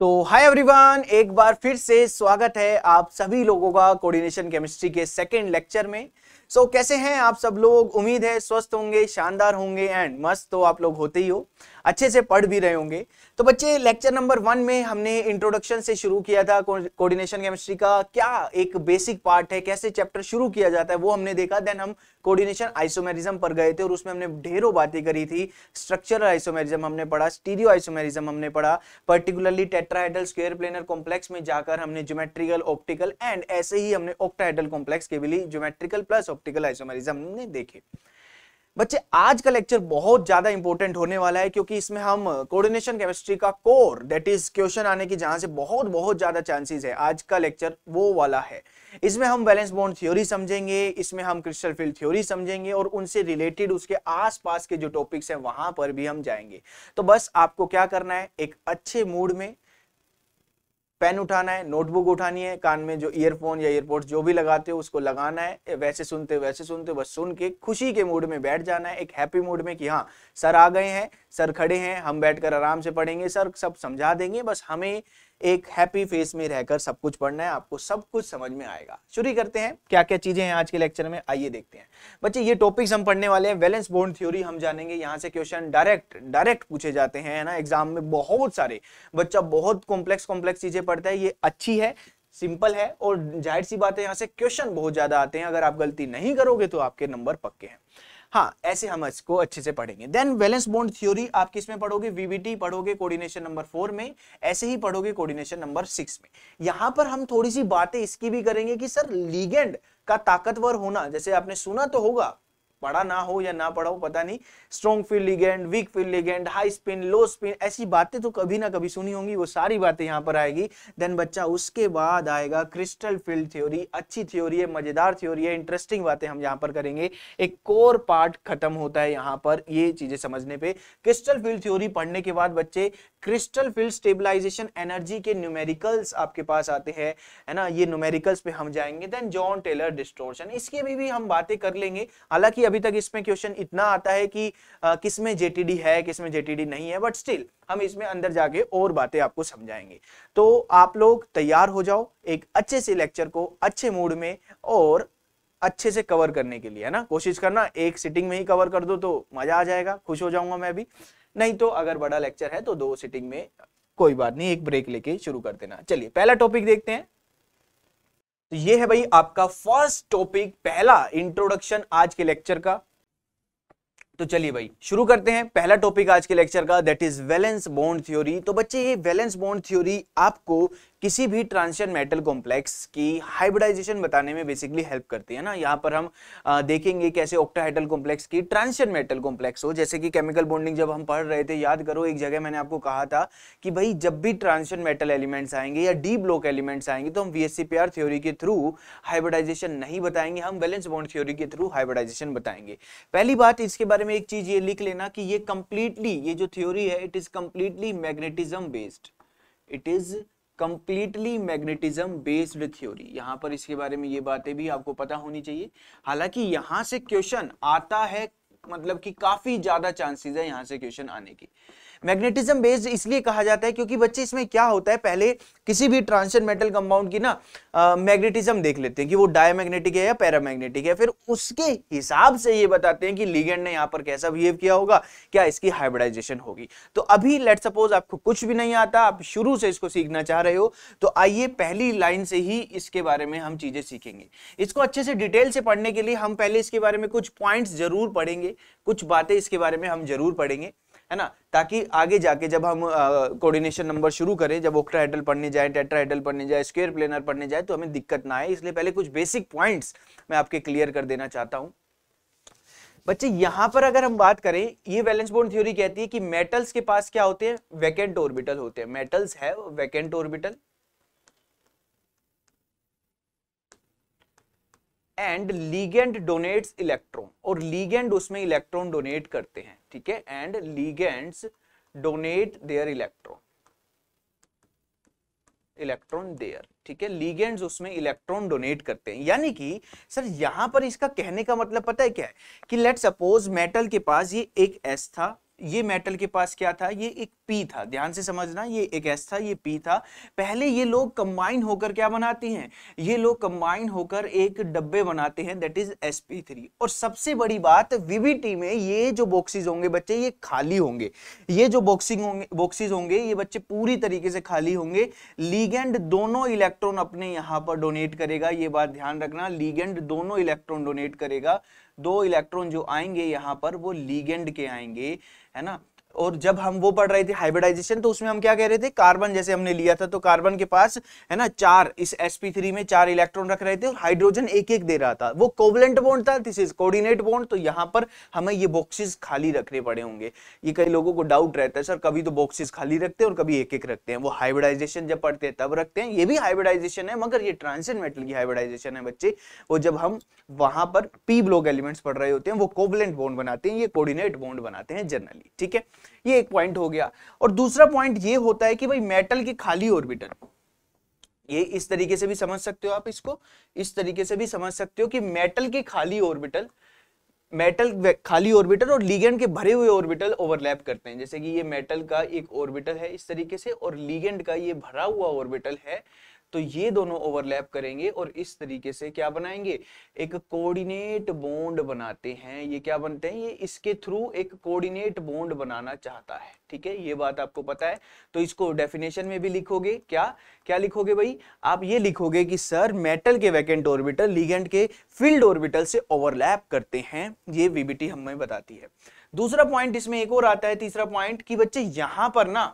तो hi everyone एक बार फिर से स्वागत है आप सभी लोगों का कोऑर्डिनेशन केमिस्ट्री के सेकेंड लेक्चर में सो so, कैसे हैं आप सब लोग उम्मीद है स्वस्थ होंगे शानदार होंगे एंड मस्त तो आप लोग होते ही हो अच्छे से पढ़ भी रहे होंगे तो बच्चे लेक्चर नंबर वन में हमने इंट्रोडक्शन से शुरू किया था कोऑर्डिनेशन केमिस्ट्री का क्या एक बेसिक पार्ट है कैसे चैप्टर शुरू किया जाता है वो हमने देखा देन हम कोऑर्डिनेशन आइसोमेरिज्म पर गए थे और उसमें हमने ढेरों बातें करी थी स्ट्रक्चरल आइसोमेरिज्म हमने पढ़ा स्टीरियो आइसोमेरिज्म हमने पढ़ा particularly tetrahedral square planar complex में जाकर हमने ज्योमेट्रिकल ऑप्टिकल एंड ऐसे ही हमने ऑक्टाहेड्रल कॉम्प्लेक्स के लिए ज्योमेट्रिकल प्लस ऑप्टिकल आइसोमेरिज्म हमने देखे बच्चे आज का लेक्चर बहुत ज्यादा इंपॉर्टेंट होने वाला है क्योंकि इसमें हम कोऑर्डिनेशन uh, केमिस्ट्री का कोर दैट इज क्वेश्चन आने की जहां से बहुत बहुत ज्यादा चांसेस है आज का लेक्चर वो वाला है इसमें हम बैलेंस बॉन्ड थ्योरी समझेंगे इसमें हम क्रिस्टल फील्ड थ्योरी समझेंगे और उनसे रिलेटेड उसके आसपास के जो टॉपिक्स हैं वहां पर भी हम जाएंगे तो बस आपको क्या करना है एक अच्छे मूड में पेन उठाना है नोटबुक उठानी है कान में जो ईयरफोन या ईयरपोर्ट जो भी लगाते हो उसको लगाना है वैसे सुनते वैसे सुनते बस सुन के खुशी के मूड में बैठ जाना है एक हैप्पी मूड में कि हाँ सर आ गए हैं सर खड़े हैं हम बैठकर आराम से पढ़ेंगे सर सब समझा देंगे बस हमें एक हैप्पी फेस में रहकर सब कुछ पढ़ना है आपको सब कुछ समझ में आएगा शुरू करते हैं क्या क्या चीजें हैं आज के लेक्चर में आइए देखते हैं बच्चे ये टॉपिक्स हम पढ़ने वाले हैं वैलेंस बॉन्ड थ्योरी हम जानेंगे यहाँ से क्वेश्चन डायरेक्ट डायरेक्ट पूछे जाते हैं ना एग्जाम में बहुत सारे बच्चा बहुत कॉम्प्लेक्स कॉम्प्लेक्स चीजें पढ़ता है ये अच्छी है सिंपल है और जाहिर सी बात है यहाँ से क्वेश्चन बहुत ज्यादा आते हैं अगर आप गलती नहीं करोगे तो आपके नंबर पक्के हैं हाँ ऐसे हम इसको अच्छे से पढ़ेंगे देन वैलेंस बॉन्ड थ्योरी आप किस में पढ़ोगे वीवीटी पढ़ोगे कोऑर्डिनेशन नंबर फोर में ऐसे ही पढ़ोगे कोऑर्डिनेशन नंबर सिक्स में यहां पर हम थोड़ी सी बातें इसकी भी करेंगे कि सर लीगेंड का ताकतवर होना जैसे आपने सुना तो होगा पढ़ा ना हो या ना पढ़ा हो पता नहीं strong field ligand weak field ligand high spin low spin ऐसी बातें तो कभी ना कभी सुनी होंगी वो सारी बातें यहाँ पर आएगी देन बच्चा उसके बाद आएगा क्रिस्टल फील्ड थ्योरी अच्छी थ्योरी है मजेदार थ्योरी है इंटरेस्टिंग बातें हम यहाँ पर करेंगे एक कोर पार्ट खत्म होता है यहाँ पर ये चीजें समझने पर क्रिस्टल फील्ड थ्योरी पढ़ने के बाद बच्चे क्रिस्टल फील्ड स्टेबिलाईजेशन एनर्जी के न्यूमेरिकल्स आपके पास आते हैं है ना ये न्यूमेरिकल्स पे हम जाएंगे देन जॉन टेलर डिस्टोर्शन इसके भी, भी हम बातें कर लेंगे हालांकि अभी तक इसमें क्वेश्चन इतना आता है कि किसमें जेटीडी है किसमें जेटीडी नहीं है बट स्टिल हम इसमें अंदर जाके और बातें आपको समझाएंगे तो आप लोग तैयार हो जाओ एक अच्छे से लेक्चर को अच्छे मूड में और अच्छे से कवर करने के लिए है ना कोशिश करना एक सिटिंग में ही कवर कर दो तो मजा आ जाएगा खुश हो जाऊंगा मैं भी नहीं तो अगर बड़ा लेक्चर है तो दो सिटिंग में कोई बात नहीं एक ब्रेक लेके शुरू कर देना चलिए पहला टॉपिक देखते हैं तो ये है भाई आपका फर्स्ट टॉपिक पहला इंट्रोडक्शन आज के लेक्चर का तो चलिए भाई शुरू करते हैं पहला टॉपिक आज के लेक्चर का that is valence bond theory तो बच्चे ये वैलेंस बॉन्ड थ्योरी आपको किसी भी ट्रांसियन मेटल कॉम्प्लेक्स की हाइब्रिडाइजेशन बताने में बेसिकली हेल्प करती है ना यहाँ पर हम देखेंगे कैसे ऑक्टाहाइटल कॉम्प्लेक्स की ट्रांसियन मेटल कॉम्प्लेक्स हो जैसे कि केमिकल बॉन्डिंग जब हम पढ़ रहे थे याद करो एक जगह मैंने आपको कहा था कि भाई जब भी ट्रांसियन मेटल एलिमेंट्स आएंगे या डीप लोक एलिमेंट्स आएंगे तो हम वी थ्योरी के थ्रू हाइब्रिडाइजेशन नहीं बताएंगे हम बैलेंस बॉन्ड थ्योरी के थ्रू हाइब्रिडाइजेशन बताएंगे पहली बात इसके बारे में एक चीज ये लिख लेना की ये कंप्लीटली ये जो थ्योरी है it is completely magnetism based it is completely magnetism based theory यहां पर इसके बारे में ये बातें भी आपको पता होनी चाहिए हालांकि यहां से क्वेश्चन आता है मतलब कि काफी ज्यादा चांसेस है यहां से क्वेश्चन आने की मैग्नेटिज्म बेस्ड इसलिए कहा जाता है क्योंकि बच्चे इसमें क्या होता है पहले किसी भी ट्रांसजेंड मेटल कंपाउंड की ना मैग्नेटिज्म देख लेते हैं कि वो डायमैग्नेटिक है या पैरामैग्नेटिक है फिर उसके हिसाब से ये बताते हैं कि लिगेंड ने यहाँ पर कैसा बिहेव किया होगा क्या इसकी हाइब्रिडाइजेशन होगी तो अभी लेट सपोज आपको कुछ भी नहीं आता आप शुरू से इसको सीखना चाह रहे हो तो आइए पहली लाइन से ही इसके बारे में हम चीजें सीखेंगे इसको अच्छे से डिटेल से पढ़ने के लिए हम पहले इसके बारे में कुछ पॉइंट्स जरूर पढ़ेंगे कुछ बातें इसके बारे में हम जरूर पढ़ेंगे है ना ताकि आगे जाके जब हम कोऑर्डिनेशन नंबर शुरू करें जब ओक्टाहेड्रल पढ़ने जाए टेट्राहेड्रल पढ़ने जाए स्क्वेयर प्लेनर पढ़ने जाए तो हमें दिक्कत ना आए इसलिए पहले कुछ बेसिक पॉइंट्स मैं आपके क्लियर कर देना चाहता हूँ बच्चे यहाँ पर अगर हम बात करें ये वैलेंस बोन थ्योरी कहती है कि मेटल्स के पास क्या होते हैं वैकेंट ऑर्बिटल होते हैं मेटल्स है vacant orbital and ligand donates electron और लीगेंड उसमें इलेक्ट्रॉन डोनेट करते हैं ठीक है and ligands donate their electron electron their ठीक है लीगेंड्स उसमें इलेक्ट्रॉन डोनेट करते हैं यानी कि सर यहां पर इसका कहने का मतलब पता है क्या है कि लेट सपोज मेटल के पास ये एक एस था ये मेटल के पास क्या था ये एक पी था ध्यान से समझना ये एक एस था ये पी था पहले ये लोग कंबाइन होकर क्या बनाती हैं ये लोग कंबाइन होकर एक डब्बे बनाते हैं that is S P three और सबसे बड़ी बात वीवीटी में ये जो बॉक्सेस होंगे बच्चे ये खाली होंगे ये जो बॉक्सिंग होंगे बॉक्सेज होंगे ये बच्चे पूरी तरीके से खाली होंगे लीगेंड दोनों इलेक्ट्रॉन अपने यहाँ पर डोनेट करेगा ये बात ध्यान रखना लीगेंड दोनों इलेक्ट्रॉन डोनेट करेगा दो इलेक्ट्रॉन जो आएंगे यहाँ पर वो लीगेंड के आएंगे है ना और जब हम वो पढ़ रहे थे हाइब्रिडाइजेशन तो उसमें हम क्या कह रहे थे कार्बन जैसे हमने लिया था तो कार्बन के पास है ना चार इस sp3 में चार इलेक्ट्रॉन रख रहे थे और हाइड्रोजन एक एक दे रहा था वो कोवलेंट बॉन्ड था दिस इज कोऑर्डिनेट बॉन्ड तो यहाँ पर हमें ये बॉक्सेस खाली रखने पड़े होंगे ये कई लोगों को डाउट रहता है सर कभी तो बॉक्सेस खाली रखते हैं और कभी एक एक रखते हैं वो हाइब्रिडाइजेशन जब पढ़ते हैं तब रखते हैं ये भी हाइब्रिडाइजेशन है मगर ये ट्रांसिट मेटल की हाइब्रिडाइजेशन है बच्चे वो जब हम वहां पर पी ब्लॉक एलिमेंट्स पढ़ रहे होते हैं वो कोवलेंट बॉन्ड बनाते हैं ये कोऑर्डिनेट बॉन्ड बनाते हैं जनरली ठीक है ये एक पॉइंट हो गया और दूसरा पॉइंट ये होता है कि भाई मेटल की खाली ऑर्बिटल ये इस तरीके से भी समझ सकते हो आप इसको इस तरीके से भी समझ सकते हो कि मेटल की खाली ऑर्बिटल मेटल खाली ऑर्बिटल और लीगेंड के भरे हुए ऑर्बिटल ओवरलैप करते हैं जैसे कि ये मेटल का एक ऑर्बिटल है इस तरीके से और लीगेंड का ये भरा हुआ ऑर्बिटल है तो ये दोनों ओवरलैप करेंगे और इस तरीके से क्या बनाएंगे एक कोऑर्डिनेट बॉन्ड बनाते हैं ये क्या बनते हैं ये इसके थ्रू एक कोऑर्डिनेट बॉन्ड बनाना चाहता है ठीक है ये बात आपको पता है तो इसको डेफिनेशन में भी लिखोगे क्या क्या लिखोगे भाई आप ये लिखोगे कि सर मेटल के वैकेंट ऑर्बिटल लिगेंड के फील्ड ऑर्बिटल से ओवरलैप करते हैं ये वीबीटी हमें बताती है दूसरा पॉइंट इसमें एक और आता है तीसरा पॉइंट कि बच्चे यहां पर ना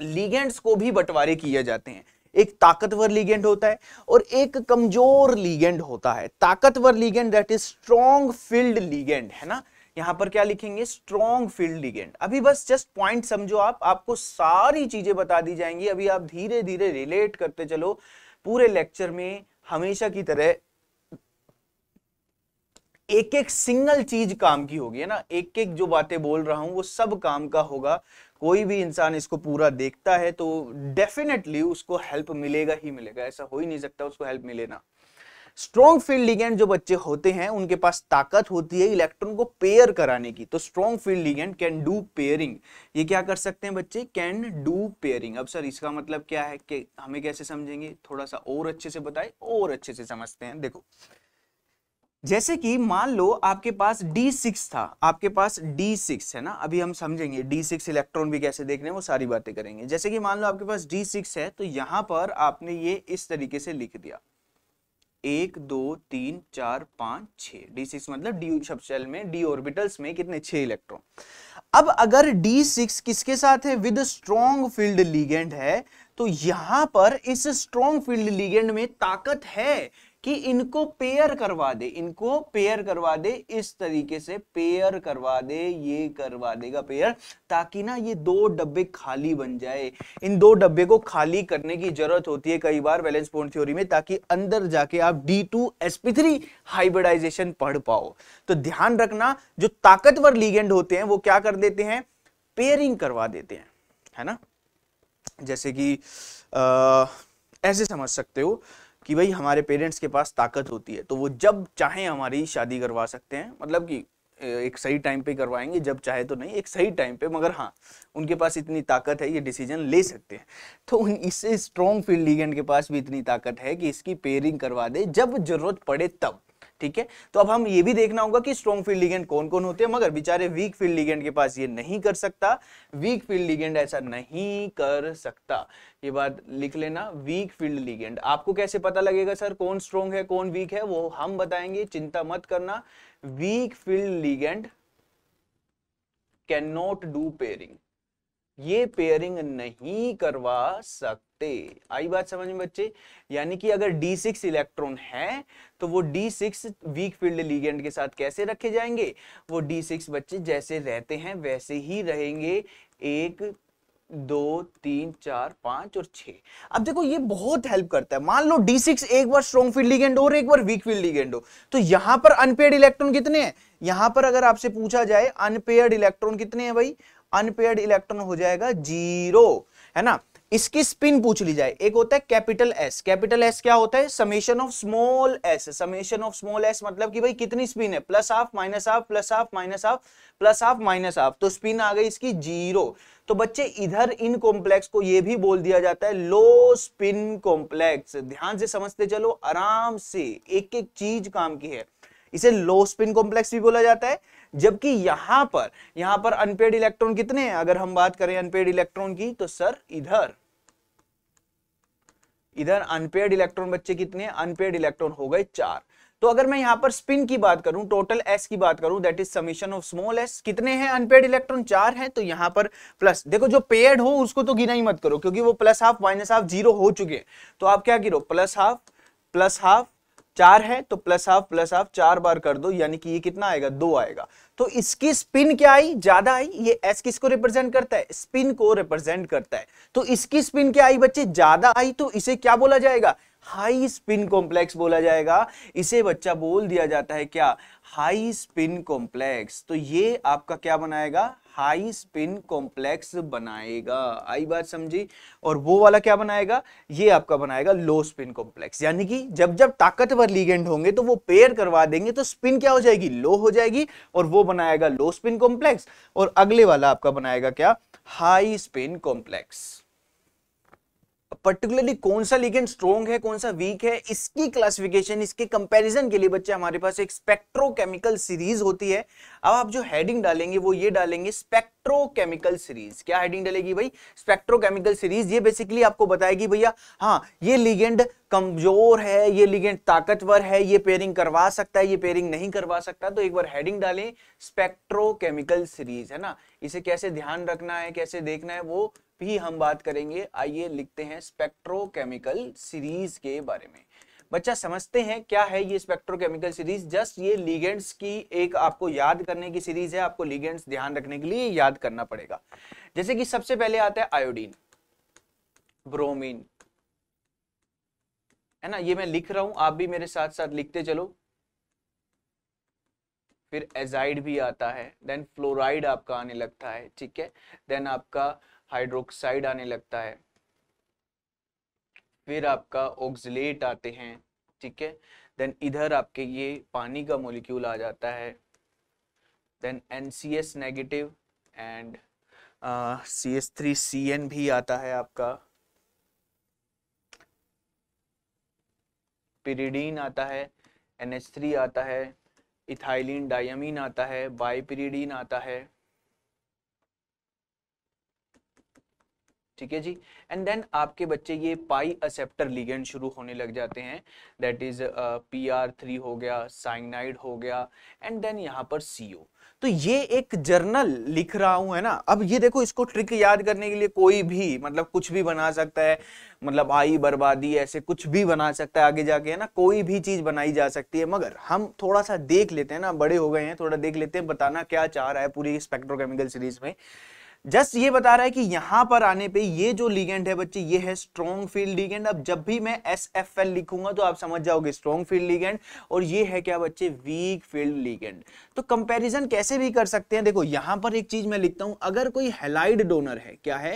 लिगेंड्स को भी बंटवारे किए जाते हैं एक ताकतवर लीगेंड होता है और एक कमजोर लीगेंड होता है ताकतवर ligand that is strong field ligand है ना यहां पर क्या लिखेंगे स्ट्रॉन्ग फील्ड लीगेंड अभी बस जस्ट पॉइंट समझो आप आपको सारी चीजें बता दी जाएंगी अभी आप धीरे धीरे रिलेट करते चलो पूरे लेक्चर में हमेशा की तरह एक एक सिंगल चीज काम की होगी है ना एक एक जो बातें बोल रहा हूं वो सब काम का होगा कोई भी इंसान इसको पूरा देखता है तो डेफिनेटली उसको हेल्प मिलेगा ही मिलेगा ऐसा हो ही नहीं सकता उसको हेल्प मिले ना स्ट्रॉन्ग फील्ड लिगेंड जो बच्चे होते हैं उनके पास ताकत होती है इलेक्ट्रॉन को पेयर कराने की तो strong field ligand can do pairing ये क्या कर सकते हैं बच्चे कैन डू पेयरिंग अब सर इसका मतलब क्या है कि हमें कैसे समझेंगे थोड़ा सा और अच्छे से बताए और अच्छे से समझते हैं देखो जैसे कि मान लो आपके पास D6 था आपके पास D6 है ना अभी हम समझेंगे D6 इलेक्ट्रॉन भी कैसे देख रहे हैं वो सारी बातें करेंगे जैसे कि मान लो आपके पास D6 है तो यहां पर आपने ये इस तरीके से लिख दिया एक दो तीन चार पांच छ डी सिक्स मतलब डी सबसेल में डी ऑर्बिटल्स में कितने छह इलेक्ट्रॉन अब अगर डी सिक्स किसके साथ है विद स्ट्रॉन्ग फील्ड लीगेंड है तो यहां पर इस स्ट्रॉन्ग फील्ड लीगेंड में ताकत है कि इनको पेयर करवा दे इनको पेयर करवा दे इस तरीके से पेयर करवा दे ये करवा देगा पेयर ताकि ना ये दो डब्बे खाली बन जाए इन दो डब्बे को खाली करने की जरूरत होती है कई बार बैलेंस पॉइंट थ्योरी में ताकि अंदर जाके आप d two S P three hybridization पढ़ पाओ तो ध्यान रखना जो ताकतवर लीगेंड होते हैं वो क्या कर देते हैं पेयरिंग करवा देते हैं है ना जैसे कि आ, ऐसे समझ सकते हो कि भाई हमारे पेरेंट्स के पास ताकत होती है तो वो जब चाहे हमारी शादी करवा सकते हैं मतलब कि एक सही टाइम पे करवाएंगे जब चाहे तो नहीं एक सही टाइम पे मगर हाँ उनके पास इतनी ताकत है ये डिसीजन ले सकते हैं तो इससे स्ट्रॉन्ग फील्ड लीगेंट के पास भी इतनी ताकत है कि इसकी पेयरिंग करवा दे जब जरूरत पड़े तब ठीक है तो अब हम ये भी देखना होगा कि स्ट्रॉन्ग फील्ड लिगेंड कौन कौन होते हैं मगर बेचारे वीक फील्ड लिगेंड के पास ये नहीं कर सकता वीक फील्ड लिगेंड ऐसा नहीं कर सकता ये बात लिख लेना वीक फील्ड लिगेंड आपको कैसे पता लगेगा सर कौन स्ट्रॉन्ग है कौन वीक है वो हम बताएंगे चिंता मत करना weak field ligand can not do pairing ये पेयरिंग नहीं करवा सकता सकते आई बात समझ में बच्चे यानी कि अगर D6 इलेक्ट्रॉन है तो वो D6 वीक फील्ड लीगेंड के साथ कैसे रखे जाएंगे वो D6 बच्चे जैसे रहते हैं वैसे ही रहेंगे एक दो तीन चार पांच और छह अब देखो ये बहुत हेल्प करता है मान लो D6 एक बार स्ट्रॉन्ग फील्ड लिगेंड हो और एक बार वीक फील्ड लिगेंड हो तो यहां पर अनपेड इलेक्ट्रॉन कितने हैं यहां पर अगर आपसे पूछा जाए अनपेयर्ड इलेक्ट्रॉन कितने हैं भाई अनपेयर्ड इलेक्ट्रॉन हो जाएगा जीरो है ना इसकी स्पिन पूछ ली जाए एक होता है कैपिटल एस कैपिटल एस क्या होता है summation of small s summation of small s मतलब कि भाई कितनी स्पिन है plus half minus half plus half minus half plus half minus half तो स्पिन आ गई इसकी जीरो तो बच्चे इधर इन कॉम्प्लेक्स को ये भी बोल दिया जाता है लो स्पिन कॉम्प्लेक्स ध्यान से समझते चलो आराम से एक एक चीज काम की है इसे लो स्पिन कॉम्प्लेक्स भी बोला जाता है जबकि यहां पर यहां पर अनपेड इलेक्ट्रॉन कितने हैं अगर हम बात करें अनपेड इलेक्ट्रॉन की तो सर इधर इधर अनपेड इलेक्ट्रॉन बच्चे कितने अनपेड इलेक्ट्रॉन हो गए चार तो अगर मैं यहाँ पर स्पिन की बात करूं टोटल एस की बात करूं that is summation of small s कितने हैं अनपेड इलेक्ट्रॉन चार हैं तो यहाँ पर प्लस देखो जो पेड हो उसको तो गिना ही मत करो क्योंकि वो plus half minus half zero हो चुके हैं तो आप क्या गिरो प्लस हाफ प्लस हाफ चार है तो प्लस हाफ प्लस हाफ चार बार कर दो यानी कि ये कितना आएगा दो आएगा तो इसकी स्पिन क्या आई ज्यादा आई ये एस किसको रिप्रेजेंट करता है स्पिन को रिप्रेजेंट करता है तो इसकी स्पिन क्या आई बच्चे ज्यादा आई तो इसे क्या बोला जाएगा हाई स्पिन कॉम्प्लेक्स बोला जाएगा इसे बच्चा बोल दिया जाता है क्या हाई स्पिन कॉम्प्लेक्स तो ये आपका क्या बनाएगा हाई स्पिन कॉम्प्लेक्स बनाएगा आई बात समझी और वो वाला क्या बनाएगा ये आपका बनाएगा लो स्पिन कॉम्प्लेक्स यानी कि जब जब ताकतवर लीगेंड होंगे तो वो पेयर करवा देंगे तो स्पिन क्या हो जाएगी लो हो जाएगी और वो बनाएगा लो स्पिन कॉम्प्लेक्स और अगले वाला आपका बनाएगा क्या हाई स्पिन कॉम्प्लेक्स पर्टिकुलरली कौन सा लिगेंड स्ट्रॉन्ग है कौन सा वीक है इसकी क्लासिफिकेशन इसके कंपैरिजन के लिए बच्चे हमारे पास एक स्पेक्ट्रोकेमिकल सीरीज होती है अब आप जो हेडिंग डालेंगे वो ये डालेंगे स्पेक्ट्रोकेमिकल सीरीज क्या हेडिंग डालेगी भाई स्पेक्ट्रोकेमिकल सीरीज ये बेसिकली आपको बताएगी भैया हाँ ये लिगेंड कमजोर है ये लिगेंड ताकतवर है ये पेयरिंग करवा सकता है ये पेयरिंग नहीं करवा सकता तो एक बार हेडिंग डालें स्पेक्ट्रोकेमिकल सीरीज है ना इसे कैसे ध्यान रखना है कैसे देखना है वो भी हम बात करेंगे आइए लिखते हैं स्पेक्ट्रोकेमिकल सीरीज के बारे में बच्चा समझते हैं क्या है ये स्पेक्ट्रोकेमिकल सीरीज जस्ट ये लिगेंड्स की एक आपको याद करने की सीरीज है आपको लिगेंड्स ध्यान रखने के लिए याद करना पड़ेगा जैसे कि सबसे पहले आता है आयोडीन ब्रोमीन है ना ये मैं लिख रहा हूं आप भी मेरे साथ साथ लिखते चलो फिर एजाइड भी आता है देन फ्लोराइड आपका आने लगता है ठीक है देन आपका हाइड्रोक्साइड आने लगता है फिर आपका ऑक्जिलेट आते हैं ठीक है देन इधर आपके ये पानी का मोलिक्यूल आ जाता है then N C S negative and C S three C N भी आता है आपका पिरीडीन आता है एन एच थ्री आता है इथाइलिन डायमीन आता है बाईपिरीडीन आता है ठीक है जी एंड देन आपके बच्चे ये पाई असेप्टर लिगेंड शुरू होने लग जाते हैं that is P R three हो गया साइनाइड हो गया एंड देन यहाँ पर सी ओ तो ये एक जर्नल लिख रहा हूं है ना अब ये देखो इसको ट्रिक याद करने के लिए कोई भी मतलब कुछ भी बना सकता है मतलब आई बर्बादी ऐसे कुछ भी बना सकता है आगे जाके है ना कोई भी चीज बनाई जा सकती है मगर हम थोड़ा सा देख लेते हैं ना बड़े हो गए हैं थोड़ा देख लेते हैं बताना क्या चाह रहा है पूरी स्पेक्ट्रोकेमिकल सीरीज में जस्ट ये बता रहा है कि यहां पर आने पे ये जो लीगेंड है बच्चे ये है स्ट्रॉन्ग फील्ड लीगेंड अब जब भी मैं एस एफ एल लिखूंगा तो आप समझ जाओगे स्ट्रॉन्ग फील्ड लीगेंड और ये है क्या बच्चे वीक फील्ड लीगेंड तो कंपेरिजन कैसे भी कर सकते हैं देखो यहां पर एक चीज मैं लिखता हूं अगर कोई हेलाइड डोनर है क्या है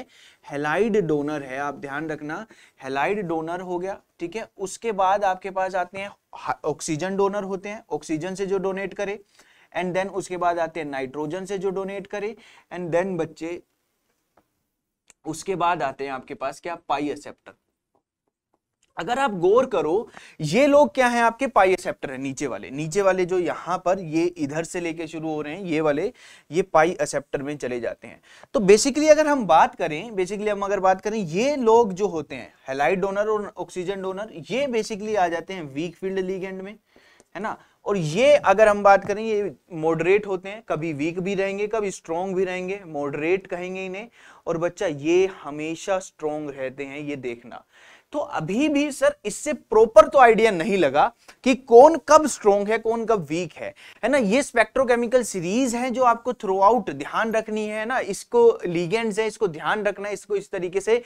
हेलाइड डोनर है आप ध्यान रखना हेलाइड डोनर हो गया ठीक है उसके बाद आपके पास आते हैं ऑक्सीजन डोनर होते हैं ऑक्सीजन से जो डोनेट करे एंड देन उसके बाद आते हैं नाइट्रोजन से जो डोनेट करे एंड देन बच्चे उसके बाद आते हैं आपके पास क्या पाई एसेप्टर अगर आप गौर करो ये लोग क्या है आपके पाई एसेप्टर है नीचे वाले नीचे वाले जो यहाँ पर ये इधर से लेके शुरू हो रहे हैं ये वाले ये पाई एसेप्टर में चले जाते हैं तो बेसिकली अगर हम बात करें बेसिकली हम अगर बात करें ये लोग जो होते हैं हेलाइट डोनर और ऑक्सीजन डोनर ये बेसिकली आ जाते हैं वीक फील्ड लीगेंड में है ना और ये अगर हम बात करें ये मॉडरेट होते हैं कभी वीक भी रहेंगे कभी स्ट्रॉन्ग भी रहेंगे मॉडरेट कहेंगे इन्हें और बच्चा ये हमेशा स्ट्रोंग रहते हैं ये देखना तो अभी भी सर इससे प्रॉपर तो आइडिया नहीं लगा कि कौन कब स्ट्रोंग है कौन कब वीक है है ना ये स्पेक्ट्रोकेमिकल सीरीज है जो आपको थ्रू आउट ध्यान रखनी है ना इसको लीगेंड्स है इसको ध्यान रखना है इसको इस तरीके से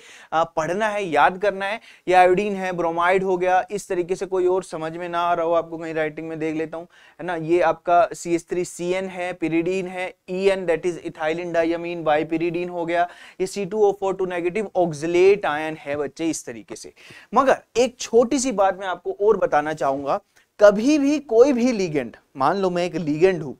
पढ़ना है याद करना है ये आयोडीन है ब्रोमाइड हो गया इस तरीके से कोई और समझ में ना आ रहा हो आपको कहीं राइटिंग में देख लेता हूँ है ना ये आपका C S three C N है पिरीडीन है E N that is ethylene diamine pyridine हो गया ये C two O four two negative oxalate ion है बच्चे इस तरीके से मगर एक छोटी सी बात मैं आपको और बताना चाहूंगा कभी भी कोई भी लीगेंड मान लो मैं एक लीगेंड हूं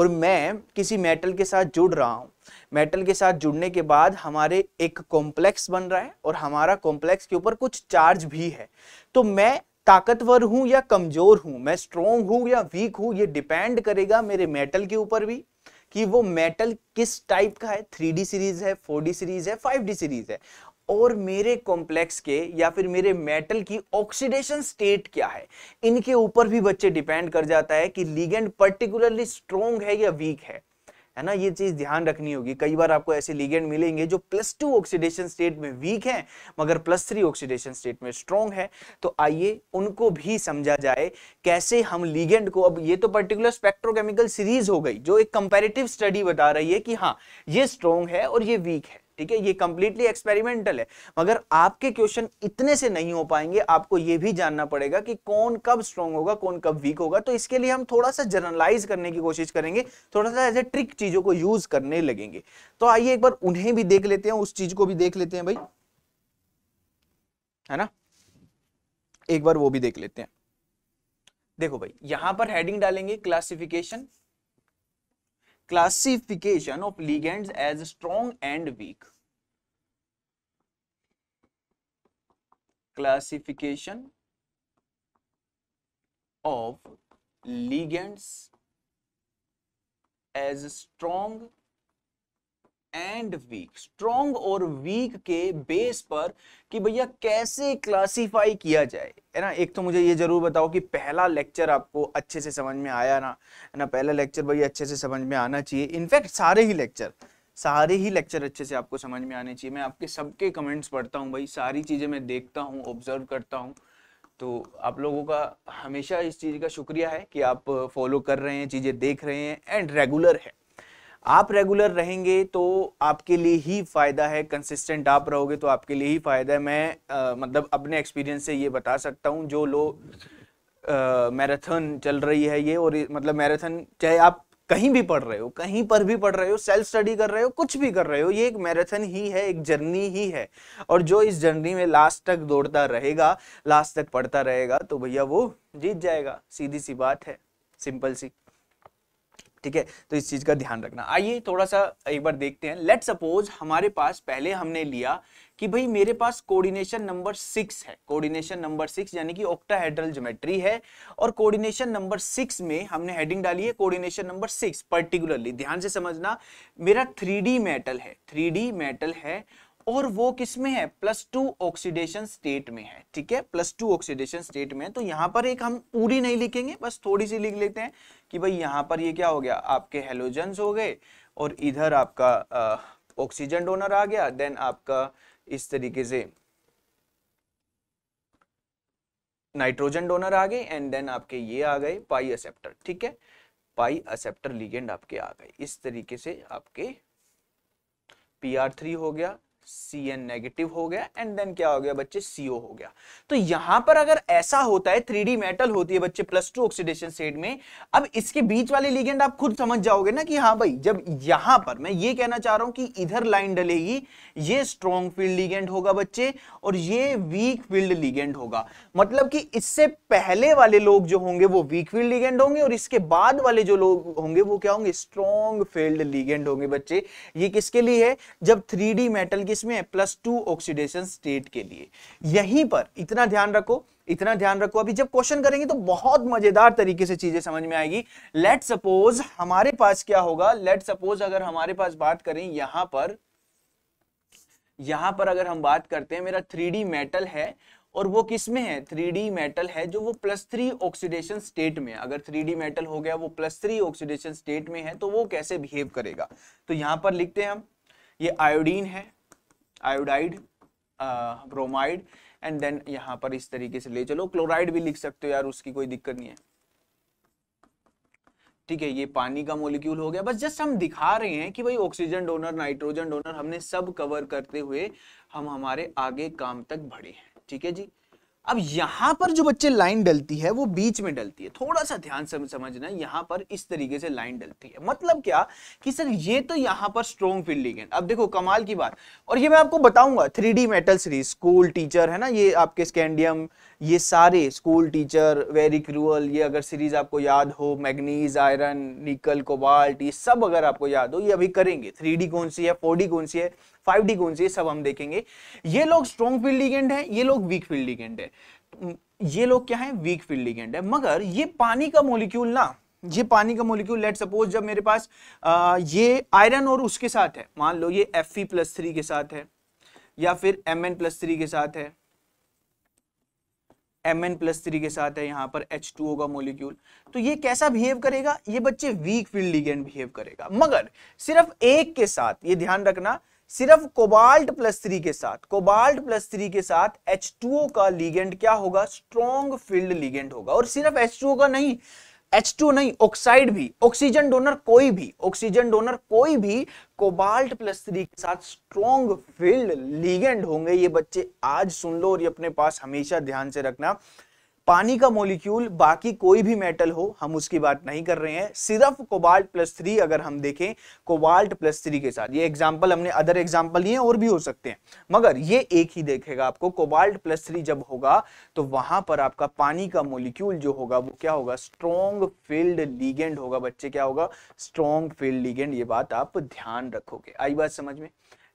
और मैं किसी मेटल के साथ जुड़ रहा हूं मेटल के साथ जुड़ने के बाद हमारे एक कॉम्प्लेक्स बन रहा है और हमारा कॉम्प्लेक्स के ऊपर कुछ चार्ज भी है तो मैं ताकतवर हूं या कमज़ोर हूं मैं स्ट्रोंग हूं या वीक हूं ये डिपेंड करेगा मेरे मेटल के ऊपर भी कि वो मेटल किस टाइप का है थ्री सीरीज है फोर सीरीज है फाइव सीरीज है और मेरे कॉम्प्लेक्स के या फिर मेरे मेटल की ऑक्सीडेशन स्टेट क्या है इनके ऊपर भी बच्चे डिपेंड कर जाता है कि लीगेंड पर्टिकुलरली स्ट्रोंग है या वीक है है ना ये चीज ध्यान रखनी होगी कई बार आपको ऐसे लिगेंड मिलेंगे जो प्लस टू ऑक्सीडेशन स्टेट में वीक हैं मगर प्लस थ्री ऑक्सीडेशन स्टेट में स्ट्रॉन्ग है तो आइए उनको भी समझा जाए कैसे हम लिगेंड को अब ये तो पर्टिकुलर स्पेक्ट्रोकेमिकल सीरीज हो गई जो एक कंपेरेटिव स्टडी बता रही है कि हाँ ये स्ट्रॉन्ग है और ये वीक है ठीक है ये कंप्लीटली एक्सपेरिमेंटल है मगर आपके क्वेश्चन इतने से नहीं हो पाएंगे आपको ये भी जानना पड़ेगा कि कौन कब स्ट्रॉन्ग होगा कौन कब वीक होगा तो इसके लिए हम थोड़ा सा जर्नलाइज करने की कोशिश करेंगे थोड़ा सा एज ए ट्रिक चीजों को यूज करने लगेंगे तो आइए एक बार उन्हें भी देख लेते हैं उस चीज को भी देख लेते हैं भाई है ना एक बार वो भी देख लेते हैं देखो भाई यहां पर हेडिंग डालेंगे classification classification of ligands as strong and weak. Classification of ligands as strong and weak strong और वीक के बेस पर कि भैया कैसे क्लासिफाई किया जाए है ना एक तो मुझे ये जरूर बताओ कि पहला लेक्चर आपको अच्छे से समझ में आया ना है ना पहला लेक्चर भैया अच्छे से समझ में आना चाहिए इनफैक्ट सारे ही लेक्चर सारे ही लेक्चर अच्छे से आपको समझ में आने चाहिए मैं आपके सबके कमेंट्स पढ़ता हूँ भाई सारी चीज़ें मैं देखता हूँ ऑब्जर्व करता हूँ तो आप लोगों का हमेशा इस चीज़ का शुक्रिया है कि आप फॉलो कर रहे हैं चीज़ें देख रहे हैं एंड रेगुलर है आप रेगुलर रहेंगे तो आपके लिए ही फ़ायदा है कंसिस्टेंट आप रहोगे तो आपके लिए ही फ़ायदा है मैं आ, मतलब अपने एक्सपीरियंस से ये बता सकता हूँ जो लोग मैराथन चल रही है ये और मतलब मैराथन चाहे आप कहीं भी पढ़ रहे हो कहीं पर भी पढ़ रहे हो सेल्फ स्टडी कर रहे हो कुछ भी कर रहे हो ये एक मैराथन ही है एक जर्नी ही है और जो इस जर्नी में लास्ट तक दौड़ता रहेगा लास्ट तक पढ़ता रहेगा तो भैया वो जीत जाएगा सीधी सी बात है सिंपल सी ठीक है तो इस चीज़ का ध्यान रखना आइए थोड़ा सा एक बार देखते हैं लेट सपोज हमारे पास पहले हमने लिया कि भाई मेरे पास कोऑर्डिनेशन नंबर सिक्स है कोऑर्डिनेशन नंबर सिक्स यानी कि ऑक्टाहेड्रल ज्योमेट्री है और कोऑर्डिनेशन नंबर सिक्स में हमने हेडिंग डाली है कोऑर्डिनेशन नंबर सिक्स पर्टिकुलरली ध्यान से समझना मेरा थ्री मेटल है थ्री मेटल है और वो किस में है प्लस टू ऑक्सीडेशन स्टेट में है ठीक है प्लस टू ऑक्सीडेशन स्टेट में है तो यहाँ पर एक हम पूरी नहीं लिखेंगे बस थोड़ी सी लिख लेते हैं कि भाई यहाँ पर ये यह क्या हो गया आपके हेलोजन हो गए और इधर आपका ऑक्सीजन डोनर आ गया देन आपका इस तरीके से नाइट्रोजन डोनर आ गए एंड देन आपके ये आ गए पाई असेप्टर ठीक है पाई असेप्टर लिगेंड आपके आ गए इस तरीके से आपके पी आर थ्री हो गया सी एन नेगेटिव हो गया एंड देन क्या हो गया बच्चे सीओ हो गया तो यहां पर अगर ऐसा होता है थ्री मेटल होती है बच्चे प्लस टू ऑक्सीडेशन स्टेट में अब इसके बीच वाले लिगेंड आप खुद समझ जाओगे ना कि हाँ भाई जब यहां पर मैं ये कहना चाह रहा हूं कि इधर लाइन डलेगी ये स्ट्रॉन्ग फील्ड लिगेंड होगा बच्चे और ये वीक फील्ड लिगेंड होगा मतलब कि इससे पहले वाले लोग जो होंगे वो वीक फील्ड लिगेंड होंगे और इसके बाद वाले जो लोग होंगे वो क्या होंगे स्ट्रॉन्ग फील्ड लिगेंड होंगे बच्चे ये किसके लिए है जब थ्री मेटल की किसमें है प्लस टू ऑक्सीडेशन स्टेट के लिए यहीं पर इतना ध्यान रखो इतना ध्यान रखो अभी जब क्वेश्चन करेंगे तो बहुत मजेदार तरीके से चीजें समझ में आएगी लेट सपोज हमारे पास क्या होगा लेट सपोज अगर हमारे पास बात करें यहां पर यहां पर अगर हम बात करते हैं मेरा थ्री मेटल है और वो किस में है थ्री मेटल है जो वो प्लस थ्री ऑक्सीडेशन स्टेट में अगर थ्री मेटल हो गया वो प्लस थ्री ऑक्सीडेशन स्टेट में है तो वो कैसे बिहेव करेगा तो यहां पर लिखते हैं हम ये आयोडीन है आयोडाइड ब्रोमाइड एंड देन यहां पर इस तरीके से ले चलो क्लोराइड भी लिख सकते हो यार उसकी कोई दिक्कत नहीं है ठीक है ये पानी का मोलिक्यूल हो गया बस जस्ट हम दिखा रहे हैं कि भाई ऑक्सीजन डोनर नाइट्रोजन डोनर हमने सब कवर करते हुए हम हमारे आगे काम तक बढ़े हैं ठीक है जी अब यहाँ पर जो बच्चे लाइन डलती है वो बीच में डलती है थोड़ा सा ध्यान से समझना यहाँ पर इस तरीके से लाइन डलती है मतलब क्या कि सर ये तो यहाँ पर स्ट्रॉन्ग फील्ड लिगेंड अब देखो कमाल की बात और ये मैं आपको बताऊंगा three d metal series school teacher है ना ये आपके स्कैंडियम ये सारे स्कूल टीचर वेरी क्रूअल ये अगर सीरीज आपको याद हो मैग्नीज आयरन निकल कोबाल्ट ये सब अगर आपको याद हो ये अभी करेंगे थ्री कौन सी है फोर कौन सी है फाइव डी कौन से सब हम देखेंगे ये लोग स्ट्रॉन्ग फील्ड है ये लोग वीक फील्ड है ये लोग क्या है वीक फील्ड है मगर ये पानी का मोलिक्यूल ना ये पानी का मोलिक्यूल लेट सपोज जब मेरे पास आ, ये आयरन और उसके साथ है मान लो ये एफ ई प्लस थ्री के साथ है या फिर एम एन प्लस थ्री के साथ है एम एन प्लस थ्री के साथ है यहां पर एच टू ओ का मोलिक्यूल तो ये कैसा बिहेव करेगा ये बच्चे वीक फील्ड लिगेंड बिहेव करेगा मगर सिर्फ एक के साथ ये ध्यान रखना सिर्फ कोबाल्ट प्लस थ्री के साथ कोबाल्ट प्लस थ्री के साथ एच ओ का लीगेंड क्या होगा स्ट्रॉन्ग फील्ड लीगेंड होगा और सिर्फ एच ओ का नहीं एच टू नहीं ऑक्साइड भी ऑक्सीजन डोनर कोई भी ऑक्सीजन डोनर कोई भी कोबाल्ट प्लस थ्री के साथ स्ट्रॉन्ग फील्ड लीगेंड होंगे ये बच्चे आज सुन लो और ये अपने पास हमेशा ध्यान से रखना पानी का मोलिक्यूल बाकी कोई भी मेटल हो हम उसकी बात नहीं कर रहे हैं सिर्फ कोबाल्ट प्लस थ्री अगर हम देखें कोबाल्ट प्लस थ्री के साथ ये एग्जाम्पल हमने अदर एग्जाम्पल लिए और भी हो सकते हैं मगर ये एक ही देखेगा आपको कोबाल्ट प्लस थ्री जब होगा तो वहां पर आपका पानी का मोलिक्यूल जो होगा वो क्या होगा स्ट्रोंग फील्ड लीगेंड होगा बच्चे क्या होगा स्ट्रोंग फील्ड लीगेंड ये बात आप ध्यान रखोगे आई बात समझ में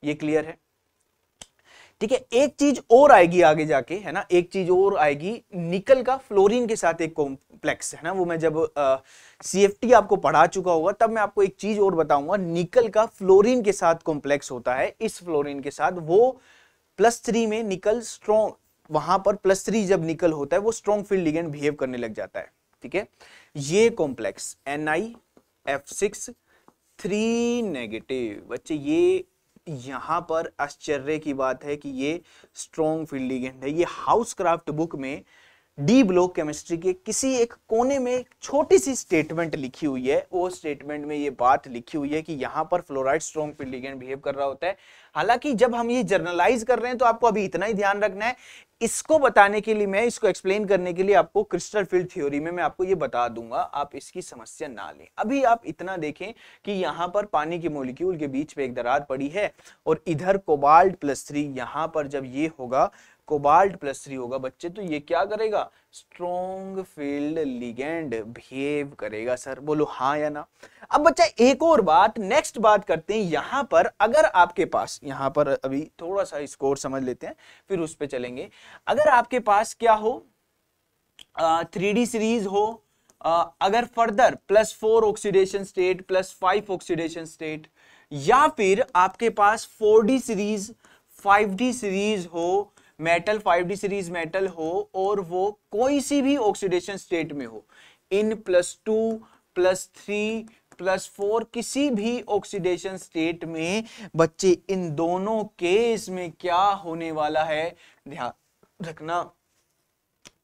ये क्लियर है ठीक है एक चीज और आएगी आगे जाके है ना एक चीज और आएगी निकल का फ्लोरीन के साथ एक कॉम्प्लेक्स है ना वो मैं जब सी एफ टी आपको पढ़ा चुका होगा तब मैं आपको एक चीज और बताऊंगा निकल का फ्लोरीन के साथ कॉम्प्लेक्स होता है इस फ्लोरीन के साथ वो प्लस थ्री में निकल स्ट्रॉन्ग वहां पर प्लस थ्री जब निकल होता है वो स्ट्रॉन्ग फील्ड लिगेंड बिहेव करने लग जाता है ठीक है ये complex N I F six three negative बच्चे ये यहाँ पर आश्चर्य की बात है कि ये स्ट्रॉन्ग फील्ड लिगेंड है ये हाउस क्राफ्ट बुक में डी ब्लॉक केमिस्ट्री के किसी एक कोने में एक छोटी सी स्टेटमेंट लिखी हुई है वो स्टेटमेंट में ये बात लिखी हुई है कि यहाँ पर fluoride strong field ligand behave कर रहा होता है हालांकि जब हम ये जर्नलाइज कर रहे हैं तो आपको अभी इतना ही ध्यान रखना है इसको बताने के लिए मैं इसको एक्सप्लेन करने के लिए आपको क्रिस्टल फील्ड थ्योरी में मैं आपको ये बता दूंगा आप इसकी समस्या ना लें अभी आप इतना देखें कि यहाँ पर पानी के मोलिक्यूल के बीच पे एक दरार पड़ी है और इधर कोबाल्ट प्लस थ्री यहाँ पर जब ये होगा कोबाल्ट प्लस थ्री होगा बच्चे तो ये क्या करेगा स्ट्रॉन्ग फील्ड लिगेंड बिहेव करेगा सर बोलो हाँ या ना अब बच्चा एक और बात नेक्स्ट बात करते हैं यहां पर अगर आपके पास यहां पर अभी थोड़ा सा स्कोर समझ लेते हैं फिर उस पर चलेंगे अगर आपके पास क्या हो थ्री डी सीरीज हो आ, अगर further plus four oxidation state plus five oxidation state या फिर आपके पास four d series five D series हो मेटल 5d सीरीज मेटल हो और वो कोई सी भी ऑक्सीडेशन स्टेट में हो in plus two plus three plus four किसी भी ऑक्सीडेशन स्टेट में बच्चे इन दोनों केस में क्या होने वाला है ध्यान रखना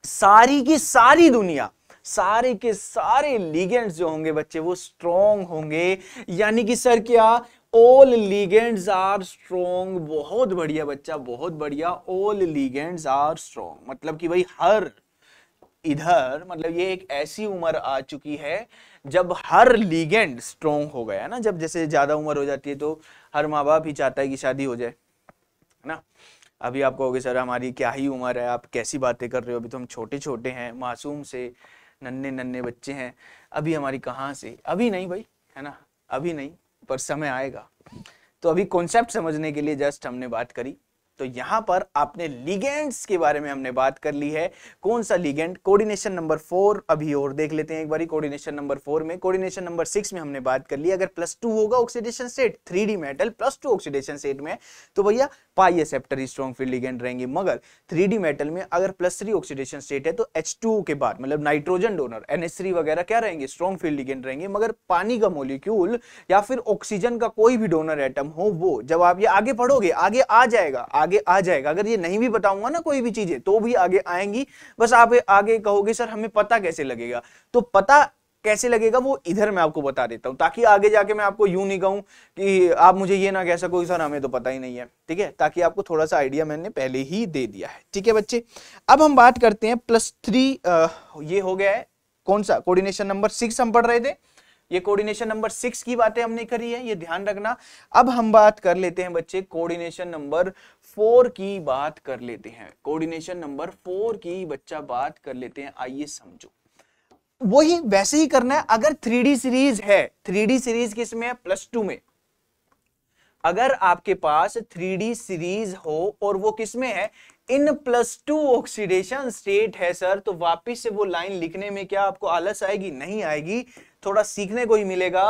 सारी की सारी दुनिया सारे के सारे लिगेंड्स जो होंगे बच्चे वो स्ट्रॉन्ग होंगे यानी कि सर क्या ऑल लीगेंड्स आर स्ट्रोंग बहुत बढ़िया बच्चा बहुत बढ़िया ऑल लीगेंड्स आर स्ट्रोंग मतलब कि भाई हर इधर मतलब ये एक ऐसी उम्र आ चुकी है जब हर लीगेंड स्ट्रोंग हो गया ना जब जैसे ज्यादा उम्र हो जाती है तो हर माँ बाप ही चाहता है कि शादी हो जाए है ना अभी आप कहोगे सर हमारी क्या ही उम्र है आप कैसी बातें कर रहे हो अभी तो हम छोटे छोटे हैं मासूम से नन्हे नन्हे बच्चे हैं अभी हमारी कहाँ से अभी नहीं भाई है ना अभी नहीं पर समय आएगा तो अभी कॉन्सेप्ट समझने के लिए जस्ट हमने बात करी तो यहां पर आपने लिगेंड्स के बारे में हमने बात कर ली है कौन सा लिगेंड कोऑर्डिनेशन नंबर फोर अभी और देख लेते हैं एक बारी कोऑर्डिनेशन नंबर फोर में कोऑर्डिनेशन नंबर सिक्स में हमने बात कर ली अगर प्लस टू होगा oxidation state three d metal plus two oxidation state में तो भैया पाइए सेप्टर स्ट्रॉन्ग फील्ड लिगेंड रहेंगे मगर थ्री मेटल में अगर प्लस थ्री ऑक्सीडेशन सेट है तो एच के बाद मतलब नाइट्रोजन डोनर एनएच वगैरह क्या रहेंगे स्ट्रॉन्ग फील्ड लिगेंड रहेंगे मगर पानी का मोलिक्यूल या फिर ऑक्सीजन का कोई भी डोनर एटम हो वो जब आप ये आगे पढ़ोगे आगे आ जाएगा आगे आ जाएगा अगर ये नहीं भी बताऊंगा ना कोई भी चीजें तो भी आगे आएंगी बस आप आगे कहोगे सर हमें पता कैसे लगेगा तो पता कैसे लगेगा वो इधर मैं आपको बता देता हूं ताकि आगे जाके मैं आपको यूं नहीं कहूं कि आप मुझे ये ना कह सको सर हमें तो पता ही नहीं है ठीक है ताकि आपको थोड़ा सा आइडिया मैंने पहले ही दे दिया है ठीक है बच्चे अब हम बात करते हैं प्लस थ्री ये हो गया है कौन सा कोऑर्डिनेशन नंबर सिक्स हम पढ़ रहे थे ये कोऑर्डिनेशन नंबर सिक्स की बातें हमने करी है ये ध्यान रखना अब हम बात कर लेते हैं बच्चे कोऑर्डिनेशन नंबर फोर की बात कर लेते हैं कोऑर्डिनेशन नंबर फोर की बच्चा बात कर लेते हैं आइए समझो वही वैसे ही करना है अगर थ्री सीरीज है थ्री सीरीज किस में है प्लस टू में अगर आपके पास थ्री सीरीज हो और वो किसमें है in plus two oxidation state है सर तो वापिस से वो लाइन लिखने में क्या आपको आलस आएगी नहीं आएगी थोड़ा सीखने को ही मिलेगा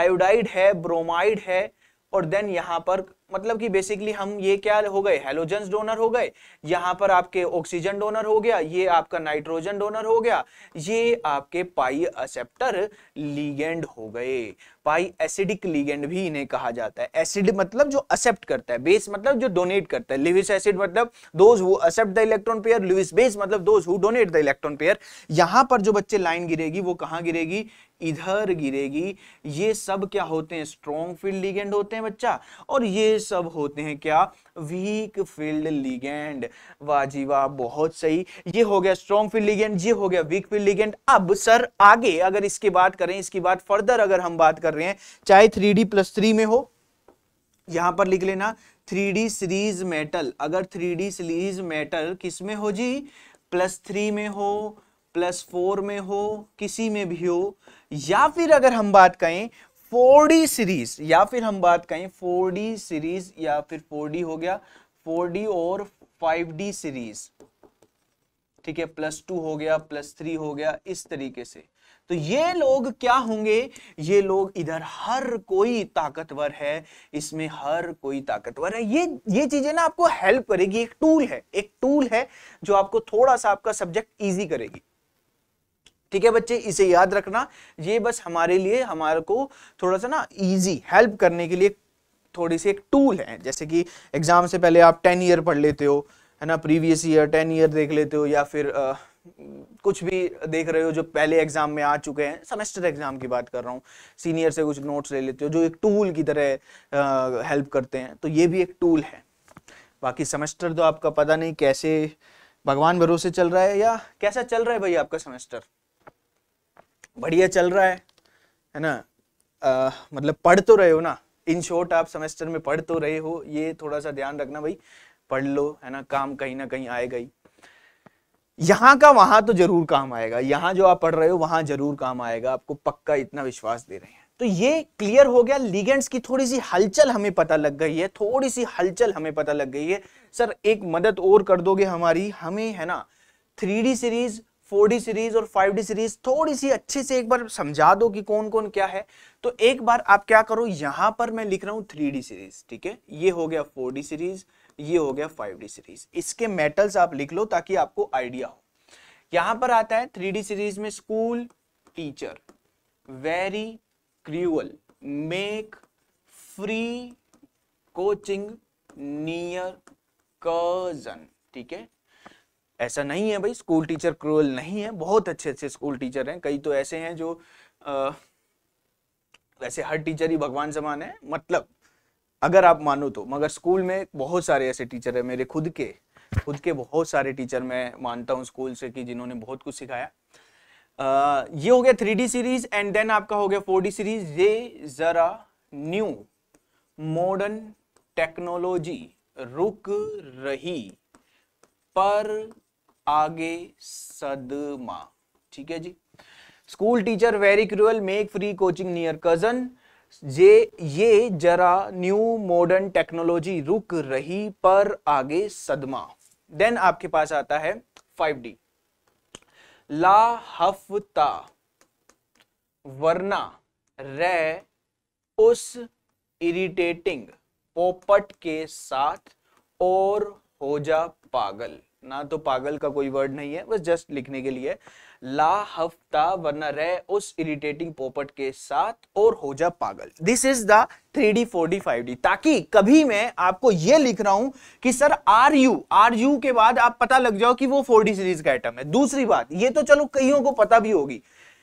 आयोडाइड है ब्रोमाइड है और देन यहां पर मतलब कि बेसिकली हम ये क्या हो गए हेलोजन डोनर हो गए यहाँ पर आपके ऑक्सीजन डोनर हो गया ये आपका नाइट्रोजन डोनर हो गया ये आपके पाई असेप्टर लीगेंड हो गए पाई एसिडिक लीगेंड भी इन्हें कहा जाता है एसिड मतलब जो एक्सेप्ट करता है बेस मतलब जो डोनेट करता है लिविस एसिड मतलब those who accept the electron pair Lewis base मतलब those who donate the electron pair यहां पर जो बच्चे लाइन गिरेगी वो कहां गिरेगी इधर गिरेगी ये सब क्या होते हैं स्ट्रॉन्ग फील्ड लीगेंड होते हैं बच्चा और ये सब होते हैं क्या वीक फील्ड लिगेंड वाजीवा बहुत सही ये हो गया स्ट्रॉन्ग फील्ड लिगेंड ये हो गया वीक फील्ड लिगेंड अब सर आगे अगर इसकी बात करें इसकी बात फर्दर अगर हम बात कर रहे हैं चाहे थ्री डी प्लस थ्री में हो यहां पर लिख लेना थ्री डी सीरीज मेटल अगर थ्री डी सीरीज मेटल किस में हो जी प्लस थ्री में हो प्लस फोर में हो किसी में भी हो या फिर अगर हम बात करें 4D सीरीज या फिर हम बात कहें 4D सीरीज या फिर 4D हो गया 4D और 5D सीरीज ठीक है प्लस टू हो गया प्लस थ्री हो गया इस तरीके से तो ये लोग क्या होंगे ये लोग इधर हर कोई ताकतवर है इसमें हर कोई ताकतवर है ये ये चीजें ना आपको हेल्प करेगी एक टूल है एक टूल है जो आपको थोड़ा सा आपका सब्जेक्ट इजी करेगी ठीक है बच्चे इसे याद रखना ये बस हमारे लिए हमारे को थोड़ा सा ना इजी हेल्प करने के लिए थोड़ी सी एक टूल है जैसे कि एग्जाम से पहले आप टेन ईयर पढ़ लेते हो है ना प्रीवियस ईयर टेन ईयर देख लेते हो या फिर आ, कुछ भी देख रहे हो जो पहले एग्जाम में आ चुके हैं सेमेस्टर एग्जाम की बात कर रहा हूँ सीनियर से कुछ नोट्स ले लेते हो जो एक टूल की तरह हेल्प करते हैं तो ये भी एक टूल है बाकी सेमेस्टर तो आपका पता नहीं कैसे भगवान भरोसे चल रहा है या कैसा चल रहा है भाई आपका सेमेस्टर बढ़िया चल रहा है है ना आ, मतलब पढ़ तो रहे हो ना इन शॉर्ट आप सेमेस्टर में पढ़ तो रहे हो ये थोड़ा सा ध्यान रखना भाई पढ़ लो है ना काम कहीं ना कहीं आएगा ही यहाँ का वहां तो जरूर काम आएगा यहाँ जो आप पढ़ रहे हो वहां जरूर काम आएगा आपको पक्का इतना विश्वास दे रहे हैं तो ये क्लियर हो गया लिगेंड्स की थोड़ी सी हलचल हमें पता लग गई है थोड़ी सी हलचल हमें पता लग गई है सर एक मदद और कर दोगे हमारी हमें है ना थ्री सीरीज फोर सीरीज और फाइव सीरीज थोड़ी सी अच्छे से एक बार समझा दो कि कौन कौन क्या है तो एक बार आप क्या करो यहाँ पर मैं लिख रहा हूँ थ्री सीरीज ठीक है ये हो गया फोर सीरीज ये हो गया फाइव सीरीज इसके मेटल्स आप लिख लो ताकि आपको आइडिया हो यहां पर आता है थ्री सीरीज में school teacher very cruel make free coaching near cousin ठीक है ऐसा नहीं है भाई स्कूल टीचर क्रूअल नहीं है बहुत अच्छे अच्छे स्कूल टीचर हैं कई तो ऐसे हैं जो आ, वैसे हर टीचर ही भगवान समान है मतलब अगर आप मानो तो मगर स्कूल में बहुत सारे ऐसे टीचर हैं मेरे खुद के खुद के बहुत सारे टीचर मैं मानता हूँ स्कूल से कि जिन्होंने बहुत कुछ सिखाया आ, ये हो गया three d series and then आपका हो गया फोर डी सीरीज ये जरा न्यू मॉडर्न टेक्नोलॉजी रुक रही पर आगे सदमा ठीक है जी school teacher very cruel make free coaching near cousin ये ये जरा न्यू मॉडर्न टेक्नोलॉजी रुक रही पर आगे सदमा देन आपके पास आता है फाइव डी ला हफ्ता वरना रे उस इरिटेटिंग पोपट के साथ और हो जा पागल ना तो पागल का कोई वर्ड नहीं है बस जस्ट लिखने के लिए ला हफ्ता वरना रह उस इरिटेटिंग पोपट के साथ और हो जा पागल this is the three D four d five d ताकि कभी मैं आपको ये लिख रहा हूं कि sir R U R U के बाद आप पता लग जाओ कि वो फोर डी सीरीज का आइटम है दूसरी बात ये तो चलो कईयों को पता भी होगी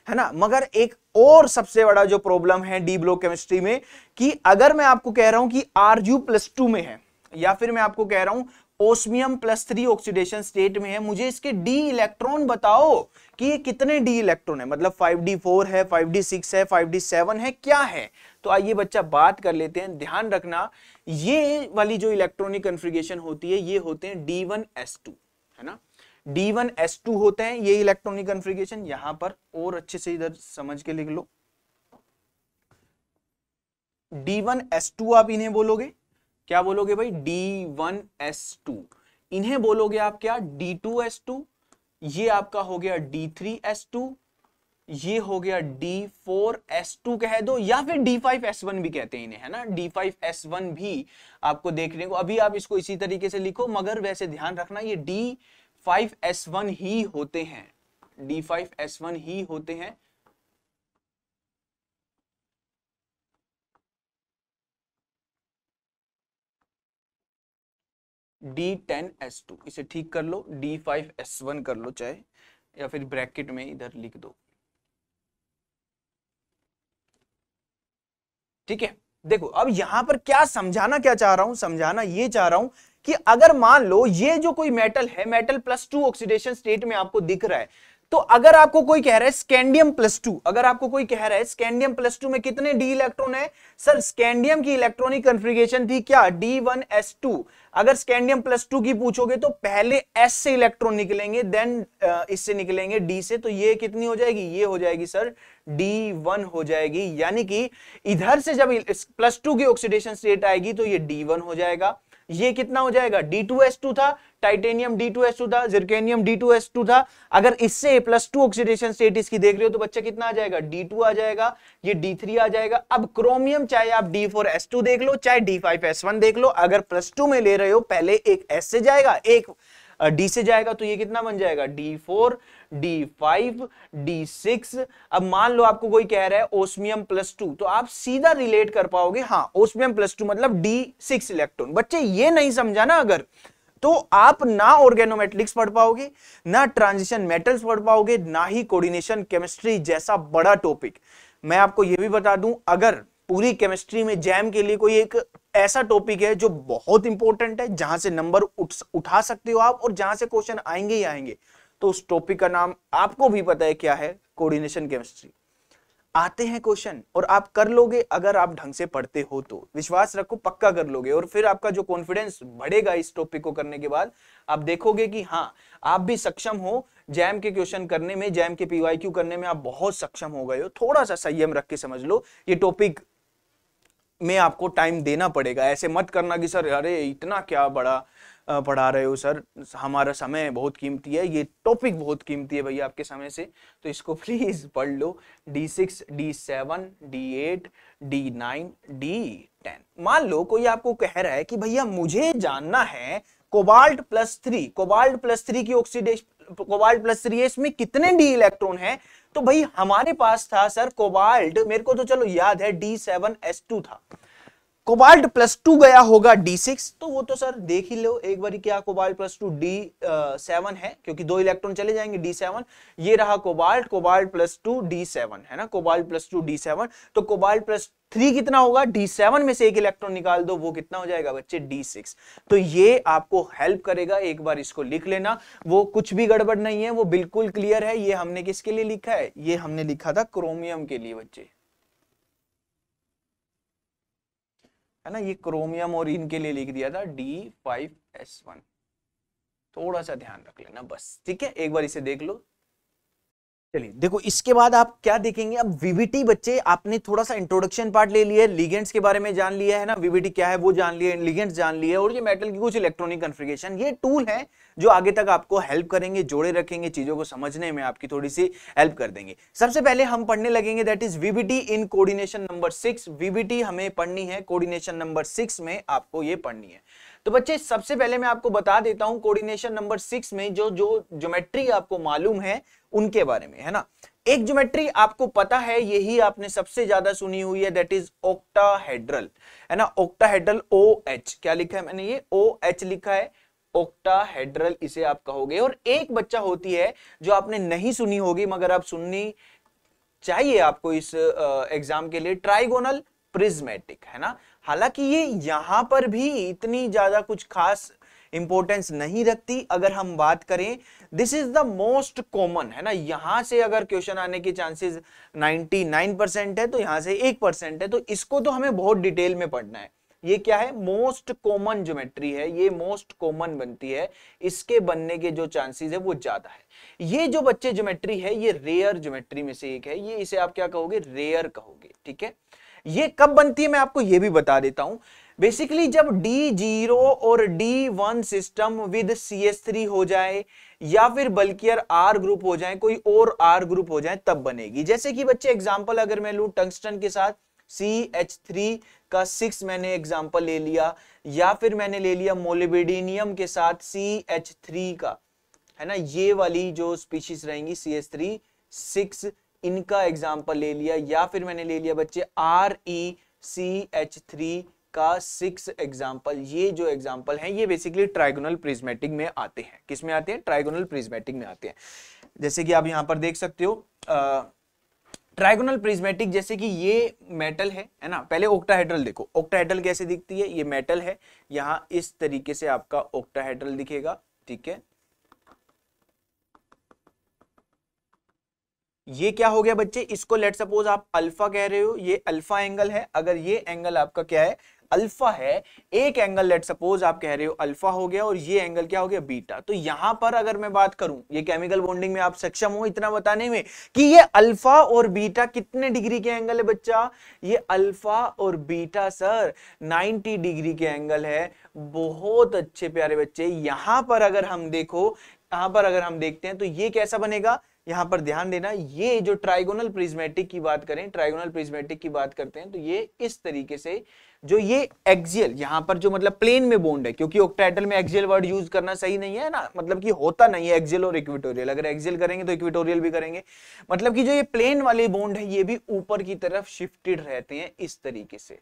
है ना मगर एक और सबसे बड़ा जो प्रॉब्लम है डी ब्लॉक केमिस्ट्री में कि अगर मैं आपको कह रहा हूं कि आर यू प्लस टू में है या फिर मैं आपको कह रहा हूं osmium plus three oxidation state में है मुझे इसके डी इलेक्ट्रॉन बताओ कि ये कितने डी इलेक्ट्रॉन मतलब है मतलब फाइव डी फोर है फाइव डी सिक्स है फाइव डी सेवन है क्या है तो आइए बच्चा बात कर लेते हैं ध्यान रखना ये वाली जो इलेक्ट्रॉनिक कन्फ्रिगेशन होती है ये होते हैं डी वन एस टू है ना डी वन एस टू होते हैं ये इलेक्ट्रॉनिक कन्फ्रिगेशन यहां पर और अच्छे से इधर समझ के लिख लो डी वन एस टू आप इन्हें बोलोगे क्या बोलोगे भाई डी वन एस टू इन्हें बोलोगे आप क्या डी टू एस टू ये आपका हो गया डी थ्री एस टू ये हो गया डी फोर एस टू कह दो या फिर डी फाइव एस वन भी कहते हैं इन्हें है ना डी फाइव एस वन भी आपको देखने को अभी आप इसको इसी तरीके से लिखो मगर वैसे ध्यान रखना ये डी फाइव एस वन ही होते हैं डी फाइव एस वन ही होते हैं डी टेन एस टू इसे ठीक कर लो डी फाइव एस वन कर लो चाहे या फिर ब्रैकेट में इधर लिख दो ठीक है देखो अब यहां पर क्या समझाना क्या चाह रहा हूं समझाना ये चाह रहा हूं कि अगर मान लो ये जो कोई मेटल है metal plus two oxidation state में आपको दिख रहा है तो अगर आपको कोई कह रहा है स्कैंडियम प्लस टू अगर आपको कोई कह रहा है स्कैंडियम प्लस टू में कितने डी इलेक्ट्रॉन है सर स्कैंडियम की इलेक्ट्रॉनिक कंफ्रिगेशन थी क्या डी वन एस टू अगर स्कैंडियम प्लस टू की पूछोगे तो पहले एस से इलेक्ट्रॉन निकलेंगे देन इससे निकलेंगे डी से तो ये कितनी हो जाएगी ये हो जाएगी सर डी वन हो जाएगी यानी कि इधर से जब प्लस टू की ऑक्सीडेशन स्टेट आएगी तो ये डी वन हो जाएगा ये कितना हो जाएगा D2S2 था टाइटेनियम D2S2 था जिरकेनियम D2S2 था अगर इससे प्लस टू ऑक्सीडेशन स्टेट इसकी देख रहे हो तो बच्चा कितना आ जाएगा D2 आ जाएगा ये D3 आ जाएगा अब क्रोमियम चाहे आप D4S2 देख लो चाहे D5S1 देख लो अगर प्लस टू में ले रहे हो पहले एक S से जाएगा एक डी से जाएगा तो ये कितना बन जाएगा d four d five d six अब मान लो आपको कोई कह रहा है ओस्मियम प्लस टू तो आप सीधा रिलेट कर पाओगे हाँ ओस्मियम प्लस टू मतलब डी सिक्स इलेक्ट्रॉन बच्चे ये नहीं समझा ना अगर तो आप ना ऑर्गेनोमेट्रिक्स पढ़ पाओगे ना ट्रांजिशन मेटल्स पढ़ पाओगे ना ही कोऑर्डिनेशन केमिस्ट्री जैसा बड़ा टॉपिक मैं आपको यह भी बता दूं अगर पूरी केमिस्ट्री में जैम के लिए कोई एक ऐसा टॉपिक है जो बहुत इंपॉर्टेंट है जहां से नंबर उठ, उठा सकते हो आप और जहां से क्वेश्चन आएंगे ही आएंगे तो उस टॉपिक का नाम आपको भी पता है क्या है कोऑर्डिनेशन केमिस्ट्री आते हैं क्वेश्चन और आप कर लोगे अगर आप ढंग से पढ़ते हो तो विश्वास रखो पक्का कर लोगे और फिर आपका जो कॉन्फिडेंस बढ़ेगा इस टॉपिक को करने के बाद आप देखोगे कि हाँ आप भी सक्षम हो जैम के क्वेश्चन करने में जैम के पीवाईक्यू करने में आप बहुत सक्षम हो गए हो थोड़ा सा संयम रख के समझ लो ये टॉपिक में आपको टाइम देना पड़ेगा ऐसे मत करना कि सर अरे इतना क्या बड़ा पढ़ा रहे हो सर हमारा समय बहुत कीमती है ये टॉपिक बहुत कीमती है भैया आपके समय से तो इसको प्लीज़ पढ़ लो d six d seven d eight d nine d ten मान लो कोई आपको कह रहा है कि भैया मुझे जानना है cobalt plus three cobalt plus three की ऑक्सीडेशन कोबाल्ट प्लस थ्री इसमें कितने डी इलेक्ट्रॉन है तो भाई हमारे पास था सर कोबाल्ट मेरे को तो चलो याद है डी सेवन एस टू था कोबाल्ट प्लस टू गया होगा डी सिक्स तो वो तो सर देख ही लो एक बार क्या cobalt plus two d seven है क्योंकि दो इलेक्ट्रॉन चले जाएंगे डी सेवन ये रहा cobalt cobalt plus two d seven है ना cobalt plus two d seven तो कोबाल्ट प्लस थ्री कितना होगा डी सेवन में से एक इलेक्ट्रॉन निकाल दो वो कितना हो जाएगा बच्चे डी सिक्स तो ये आपको हेल्प करेगा एक बार इसको लिख लेना वो कुछ भी गड़बड़ नहीं है वो बिल्कुल क्लियर है ये हमने किसके लिए लिखा है ये हमने लिखा था क्रोमियम के लिए बच्चे है ना ये क्रोमियम और इनके लिए लिख दिया था डी फाइव एस वन थोड़ा सा ध्यान रख लेना बस ठीक है एक बार इसे देख लो चलिए देखो इसके बाद आप क्या देखेंगे अब वीवीटी बच्चे आपने थोड़ा सा इंट्रोडक्शन पार्ट ले लिया है लिगेंट्स के बारे में जान लिया है ना वीवीटी क्या है वो जान लिया लिगेंट्स जान लिया और ये मेटल की कुछ इलेक्ट्रॉनिक कॉन्फ़िगरेशन ये टूल है जो आगे तक आपको हेल्प करेंगे जोड़े रखेंगे चीजों को समझने में आपकी थोड़ी सी हेल्प कर देंगे सबसे पहले हम पढ़ने लगेंगे that is VBT in coordination number six VBT हमें पढ़नी है कोर्डिनेशन नंबर सिक्स में आपको ये पढ़नी है तो बच्चे सबसे पहले मैं आपको बता देता हूं कोऑर्डिनेशन नंबर सिक्स में जो जो ज्योमेट्री आपको मालूम है उनके बारे में है ना एक ज्योमेट्री आपको पता है यही आपने सबसे ज्यादा सुनी हुई है दैट इज ऑक्टाहेड्रल है ना ऑक्टाहेड्रल ओ एच क्या लिखा है मैंने ये ओ एच लिखा है ऑक्टाहेड्रल इसे आप कहोगे और एक बच्चा होती है जो आपने नहीं सुनी होगी मगर आप सुननी चाहिए आपको इस एग्जाम के लिए ट्राइगोनल प्रिज्मेटिक है ना हालांकि ये यहां पर भी इतनी ज्यादा कुछ खास इंपॉर्टेंस नहीं रखती अगर हम बात करें this is the most common है ना यहां से अगर क्वेश्चन आने की चांसेस 99 परसेंट है तो यहां से एक परसेंट है तो इसको तो हमें बहुत डिटेल में पढ़ना है ये क्या है मोस्ट कॉमन ज्योमेट्री है ये मोस्ट कॉमन बनती है इसके बनने के जो चांसेस है वो ज्यादा है ये जो बच्चे ज्योमेट्री है ये रेयर ज्योमेट्री में से एक है ये इसे आप क्या कहोगे रेयर कहोगे ठीक है ये कब बनती है मैं आपको ये भी बता देता हूं बेसिकली जब डी जीरो और d one system with CS3 हो जाए या फिर बल्कि आर ग्रुप हो जाए कोई और आर ग्रुप हो जाए तब बनेगी जैसे कि बच्चे एग्जाम्पल अगर मैं लू टंगस्टन के साथ सी एच थ्री का सिक्स मैंने एग्जाम्पल ले लिया या फिर मैंने ले लिया मोलिबिडीनियम के साथ सी एच थ्री का है ना ये वाली जो स्पीशीज रहेंगी सी एच थ्री सिक्स इनका एग्जाम्पल ले लिया या फिर मैंने ले लिया बच्चे R E C H three का सिक्स एग्जाम्पल ये जो एग्जाम्पल है ये बेसिकली ट्राइगोनल प्रिज्मेटिक में आते हैं किस में आते हैं ट्राइगोनल प्रिज्मेटिक में आते हैं जैसे कि आप यहाँ पर देख सकते हो ट्राइगोनल प्रिज्मेटिक जैसे कि ये मेटल है है ना पहले ओक्टाहेड्रल देखो ओक्टाहेड्रल कैसे दिखती है ये मेटल है यहाँ इस तरीके से आपका ओक्टाहेड्रल दिखेगा ठीक है ये क्या हो गया बच्चे इसको लेट सपोज आप अल्फा कह रहे हो ये अल्फा एंगल है अगर ये एंगल आपका क्या है अल्फा है एक एंगल लेट सपोज आप कह रहे हो अल्फा हो गया और ये एंगल क्या हो गया बीटा तो यहां पर अगर मैं बात करूं ये केमिकल बॉन्डिंग में आप सक्षम हो इतना बताने में कि ये अल्फा और बीटा कितने डिग्री के एंगल है बच्चा ये अल्फा और बीटा सर 90 डिग्री के एंगल है बहुत अच्छे प्यारे बच्चे यहां पर अगर हम देखो यहां पर अगर हम देखते हैं तो ये कैसा बनेगा यहां पर ध्यान देना ये जो ट्राइगोनल प्रिज्मेटिक की बात करें ट्राइगोनल प्रिज्मेटिक की बात करते हैं तो ये इस तरीके से जो ये एक्जियल यहां पर जो मतलब प्लेन में बोन्ड है क्योंकि ऑक्टेटल में एक्जियल वर्ड यूज करना सही नहीं है ना मतलब कि होता नहीं है एक्जियल और इक्विटोरियल अगर एक्जियल करेंगे तो इक्विटोरियल भी करेंगे मतलब कि जो ये प्लेन वाले बोन्ड है ये भी ऊपर की तरफ शिफ्टेड रहते हैं इस तरीके से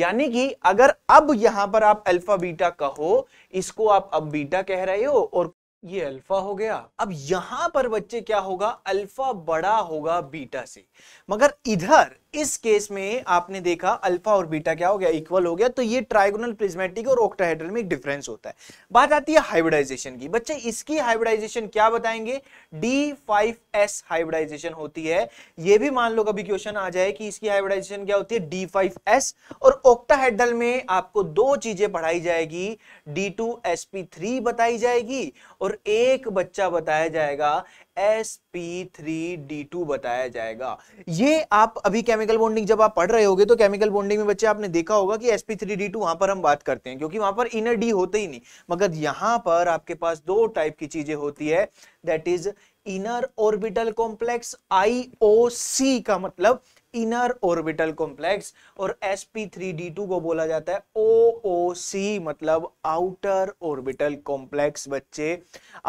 यानी कि अगर अब यहां पर आप अल्फा बीटा कहो इसको आप अब बीटा कह रहे हो और ये अल्फा हो गया अब यहां पर बच्चे क्या होगा अल्फा बड़ा होगा बीटा से मगर इधर इस केस में आपने देखा अल्फा और बीटा क्या हो गया इक्वल हो गया तो ये ट्राइगोनल प्रिज्मेटिक और ऑक्टाहेड्रल में एक डिफरेंस होता है बात आती है हाइब्रिडाइजेशन की बच्चे इसकी हाइब्रिडाइजेशन क्या बताएंगे डी फाइव एस हाइब्रिडाइजेशन होती है ये भी मान लो कभी क्वेश्चन आ जाए कि इसकी हाइब्रिडाइजेशन क्या होती है डी फाइव एस और ऑक्टाहेड्रल में आपको दो चीजें पढ़ाई जाएगी d two S P three बताई जाएगी और एक बच्चा बताया जाएगा s P three D two बताया जाएगा ये आप अभी केमिकल बॉन्डिंग जब आप पढ़ रहे होगे तो केमिकल बॉन्डिंग में बच्चे आपने देखा होगा कि थ्री डी टू वहां पर हम बात करते हैं क्योंकि वहां पर इनर डी होते ही नहीं मगर यहां पर आपके पास दो टाइप की चीजें होती है that is inner orbital complex IOC का मतलब इनर ऑर्बिटल कॉम्प्लेक्स और sp3d2 को बोला जाता है OOC मतलब आउटर ऑर्बिटल कॉम्प्लेक्स बच्चे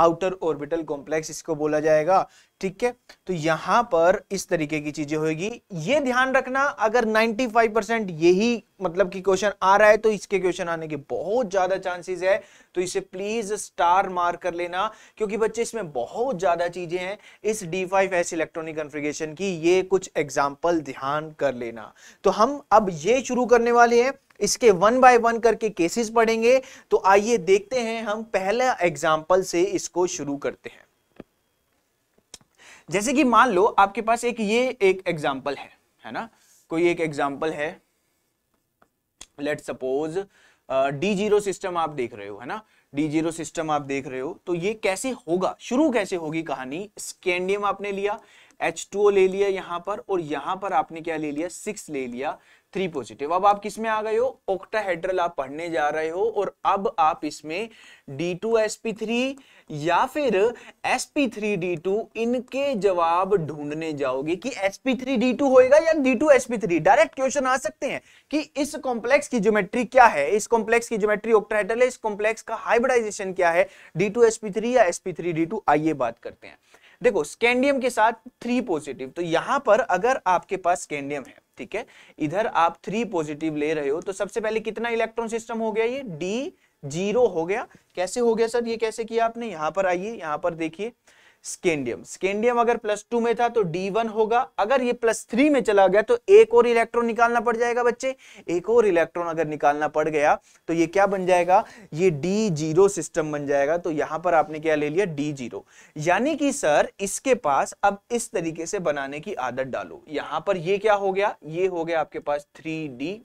आउटर ऑर्बिटल कॉम्प्लेक्स इसको बोला जाएगा ठीक है तो यहां पर इस तरीके की चीजें होगी ये ध्यान रखना अगर 95 परसेंट यही मतलब कि क्वेश्चन आ रहा है तो इसके क्वेश्चन आने के बहुत ज्यादा चांसेस है तो इसे प्लीज स्टार मार कर लेना क्योंकि बच्चे इसमें बहुत ज्यादा चीजें हैं इस d five s electronic configuration की ये कुछ एग्जाम्पल ध्यान कर लेना तो हम अब ये शुरू करने वाले हैं इसके वन बाय वन करके केसेस पढ़ेंगे तो आइए देखते हैं हम पहला एग्जाम्पल से इसको शुरू करते हैं जैसे कि मान लो आपके पास एक ये एक एग्जाम्पल है है ना कोई एक एग्जाम्पल है let suppose d zero system आप देख रहे हो है ना डी जीरो सिस्टम आप देख रहे हो तो ये कैसे होगा शुरू कैसे होगी कहानी स्कैंडियम आपने लिया एच टू ओ ले लिया यहाँ पर और यहाँ पर आपने क्या ले लिया सिक्स ले लिया थ्री पॉजिटिव अब आप किस में आ गए हो ऑक्टाहेड्रल आप पढ़ने जा रहे हो और अब आप इसमें d two S P three या फिर s P three D two इनके जवाब ढूंढने जाओगे कि थ्री डी टू होगा या d two S P three direct question आ सकते हैं कि इस कॉम्प्लेक्स की ज्योमेट्री क्या है इस कॉम्प्लेक्स की ज्योमेट्री ऑक्टाहेड्रल है इस कॉम्प्लेक्स का हाइब्रिडाइजेशन क्या है D two S P three या S P three D two आइए बात करते हैं देखो स्कैंडियम के साथ थ्री पॉजिटिव तो यहां पर अगर आपके पास स्कैंडियम है ठीक है इधर आप थ्री पॉजिटिव ले रहे हो तो सबसे पहले कितना इलेक्ट्रॉन सिस्टम हो गया ये डी जीरो हो गया कैसे हो गया सर ये कैसे किया आपने यहां पर आइए यहां पर देखिए स्केंडियम स्केंडियम अगर प्लस टू में था तो डी वन होगा अगर ये प्लस थ्री में चला गया तो एक और इलेक्ट्रॉन निकालना पड़ जाएगा बच्चे एक और इलेक्ट्रॉन अगर निकालना पड़ गया तो ये क्या बन जाएगा ये डी जीरो सिस्टम बन जाएगा तो यहां पर आपने क्या ले लिया डी जीरो यानी कि सर इसके पास अब इस तरीके से बनाने की आदत डालो यहां पर यह क्या हो गया ये हो गया आपके पास थ्री डी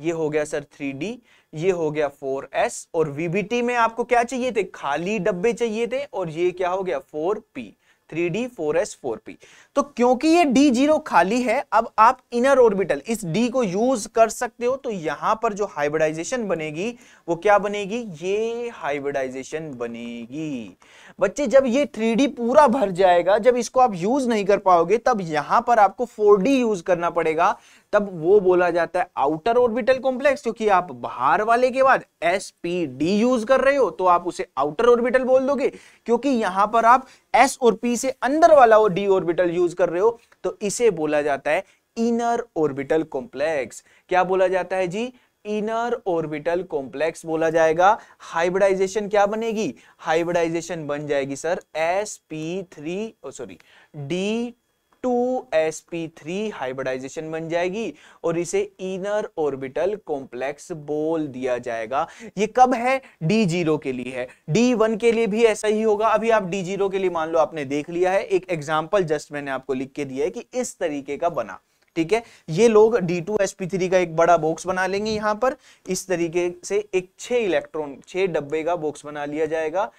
ये हो गया सर थ्री डी ये हो गया फोर एस और VBT में आपको क्या चाहिए थे खाली डब्बे चाहिए थे और ये क्या हो गया four p three D four S four p तो क्योंकि ये डी जीरो खाली है अब आप इनर ऑर्बिटल इस डी को यूज कर सकते हो तो यहां पर जो हाइब्रिडाइजेशन बनेगी वो क्या बनेगी ये हाइब्रिडाइजेशन बनेगी बच्चे जब ये थ्री पूरा भर जाएगा जब इसको आप यूज नहीं कर पाओगे तब यहां पर आपको फोर यूज करना पड़ेगा तब वो बोला जाता है आउटर ऑर्बिटल कॉम्प्लेक्स क्योंकि आप बाहर वाले के बाद एस पी डी यूज कर रहे हो तो आप उसे आउटर ऑर्बिटल बोल दोगे क्योंकि यहां पर आप एस और पी से अंदर वाला डी ऑर्बिटल यूज कर रहे हो तो इसे बोला जाता है इनर ऑर्बिटल कॉम्प्लेक्स क्या बोला जाता है जी इनर ऑर्बिटल कॉम्प्लेक्स बोला जाएगा हाइब्रिडाइजेशन क्या बनेगी हाइब्रिडाइजेशन बन जाएगी sir s P three sorry d two S P three hybridization बन जाएगी और इसे इनर ऑर्बिटल कॉम्प्लेक्स बोल दिया जाएगा ये कब है डी जीरो के लिए है डी वन के लिए भी ऐसा ही होगा अभी आप डी जीरो के लिए मान लो आपने देख लिया है एक एग्जाम्पल जस्ट मैंने आपको लिख के दिया है कि इस तरीके का बना ठीक है ये लोग d two S P three का एक बड़ा बॉक्स बना लेंगे यहाँ पर इस तरीके से एक छः इलेक्ट्रॉन छः डब्बे का बॉक्स बना लिया जाएगा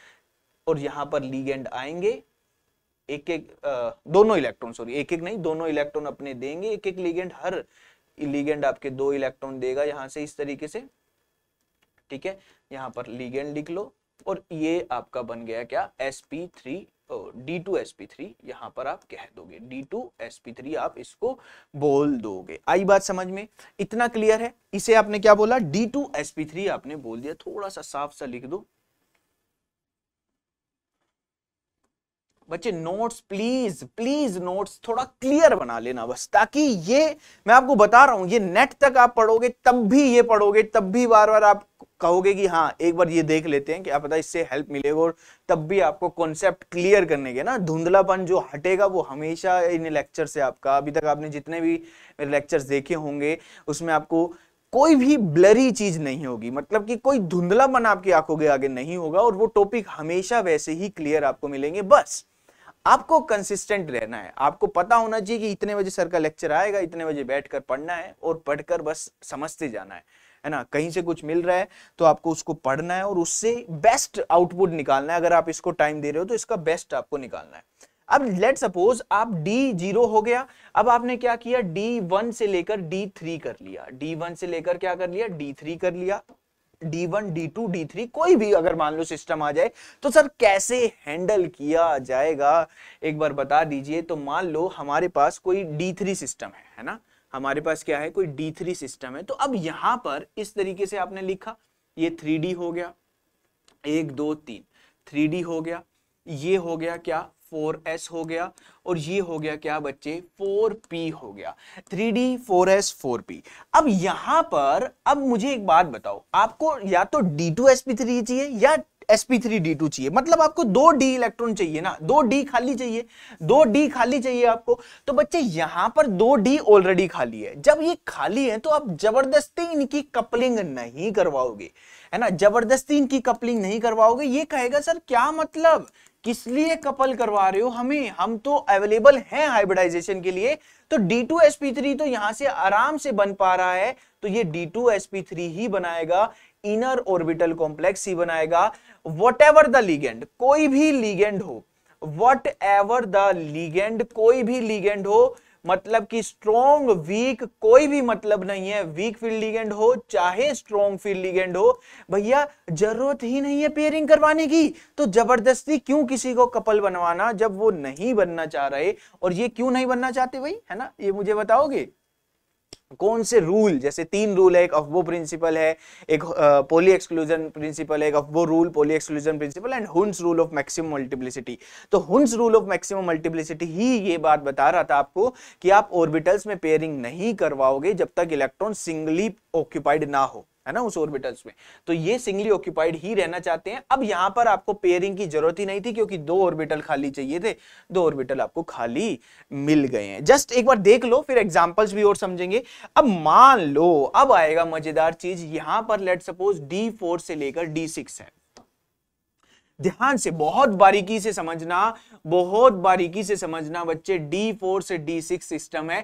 और यहाँ पर लीगेंड आएंगे एक एक आ, दोनों इलेक्ट्रॉन सॉरी एक एक नहीं दोनों इलेक्ट्रॉन अपने देंगे एक एक लीगेंड हर लीगेंड आपके दो इलेक्ट्रॉन देगा यहां से इस तरीके से ठीक है यहां पर लीगेंड लिख लो और ये आपका बन गया क्या s P three D two S P three यहाँ पर आप कह दोगे d two S P three आप इसको बोल दोगे आई बात समझ में इतना क्लियर है इसे आपने क्या बोला d two S P three आपने बोल दिया थोड़ा सा साफ सा लिख दो बच्चे नोट्स प्लीज प्लीज नोट्स थोड़ा क्लियर बना लेना बस ताकि ये मैं आपको बता रहा हूं ये नेट तक आप पढ़ोगे तब भी ये पढ़ोगे तब भी बार बार आप कहोगे कि हाँ एक बार ये देख लेते हैं आप पता इससे हेल्प मिलेगा और तब भी आपको कॉन्सेप्ट क्लियर करने के ना धुंधलापन जो हटेगा वो हमेशा इन लेक्चर से आपका अभी तक आपने जितने भी लेक्चर्स देखे होंगे उसमें आपको कोई भी ब्लरी चीज नहीं होगी मतलब कि कोई धुंधलापन आपकी आंखों के आगे नहीं होगा और वो टॉपिक हमेशा वैसे ही क्लियर आपको मिलेंगे बस आपको कंसिस्टेंट रहना है आपको पता होना चाहिए कि इतने बजे सर का लेक्चर आएगा इतने बजे बैठकर पढ़ना है और पढ़कर बस समझते जाना है है ना कहीं से कुछ मिल रहा है तो आपको उसको पढ़ना है और उससे बेस्ट आउटपुट निकालना है अगर आप इसको टाइम दे रहे हो तो इसका बेस्ट आपको निकालना है अब लेट सपोज आप डी जीरो हो गया अब आपने क्या किया डी वन से लेकर डी थ्री कर लिया डी वन से लेकर क्या कर लिया डी थ्री कर लिया d one d two d three कोई भी अगर मान लो सिस्टम आ जाए तो सर कैसे हैंडल किया जाएगा एक बार बता दीजिए तो मान लो हमारे पास कोई डी थ्री सिस्टम है है ना हमारे पास क्या है कोई डी थ्री सिस्टम है तो अब यहाँ पर इस तरीके से आपने लिखा ये थ्री डी हो गया एक दो तीन थ्री डी हो गया ये हो गया क्या फोर एस हो गया और ये हो गया क्या बच्चे फोर पी हो गया three D four S four P अब यहाँ पर अब मुझे एक बात बताओ आपको या तो d two S P three चाहिए या d2 चाहिए मतलब आपको दो डी इलेक्ट्रॉन चाहिए ना दो डी खाली चाहिए दो डी खाली चाहिए आपको तो बच्चे यहां पर दो डी ऑलरेडी खाली है जब ये खाली है तो आप जबरदस्ती इनकी कपलिंग नहीं करवाओगे है ना जबरदस्ती इनकी कपलिंग नहीं करवाओगे ये कहेगा सर क्या मतलब किस लिए कपल करवा रहे हो हमें हम तो अवेलेबल हैं हाइब्रिडाइजेशन के लिए तो D2SP3 तो यहां से आराम से बन पा रहा है तो ये D2SP3 ही बनाएगा इनर ऑर्बिटल कॉम्प्लेक्स ही बनाएगा वट एवर द लीगेंड कोई भी लीगेंड हो वट एवर द लीगेंड कोई भी लीगेंड हो मतलब कि स्ट्रॉन्ग वीक कोई भी मतलब नहीं है वीक फील्ड लीगेंड हो चाहे स्ट्रॉन्ग फील्ड लीगेंड हो भैया जरूरत ही नहीं है पेयरिंग करवाने की तो जबरदस्ती क्यों किसी को कपल बनवाना जब वो नहीं बनना चाह रहे और ये क्यों नहीं बनना चाहते भाई है ना ये मुझे बताओगे कौन से रूल जैसे तीन रूल है एक ऑफ वो प्रिंसिपल है एक पोली एक्सक्लूजन प्रिंसिपल है एक ऑफ वो rule Pauli exclusion principle and Hund's rule of maximum multiplicity तो Hund's rule of maximum multiplicity ही ये बात बता रहा था आपको कि आप ऑर्बिटल्स में पेयरिंग नहीं करवाओगे जब तक इलेक्ट्रॉन सिंगली ऑक्यूपाइड ना हो है ना उस ऑर्बिटल्स में तो ये सिंगली ऑक्यूपाइड ही रहना चाहते हैं अब यहां पर आपको पेयरिंग की जरूरत ही नहीं थी क्योंकि दो ऑर्बिटल खाली चाहिए थे दो ऑर्बिटल आपको खाली मिल गए हैं जस्ट एक बार देख लो फिर एग्जाम्पल्स भी और समझेंगे अब मान लो अब आएगा मजेदार चीज यहां पर लेट सपोज डी से लेकर डी है ध्यान से बहुत बारीकी से समझना बहुत बारीकी से समझना बच्चे डी से डी सिस्टम है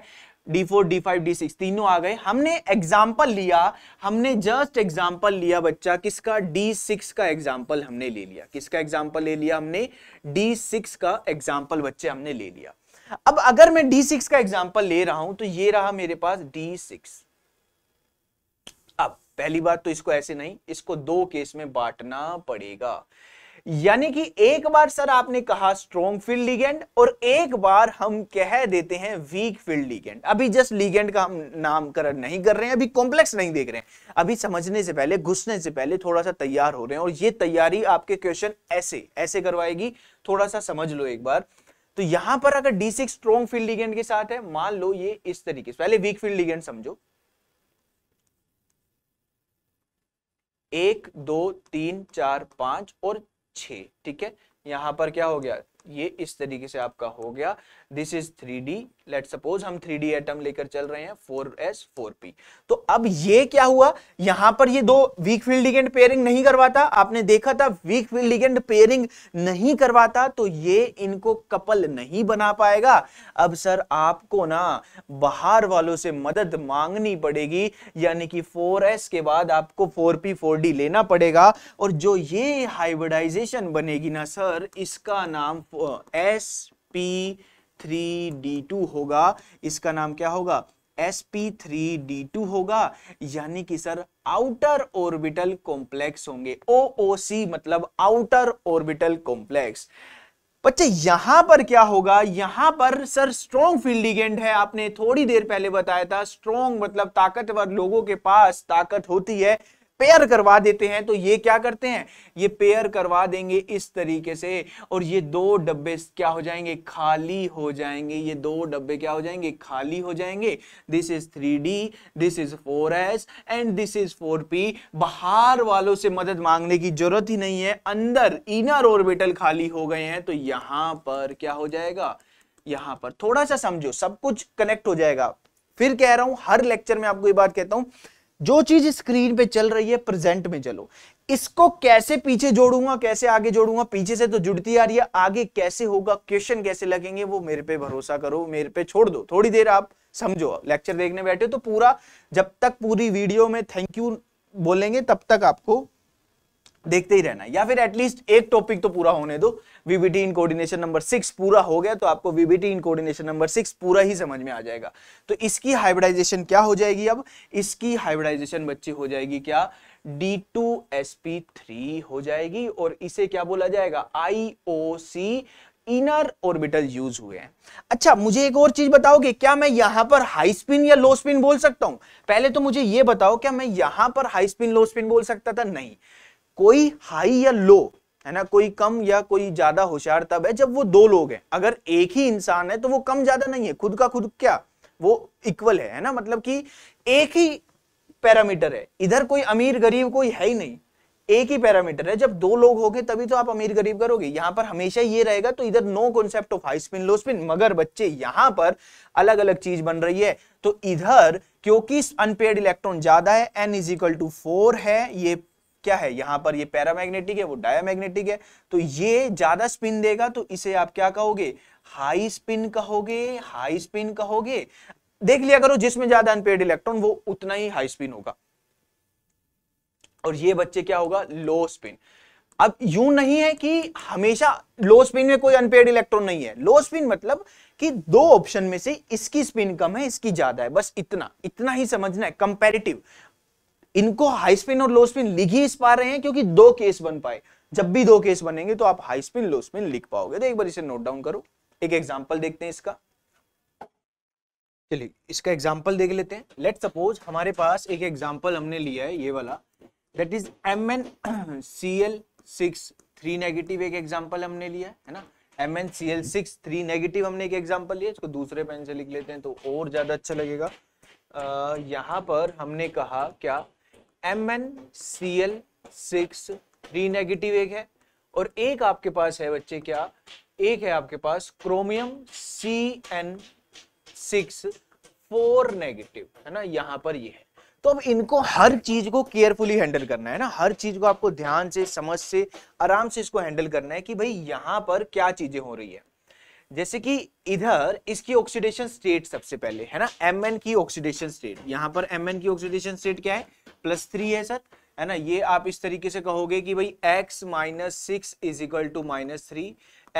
D4, D5, D6 तीनों आ गए हमने एग्जाम्पल लिया हमने जस्ट एग्जाम्पल लिया बच्चा किसका D6 का एग्जाम्पल हमने ले लिया किसका एग्जाम्पल ले लिया हमने D6 का एग्जाम्पल बच्चे हमने ले लिया अब अगर मैं D6 का एग्जाम्पल ले रहा हूं तो ये रहा मेरे पास D6 अब पहली बात तो इसको ऐसे नहीं इसको दो केस में बांटना पड़ेगा यानी कि एक बार सर आपने कहा स्ट्रॉन्ग फील्ड लीगेंड और एक बार हम कह देते हैं वीक फील्ड लीगेंड अभी जस्ट लीगेंड का हम नामकरण नहीं कर रहे हैं अभी कॉम्प्लेक्स नहीं देख रहे हैं अभी समझने से पहले घुसने से पहले थोड़ा सा तैयार हो रहे हैं और ये तैयारी आपके क्वेश्चन ऐसे ऐसे करवाएगी थोड़ा सा समझ लो एक बार तो यहां पर अगर d six strong field ligand के साथ है मान लो ये इस तरीके से पहले वीक फील्ड लीगेंड समझो एक दो तीन चार पांच और छ ठीक है यहाँ पर क्या हो गया ये इस तरीके से आपका हो गया this is three d let suppose हम थ्री डी एटम लेकर चल रहे हैं फोर एस फोर पी तो अब ये क्या हुआ यहां पर ये दो वीक फील्ड लिगेंड पेयरिंग नहीं करवाता आपने देखा था वीक फील्ड लिगेंड पेयरिंग नहीं करवाता तो ये इनको कपल नहीं बना पाएगा अब सर आपको ना बाहर वालों से मदद मांगनी पड़ेगी यानी कि फोर एस के बाद आपको फोर पी फोर डी लेना पड़ेगा और जो ये हाइब्रिडाइजेशन बनेगी ना सर इसका नाम s P three D two होगा इसका नाम क्या होगा s P three D two होगा यानी कि सर आउटर ऑर्बिटल कॉम्प्लेक्स होंगे ओ सी मतलब आउटर ऑर्बिटल कॉम्प्लेक्स बच्चे यहां पर क्या होगा यहां पर सर स्ट्रॉन्ग फील्ड लिगेंड है आपने थोड़ी देर पहले बताया था स्ट्रॉन्ग मतलब ताकतवर लोगों के पास ताकत होती है पेयर करवा देते हैं तो ये क्या करते हैं ये पेयर करवा देंगे इस तरीके से और ये दो डब्बे क्या हो जाएंगे खाली हो जाएंगे ये दो डब्बे क्या हो जाएंगे खाली हो जाएंगे this is three d this is four S and this is four p बाहर वालों से मदद मांगने की जरूरत ही नहीं है अंदर इनर ऑर्बिटल खाली हो गए हैं तो यहां पर क्या हो जाएगा यहां पर थोड़ा सा समझो सब कुछ कनेक्ट हो जाएगा फिर कह रहा हूं हर लेक्चर में आपको ये बात कहता हूं जो चीज स्क्रीन पे चल रही है प्रेजेंट में चलो इसको कैसे पीछे जोड़ूंगा कैसे आगे जोड़ूंगा पीछे से तो जुड़ती आ रही है आगे कैसे होगा क्वेश्चन कैसे लगेंगे वो मेरे पे भरोसा करो मेरे पे छोड़ दो थोड़ी देर आप समझो लेक्चर देखने बैठे तो पूरा जब तक पूरी वीडियो में थैंक यू बोलेंगे तब तक आपको देखते ही रहना या फिर एटलीस्ट एक टॉपिक तो पूरा होने दो VBT in coordination number six पूरा हो गया तो आपको VBT in coordination number six पूरा ही समझ में आ जाएगा तो इसकी हाइब्रिडाइजेशन क्या हो जाएगी अब इसकी हाइब्रिडाइजेशन बच्चे हो जाएगी क्या d two S P three हो जाएगी और इसे क्या बोला जाएगा I O C inner orbital use हुए हैं अच्छा मुझे एक और चीज बताओगे क्या मैं यहां पर हाई स्पिन या लो स्पिन बोल सकता हूं पहले तो मुझे यह बताओ क्या मैं यहां पर हाई स्पिन लो स्पिन बोल सकता था नहीं कोई हाई या लो है ना कोई कम या कोई ज्यादा होशियार तब है जब वो दो लोग हैं अगर एक ही इंसान है तो वो कम ज्यादा नहीं है खुद का खुद क्या वो इक्वल है है ना मतलब कि एक ही पैरामीटर है इधर कोई अमीर गरीब कोई है ही नहीं एक ही पैरामीटर है जब दो लोग होंगे तभी तो आप अमीर गरीब करोगे यहां पर हमेशा ये रहेगा तो इधर no concept of high spin low spin मगर बच्चे यहां पर अलग अलग चीज बन रही है तो इधर क्योंकि अनपेड इलेक्ट्रॉन ज्यादा है n is equal to four है ये क्या है यहां पर ये पैरामैग्नेटिक है वो डायमैग्नेटिक है तो ये ज्यादा स्पिन देगा तो इसे आप क्या कहोगे हाई स्पिन कहोगे हाई स्पिन कहोगे देख लिया करो जिसमें ज्यादा अनपेड इलेक्ट्रॉन वो उतना ही हाई स्पिन होगा और ये बच्चे क्या होगा लो स्पिन अब यूं नहीं है कि हमेशा लो स्पिन में कोई अनपेड इलेक्ट्रॉन नहीं है लो स्पिन मतलब कि दो ऑप्शन में से इसकी स्पिन कम है इसकी ज्यादा है बस इतना इतना ही समझना है कंपेरेटिव इनको हाई स्पिन और लो स्पिन लिख ही इस पा रहे हैं क्योंकि दो केस बन पाए जब भी दो केस बनेंगे तो आप हाई स्पिन लो स्पिन लिख पाओगे तो एक बार इसे नोट डाउन करो एक एग्जाम्पल देखते हैं इसका चलिए इसका एग्जाम्पल देख लेते हैं लेट सपोज हमारे पास एक एग्जाम्पल हमने लिया है ये वाला that is M N C L six three negative एक एग्जाम्पल हमने लिया है ना M N C L six three negative हमने एक एग्जाम्पल लिया इसको दूसरे पेन से लिख लेते हैं तो और ज्यादा अच्छा लगेगा यहाँ पर हमने कहा क्या M N C L six three negative एक है और एक आपके पास है बच्चे क्या एक है आपके पास chromium C N six four negative है ना यहां पर ये है तो अब इनको हर चीज को केयरफुली हैंडल करना है ना हर चीज को आपको ध्यान से समझ से आराम से इसको हैंडल करना है कि भाई यहां पर क्या चीजें हो रही है जैसे कि इधर इसकी ऑक्सीडेशन स्टेट सबसे पहले है ना एम की ऑक्सीडेशन स्टेट यहां पर एम की ऑक्सीडेशन स्टेट क्या है प्लस थ्री है सर है ना ये आप इस तरीके से कहोगे कि भाई x minus six is equal to minus three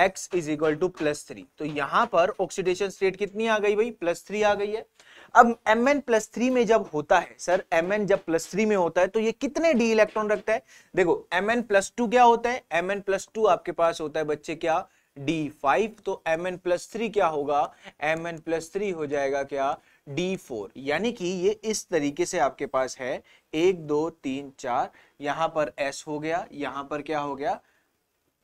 x is equal to plus three तो यहां पर ऑक्सीडेशन स्टेट कितनी आ गई भाई प्लस थ्री आ गई है अब Mn एन प्लस थ्री में जब होता है सर Mn जब प्लस थ्री में होता है तो ये कितने डी इलेक्ट्रॉन रखता है देखो Mn एन प्लस टू क्या होता है Mn एन प्लस टू आपके पास होता है बच्चे क्या डी फाइव तो Mn एन प्लस थ्री क्या होगा Mn एन प्लस थ्री हो जाएगा क्या डी फोर यानी कि ये इस तरीके से आपके पास है एक दो तीन चार यहां पर एस हो गया यहां पर क्या हो गया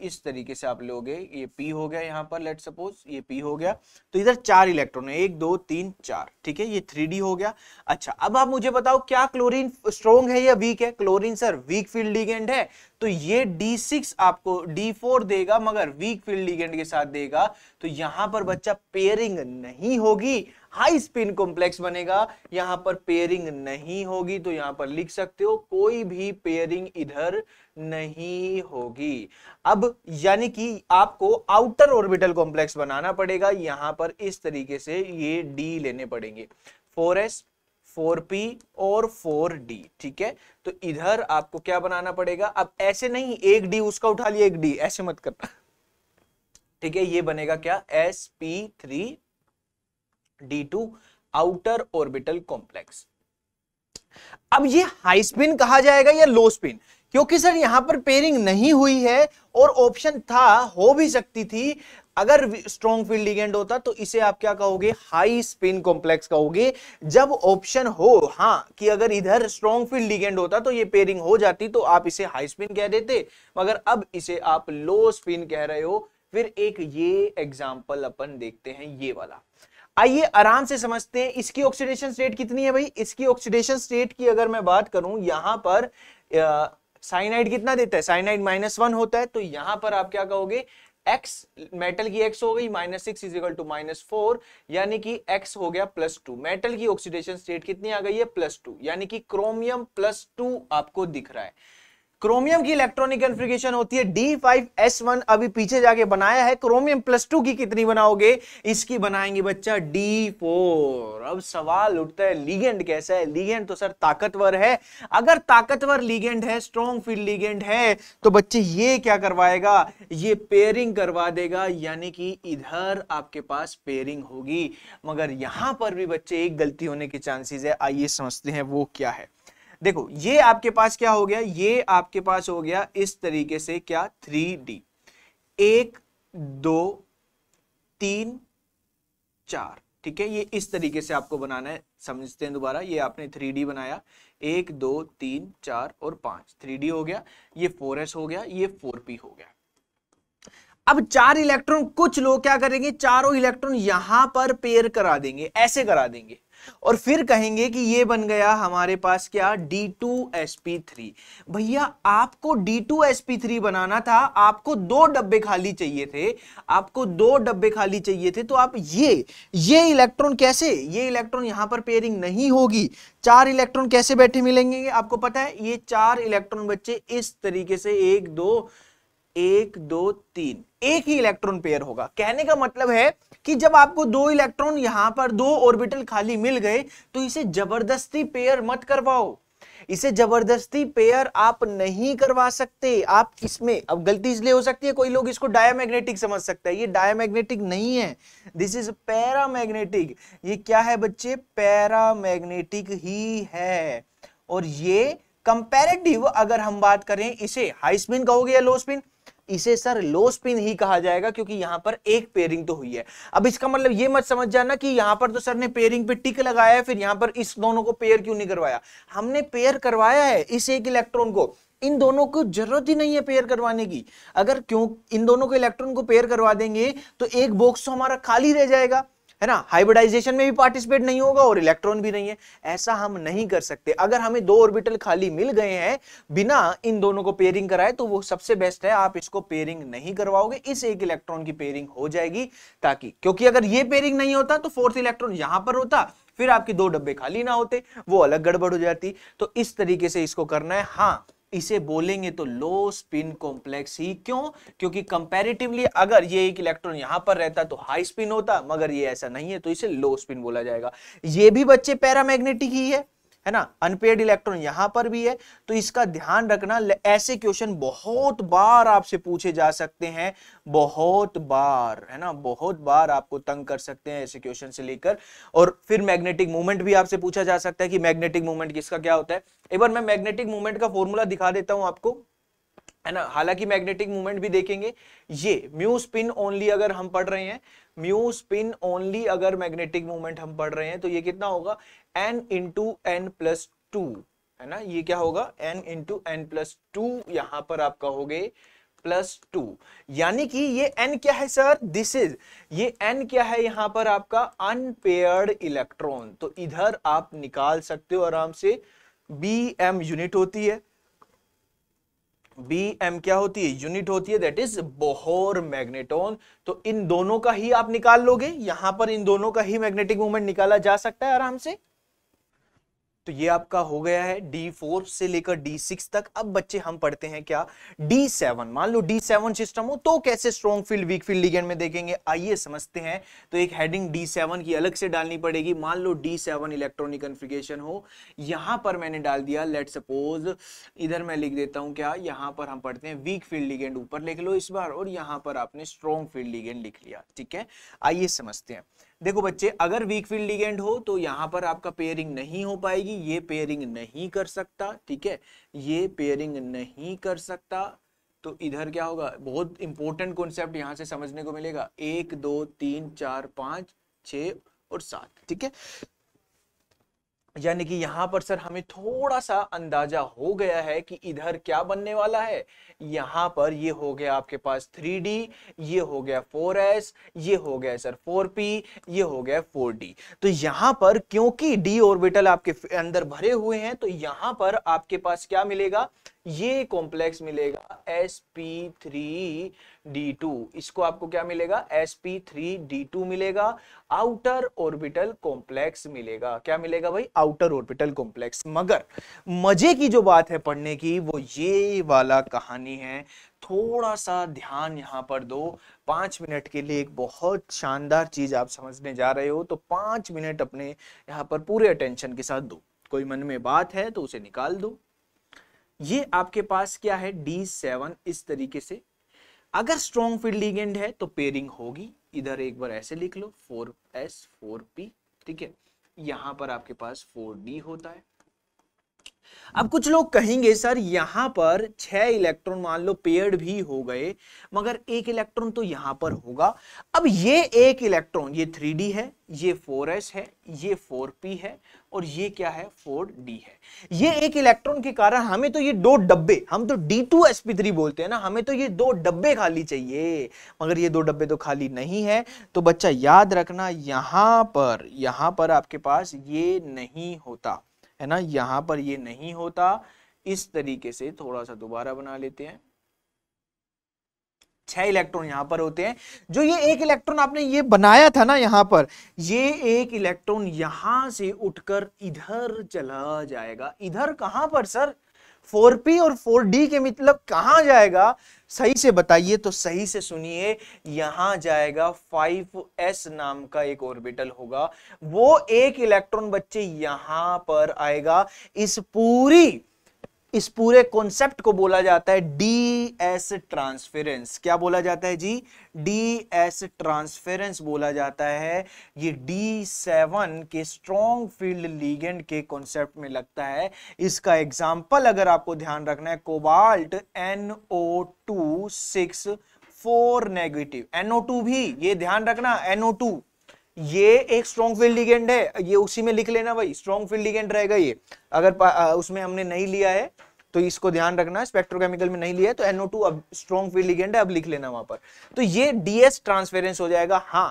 इस तरीके से आप लोगे ये पी हो गया यहाँ पर लेट सपोज ये पी हो गया तो इधर चार इलेक्ट्रॉन है एक दो तीन चार ठीक है ये थ्री हो गया अच्छा अब आप मुझे बताओ क्या क्लोरीन स्ट्रॉन्ग है या वीक है chlorine sir weak field ligand है तो ये D6 आपको D4 देगा मगर वीक फील्ड लिगेंड के साथ देगा तो यहां पर बच्चा पेयरिंग नहीं होगी हाई स्पिन कॉम्प्लेक्स बनेगा यहां पर पेयरिंग नहीं होगी तो यहां पर लिख सकते हो कोई भी पेयरिंग इधर नहीं होगी अब यानी कि आपको आउटर ऑर्बिटल कॉम्प्लेक्स बनाना पड़ेगा यहां पर इस तरीके से ये डी लेने पड़ेंगे 4s 4p और 4d ठीक है तो इधर आपको क्या बनाना पड़ेगा अब ऐसे नहीं एक d उसका उठा लिया एक d ऐसे मत करना ठीक है ये बनेगा क्या s P three D two outer orbital complex अब ये हाई स्पिन कहा जाएगा या लो स्पिन क्योंकि सर यहां पर पेयरिंग नहीं हुई है और ऑप्शन था हो भी सकती थी अगर स्ट्रॉन्ग फील्ड लिगेंड होता तो इसे आप क्या कहोगे हाई स्पिन कॉम्प्लेक्स कहोगे जब ऑप्शन हो हाँ कि अगर इधर स्ट्रॉन्ग फील्ड लिगेंड होता तो ये पेयरिंग हो जाती तो आप इसे हाई स्पिन कह देते मगर अब इसे आप लो स्पिन कह रहे हो फिर एक ये एग्जाम्पल अपन देखते हैं ये वाला आइए आराम से समझते हैं इसकी ऑक्सीडेशन स्टेट कितनी है भाई इसकी ऑक्सीडेशन स्टेट की अगर मैं बात करूं यहां पर साइनाइड कितना देता है साइनाइड माइनस वन होता है तो यहां पर आप क्या कहोगे एक्स मेटल की एक्स हो गई minus six is equal to minus four यानी कि एक्स हो गया प्लस टू मेटल की ऑक्सीडेशन स्टेट कितनी आ गई है प्लस टू यानी कि क्रोमियम प्लस टू आपको दिख रहा है क्रोमियम की इलेक्ट्रॉनिक कन्फिग्रेशन होती है डी फाइव एस वन अभी पीछे जाके बनाया है क्रोमियम प्लस टू की कितनी बनाओगे इसकी बनाएंगे बच्चा डी फोर अब सवाल उठता है लीगेंड कैसा है लीगेंड तो सर ताकतवर है अगर ताकतवर लीगेंड है स्ट्रॉन्ग फील्ड लीगेंड है तो बच्चे ये क्या करवाएगा ये पेयरिंग करवा देगा यानी कि इधर आपके पास पेयरिंग होगी मगर यहां पर भी बच्चे एक गलती होने के चांसेस है आइए समझते हैं वो क्या है देखो ये आपके पास क्या हो गया ये आपके पास हो गया इस तरीके से क्या थ्री डी एक दो तीन चार ठीक है ये इस तरीके से आपको बनाना है समझते हैं दोबारा ये आपने थ्री डी बनाया एक दो तीन चार और पांच थ्री डी हो गया ये फोर एस हो गया ये फोर पी हो गया अब चार इलेक्ट्रॉन कुछ लोग क्या करेंगे चारों इलेक्ट्रॉन यहां पर पेयर करा देंगे ऐसे करा देंगे और फिर कहेंगे कि ये बन गया हमारे पास क्या D2sp3 भैया आपको D2sp3 बनाना था आपको दो डब्बे खाली चाहिए थे आपको दो डब्बे खाली चाहिए थे तो आप ये ये इलेक्ट्रॉन कैसे ये इलेक्ट्रॉन यहां पर पेयरिंग नहीं होगी चार इलेक्ट्रॉन कैसे बैठे मिलेंगे आपको पता है ये चार इलेक्ट्रॉन बच्चे इस तरीके से एक दो एक दो तीन एक ही इलेक्ट्रॉन पेयर होगा कहने का मतलब है कि जब आपको दो इलेक्ट्रॉन यहां पर दो ऑर्बिटल खाली मिल गए तो इसे जबरदस्ती पेयर मत करवाओ इसे जबरदस्ती पेयर आप नहीं करवा सकते आप इसमें अब गलती इसलिए हो सकती है कोई लोग इसको डायमैग्नेटिक समझ सकता है ये डायमैग्नेटिक नहीं है दिस इज पैरामैग्नेटिक ये क्या है बच्चे पैरामैग्नेटिक ही है और ये कंपेरेटिव अगर हम बात करें इसे हाई स्पिन कहोगे या लो स्पिन इसे सर लो स्पिन ही कहा जाएगा क्योंकि यहां पर एक पेयरिंग तो हुई है अब इसका मतलब ये मत समझ जाना कि यहां पर तो सर ने पेयरिंग पे टिक लगाया है फिर यहां पर इस दोनों को पेयर क्यों नहीं करवाया हमने पेयर करवाया है इस एक इलेक्ट्रॉन को इन दोनों को जरूरत ही नहीं है पेयर करवाने की अगर क्यों इन दोनों को इलेक्ट्रॉन को पेयर करवा देंगे तो एक बॉक्स तो हमारा खाली रह जाएगा है ना हाइब्रिडाइजेशन में भी पार्टिसिपेट नहीं होगा और इलेक्ट्रॉन भी नहीं है ऐसा हम नहीं कर सकते अगर हमें दो ऑर्बिटल खाली मिल गए हैं बिना इन दोनों को पेयरिंग कराए तो वो सबसे बेस्ट है आप इसको पेयरिंग नहीं करवाओगे इस एक इलेक्ट्रॉन की पेयरिंग हो जाएगी ताकि क्योंकि अगर ये पेयरिंग नहीं होता तो फोर्थ इलेक्ट्रॉन यहां पर होता फिर आपके दो डब्बे खाली ना होते वो अलग गड़बड़ हो जाती तो इस तरीके से इसको करना है हाँ इसे बोलेंगे तो लो स्पिन कॉम्प्लेक्स ही क्यों क्योंकि कंपैरेटिवली अगर ये एक इलेक्ट्रॉन यहां पर रहता तो हाई स्पिन होता मगर ये ऐसा नहीं है तो इसे लो स्पिन बोला जाएगा ये भी बच्चे पैरामैग्नेटिक ही है है ना अनपेड इलेक्ट्रॉन यहां पर भी है तो इसका ध्यान रखना ऐसे क्वेश्चन बहुत बार आपसे पूछे जा सकते हैं बहुत बार है ना बहुत बार आपको तंग कर सकते हैं ऐसे क्वेश्चन से लेकर और फिर मैग्नेटिक मूवमेंट भी आपसे पूछा जा सकता है कि मैग्नेटिक मूवमेंट किसका क्या होता है एक बार मैं मैग्नेटिक मूवमेंट का फॉर्मूला दिखा देता हूं आपको है ना हालांकि मैग्नेटिक मूवमेंट भी देखेंगे ये म्यू स्पिन ओनली अगर हम पढ़ रहे हैं म्यू स्पिन ओनली अगर मैग्नेटिक मूवमेंट हम पढ़ रहे हैं तो ये कितना होगा n into N plus two है ना ये क्या होगा n into N plus two यहां पर आप कहोगे प्लस टू यानी कि ये एन क्या है सर दिस इज ये एन क्या है यहां पर आपका अनपेयर्ड इलेक्ट्रॉन तो इधर आप निकाल सकते हो आराम से बी एम यूनिट होती है बी एम क्या होती है यूनिट होती है दैट इज बोहोर मैग्नेटोन तो इन दोनों का ही आप निकाल लोगे यहां पर इन दोनों का ही मैग्नेटिक मूवमेंट निकाला जा सकता है आराम से तो ये आपका हो गया है डी फोर से लेकर डी सिक्स तक अब बच्चे हम पढ़ते हैं क्या डी सेवन मान लो डी सेवन सिस्टम हो तो कैसे strong field weak field ligand में देखेंगे आइए समझते हैं तो एक हेडिंग डी सेवन की अलग से डालनी पड़ेगी मान लो डी सेवन इलेक्ट्रॉनिक कॉन्फ़िगरेशन हो यहां पर मैंने डाल दिया लेट सपोज इधर मैं लिख देता हूं क्या यहां पर हम पढ़ते हैं वीक फील्ड लिगेंड ऊपर लिख लो इस बार और यहां पर आपने स्ट्रॉन्ग फील्ड लिगेंड लिख लिया ठीक है आइए समझते हैं देखो बच्चे अगर वीक फील्ड लिगेंड हो तो यहाँ पर आपका पेयरिंग नहीं हो पाएगी ये पेयरिंग नहीं कर सकता ठीक है ये पेयरिंग नहीं कर सकता तो इधर क्या होगा बहुत इंपॉर्टेंट कॉन्सेप्ट यहाँ से समझने को मिलेगा एक दो तीन चार पाँच छ और सात ठीक है यानी कि यहाँ पर सर हमें थोड़ा सा अंदाजा हो गया है कि इधर क्या बनने वाला है यहां पर ये हो गया आपके पास 3D ये हो गया 4S ये हो गया सर 4P ये हो गया 4D तो यहाँ पर क्योंकि d ऑर्बिटल आपके अंदर भरे हुए हैं तो यहां पर आपके पास क्या मिलेगा ये कॉम्प्लेक्स मिलेगा s P three D two इसको आपको क्या मिलेगा s P three D two मिलेगा आउटर ऑर्बिटल कॉम्प्लेक्स मिलेगा क्या मिलेगा भाई आउटर ऑर्बिटल कॉम्प्लेक्स मगर मजे की जो बात है पढ़ने की वो ये वाला कहानी है थोड़ा सा ध्यान यहाँ पर दो पांच मिनट के लिए एक बहुत शानदार चीज आप समझने जा रहे हो तो पांच मिनट अपने यहाँ पर पूरे अटेंशन के साथ दो कोई मन में बात है तो उसे निकाल दो ये आपके पास क्या है डी सेवन इस तरीके से अगर स्ट्रॉन्ग फील्ड लिगेंड है तो पेयरिंग होगी इधर एक बार ऐसे लिख लो फोर एस फोर पी ठीक है यहां पर आपके पास फोर डी होता है अब कुछ लोग कहेंगे सर यहां पर छह इलेक्ट्रॉन मान लो पेयर्ड भी हो गए मगर एक इलेक्ट्रॉन तो यहां पर होगा अब ये एक इलेक्ट्रॉन ये थ्री है ये फोर है ये फोर है और ये क्या है फोर डी है ये एक इलेक्ट्रॉन के कारण हमें तो ये दो डब्बे हम तो d two S P three बोलते हैं ना हमें तो ये दो डब्बे खाली चाहिए मगर ये दो डब्बे तो खाली नहीं है तो बच्चा याद रखना यहां पर यहां पर आपके पास ये नहीं होता है ना यहां पर ये नहीं होता इस तरीके से थोड़ा सा दोबारा बना लेते हैं छह इलेक्ट्रॉन यहां पर होते हैं जो ये एक इलेक्ट्रॉन आपने ये बनाया था ना यहां पर ये एक इलेक्ट्रॉन यहां से उठकर इधर चला जाएगा इधर कहां पर सर 4p और 4d के मतलब कहां जाएगा सही से बताइए तो सही से सुनिए यहां जाएगा 5s नाम का एक ऑर्बिटल होगा वो एक इलेक्ट्रॉन बच्चे यहां पर आएगा इस पूरी इस पूरे कॉन्सेप्ट को बोला जाता है डी एस ट्रांसफेरेंस क्या बोला जाता है जी डी एस ट्रांसफेरेंस बोला जाता है ये डी सेवन के स्ट्रॉन्ग फील्ड लीगेंड के कॉन्सेप्ट में लगता है इसका एग्जाम्पल अगर आपको ध्यान रखना है cobalt N O two six four negative NO two भी ये ध्यान रखना एनओ टू ये एक स्ट्रॉन्ग फील्ड लिगेंड है ये उसी में लिख लेना भाई स्ट्रॉन्ग फील्ड लिगेंड रहेगा ये अगर उसमें हमने नहीं लिया है तो इसको ध्यान रखना स्पेक्ट्रोकेमिकल में नहीं लिया है तो एनओ टू अब स्ट्रॉन्ग फील्ड लिगेंड है अब लिख लेना वहां पर तो ये डीएस ट्रांसपेरेंस हो जाएगा हाँ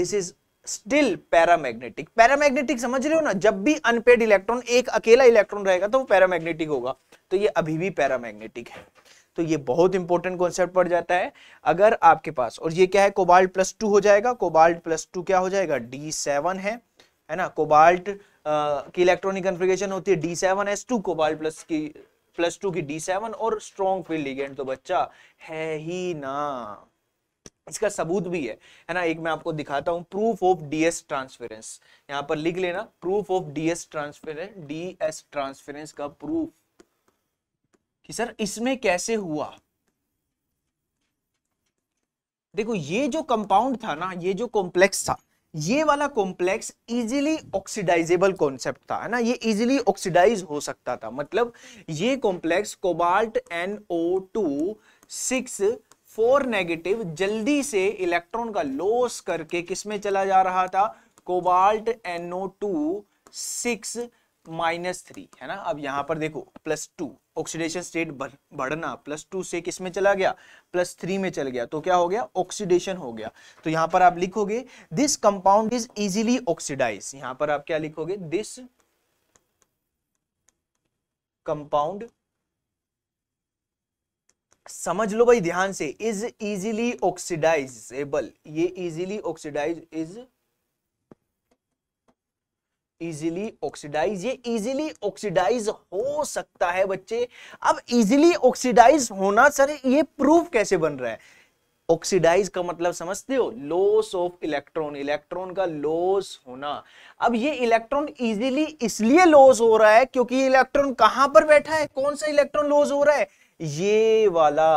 this is still paramagnetic paramagnetic समझ रहे हो ना जब भी अनपेड इलेक्ट्रॉन एक अकेला इलेक्ट्रॉन रहेगा तो वो पैरामैग्नेटिक होगा तो ये अभी भी पैरामैग्नेटिक है तो ये बहुत इंपॉर्टेंट कॉन्सेप्ट पड़ जाता है अगर आपके पास और ये क्या है कोबाल्ट प्लस टू हो जाएगा कोबाल्ट प्लस टू क्या हो जाएगा डी सेवन है है ना कोबाल्ट की इलेक्ट्रॉनिक कन्फ्रिगेशन होती है D seven S two cobalt plus की प्लस टू की डी सेवन और स्ट्रॉन्ग फील्ड लिगेंड तो बच्चा है ही ना इसका सबूत भी है है ना एक मैं आपको दिखाता हूँ प्रूफ ऑफ डीएस ट्रांसफेरेंस यहाँ पर लिख लेना proof of DS transference DS transference का प्रूफ कि सर इसमें कैसे हुआ देखो ये जो कंपाउंड था ना ये जो कॉम्प्लेक्स था ये वाला कॉम्प्लेक्स इजीली ऑक्सीडाइजेबल कॉन्सेप्ट था है ना ये इजीली ऑक्सीडाइज हो सकता था मतलब ये complex cobalt NO two six four negative जल्दी से इलेक्ट्रॉन का लॉस करके किसमें चला जा रहा था cobalt NO two six minus three है ना अब यहाँ पर देखो प्लस टू ऑक्सीडेशन स्टेट बढ़ना प्लस टू से किस में चला गया प्लस थ्री में चल गया तो क्या हो गया ऑक्सीडेशन हो गया तो यहाँ पर आप लिखोगे this compound is easily oxidize यहाँ पर आप क्या लिखोगे दिस कंपाउंड समझ लो भाई ध्यान से इज इजीली ऑक्सीडाइजेबल ये easily oxidize is easily oxidize ये इजिली ऑक्सीडाइज हो सकता है बच्चे अब इजिली ऑक्सीडाइज होना सर ये प्रूफ कैसे बन रहा है ऑक्सीडाइज का मतलब समझते हो लॉस ऑफ इलेक्ट्रॉन इलेक्ट्रॉन का लॉस होना अब ये इलेक्ट्रॉन इजीली इसलिए लॉस हो रहा है क्योंकि इलेक्ट्रॉन कहां पर बैठा है कौन सा इलेक्ट्रॉन लॉस हो रहा है ये वाला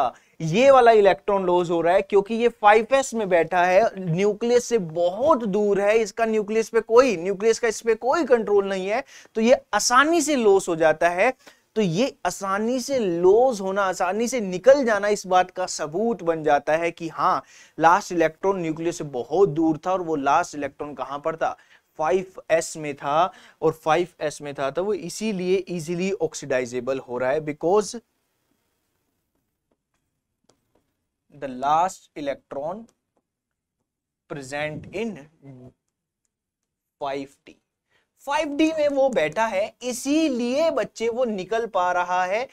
ये वाला इलेक्ट्रॉन लॉस हो रहा है क्योंकि ये 5s में बैठा है न्यूक्लियस से बहुत दूर है इसका न्यूक्लियस पे कोई न्यूक्लियस का इस पे कोई कंट्रोल नहीं है तो ये आसानी से लॉस हो जाता है तो ये आसानी से लॉस होना आसानी से निकल जाना इस बात का सबूत बन जाता है कि हाँ लास्ट इलेक्ट्रॉन न्यूक्लियस से बहुत दूर था और वो लास्ट इलेक्ट्रॉन कहां पर था 5s में था और 5s में था तो वो इसीलिए इजीली ऑक्सीडाइजेबल हो रहा है because the last electron present in 5d 5d में वो बैठा है इसीलिए बच्चे वो निकल पा रहा है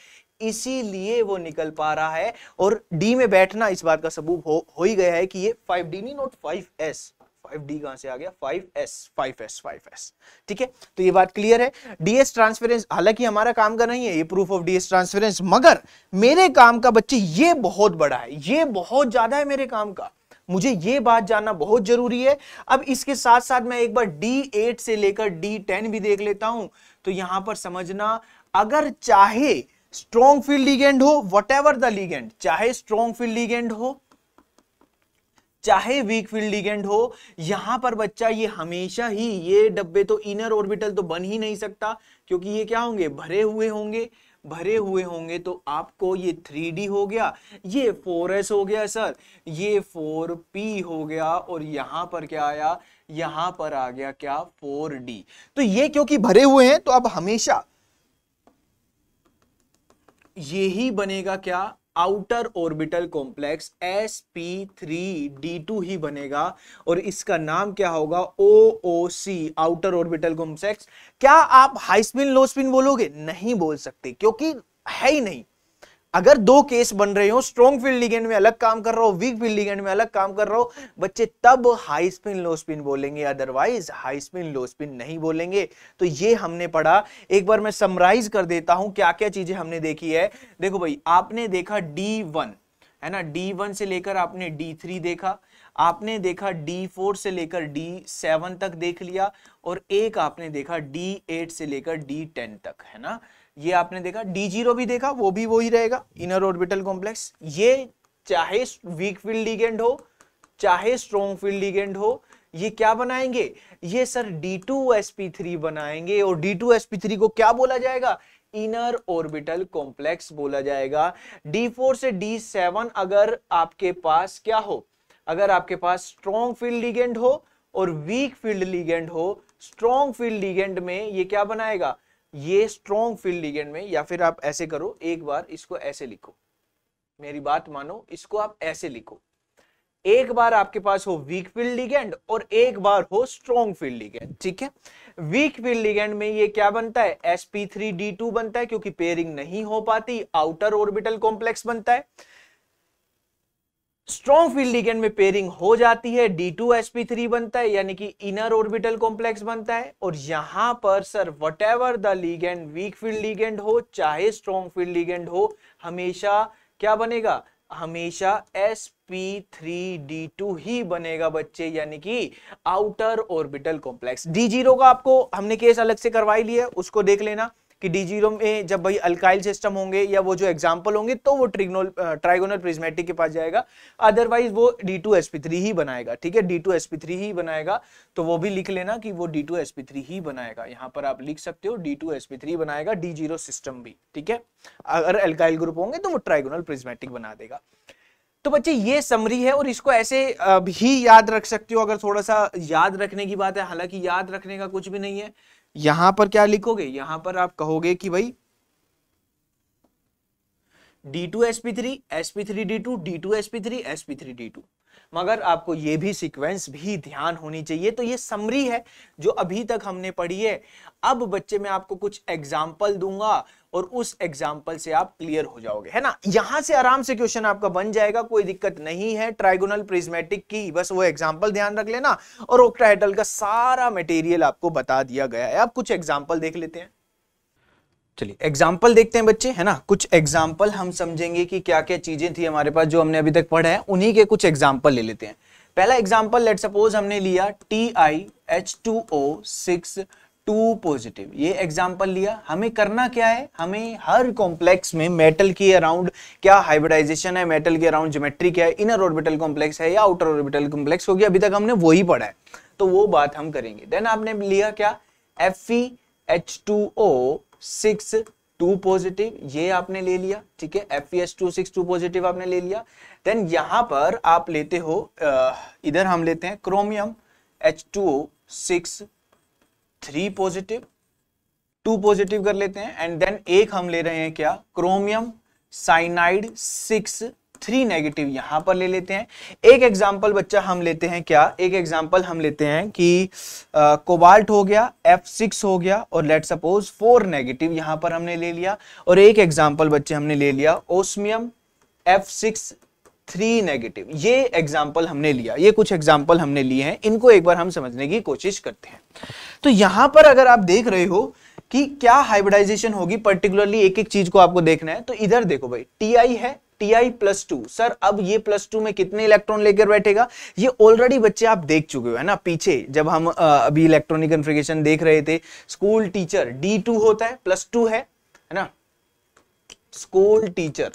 इसीलिए वो निकल पा रहा है और d में बैठना इस बात का सबूत हो, हो ही गया है कि ये 5d नहीं नॉट 5s फाइव डी कहाँ से आ गया five s five s five s ठीक है तो ये बात क्लियर है डीएस ट्रांसफरेंस हालांकि हमारा काम का नहीं है ये प्रूफ ऑफ डीएस ट्रांसफरेंस मगर मेरे काम का बच्चे ये बहुत बड़ा है ये बहुत ज्यादा है मेरे काम का मुझे ये बात जानना बहुत जरूरी है अब इसके साथ साथ मैं एक बार D8 से लेकर D10 भी देख लेता हूं तो यहां पर समझना अगर चाहे स्ट्रॉन्ग फील्ड लीगेंड हो वट एवर द लीगेंड चाहे स्ट्रॉन्ग फील्ड लीगेंड हो चाहे वीक फील्ड लिगेंड हो यहां पर बच्चा ये हमेशा ही ये डब्बे तो इनर ऑर्बिटल तो बन ही नहीं सकता क्योंकि ये क्या होंगे भरे हुए होंगे भरे हुए होंगे तो आपको ये थ्री डी हो गया ये फोर एस हो गया सर ये फोर पी हो गया और यहां पर क्या आया यहां पर आ गया क्या फोर डी तो ये क्योंकि भरे हुए हैं तो अब हमेशा ये ही बनेगा क्या outer orbital complex S P three D two ही बनेगा और इसका नाम क्या होगा O O C outer orbital complex क्या आप हाई स्पिन लो स्पिन बोलोगे नहीं बोल सकते क्योंकि है ही नहीं अगर दो केस बन रहे हो स्ट्रॉन्ग फील्ड लिगेंड में अलग काम कर रहा हो वीक फील्ड लिगेंड में अलग काम कर रहा हो बच्चे तब हाई स्पिन लो स्पिन बोलेंगे otherwise high spin low spin नहीं बोलेंगे तो ये हमने पढ़ा एक बार मैं समराइज कर देता हूं क्या क्या चीजें हमने देखी है देखो भाई आपने देखा डी वन है ना डी वन से लेकर आपने डी थ्री देखा आपने देखा डी फोर से लेकर डी सेवन तक देख लिया और एक आपने देखा डी एट से लेकर डी टेन तक है ना ये आपने देखा डी जीरो भी देखा वो भी वही रहेगा इनर ऑर्बिटल कॉम्प्लेक्स ये चाहे वीक फील्ड लिगेंड हो चाहे स्ट्रॉन्ग फील्ड लिगेंड हो ये क्या बनाएंगे ये सर D2sp3 बनाएंगे और D2sp3 को क्या बोला जाएगा इनर ऑर्बिटल कॉम्प्लेक्स बोला जाएगा D4 से D7 अगर आपके पास क्या हो अगर आपके पास स्ट्रॉन्ग फील्ड लिगेंड हो और वीक फील्ड लिगेंड हो स्ट्रॉन्ग फील्ड लिगेंड में ये क्या बनाएगा ये स्ट्रॉन्ग फील्ड लिगेंड में या फिर आप ऐसे करो एक बार इसको ऐसे लिखो मेरी बात मानो इसको आप ऐसे लिखो एक बार आपके पास हो वीक फील्ड लिगेंड और एक बार हो स्ट्रॉन्ग फील्ड लिगेंड ठीक है वीक फील्ड लिगेंड में ये क्या बनता है sp3d2 बनता है क्योंकि पेयरिंग नहीं हो पाती आउटर ऑर्बिटल कॉम्प्लेक्स बनता है स्ट्रॉन्ग फील्ड लिगेंड में पेयरिंग हो जाती है थ्री बनता है यानी कि इनर ऑर्बिटल कॉम्प्लेक्स बनता है और यहां पर sir whatever the ligand weak field ligand हो चाहे स्ट्रॉन्ग फील्ड लीगेंड हो हमेशा क्या बनेगा हमेशा S P three D two ही बनेगा बच्चे यानी कि outer orbital complex D zero का आपको हमने केस अलग से करवाई लिया उसको देख लेना कि डी जीरो में जब भाई अल्काइल सिस्टम होंगे या वो जो एग्जाम्पल होंगे तो वो ट्रिग्नोल ट्राइगोनल प्रिज्मेटिक के पास जाएगा अदरवाइज वो D two S P three ही बनाएगा ठीक है D two S P three ही बनाएगा तो वो भी लिख लेना कि वो D two S P three ही बनाएगा यहाँ पर आप लिख सकते हो D two S P three बनाएगा डी जीरो सिस्टम भी ठीक है अगर अल्काइल ग्रुप होंगे तो वो ट्राइगोनल प्रिज्मेटिक बना देगा तो बच्चे ये समरी है और इसको ऐसे भी याद रख सकते हो अगर थोड़ा सा याद रखने की बात है हालांकि याद रखने का कुछ भी नहीं है यहां पर क्या लिखोगे यहां पर आप कहोगे कि भाई D two SP three SP three D two D two SP three SP three D two मगर आपको ये भी सीक्वेंस भी ध्यान होनी चाहिए तो ये समरी है जो अभी तक हमने पढ़ी है अब बच्चे मैं आपको कुछ एग्जाम्पल दूंगा और उस एग्जाम्पल से आप क्लियर हो जाओगे है ना यहां से आराम से क्वेश्चन आपका बन जाएगा कोई दिक्कत नहीं है ट्राइगोनल प्रिज्मेटिक की बस वो एग्जाम्पल ध्यान रख लेना और ओक्टाहेडल का सारा मटेरियल आपको बता दिया गया है आप कुछ एग्जाम्पल देख लेते हैं चलिए एग्जाम्पल देखते हैं बच्चे है ना कुछ एग्जाम्पल हम समझेंगे कि क्या क्या चीजें थी हमारे पास जो हमने अभी तक पढ़ा है उन्हीं के कुछ एग्जाम्पल ले लेते हैं पहला एग्जाम्पल लेट सपोज हमने लिया T I H two O six two positive ये एग्जाम्पल लिया हमें करना क्या है हमें हर कॉम्प्लेक्स में मेटल की अराउंड क्या हाइब्रिडाइजेशन है मेटल की अराउंड ज्योमेट्री क्या है इनर ऑर्बिटल कॉम्प्लेक्स है या आउटर ऑर्बिटल कॉम्प्लेक्स होगी अभी तक हमने वही पढ़ा है तो वो बात हम करेंगे देन आपने लिया क्या F E H two O six two positive ये आपने ले लिया ठीक है F P S two six two positive आपने ले लिया देन यहां पर आप लेते हो इधर हम लेते हैं chromium H two O six three positive two positive कर लेते हैं एंड देन एक हम ले रहे हैं क्या chromium cyanide six three negative यहां पर ले लेते हैं एक एग्जाम्पल बच्चा हम लेते हैं क्या एक एग्जाम्पल हम लेते हैं कि कोबाल्ट हो गया एफ सिक्स हो गया और लेट सपोज फोर नेगेटिव यहां पर हमने ले लिया और एक एग्जाम्पल बच्चे हमने ले लिया osmium F six three negative ये एग्जाम्पल हमने लिया ये कुछ एग्जाम्पल हमने लिए हैं इनको एक बार हम समझने की कोशिश करते हैं तो यहां पर अगर आप देख रहे हो कि क्या हाइब्रिडाइजेशन होगी पर्टिकुलरली एक एक चीज को आपको देखना है तो इधर देखो भाई टी आई है T plus plus two sir अब ये plus टू में कितने इलेक्ट्रॉन लेकर बैठेगा ये ऑलरेडी बच्चे आप देख चुके हो है ना पीछे जब हम अभी इलेक्ट्रॉनिक कन्फ्रिगेशन देख रहे थे स्कूल टीचर D2 होता है प्लस टू है है ना स्कूल टीचर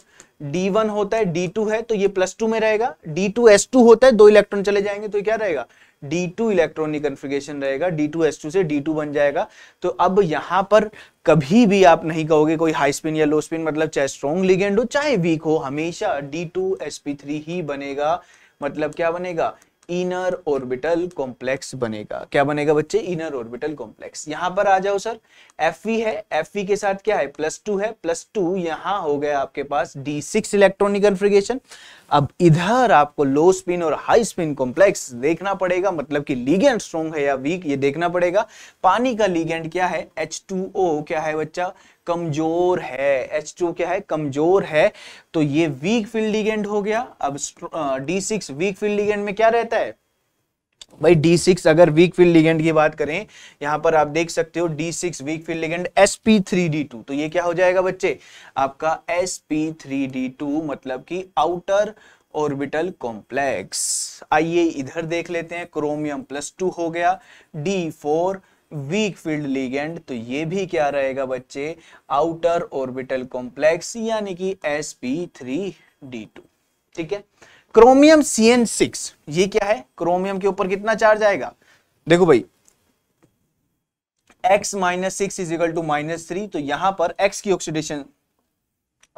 D1 होता है D2 है तो ये प्लस टू में रहेगा D2s2 होता है दो इलेक्ट्रॉन चले जाएंगे तो क्या रहेगा D2 इलेक्ट्रॉनिक कन्फिगेशन रहेगा D2S2 से D2 बन जाएगा तो अब यहाँ पर कभी भी आप नहीं कहोगे कोई हाई स्पिन या लो स्पिन मतलब चाहे स्ट्रॉन्ग लिगेंड हो चाहे वीक हो हमेशा D2SP3 ही बनेगा मतलब क्या बनेगा इनर ऑर्बिटल कॉम्प्लेक्स बनेगा क्या बनेगा बच्चे इनर ऑर्बिटल कॉम्प्लेक्स यहां पर आ जाओ सर एफ है एफ के साथ क्या है प्लस टू है प्लस टू यहां हो गया आपके पास डी सिक्स इलेक्ट्रॉनिक कन्फ्रिगेशन अब इधर आपको लो स्पिन और हाई स्पिन कॉम्प्लेक्स देखना पड़ेगा मतलब कि लीगेंड स्ट्रॉन्ग है या वीक ये देखना पड़ेगा पानी का लीगेंड क्या है एच क्या है बच्चा कमजोर है टू क्या है कमजोर है तो ये वीक फील्ड लिगेंड हो गया अब D six weak field ligand में क्या रहता है भाई D6 अगर वीक फील्ड लिगेंड की बात करें यहां पर आप देख सकते हो D6 week field ligand sp3d2 तो ये क्या हो जाएगा बच्चे आपका sp3d2 मतलब कि आउटर ऑर्बिटल कॉम्प्लेक्स आइए इधर देख लेते हैं क्रोमियम प्लस टू हो गया D4 वीक फील्ड लिगेंड तो ये भी क्या रहेगा बच्चे आउटर ऑर्बिटल कॉम्प्लेक्स यानी कि sp3d2 ठीक है क्रोमियम सी एन सिक्स ये क्या है क्रोमियम के ऊपर कितना चार्ज आएगा देखो भाई x minus six is to minus three तो यहां पर x की ऑक्सीडेशन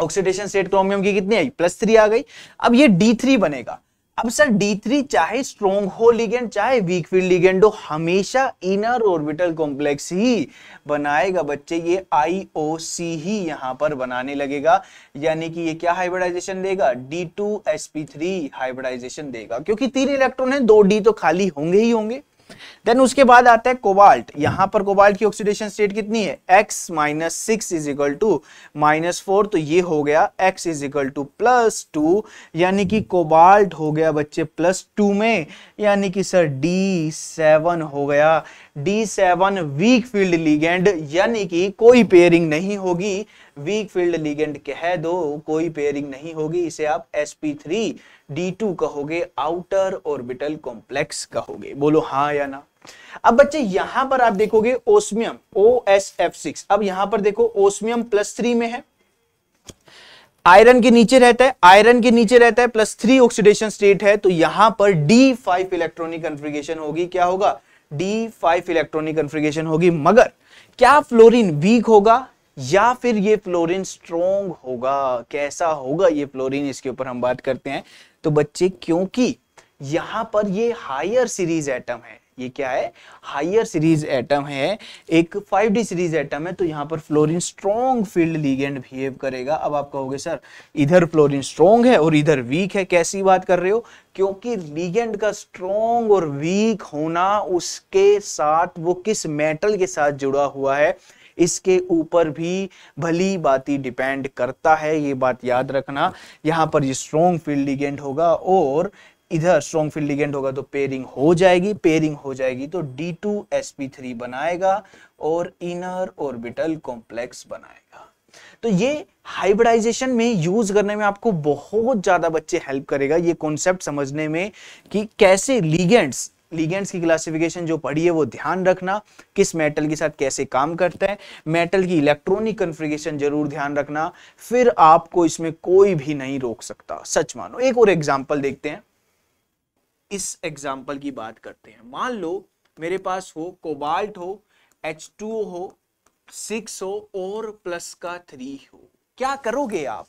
ऑक्सीडेशन सेट क्रोमियम की कितनी आई प्लस थ्री आ गई अब ये थ्री बनेगा अब सर D3 चाहे स्ट्रॉन्ग हो लिगेंड चाहे वीक फील्ड लिगेंड हो हमेशा इनर ऑर्बिटल कॉम्प्लेक्स ही बनाएगा बच्चे ये IOC ही यहां पर बनाने लगेगा यानी कि ये क्या हाइब्रिडाइजेशन देगा D2 sp3 हाइब्रिडाइजेशन देगा क्योंकि तीन इलेक्ट्रॉन है दो D तो खाली होंगे ही होंगे देन उसके बाद आता है कोबाल्ट यहां पर कोबाल्ट की ऑक्सीडेशन स्टेट कितनी है X minus six is equal to minus four तो ये हो गया X is equal to plus two यानी कि कोबाल्ट हो गया बच्चे प्लस टू में यानी कि सर डी सेवन हो गया D seven weak field ligand यानी कि कोई पेयरिंग नहीं होगी वीक फील्ड लीगेंड कह दो कोई पेयरिंग नहीं होगी इसे आप S P three D two कहोगे आउटर ऑर्बिटल कॉम्प्लेक्स कहोगे बोलो हाँ या ना अब बच्चे यहां पर आप देखोगे osmium O S F six अब यहां पर देखो ओस्मियम प्लस थ्री में है आयरन के नीचे रहता है आयरन के नीचे रहता है प्लस थ्री ऑक्सीडेशन स्टेट है तो यहां पर डी फाइव इलेक्ट्रॉनिक कंफ्रिगेशन होगी क्या होगा डी फाइव इलेक्ट्रॉनिक कन्फ्रिगेशन होगी मगर क्या फ्लोरिन वीक होगा या फिर ये फ्लोरिन स्ट्रोंग होगा कैसा होगा ये फ्लोरिन इसके ऊपर हम बात करते हैं तो बच्चे क्योंकि यहां पर ये हायर सीरीज एटम है ये क्या है हायर सीरीज एटम है एक 5D सीरीज एटम है तो यहाँ पर fluorine strong field ligand behave करेगा अब आप कहोगे सर इधर फ्लोरीन स्ट्रॉन्ग है और इधर वीक है कैसी बात कर रहे हो क्योंकि लीगेंड का स्ट्रॉन्ग और वीक होना उसके साथ वो किस मेटल के साथ जुड़ा हुआ है इसके ऊपर भी भली बाती डिपेंड करता है ये बात याद रखना यहां पर ये स्ट्रॉन्ग फील्ड लीगेंड होगा और इधर स्ट्रॉन्ग फील्ड लिगेंड होगा तो पेयरिंग हो जाएगी पेयरिंग हो जाएगी तो डी थ्री बनाएगा और इनर ऑर्बिटल कॉम्प्लेक्स बनाएगा तो ये हाइब्रिडाइजेशन में यूज करने में आपको बहुत ज्यादा बच्चे हेल्प करेगा ये कॉन्सेप्ट समझने में कि कैसे लिगेंड्स लिगेंड्स की क्लासिफिकेशन जो पढ़ी है वो ध्यान रखना किस मेटल के साथ कैसे काम करता है मेटल की इलेक्ट्रॉनिक कन्फिगेशन जरूर ध्यान रखना फिर आपको इसमें कोई भी नहीं रोक सकता सच मानो एक और एग्जाम्पल देखते हैं इस एग्जाम्पल की बात करते हैं मान लो मेरे पास हो कोबाल्ट हो एच टू हो सिक्स हो और प्लस का थ्री हो क्या करोगे आप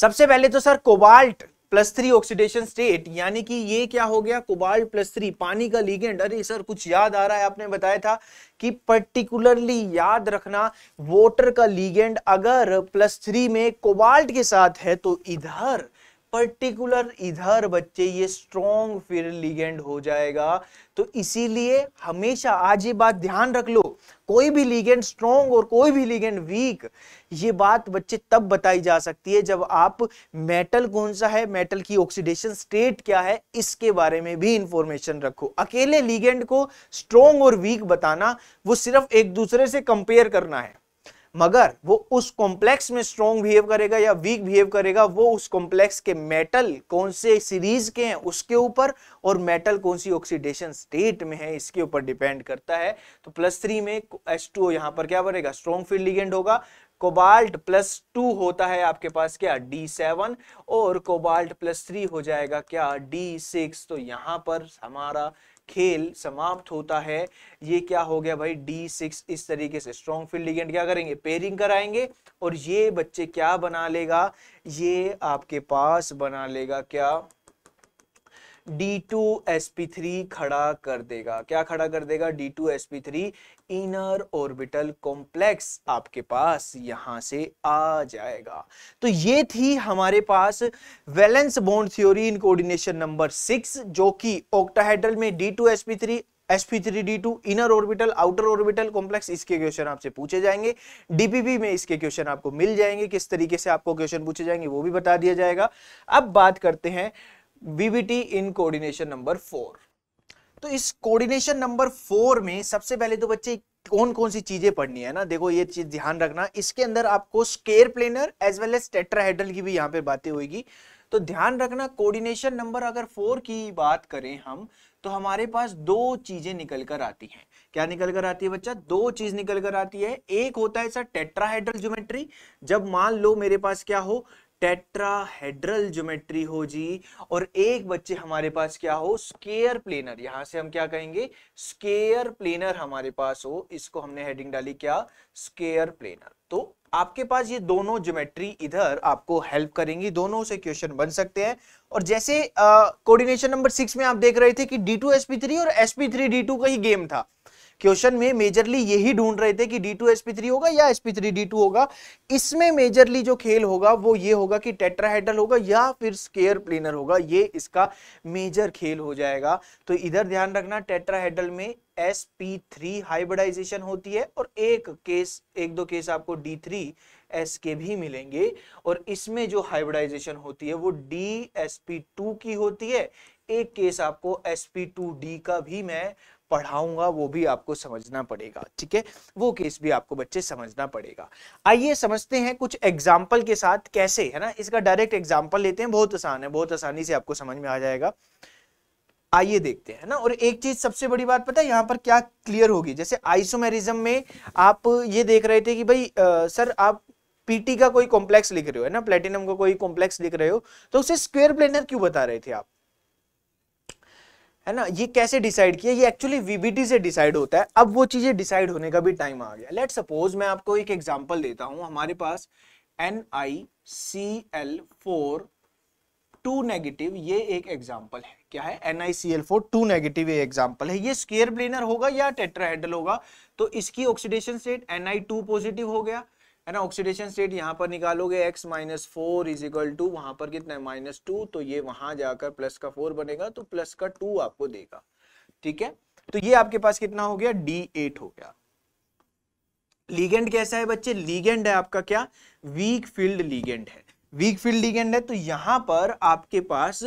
सबसे पहले तो sir cobalt plus three oxidation state यानी कि ये क्या हो गया कोबाल्ट प्लस थ्री पानी का लीगेंड अरे सर कुछ याद आ रहा है आपने बताया था कि पर्टिकुलरली याद रखना वाटर का लीगेंड अगर प्लस थ्री में कोबाल्ट के साथ है तो इधर पर्टिकुलर इधर बच्चे ये स्ट्रॉन्ग फिर लीगेंड हो जाएगा तो इसीलिए हमेशा आज ये बात ध्यान रख लो कोई भी लीगेंड स्ट्रॉन्ग और कोई भी लीगेंड वीक ये बात बच्चे तब बताई जा सकती है जब आप मेटल कौन सा है मेटल की ऑक्सीडेशन स्टेट क्या है इसके बारे में भी इंफॉर्मेशन रखो अकेले लीगेंड को स्ट्रॉन्ग और वीक बताना वो सिर्फ एक दूसरे से कंपेयर करना है मगर वो उस कॉम्प्लेक्स में स्ट्रॉन्ग बिहेव करेगा या वीक बिहेव करेगा वो उस कॉम्प्लेक्स के मेटल कौन से सीरीज के हैं उसके ऊपर और मेटल कौन सी ऑक्सीडेशन स्टेट में है इसके ऊपर डिपेंड करता है तो प्लस थ्री में एस टू यहाँ पर क्या बनेगा स्ट्रॉन्ग फील्ड लिगेंड होगा कोबाल्ट प्लस टू होता है आपके पास क्या डी सेवन और कोबाल्ट प्लस थ्री हो जाएगा क्या डी सिक्स तो यहाँ पर हमारा खेल समाप्त होता है ये क्या हो गया भाई डी सिक्स इस तरीके से स्ट्रॉन्ग फील्ड लिगेंड क्या करेंगे पेयरिंग कराएंगे और ये बच्चे क्या बना लेगा ये आपके पास बना लेगा क्या D2sp3 खड़ा कर देगा क्या खड़ा कर देगा D2sp3 इनर ऑर्बिटल कॉम्प्लेक्स आपके पास यहां से आ जाएगा तो ये थी हमारे पास valence bond theory in coordination number six जो कि ऑक्टाहेड्रल में D2sp3 sp3d2 inner orbital outer orbital complex इसके क्वेश्चन आपसे पूछे जाएंगे डीपीबी में इसके क्वेश्चन आपको मिल जाएंगे किस तरीके से आपको क्वेश्चन पूछे जाएंगे वो भी बता दिया जाएगा अब बात करते हैं VBT in coordination number four तो इस कोऑर्डिनेशन नंबर फोर में सबसे पहले तो बच्चे कौन कौन सी चीजें पढ़नी है ना देखो ये चीज ध्यान रखना इसके अंदर आपको square planar as well as tetrahedral की भी यहाँ पे बातें होगी तो ध्यान रखना कोऑर्डिनेशन नंबर अगर फोर की बात करें हम तो हमारे पास दो चीजें निकल कर आती हैं क्या निकल कर आती है बच्चा दो चीज निकल कर आती है एक होता है सर टेट्राहेड्रल ज्योमेट्री जब मान लो मेरे पास क्या हो टेट्राहेड्रल ज्योमेट्री हो जी और एक बच्चे हमारे पास क्या हो स्केयर प्लेनर यहां से हम क्या कहेंगे स्केयर प्लेनर हमारे पास हो इसको हमने हेडिंग डाली क्या स्केयर प्लेनर तो आपके पास ये दोनों ज्योमेट्री इधर आपको हेल्प करेंगी दोनों से क्वेश्चन बन सकते हैं और जैसे कोऑर्डिनेशन नंबर सिक्स में आप देख रहे थे कि D two S P three और S P three D two का ही गेम था क्वेश्चन में मेजरली यही ढूंढ रहे थे कि डी टू एस थ्री होगा या S P three D two होगा इसमें मेजरली जो खेल होगा वो ये होगा कि टेट्राहेड्रल होगा या फिर स्केयर प्लेनर होगा ये इसका मेजर खेल हो जाएगा तो इधर ध्यान रखना टेट्राहेड्रल में एस पी थ्री हाइब्रिडाइजेशन होती है और एक केस एक दो केस आपको डी थ्री एस के भी मिलेंगे और इसमें जो हाइब्रिडाइजेशन होती है वो डी एस पी टू की होती है एक केस आपको एस पी टू डी का भी मैं पढ़ाऊंगा वो भी आपको समझना पड़ेगा ठीक है वो केस भी आपको बच्चे समझना पड़ेगा आइए समझते हैं कुछ एग्जाम्पल के साथ कैसे है ना इसका डायरेक्ट एग्जाम्पल लेते हैं बहुत आसान है बहुत आसानी से आपको समझ में आ जाएगा आइए देखते हैं ना और एक चीज सबसे बड़ी बात पता है यहाँ पर क्या क्लियर होगी जैसे आइसोमेरिज्म में आप ये देख रहे थे कि भाई आ, सर आप पीटी का कोई कॉम्प्लेक्स लिख रहे हो है ना प्लेटिनम का कोई कॉम्प्लेक्स लिख रहे हो तो उसे स्क्वेयर प्लेनर क्यों बता रहे थे आप है ना ये कैसे डिसाइड किया ये एक्चुअली वीबीटी से डिसाइड होता है अब वो चीजें डिसाइड होने का भी टाइम आ गया लेट सपोज मैं आपको एक एग्जांपल देता हूं हमारे पास N I C L four two negative ये एक एग्जाम्पल है क्या है N I C L four two negative ये एग्जाम्पल है ये स्केयर प्लेनर होगा या टेट्राहेड्रल होगा तो इसकी oxidation state N I two positive हो गया है ना ऑक्सीडेशन स्टेट यहाँ पर निकालोगे x minus four is equal to वहां पर कितना है माइनस टू तो ये वहां जाकर प्लस का फोर बनेगा तो प्लस का टू आपको देगा ठीक है तो ये आपके पास कितना हो गया डी एट हो गया लीगेंड कैसा है बच्चे लीगेंड है आपका क्या वीक फील्ड लीगेंड है वीक फील्ड लिगेंड है तो यहां पर आपके पास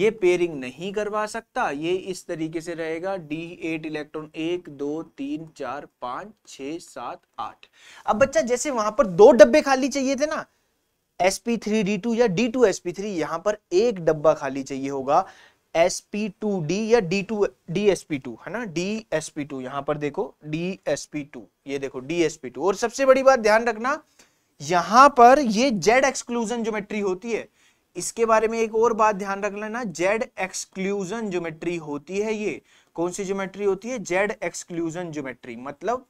ये पेयरिंग नहीं करवा सकता ये इस तरीके से रहेगा डी एट इलेक्ट्रॉन एक दो तीन चार पांच छ सात आठ अब बच्चा जैसे वहां पर दो डब्बे खाली चाहिए थे ना d2 या थ्री यहां पर एक डब्बा खाली चाहिए होगा sp2d या d2 dsp2 है ना dsp2 यहां पर देखो dsp2 ये देखो dsp2 और सबसे बड़ी बात ध्यान रखना यहां पर ये जेड एक्सक्लूजन ज्योमेट्री होती है इसके बारे में एक और बात ध्यान रख लेना जेड एक्सक्लूजन ज्योमेट्री होती है ये कौन सी ज्योमेट्री होती है जेड एक्सक्लूजन ज्योमेट्री मतलब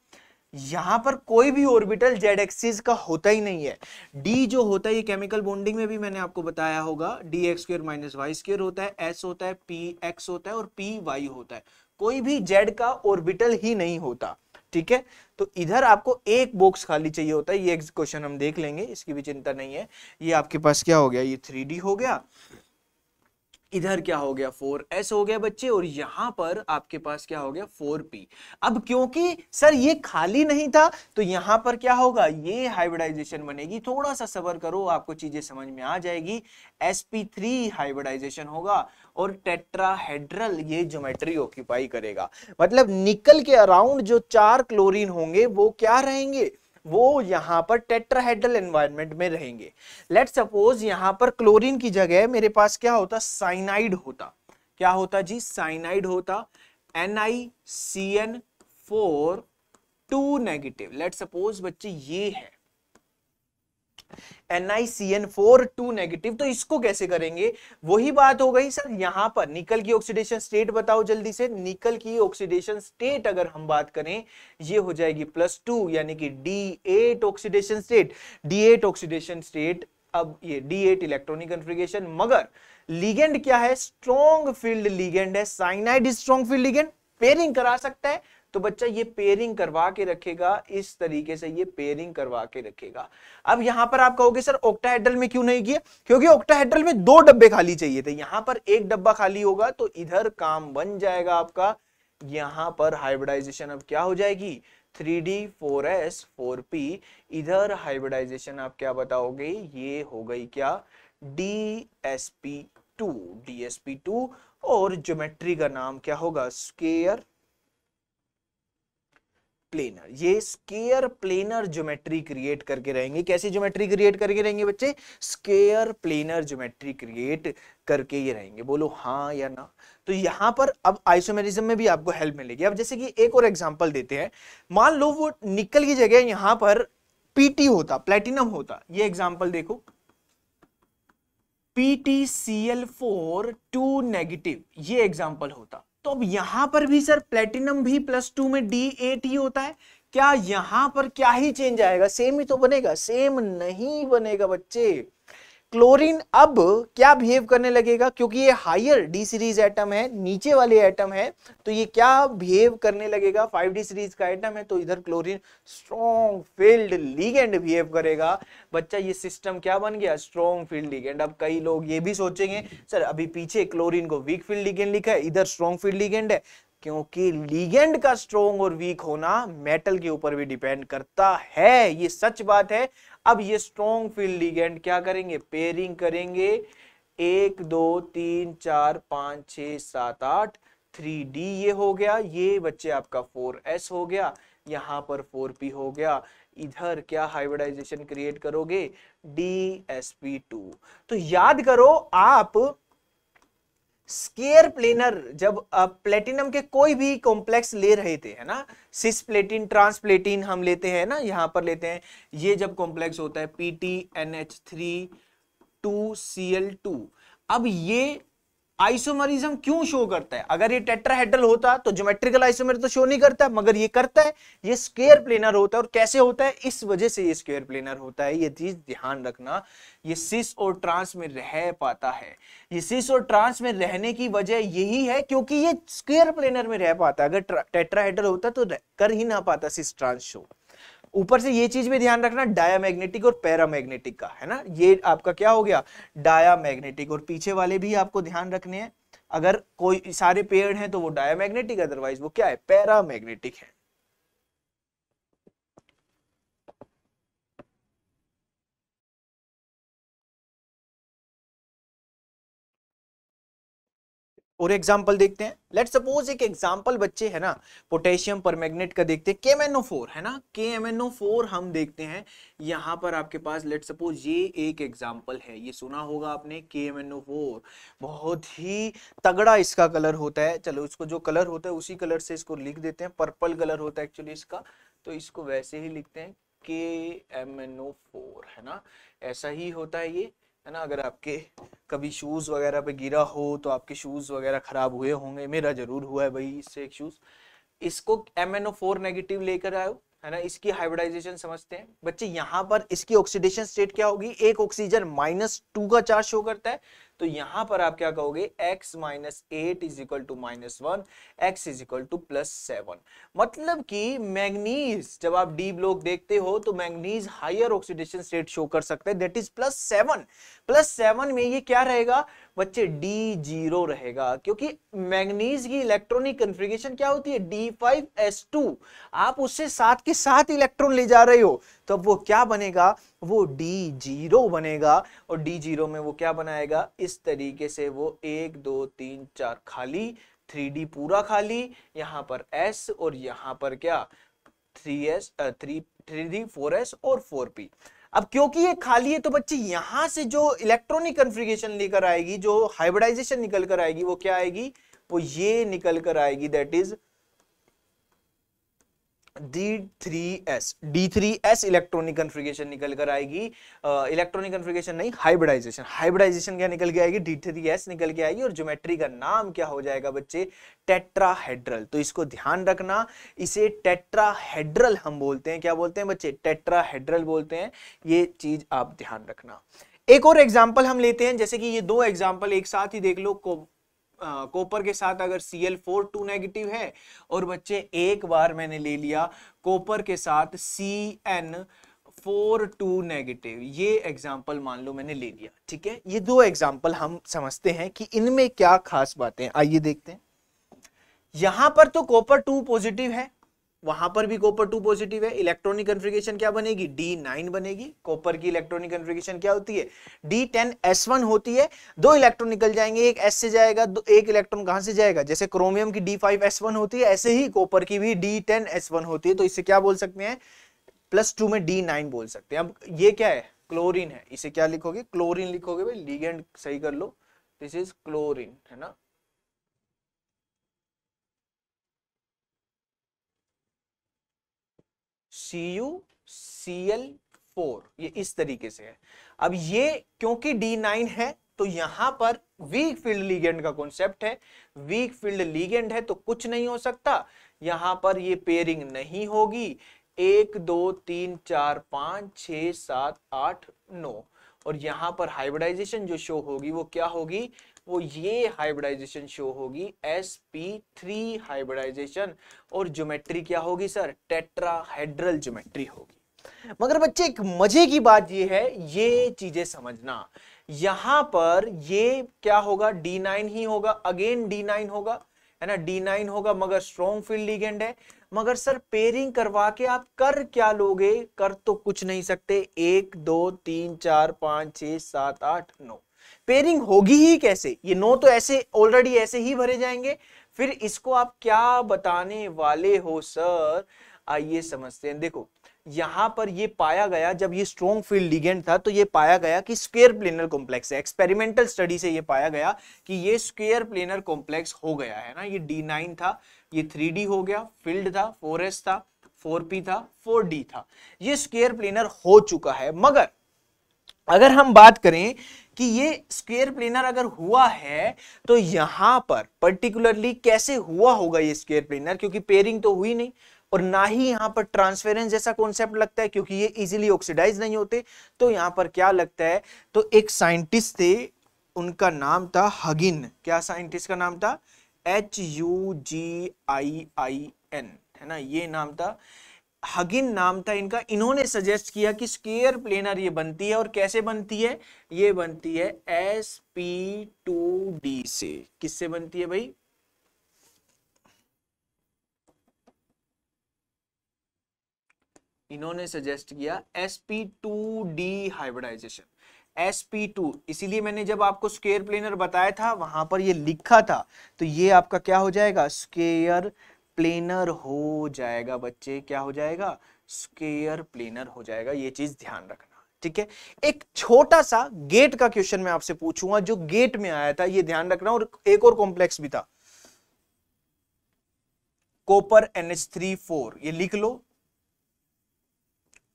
यहां पर कोई भी ऑर्बिटल जेड एक्सिस का होता ही नहीं है डी जो होता है ये केमिकल बॉन्डिंग में भी मैंने आपको बताया होगा D x square minus Y square होता है एस होता है पी एक्स होता है और पी वाई होता है कोई भी जेड का ऑर्बिटल ही नहीं होता ठीक है तो इधर आपको एक बॉक्स खाली चाहिए होता है ये क्वेश्चन हम देख लेंगे इसकी भी चिंता नहीं है ये आपके पास क्या हो गया ये थ्री हो गया इधर क्या हो गया फोर एस हो गया बच्चे और यहां पर आपके पास क्या हो गया फोर पी अब क्योंकि सर ये खाली नहीं था तो यहां पर क्या होगा ये हाइब्रिडाइजेशन बनेगी थोड़ा सा सबर करो आपको चीजें समझ में आ जाएगी एस पी थ्री हाइब्रिडाइजेशन होगा और टेट्राहेड्रल ये ज्योमेट्री ऑक्यूपाई करेगा मतलब निकल के अराउंड जो चार क्लोरीन होंगे वो क्या रहेंगे वो यहाँ पर टेट्राहेड्रल एनवायरनमेंट में रहेंगे लेट सपोज यहाँ पर क्लोरीन की जगह मेरे पास क्या होता साइनाइड होता क्या होता जी साइनाइड होता N I C N four two negative let suppose बच्चे ये है NiCN4 टू नेगेटिव तो इसको कैसे करेंगे वही बात हो गई सर यहां पर निकल की ऑक्सीडेशन स्टेट बताओ जल्दी से निकल की ऑक्सीडेशन स्टेट अगर हम बात करें ये हो जाएगी प्लस टू यानी कि D8 oxidation state D8 oxidation state अब ये D8 इलेक्ट्रॉनिक कन्फिगेशन मगर लीगेंड क्या है स्ट्रॉन्ग फील्ड लीगेंड है cyanide strong field ligand pairing करा सकता है तो बच्चा ये पेयरिंग करवा के रखेगा इस तरीके से ये पेयरिंग करवा के रखेगा अब यहाँ पर आप कहोगे सर ऑक्टाहेड्रल में क्यों नहीं किया क्योंकि ऑक्टाहेड्रल में दो डब्बे खाली चाहिए थे यहाँ पर एक डब्बा खाली होगा तो इधर काम बन जाएगा आपका यहाँ पर हाइब्रिडाइजेशन अब क्या हो जाएगी 3D 4S 4P इधर हाइब्रिडाइजेशन आप क्या बताओगे ये हो गई क्या DSP2 DSP2 और ज्योमेट्री का नाम क्या होगा स्केयर प्लेनर ये स्केयर प्लेनर ज्योमेट्री क्रिएट करके रहेंगे कैसी ज्योमेट्री क्रिएट करके रहेंगे बच्चे स्केयर प्लेनर ज्योमेट्री क्रिएट करके ये रहेंगे बोलो हाँ या ना तो यहाँ पर अब आइसोमेरिज्म में भी आपको हेल्प मिलेगी अब जैसे कि एक और एग्जांपल देते हैं मान लो वो निकल की जगह यहाँ पर पीटी होता प्लेटिनम होता ये एग्जाम्पल देखो पीटीसीएल फोर टू नेगेटिव ये एग्जाम्पल होता तो अब यहां पर भी सर प्लेटिनम भी प्लस टू में डी ए टी होता है क्या यहां पर क्या ही चेंज आएगा सेम ही तो बनेगा सेम नहीं बनेगा बच्चे क्लोरीन अब क्या बिहेव करने लगेगा क्योंकि ये हायर डी सीरीज एटम है नीचे वाले एटम है तो ये क्या बिहेव करने लगेगा फाइव डी सीरीज का एटम है तो इधर chlorine strong field ligand behave करेगा बच्चा ये सिस्टम क्या बन गया स्ट्रॉन्ग फील्ड लीगेंड अब कई लोग ये भी सोचेंगे सर अभी पीछे क्लोरीन को वीक फील्ड लीगेंड लिखा है इधर स्ट्रॉन्ग फील्ड लीगेंड है क्योंकि लीगेंड का स्ट्रोंग और वीक होना मेटल के ऊपर भी डिपेंड करता है ये सच बात है अब ये स्ट्रॉन्ग फील्ड लिगेंड क्या करेंगे पेयरिंग करेंगे एक दो तीन चार पांच छ सात आठ थ्री डी ये हो गया ये बच्चे आपका फोर एस हो गया यहाँ पर फोर पी हो गया इधर क्या हाइब्रिडाइजेशन क्रिएट करोगे डी एस पी टू तो याद करो आप स्केयर प्लेनर जब आप प्लेटिनम के कोई भी कॉम्प्लेक्स ले रहे थे है ना सिस प्लेटिन ट्रांस प्लेटिन हम लेते हैं ना यहां पर लेते हैं ये जब कॉम्प्लेक्स होता है P T N H three two C L two अब ये आइसोमरिज्म क्यों शो करता है अगर ये टेट्राहेड्रल होता तो ज्योमेट्रिकल आइसोमर तो शो नहीं करता मगर ये करता है ये स्क्वेयर प्लेनर होता है और कैसे होता है इस वजह से ये स्क्वेयर प्लेनर होता है ये चीज ध्यान रखना ये सिस और ट्रांस में रह पाता है ये सिस और ट्रांस में रहने की वजह यही है क्योंकि ये स्क्वेयर प्लेनर में रह पाता है अगर टेट्राहेड्रल होता तो कर ही ना पाता सिस ट्रांस शो ऊपर से ये चीज भी ध्यान रखना डायमैग्नेटिक और पैरामैग्नेटिक का है ना ये आपका क्या हो गया डायमैग्नेटिक और पीछे वाले भी आपको ध्यान रखने हैं अगर कोई सारे पेड़ हैं तो वो डायमैग्नेटिक अदरवाइज वो क्या है पैरामैग्नेटिक है और एग्जाम्पल देखते हैं लेट सपोज एक एग्जाम्पल बच्चे है ना पोटेशियम पर मैग्नेट का देखते हैं केम फोर है ना ओ फोर हम देखते हैं यहाँ पर आपके पास लेट सपोज ये एक एग्जाम्पल है ये सुना होगा आपने ओ फोर बहुत ही तगड़ा इसका कलर होता है चलो इसको जो कलर होता है उसी कलर से इसको लिख देते हैं पर्पल कलर होता है एक्चुअली इसका तो इसको वैसे ही लिखते हैं के एम एन ओ फोर है ना ऐसा ही होता है ये है ना अगर आपके कभी शूज़ वगैरह पे गिरा हो तो आपके शूज़ वगैरह ख़राब हुए होंगे मेरा ज़रूर हुआ है भाई इससे एक शूज़ इसको M N O four negative लेकर आयो है ना इसकी हाइब्रिडाइजेशन समझते हैं बच्चे यहाँ पर इसकी ऑक्सीडेशन स्टेट क्या होगी एक ऑक्सीजन माइनस टू का चार्ज शो करता है तो यहां पर आप क्या कहोगे x minus eight is equal to minus one X is equal to plus seven मतलब कि मैग्नीज जब आप डी ब्लॉक देखते हो तो manganese higher oxidation state show कर सकते हैं that is plus seven plus seven में ये क्या रहेगा बच्चे D0 रहेगा क्योंकि मैग्नीज की इलेक्ट्रॉनिक कन्फिग्रेशन क्या होती है डी फाइव एस टू आप उससे साथ के साथ इलेक्ट्रॉन ले जा रहे हो तो अब वो क्या बनेगा वो D0 बनेगा और D0 में वो क्या बनाएगा इस तरीके से वो एक दो तीन चार खाली थ्री पूरा खाली यहाँ पर एस और यहाँ पर क्या three S three three D four S और फोर पी अब क्योंकि ये खाली है तो बच्चे यहां से जो इलेक्ट्रॉनिक कंफ्रिगेशन लेकर आएगी जो हाइब्रिडाइजेशन निकल कर आएगी वो क्या आएगी वो ये निकल कर आएगी that is D3s D3s S D electronic configuration निकल कर आएगी इलेक्ट्रॉनिक uh, कन्फ्रिगेशन नहीं हाइब्रिडाइजेशन हाइब्रिडाइजेशन क्या निकल के आएगी D3s निकल के आएगी और ज्योमेट्री का नाम क्या हो जाएगा बच्चे टेट्राहेड्रल तो इसको ध्यान रखना इसे टेट्राहेड्रल हम बोलते हैं क्या बोलते हैं बच्चे टेट्राहेड्रल बोलते हैं ये चीज आप ध्यान रखना एक और एग्जाम्पल हम लेते हैं जैसे कि ये दो एग्जाम्पल एक साथ ही देख लो कॉपर के साथ अगर C L four two negative है और बच्चे एक बार मैंने ले लिया कॉपर के साथ C N four two negative ये एग्जाम्पल मान लो मैंने ले लिया ठीक है ये दो एग्जाम्पल हम समझते हैं कि इनमें क्या खास बातें आइए देखते हैं यहां पर तो कॉपर टू पॉजिटिव है वहां पर भी कॉपर टू पॉजिटिव है इलेक्ट्रॉनिक कन्फ्रिगेशन क्या बनेगी डी नाइन बनेगी कॉपर की इलेक्ट्रॉनिक कन्फ्रिगेशन क्या होती है डी टेन एस वन होती है दो इलेक्ट्रॉन निकल जाएंगे एक एस से जाएगा दो एक इलेक्ट्रॉन कहां से जाएगा जैसे क्रोमियम की डी फाइव एस वन होती है ऐसे ही कॉपर की भी डी टेन एस वन होती है तो इसे क्या बोल सकते हैं प्लस टू में डी नाइन बोल सकते हैं अब ये क्या है क्लोरिन है इसे क्या लिखोगे क्लोरिन लिखोगे भाई लीगेंड सही कर लो दिस इज क्लोरिन है ना C U C L four ये इस तरीके से है अब ये क्योंकि डी नाइन है तो यहां पर वीक फील्ड लीगेंड का कॉन्सेप्ट है वीक फील्ड लीगेंड है तो कुछ नहीं हो सकता यहां पर ये पेयरिंग नहीं होगी एक दो तीन चार पांच छ सात आठ नौ और यहां पर हाइब्रिडाइजेशन जो शो होगी वो क्या होगी वो तो ये हाइब्रिडाइजेशन शो होगी एस पी थ्री हाइब्रिडाइजेशन और ज्योमेट्री क्या होगी सर टेट्राहेड्रल ज्योमेट्री होगी मगर बच्चे एक मजे की बात ये है ये चीजें समझना यहां पर ये क्या होगा D9 ही होगा अगेन D9 होगा है ना D9 होगा मगर स्ट्रॉन्ग फील्ड लिगेंड है मगर सर पेयरिंग करवा के आप कर क्या लोगे कर तो कुछ नहीं सकते एक दो तीन चार पांच छ सात आठ नौ पेयरिंग होगी ही कैसे ये नो तो ऐसे ऑलरेडी ऐसे ही भरे जाएंगे फिर इसको आप क्या बताने वाले हो सर आइए समझते हैं देखो यहां पर ये पाया गया जब ये स्ट्रॉन्ग फील्ड लिगेंड था तो ये पाया गया कि स्क्वेयर प्लेनर कॉम्प्लेक्स है एक्सपेरिमेंटल स्टडी से ये पाया गया कि ये स्क्वेयर प्लेनर कॉम्प्लेक्स हो गया है ना ये डी नाइन था ये थ्री डी हो गया फील्ड था फोर एस था फोर पी था फोर डी था ये स्क्वेयर प्लेनर हो चुका है मगर अगर हम बात करें कि ये स्क्वेयर प्लेनर अगर हुआ है तो यहां पर पर्टिकुलरली कैसे हुआ होगा ये स्क्वेयर प्लेनर क्योंकि पेयरिंग तो हुई नहीं और ना ही यहां पर ट्रांसफेरेंस जैसा कॉन्सेप्ट लगता है क्योंकि ये इजीली ऑक्सीडाइज नहीं होते तो यहां पर क्या लगता है तो एक साइंटिस्ट थे उनका नाम था हगिन क्या साइंटिस्ट का नाम था H U G I I N है ना ये नाम था हगिन नाम था इनका इन्होंने सजेस्ट किया कि स्केयर प्लेनर ये बनती है और कैसे बनती है ये बनती है एस पी टू डी से किससे बनती है भाई इन्होंने सजेस्ट किया S P two D hybridisation S P two इसीलिए मैंने जब आपको स्केयर प्लेनर बताया था वहां पर ये लिखा था तो ये आपका क्या हो जाएगा स्केयर प्लेनर हो जाएगा बच्चे क्या हो जाएगा स्केयर प्लेनर हो जाएगा ये चीज ध्यान रखना ठीक है एक छोटा सा गेट का क्वेश्चन मैं आपसे पूछूंगा जो गेट में आया था ये ध्यान रखना और एक और कॉम्प्लेक्स भी था कॉपर एनएच थ्री फोर ये लिख लो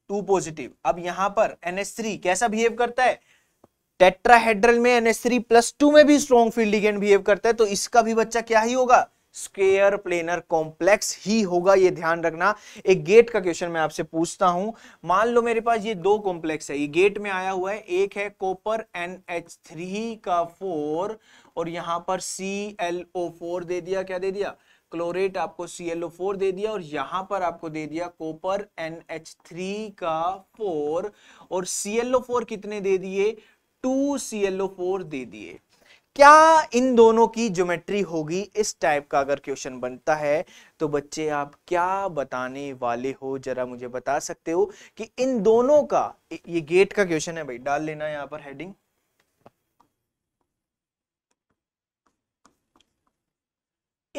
टू पॉजिटिव अब यहां पर एनएच थ्री कैसा बिहेव करता है टेट्राहेड्रल में एनएच थ्री प्लस टू में भी स्ट्रॉन्ग फील्ड लिगेंड बिहेव करता है तो इसका भी बच्चा क्या ही होगा स्क्वेयर प्लेनर कॉम्प्लेक्स ही होगा ये ध्यान रखना एक गेट का क्वेश्चन मैं आपसे पूछता हूं मान लो मेरे पास ये दो कॉम्प्लेक्स है ये गेट में आया हुआ है एक है कॉपर एन एच थ्री का फोर और यहां पर सी एल ओ फोर दे दिया क्या दे दिया क्लोरेट आपको सी एल ओ फोर दे दिया और यहां पर आपको दे दिया कॉपर एन एच थ्री का फोर और सी एल ओ फोर कितने दे दिए two C L O four दे दिए क्या इन दोनों की ज्योमेट्री होगी इस टाइप का अगर क्वेश्चन बनता है तो बच्चे आप क्या बताने वाले हो जरा मुझे बता सकते हो कि इन दोनों का ये गेट का क्वेश्चन है भाई डाल लेना यहाँ पर हेडिंग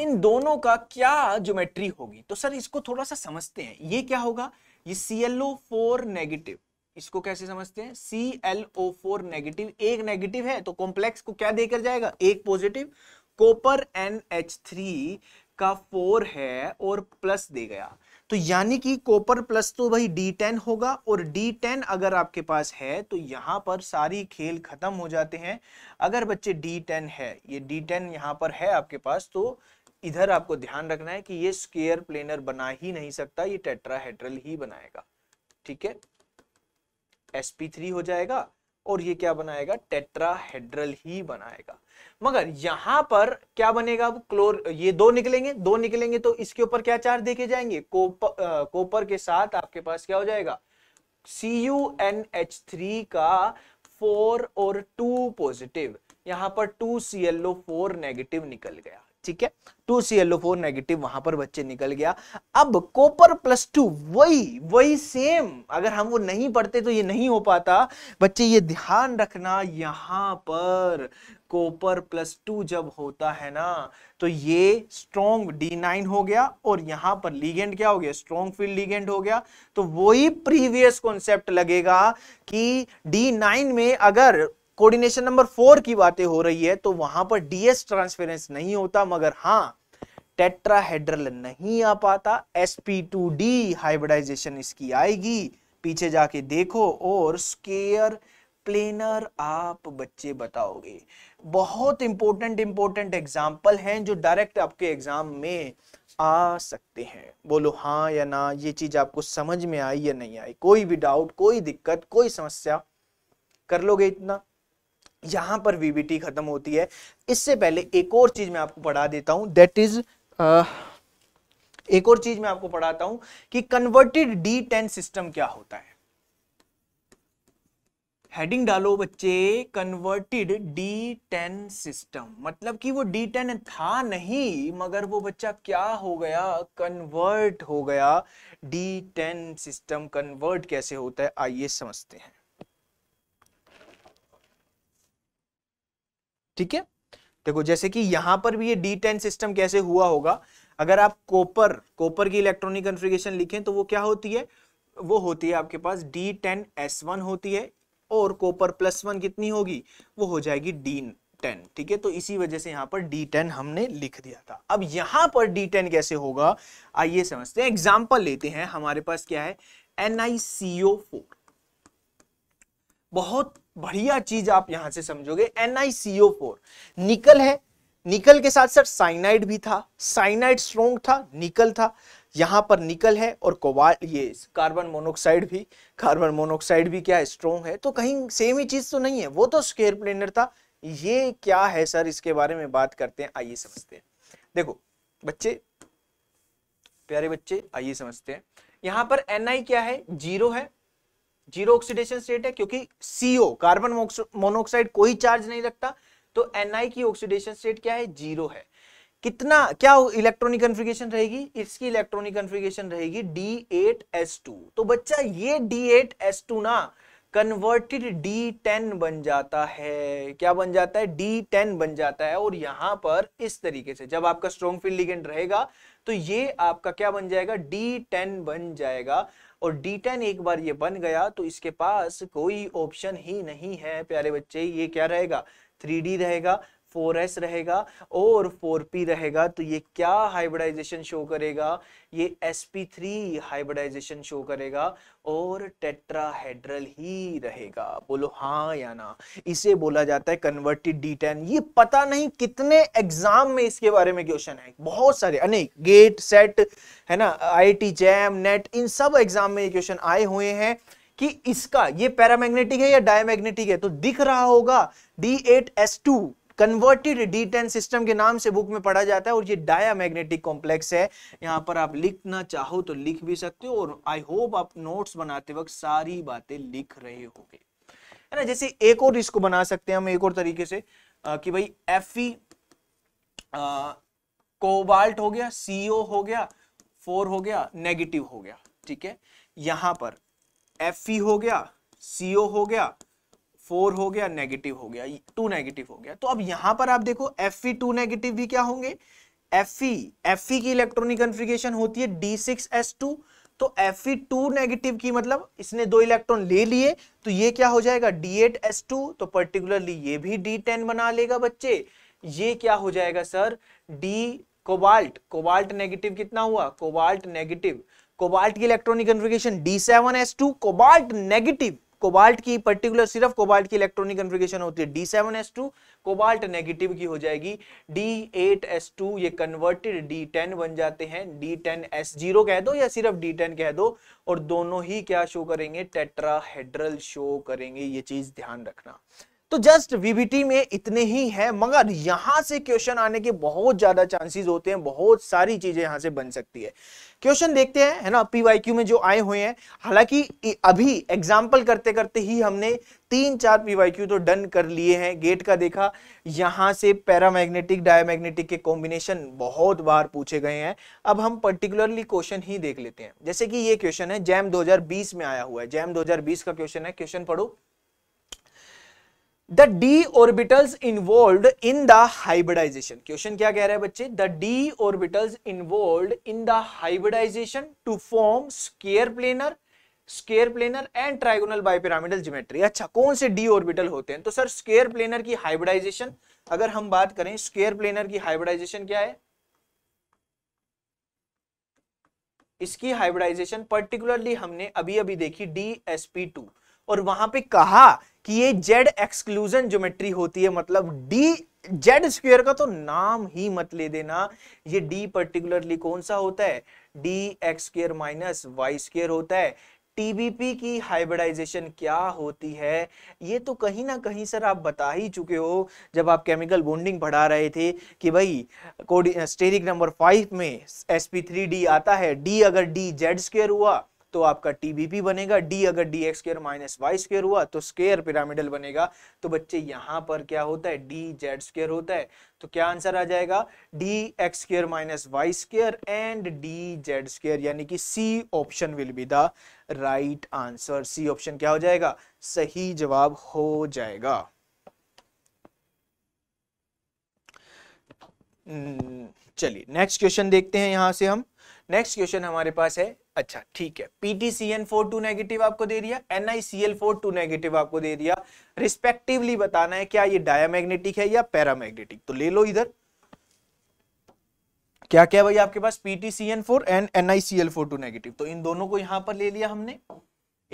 इन दोनों का क्या ज्योमेट्री होगी तो सर इसको थोड़ा सा समझते हैं ये क्या होगा ये सीएलओ फोर नेगेटिव इसको कैसे समझते हैं C L O four negative एक नेगेटिव है तो कॉम्प्लेक्स को क्या देकर जाएगा एक positive copper N H three का फोर है और प्लस दे गया तो यानी कि कॉपर प्लस तो भाई डी टेन होगा और डी टेन अगर आपके पास है तो यहाँ पर सारी खेल खत्म हो जाते हैं अगर बच्चे डी टेन है ये डी टेन यहां पर है आपके पास तो इधर आपको ध्यान रखना है कि ये स्केयर प्लेनर बना ही नहीं सकता ये टेट्राहेड्रल ही बनाएगा ठीक है sp3 हो जाएगा और ये क्या बनाएगा टेट्राहेड्रल ही बनाएगा मगर यहां पर क्या बनेगा अब क्लोर ये दो निकलेंगे दो निकलेंगे तो इसके ऊपर क्या चार्ज देखे जाएंगे कोप, आ, कोपर के साथ आपके पास क्या हो जाएगा C U N H three का फोर और टू पॉजिटिव यहां पर two C L O four negative निकल गया ठीक है two C L four negative वहां पर बच्चे निकल गया अब कॉपर प्लस टू वही वही सेम अगर हम वो नहीं पढ़ते तो ये नहीं हो पाता बच्चे ये ध्यान रखना यहां पर कॉपर प्लस टू जब होता है ना तो ये स्ट्रॉन्ग डी नाइन हो गया और यहां पर लीगेंड क्या हो गया स्ट्रॉन्ग फील्ड लीगेंड हो गया तो वही प्रीवियस कॉन्सेप्ट लगेगा कि डी नाइन में अगर कोऑर्डिनेशन नंबर फोर की बातें हो रही है तो वहां पर डीएस ट्रांसफेरेंस नहीं होता मगर हाँ टेट्राहेड्रल नहीं आ पाता डी हाइब्रिडाइजेशन इसकी आएगी पीछे जाके देखो और स्केयर प्लेनर आप बच्चे बताओगे बहुत इंपॉर्टेंट इंपॉर्टेंट एग्जाम्पल हैं जो डायरेक्ट आपके एग्जाम में आ सकते हैं बोलो हाँ या ना ये चीज आपको समझ में आई या नहीं आई कोई भी डाउट कोई दिक्कत कोई समस्या कर लोगे इतना यहां पर वीबीटी खत्म होती है इससे पहले एक और चीज मैं आपको पढ़ा देता हूं दैट इज एक और चीज मैं आपको पढ़ाता हूं कि कन्वर्टेड डी टेन सिस्टम क्या होता है हेडिंग डालो बच्चे कन्वर्टेड डी टेन सिस्टम मतलब कि वो डी टेन था नहीं मगर वो बच्चा क्या हो गया कन्वर्ट हो गया डी टेन सिस्टम कन्वर्ट कैसे होता है आइए समझते हैं ठीक है देखो जैसे कि यहां पर भी ये डी टेन सिस्टम कैसे हुआ होगा अगर आप कोपर कोपर की इलेक्ट्रॉनिक कन्फिग्रेशन लिखें तो वो क्या होती है वो होती है आपके पास डी टेन एस वन होती है और कोपर प्लस वन कितनी होगी वो हो जाएगी डी टेन ठीक है तो इसी वजह से यहां पर डी टेन हमने लिख दिया था अब यहां पर डी टेन कैसे होगा आइए समझते हैं एग्जाम्पल लेते हैं हमारे पास क्या है N I C O four बहुत बढ़िया चीज आप यहां से समझोगे NiCO4 निकल है निकल के साथ सर साइनाइड भी था साइनाइड स्ट्रोंग था निकल था यहां पर निकल है और कोबाल्ट ये कार्बन मोनोक्साइड भी कार्बन मोनोक्साइड भी क्या स्ट्रोंग है तो कहीं सेम ही चीज तो नहीं है वो तो स्केयर प्लेनर था ये क्या है सर इसके बारे में बात करते हैं आइए समझते हैं देखो बच्चे प्यारे बच्चे आइए समझते हैं यहां पर एन क्या है जीरो है जीरो ऑक्सीडेशन स्टेट है क्योंकि सीओ कार्बन मोनोऑक्साइड कोई चार्ज नहीं रखता तो एनआई की ऑक्सीडेशन स्टेट क्या है जीरो है कितना क्या इलेक्ट्रॉनिक कन्फिगेशन रहेगी इसकी इलेक्ट्रॉनिक कन्फिगेशन रहेगी D8S2 तो बच्चा ये D8S2 ना कन्वर्टेड D10 बन जाता है क्या बन जाता है D10 बन जाता है और यहां पर इस तरीके से जब आपका स्ट्रॉन्ग फील्ड लिगेंड रहेगा तो ये आपका क्या बन जाएगा D10 बन जाएगा और D10 एक बार ये बन गया तो इसके पास कोई ऑप्शन ही नहीं है प्यारे बच्चे ये क्या रहेगा 3D रहेगा फोर एस रहेगा और फोर पी रहेगा तो ये क्या हाइब्रिडाइजेशन शो करेगा ये S P three hybridisation show करेगा और टेट्राहेड्रल ही रहेगा बोलो हाँ या ना इसे बोला जाता है कन्वर्टेड डी टेन ये पता नहीं कितने एग्जाम में इसके बारे में क्वेश्चन है बहुत सारे अनेक गेट सेट है ना आई टी जैम नेट इन सब एग्जाम में ये क्वेश्चन आए हुए हैं कि इसका ये पैरामैग्नेटिक है या डायमैग्नेटिक है तो दिख रहा होगा D eight S two converted D ten system के नाम से बुक में पढ़ा जाता है और ये डाया मैग्नेटिक कॉम्प्लेक्स है यहाँ पर आप लिखना चाहो तो लिख भी सकते हो और आई होप आप नोट्स बनाते वक्त सारी बातें लिख रहे हो है ना जैसे एक और इसको बना सकते हैं हम एक और तरीके से आ, कि भाई एफ कोबाल्ट हो गया सीओ हो गया फोर हो गया नेगेटिव हो गया ठीक है यहां पर एफ हो गया सीओ हो गया फोर हो गया नेगेटिव हो गया टू नेगेटिव हो गया तो अब यहां पर आप देखो एफ ई टू नेगेटिव भी क्या होंगे एफ ई एफ ई की इलेक्ट्रॉनिक कन्फिग्रेशन होती है डी सिक्स एस टू तो एफ ई टू नेगेटिव की मतलब इसने दो इलेक्ट्रॉन ले लिए तो ये क्या हो जाएगा डी एट एस टू तो पर्टिकुलरली ये भी डी टेन बना लेगा बच्चे ये क्या हो जाएगा sir D cobalt cobalt negative कितना हुआ कोबाल्ट नेगेटिव कोबाल्ट की electronic configuration D seven S two cobalt negative cobalt की पर्टिकुलर सिर्फ कोबाल्ट की इलेक्ट्रॉनिक कन्फिगेशन होती है D seven S two cobalt negative की हो जाएगी डी एट एस टू ये कन्वर्टेड डी टेन बन जाते हैं डी टेन एस जीरो कह दो या सिर्फ डी टेन कह दो और दोनों ही क्या शो करेंगे टेट्राहेड्रल शो करेंगे ये चीज ध्यान रखना तो जस्ट वीबीटी में इतने ही है मगर यहां से क्वेश्चन आने के बहुत ज्यादा चांसेस होते हैं बहुत सारी चीजें यहां से बन सकती है क्वेश्चन देखते हैं है ना पीवाईक्यू में जो आए हुए हैं हालांकि अभी एग्जाम्पल करते करते ही हमने तीन चार पीवाईक्यू तो डन कर लिए हैं गेट का देखा यहां से पैरामैग्नेटिक डायमैग्नेटिक के कॉम्बिनेशन बहुत बार पूछे गए हैं अब हम पर्टिकुलरली क्वेश्चन ही देख लेते हैं जैसे कि ये क्वेश्चन है जैम 2020 में आया हुआ है जैम 2020 का क्वेश्चन है क्वेश्चन पढ़ो the D orbitals involve in the hybridisation question क्या कह रहे हैं बच्चे the D orbitals involve in the hybridisation to form square planar square planar and trigonal bipyramidal geometry अच्छा कौन से डी ऑर्बिटल होते हैं तो सर स्केयर प्लेनर की हाइब्रिडाइजेशन अगर हम बात करें स्केयर प्लेनर की हाइब्रिडाइजेशन क्या है इसकी हाइब्रिडाइजेशन पर्टिकुलरली हमने अभी अभी देखी डी एस पी टू और वहां पे कहा कि ये जेड एक्सक्लूजन ज्योमेट्री होती है मतलब डी जेड स्क्वेयर का तो नाम ही मत ले देना ये डी पर्टिकुलरली कौन सा होता है D x square minus Y square होता है टीबीपी की हाइब्रिडाइजेशन क्या होती है ये तो कहीं ना कहीं सर आप बता ही चुके हो जब आप केमिकल बॉन्डिंग पढ़ा रहे थे कि भाई कोड स्टेरिक नंबर फाइव में डी आता है डी अगर डी जेड स्क्र हुआ तो आपका टीबीपी बनेगा डी अगर D x square minus Y square हुआ तो स्केयर पिरामिडल बनेगा तो बच्चे यहाँ पर क्या होता है डी जेड स्क्र होता है तो क्या आंसर आ जाएगा D x square minus Y square and D Z square यानी कि C option will be the right answer C option क्या हो जाएगा सही जवाब हो जाएगा हम्म, चलिए नेक्स्ट क्वेश्चन देखते हैं यहां से हम नेक्स्ट क्वेश्चन हमारे पास है अच्छा ठीक है पीटीसीएन फोर टू नेगेटिव आपको दे दिया एनआईसीएल फोर टू नेगेटिव आपको दे दिया रिस्पेक्टिवली बताना है क्या ये डायमैग्नेटिक है या पैरामैग्नेटिक तो ले लो इधर क्या क्या भाई आपके पास PTCN four and NICL four two negative तो इन दोनों को यहां पर ले लिया हमने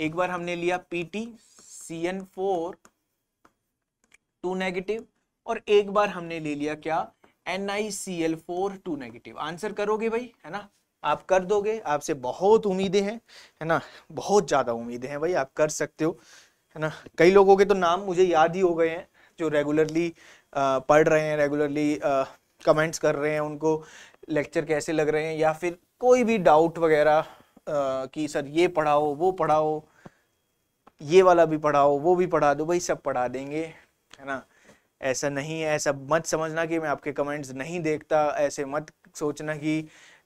एक बार हमने लिया PT C N four two negative और एक बार हमने ले लिया क्या N I C L four two negative answer करोगे भाई है ना आप कर दोगे आपसे बहुत उम्मीदें हैं है ना बहुत ज़्यादा उम्मीदें हैं भाई आप कर सकते हो है ना कई लोगों के तो नाम मुझे याद ही हो गए हैं जो रेगुलरली पढ़ रहे हैं रेगुलरली कमेंट्स कर रहे हैं उनको लेक्चर कैसे लग रहे हैं या फिर कोई भी डाउट वगैरह कि सर ये पढ़ाओ वो पढ़ाओ ये वाला भी पढ़ाओ वो भी पढ़ा दो भाई सब पढ़ा देंगे है ना ऐसा नहीं है ऐसा मत समझना कि मैं आपके कमेंट्स नहीं देखता ऐसे मत सोचना कि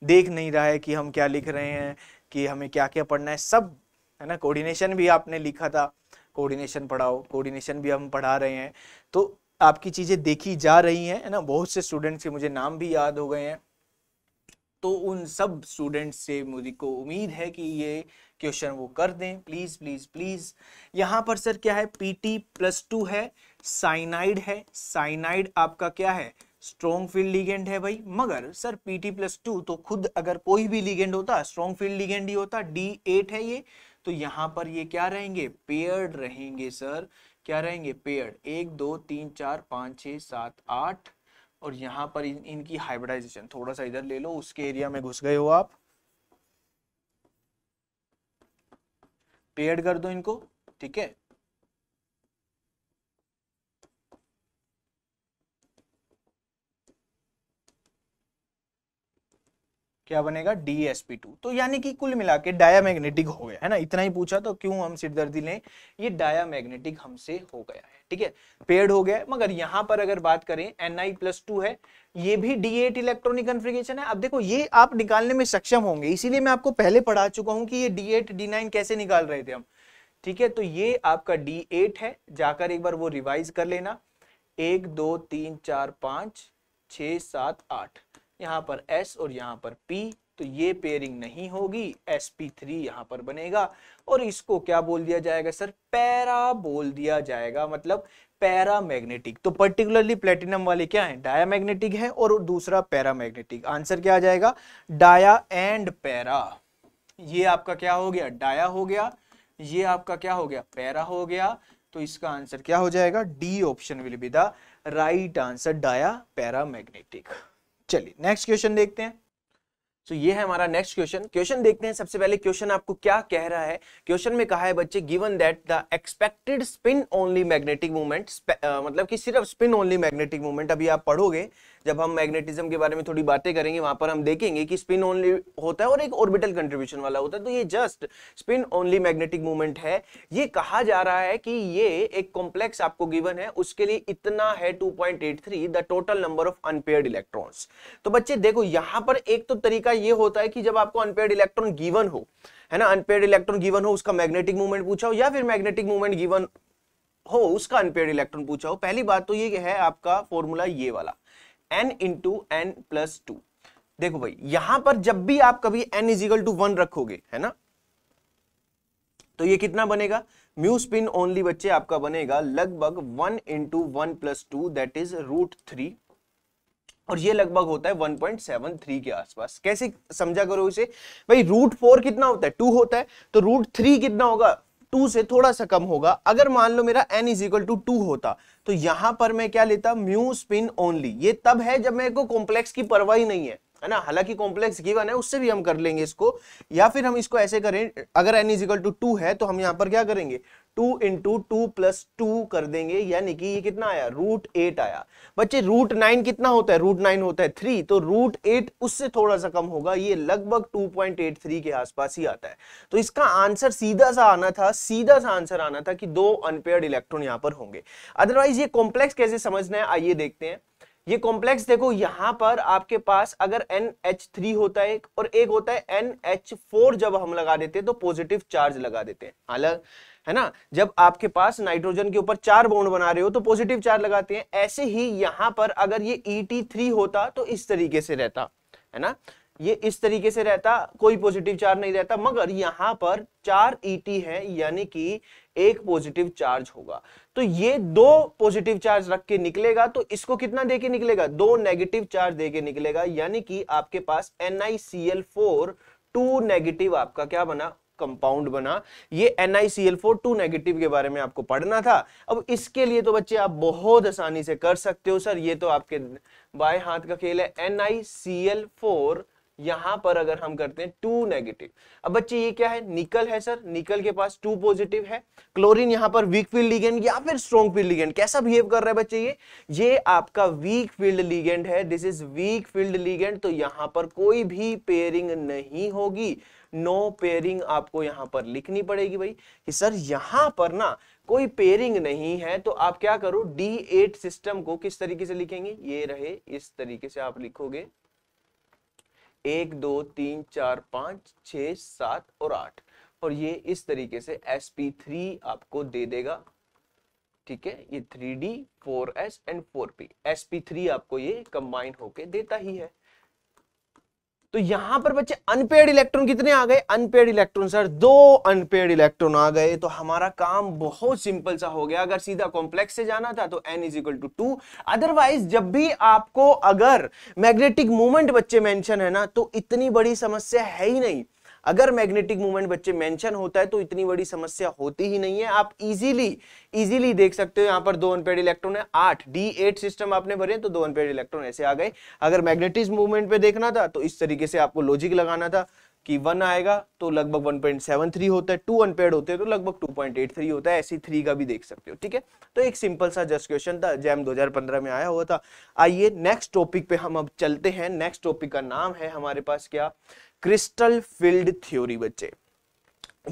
देख नहीं रहा है कि हम क्या लिख रहे हैं कि हमें क्या क्या पढ़ना है सब है ना कोऑर्डिनेशन भी आपने लिखा था कोऑर्डिनेशन पढ़ाओ कोऑर्डिनेशन भी हम पढ़ा रहे हैं तो आपकी चीज़ें देखी जा रही हैं है ना बहुत से स्टूडेंट्स के मुझे नाम भी याद हो गए हैं तो उन सब स्टूडेंट्स से मुझे को उम्मीद है कि ये क्वेश्चन वो कर दें प्लीज़ प्लीज़ प्लीज़ यहाँ पर सर क्या है पीटी प्लस टू है साइनाइड है साइनाइड आपका क्या है स्ट्रॉन्ग फील्ड लीगेंड है भाई मगर sir P T plus two तो खुद अगर कोई भी लीगेंड होता स्ट्रॉन्ग फील्ड लीगेंड ही होता डी एट है ये तो यहाँ पर ये क्या रहेंगे पेयर्ड रहेंगे सर क्या रहेंगे पेयर्ड एक दो तीन चार पाँच छ सात आठ और यहाँ पर इन, इनकी हाइब्रिडाइजेशन थोड़ा सा इधर ले लो उसके एरिया में घुस गए हो आप पेयर्ड कर दो इनको ठीक है क्या बनेगा DsP2 तो यानी कि कुल मिला के डायामैग्नेटिक हो गया है ना इतना ही पूछा तो क्यों हम सिरदर्दी लें ये डायामैग्नेटिक हमसे हो गया है ठीक है पेड हो गया मगर यहां पर अगर बात करें Ni प्लस टू है ये भी D8 इलेक्ट्रॉनिक कॉन्फ़िगरेशन है अब देखो ये आप निकालने में सक्षम होंगे इसीलिए मैं आपको पहले पढ़ा चुका हूँ कि ये डी नाइन कैसे निकाल रहे थे हम ठीक है तो ये आपका एट है जाकर एक बार वो रिवाइज कर लेना एक दो तीन चार पांच छ सात आठ यहाँ पर S और यहाँ पर P तो ये पेयरिंग नहीं होगी sp3 यहाँ पर बनेगा और इसको क्या बोल दिया जाएगा सर पैरा बोल दिया जाएगा मतलब पैरा मैग्नेटिक तो पर्टिकुलरली प्लेटिनम वाले क्या है मैग्नेटिक है और दूसरा पैरा मैग्नेटिक आंसर क्या आ जाएगा डाया एंड पैरा ये आपका क्या हो गया डाया हो गया ये आपका क्या हो गया पैरा हो गया तो इसका आंसर क्या हो जाएगा D option will be the right answer dia paramagnetic चलिए नेक्स्ट क्वेश्चन देखते हैं सो so, ये है हमारा नेक्स्ट क्वेश्चन क्वेश्चन देखते हैं सबसे पहले क्वेश्चन आपको क्या कह रहा है क्वेश्चन में कहा है बच्चे given that the expected spin only magnetic movement मतलब कि सिर्फ स्पिन ओनली मैग्नेटिक मूवमेंट अभी आप पढ़ोगे जब हम मैग्नेटिज्म के बारे में थोड़ी बातें करेंगे वहां पर हम देखेंगे कि स्पिन ओनली होता है और एक ऑर्बिटल कंट्रीब्यूशन वाला होता है तो ये just spin only magnetic movement है ये कहा जा रहा है कि ये एक कॉम्प्लेक्स आपको गिवन है उसके लिए इतना है 2.83 the total number of unpaired electrons तो बच्चे देखो यहां पर एक तो तरीका ये होता है कि जब आपको अनपेयर्ड इलेक्ट्रॉन गिवन हो है ना अनपेयर्ड इलेक्ट्रॉन गिवन हो उसका मैग्नेटिक मूवमेंट पूछा हो या फिर मैग्नेटिक मूवमेंट गिवन हो उसका अनपेड इलेक्ट्रॉन पूछा हो पहली बात तो ये है आपका फॉर्मूला ये वाला N into N plus two देखो भाई यहां पर जब भी आप कभी एन इजिकल टू वन रखोगे है ना तो ये कितना बनेगा म्यू स्पिन ओनली बच्चे आपका बनेगा लगभग one into one plus two that is root three और ये लगभग होता है 1.73 के आसपास कैसे समझा करो इसे भाई रूट फोर कितना होता है टू होता है तो रूट थ्री कितना होगा टू से थोड़ा सा कम होगा अगर मान लो मेरा N is equal to two होता तो यहां पर मैं क्या लेता म्यू स्पिन ओनली ये तब है जब मेरे को कॉम्प्लेक्स की परवाही नहीं है है ना हालांकि कॉम्प्लेक्स गिवन है उससे भी हम कर लेंगे इसको या फिर हम इसको ऐसे करें अगर N is equal to two है तो हम यहां पर क्या करेंगे two into two plus two कर देंगे यानी कि ये कितना आया रूट एट आया बच्चे रूट नाइन कितना होता है रूट नाइन होता है थ्री तो रूट एट उससे थोड़ा सा कम होगा ये लगभग टू पॉइंट एट थ्री के आसपास ही आता है तो इसका आंसर सीधा सा आना था सीधा सा आंसर आना था कि दो अनपेयर्ड इलेक्ट्रॉन यहां पर होंगे अदरवाइज ये कॉम्प्लेक्स कैसे समझना है आइए देखते हैं ये कॉम्प्लेक्स देखो यहां पर आपके पास अगर NH3 होता है और एक होता है NH4 जब हम लगा देते हैं तो पॉजिटिव चार्ज लगा देते हैं हालांकि है ना जब आपके पास नाइट्रोजन के ऊपर चार बॉन्ड बना रहे हो तो पॉजिटिव चार्ज लगाते हैं ऐसे ही यहां पर अगर ये ई e होता तो इस तरीके से रहता है ना ये इस तरीके से रहता कोई पॉजिटिव चार्ज नहीं रहता मगर यहां पर चार ईटी e है यानी कि एक पॉजिटिव चार्ज होगा तो ये दो पॉजिटिव चार्ज रख के निकलेगा तो इसको कितना दे के निकलेगा दो नेगेटिव चार्ज दे के निकलेगा यानी कि आपके पास N I C L four two negative आपका क्या बना कंपाउंड बना ये NiCl4 2 नेगेटिव के बारे में आपको पढ़ना था अब इसके लिए तो बच्चे आप बहुत आसानी से कर सकते हो सर ये तो आपके बाएं हाथ का खेल है NiCl4 यहां पर अगर हम करते हैं टू नेगेटिव अब बच्चे ये क्या है निकल है सर निकल के पास टू पॉजिटिव है क्लोरीन यहां पर वीक फील्ड लिगेंड या फिर स्ट्रॉन्ग फील्ड लिगेंड कैसा बिहेव कर रहा है बच्चे ये ये आपका वीक फील्ड लिगेंड है this is weak field ligand तो यहां पर कोई भी पेयरिंग नहीं होगी नो पेयरिंग आपको यहां पर लिखनी पड़ेगी भाई कि सर यहां पर ना कोई पेयरिंग नहीं है तो आप क्या करो डी एट सिस्टम को किस तरीके से लिखेंगे ये रहे इस तरीके से आप लिखोगे एक दो तीन चार पांच छ सात और आठ और ये इस तरीके से एस पी थ्री आपको दे देगा ठीक है ये three D four S and four P S P three आपको ये कंबाइन होके देता ही है तो यहां पर बच्चे अनपेड इलेक्ट्रॉन कितने आ गए अनपेड इलेक्ट्रॉन सर दो अनपेड इलेक्ट्रॉन आ गए तो हमारा काम बहुत सिंपल सा हो गया अगर सीधा कॉम्प्लेक्स से जाना था तो N is equal to two otherwise जब भी आपको अगर मैग्नेटिक मूवमेंट बच्चे मेंशन है ना तो इतनी बड़ी समस्या है ही नहीं अगर मैग्नेटिक मूवमेंट बच्चे मेंशन होता है तो इतनी बड़ी समस्या होती ही नहीं है आप इजीली इजीली देख सकते हो यहाँ पर दो अनपेड इलेक्ट्रॉन है आठ डी एट सिस्टम आपने भरे तो दो अनपेड इलेक्ट्रॉन ऐसे आ गए अगर मैग्नेटिक मूवमेंट पे देखना था तो इस तरीके से आपको लॉजिक लगाना था कि वन आएगा तो लगभग वन पॉइंट सेवन थ्री होता है टू अनपेड होते हैं तो लगभग थ्री होता है ऐसी थ्री का भी देख सकते हो ठीक है तो एक सिंपल सा जस्ट क्वेश्चन था जैम 2015 में आया हुआ था आइए नेक्स्ट टॉपिक पे हम अब चलते हैं नेक्स्ट टॉपिक का नाम है हमारे पास क्या क्रिस्टल फील्ड थ्योरी बच्चे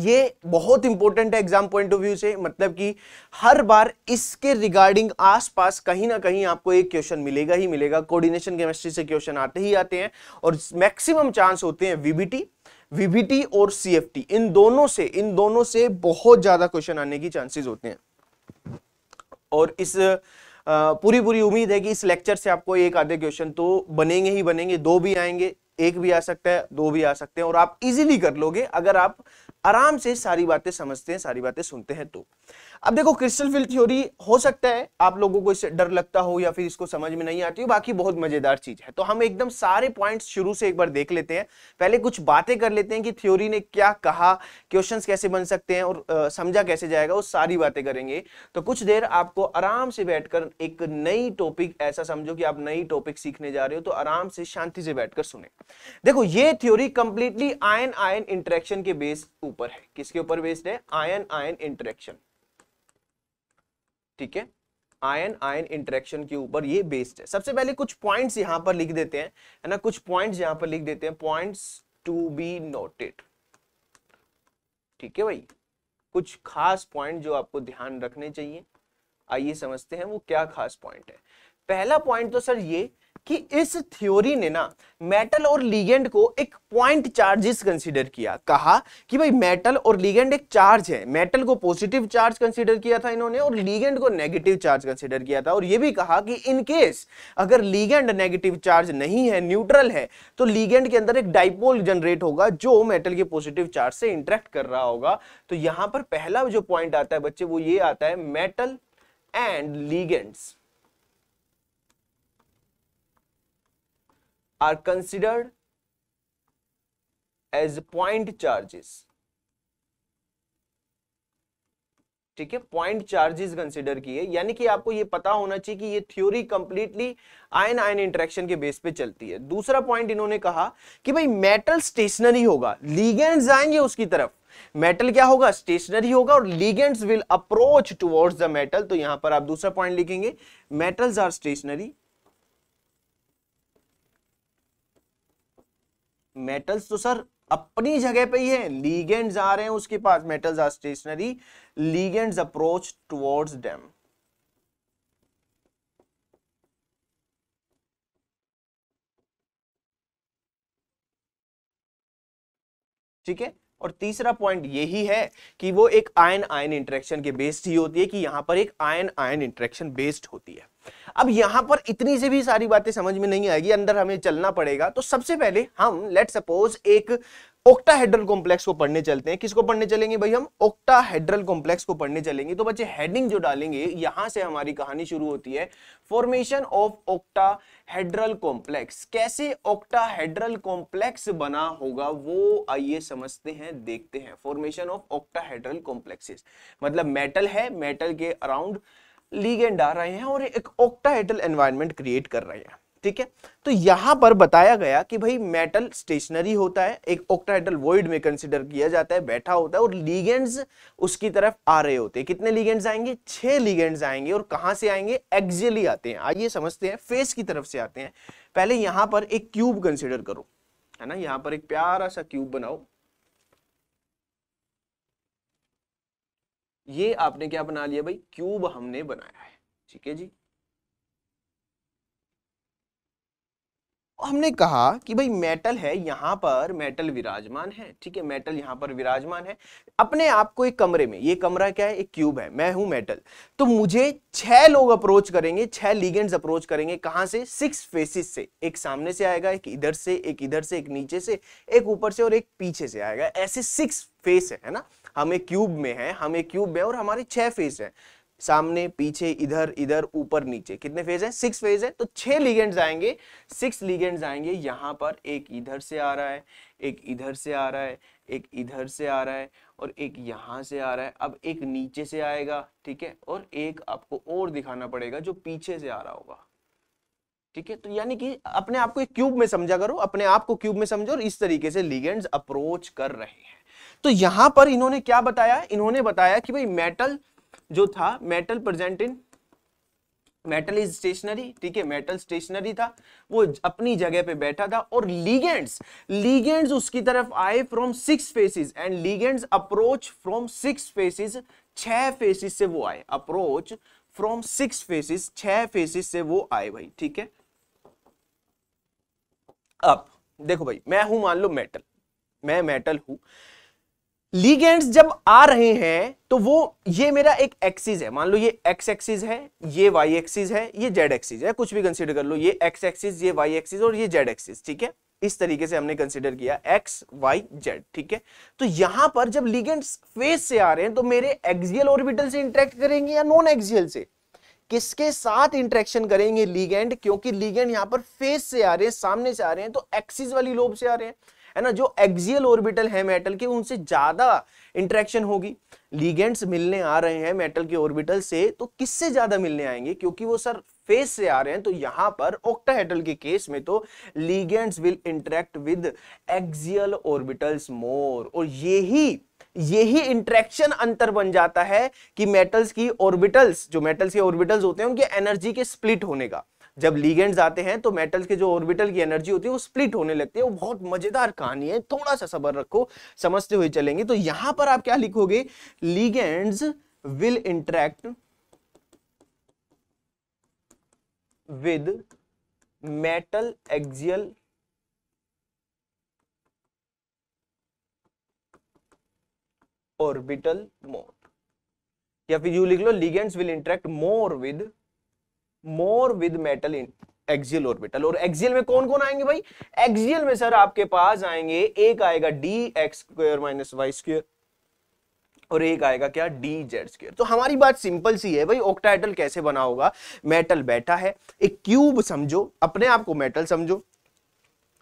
ये बहुत इंपॉर्टेंट है एग्जाम पॉइंट ऑफ व्यू से मतलब कि हर बार इसके रिगार्डिंग आसपास कहीं ना कहीं आपको एक क्वेश्चन मिलेगा ही मिलेगा कोऑर्डिनेशन केमिस्ट्री से क्वेश्चन आते ही आते हैं और मैक्सिमम चांस होते हैं वीबीटी वीबीटी और सीएफटी इन दोनों से इन दोनों से बहुत ज्यादा क्वेश्चन आने की चांसेस होते हैं और इस पूरी पूरी उम्मीद है कि इस लेक्चर से आपको एक आधे क्वेश्चन तो बनेंगे ही बनेंगे दो भी आएंगे एक भी आ सकता है दो भी आ सकते हैं और आप इजीली कर लोगे अगर आप आराम से सारी बातें समझते हैं सारी बातें सुनते हैं तो अब देखो क्रिस्टल फील्ड थ्योरी हो सकता है आप लोगों को इससे डर लगता हो या फिर इसको समझ में नहीं आती हो बाकी बहुत मजेदार चीज है तो हम एकदम सारे पॉइंट्स शुरू से एक बार देख लेते हैं पहले कुछ बातें कर लेते हैं कि थ्योरी ने क्या कहा क्वेश्चंस कैसे बन सकते हैं और आ, समझा कैसे जाएगा वो सारी बातें करेंगे तो कुछ देर आपको आराम से बैठकर एक नई टॉपिक ऐसा समझो कि आप नई टॉपिक सीखने जा रहे हो तो आराम से शांति से बैठकर सुने देखो ये theory completely ion ion interaction के बेस ऊपर है किसके ऊपर बेस्ड है आयन आयन इंटरेक्शन ठीक है आयन आयन इंटरेक्शन के ऊपर ये बेस्ड है सबसे पहले कुछ पॉइंट्स यहां पर लिख देते हैं है ना कुछ पॉइंट्स यहाँ पर लिख देते हैं पॉइंट्स टू बी नोटेड ठीक है भाई कुछ खास पॉइंट जो आपको ध्यान रखने चाहिए आइए समझते हैं वो क्या खास पॉइंट है पहला पॉइंट तो सर ये कि इस थ्योरी ने ना मेटल और लीगेंड को एक पॉइंट चार्जेस कंसीडर किया कहा कि भाई मेटल और लीगेंड एक चार्ज है मेटल को पॉजिटिव चार्ज कंसीडर किया था इन्होंने और लीगेंड को नेगेटिव चार्ज कंसीडर किया था और यह भी कहा कि इन केस अगर लीगेंड नेगेटिव चार्ज नहीं है न्यूट्रल है तो लीगेंड के अंदर एक डाइपोल जनरेट होगा जो मेटल के पॉजिटिव चार्ज से इंटरेक्ट कर रहा होगा तो यहां पर पहला जो पॉइंट आता है बच्चे वो ये आता है metal and ligands are considered as point charges ठीक है पॉइंट चार्जेस कंसिडर किए यानी कि आपको ये पता होना चाहिए कि ये theory completely ion ion interaction के बेस पे चलती है दूसरा पॉइंट इन्होंने कहा कि भाई मेटल स्टेशनरी होगा लीगेंट जाएंगे उसकी तरफ मेटल क्या होगा स्टेशनरी होगा और ligands will approach towards the metal तो यहां पर आप दूसरा पॉइंट लिखेंगे मेटल्स आर स्टेशनरी मेटल्स तो सर अपनी जगह पे ही है लीगेंड्स आ रहे हैं उसके पास metals are stationary ligands approach towards them ठीक है और तीसरा पॉइंट यही है कि वो एक आयन आयन इंटरेक्शन के बेस्ड ही होती है कि यहां पर एक आयन आयन इंटरेक्शन बेस्ड होती है अब यहां पर इतनी से भी सारी बातें समझ में नहीं आएगी अंदर हमें चलना पड़ेगा तो सबसे पहले हम लेट सपोज एक ऑक्टाहेड्रल कॉम्प्लेक्स को पढ़ने चलते हैं किसको पढ़ने चलेंगे भाई हम ऑक्टाहेड्रल कॉम्प्लेक्स को पढ़ने चलेंगे तो बच्चे हेडिंग जो डालेंगे यहां से हमारी कहानी शुरू होती है फॉर्मेशन ऑफ ऑक्टाहेड्रल कॉम्प्लेक्स कैसे ऑक्टाहेड्रल कॉम्प्लेक्स बना होगा वो आइए समझते हैं देखते हैं फॉर्मेशन ऑफ ऑक्टाहेड्रल कॉम्प्लेक्सेस मतलब मेटल है मेटल के अराउंड लीगेंड आ रहे हैं और एक ऑक्टाहेड्रल एनवायरमेंट क्रिएट कर रहे हैं ठीक है तो यहां पर बताया गया कि भाई मेटल स्टेशनरी होता है एक ऑक्टाहेड्रल वॉइड में कंसिडर किया जाता है बैठा होता है और लीगेंड्स उसकी तरफ आ रहे होते हैं कितने लीगेंड्स आएंगे छह लीगेंड्स आएंगे और कहां से आएंगे एक्सियली आते हैं आइए समझते हैं फेस की तरफ से आते हैं पहले यहां पर एक क्यूब कंसिडर करो है ना यहां पर एक प्यारा सा क्यूब बनाओ ये आपने क्या बना लिया भाई क्यूब हमने बनाया है ठीक है जी हमने कहा कि भाई मेटल है यहां पर मेटल विराजमान है ठीक है मेटल यहां पर विराजमान है अपने आप को एक कमरे में ये कमरा क्या है एक क्यूब है मैं हूं मेटल तो मुझे छह लोग अप्रोच करेंगे छह लीगेंड्स अप्रोच करेंगे कहां से सिक्स फेसिस से एक सामने से आएगा एक इधर से एक इधर से एक नीचे से एक ऊपर से और एक पीछे से आएगा ऐसे सिक्स फेस है ना हम एक क्यूब में है हम एक क्यूब में और हमारे छह फेस है सामने पीछे इधर इधर ऊपर नीचे कितने फेज है सिक्स फेज है तो छह लीगेंड्स आएंगे सिक्स लीगेंड्स आएंगे यहां पर एक इधर से आ रहा है एक इधर से आ रहा है एक इधर से आ रहा है और एक यहां से आ रहा है अब एक नीचे से आएगा ठीक है और एक आपको और दिखाना पड़ेगा जो पीछे से आ रहा होगा ठीक है तो यानी कि अपने आप को एक क्यूब में समझा करो अपने आप को क्यूब में समझो और इस तरीके से लिगेंड्स अप्रोच कर रहे हैं तो यहां पर इन्होंने क्या बताया इन्होंने बताया कि भाई मेटल जो था metal present in metal is stationary ठीक है मेटल स्टेशनरी था वो अपनी जगह पे बैठा था और लीगेंड्स लीगेंड्स उसकी तरफ आए from six faces and ligands approach from six faces छह फेसिस से वो आए अप्रोच फ्रॉम सिक्स फेसिस छह फेसिस से वो आए भाई ठीक है अब देखो भाई मैं हूं मान लो मेटल मैं मेटल हूं लीगेंड्स जब आ रहे हैं तो वो ये मेरा एक एक्सिस है मान लो ये एक्स एक्सिस है ये वाई एक्सिस है ये जेड एक्सिस है कुछ भी कंसिडर कर लो ये एक्स एक्सिस ये वाई एक्सिस और ये जेड एक्सिस ठीक है इस तरीके से हमने कंसिडर किया एक्स वाई जेड ठीक है तो यहां पर जब लिगेंड्स फेस से आ रहे हैं तो मेरे एक्सियल ऑर्बिटल से इंटरेक्ट करेंगे या नॉन एक्सियल से किसके साथ इंटरेक्शन करेंगे लीगेंड क्योंकि लीगेंड यहां पर फेस से आ रहे हैं सामने से आ रहे हैं तो एक्सिस वाली लोब से आ रहे हैं है ना जो एक्सियल ऑर्बिटल है मेटल के उनसे ज्यादा इंट्रैक्शन होगी लीगेंट्स मिलने आ रहे हैं मेटल के ऑर्बिटल से तो किससे ज्यादा मिलने आएंगे क्योंकि वो सर फेस से आ रहे हैं तो यहां पर ऑक्टाहेड्रल के केस में तो ligands will interact with axial orbitals more और यही यही इंट्रैक्शन अंतर बन जाता है कि मेटल्स की ऑर्बिटल्स जो मेटल्स के ऑर्बिटल्स होते हैं उनके एनर्जी के स्प्लिट होने का जब लीगेंड्स आते हैं तो मेटल्स के जो ऑर्बिटल की एनर्जी होती है वो स्प्लिट होने लगती है वो बहुत मजेदार कहानी है थोड़ा सा सबर रखो समझते हुए चलेंगे तो यहां पर आप क्या लिखोगे ligands will interact with metal axial orbital more या फिर यू लिख लो ligands will interact more with more with metal axial orbital और एक्सियल में कौन कौन आएंगे भाई एक्सियल में सर आपके पास आएंगे एक आएगा D x square minus Y square और एक आएगा क्या डी जेड स्क्र तो हमारी बात सिंपल सी है भाई ऑक्टाइटल कैसे बना होगा मेटल बैठा है एक क्यूब समझो अपने आप को मेटल समझो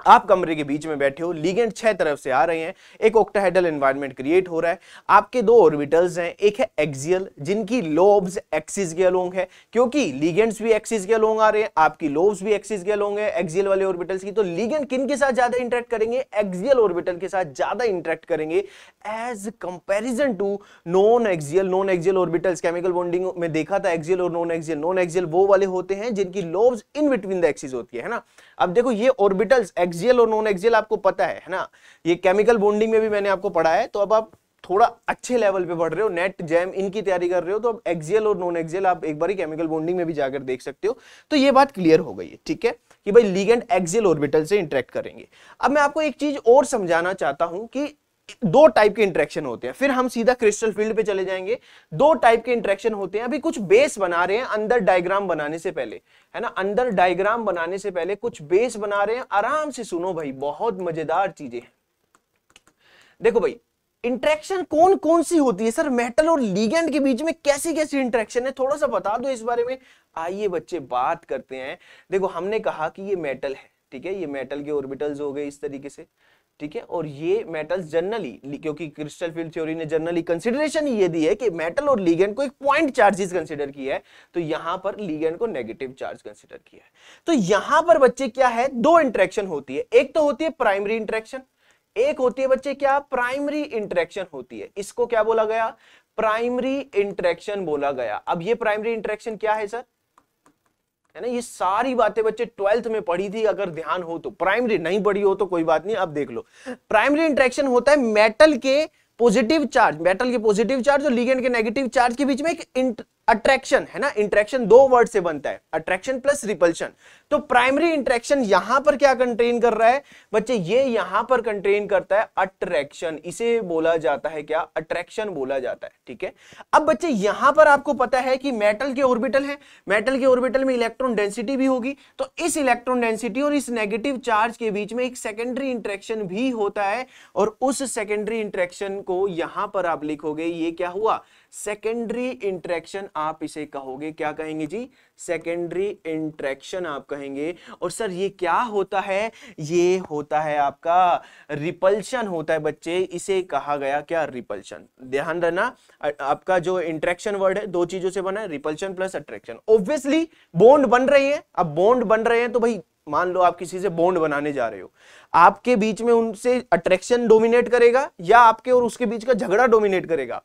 आप कमरे के बीच में बैठे हो लीगेंड छह तरफ से आ रहे हैं एक ऑक्टाहेडल एनवायरनमेंट क्रिएट हो रहा है आपके दो ऑर्बिटल्स हैं एक है एक्सियल जिनकी लोब्स एक्सिस के अलोंग है क्योंकि लीगेंड्स भी एक्सिस के अलोंग आ रहे हैं आपकी लोब्स भी एक्सिस के अलोंग है एक्सियल वाले ऑर्बिटल्स की तो लीगेंड किन के साथ ज्यादा इंटरेक्ट करेंगे एक्सियल ऑर्बिटल के साथ ज्यादा इंटरेक्ट करेंगे as comparison to non axial non axial orbitals chemical bonding में देखा था एक्सियल और नॉन एक्सियल नॉन एक्सियल वो वाले होते हैं जिनकी lobes in between the axis होती है ना अब देखो ये ऑर्बिटल्स एक्सियल और नॉन एक्सियल आपको पता है है ना ये केमिकल बॉन्डिंग में भी मैंने आपको पढ़ा है तो अब आप थोड़ा अच्छे लेवल पे पढ़ रहे हो नेट जैम इनकी तैयारी कर रहे हो तो अब एक्सियल और नॉन एक्सियल आप एक बार ही केमिकल बॉन्डिंग में भी जाकर देख सकते हो तो ये बात क्लियर हो गई है ठीक है कि भाई लीगेंड एक्सियल ऑर्बिटल से इंटरेक्ट करेंगे अब मैं आपको एक चीज और समझाना चाहता हूं कि दो टाइप के इंट्रैक्शन होते हैं फिर हम सीधा क्रिस्टल फील्ड पे चले जाएंगे दो टाइप के इंट्रैक्शन होते हैं अभी कुछ बेस बना रहे हैं अंदर डायग्राम बनाने से पहले है ना अंदर डायग्राम बनाने से पहले कुछ बेस बना रहे हैं आराम से सुनो भाई बहुत मजेदार चीजें हैं देखो भाई इंट्रैक्शन कौन कौन सी होती है सर मेटल और लीगेंड के बीच में कैसी कैसी इंट्रैक्शन है थोड़ा सा बता दो इस बारे में आइए बच्चे बात करते हैं देखो हमने कहा कि ये मेटल है ठीक है ये मेटल के ऑर्बिटल्स हो गए इस तरीके से ठीक है और ये मेटल्स जनरली क्योंकि क्रिस्टल फील्ड थ्योरी ने जनरली कंसिडरेशन ये दी है कि मेटल और लीगेंड को एक पॉइंट चार्जेस कंसिडर किया है तो यहां पर लीगेंड को नेगेटिव चार्ज कंसिडर किया है तो यहां पर बच्चे क्या है दो इंट्रेक्शन होती है एक तो होती है प्राइमरी इंट्रेक्शन एक होती है बच्चे क्या प्राइमरी इंट्रेक्शन होती है इसको क्या बोला गया प्राइमरी इंट्रेक्शन बोला गया अब ये प्राइमरी इंट्रैक्शन क्या है सर है ना ये सारी बातें बच्चे ट्वेल्थ में पढ़ी थी अगर ध्यान हो तो प्राइमरी नहीं पढ़ी हो तो कोई बात नहीं अब देख लो प्राइमरी इंट्रैक्शन होता है मेटल के पॉजिटिव चार्ज मेटल के पॉजिटिव चार्ज और लिगेंड के नेगेटिव चार्ज के बीच में एक अट्रैक्शन है ना इंट्रैक्शन दो वर्ड से बनता है अट्रैक्शन प्लस रिपल्शन तो प्राइमरी इंट्रैक्शन यहां पर क्या कंटेन कर रहा है बच्चे ये यहां पर कंटेन करता है अट्रैक्शन इसे बोला जाता है क्या अट्रैक्शन बोला जाता है ठीक है अब बच्चे यहां पर आपको पता है कि मेटल के ऑर्बिटल है मेटल के ऑर्बिटल में इलेक्ट्रॉन डेंसिटी भी होगी तो इस इलेक्ट्रॉन डेंसिटी और इस नेगेटिव चार्ज के बीच में एक सेकेंडरी इंट्रैक्शन भी होता है और उस सेकेंडरी इंट्रैक्शन को यहां पर आप लिखोगे ये क्या हुआ सेकेंडरी इंट्रैक्शन आप इसे कहोगे क्या कहेंगे जी सेकेंडरी इंट्रैक्शन आप कहेंगे और सर ये क्या होता है ये होता है आपका रिपल्शन होता है बच्चे इसे कहा गया क्या रिपल्शन ध्यान रहना आपका जो इंट्रैक्शन वर्ड है दो चीजों से बना है repulsion plus attraction obviously bond बन रही है अब बॉन्ड बन रहे हैं तो भाई मान लो आप किसी से बॉन्ड बनाने जा रहे हो आपके बीच में उनसे अट्रैक्शन डोमिनेट करेगा या आपके और उसके बीच का झगड़ा डोमिनेट करेगा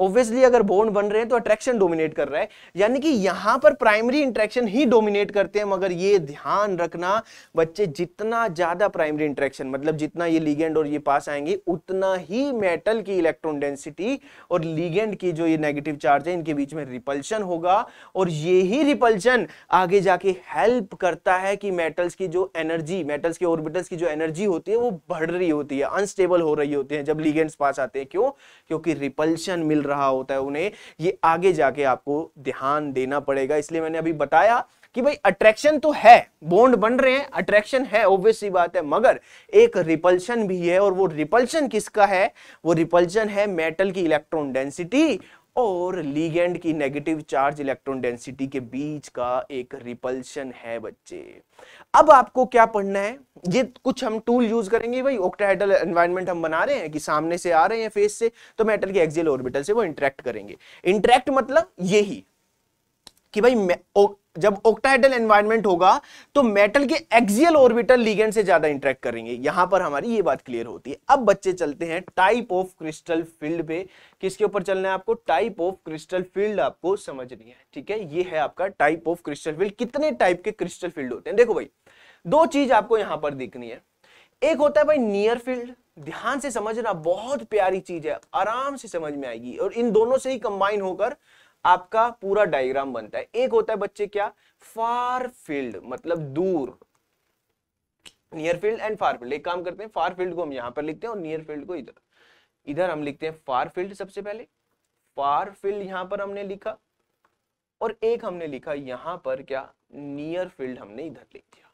ऑब्वियसली अगर बोन बन रहे हैं तो अट्रैक्शन डोमिनेट कर रहा है यानी कि यहां पर प्राइमरी इंट्रैक्शन ही डोमिनेट करते हैं मगर ये ध्यान रखना बच्चे जितना ज्यादा प्राइमरी इंट्रैक्शन मतलब जितना ये लीगेंड और ये पास आएंगे उतना ही मेटल की इलेक्ट्रॉन डेंसिटी और लीगेंड की जो ये नेगेटिव चार्ज है इनके बीच में रिपल्शन होगा और ये ही रिपल्शन आगे जाके हेल्प करता है कि मेटल्स की जो एनर्जी मेटल्स के ऑर्बिटल्स की जो एनर्जी होती है वो बढ़ रही होती है अनस्टेबल हो रही होती है जब लीगेंड्स पास आते हैं क्यों क्योंकि रिपल्शन मिल रहा होता है उन्हें ये आगे जाके आपको ध्यान देना पड़ेगा इसलिए मैंने अभी बताया कि भाई अट्रैक्शन तो है बॉन्ड बन रहे हैं अट्रैक्शन है ऑब्वियस बात है मगर एक रिपल्शन भी है और वो रिपल्शन किसका है वो रिपल्शन है मेटल की इलेक्ट्रॉन डेंसिटी और लीगेंड की नेगेटिव चार्ज इलेक्ट्रॉन डेंसिटी के बीच का एक रिपल्शन है बच्चे अब आपको क्या पढ़ना है ये कुछ हम टूल यूज करेंगे भाई ऑक्टाहेड्रल एनवायरनमेंट हम बना रहे हैं कि सामने से आ रहे हैं फेस से तो मेटल के एक्सियल ऑर्बिटल से वो इंटरेक्ट करेंगे इंटरेक्ट मतलब यही कि भाई जब ऑक्टाहेड्रल एनवायरमेंट होगा तो मेटल के एक्सियल ऑर्बिटल लीगेंड से ज्यादा इंटरेक्ट करेंगे यहां पर हमारी ये बात क्लियर होती है अब बच्चे चलते हैं टाइप ऑफ क्रिस्टल फील्ड पे किसके ऊपर चलना है आपको टाइप ऑफ क्रिस्टल फील्ड आपको समझनी है ठीक है ये है आपका टाइप ऑफ क्रिस्टल फील्ड कितने टाइप के क्रिस्टल फील्ड होते हैं देखो भाई दो चीज आपको यहां पर देखनी है एक होता है भाई नियर फील्ड ध्यान से समझना बहुत प्यारी चीज है आराम से समझ में आएगी और इन दोनों से ही कंबाइन होकर आपका पूरा डायग्राम बनता है एक होता है बच्चे क्या फार फील्ड मतलब दूर near field and far field एक काम करते हैं फार फील्ड को हम यहां पर लिखते हैं और नियर फील्ड को इधर इधर हम लिखते हैं फार फील्ड सबसे पहले फार फील्ड यहां पर हमने लिखा और एक हमने लिखा यहां पर क्या नियर फील्ड हमने इधर लिख दिया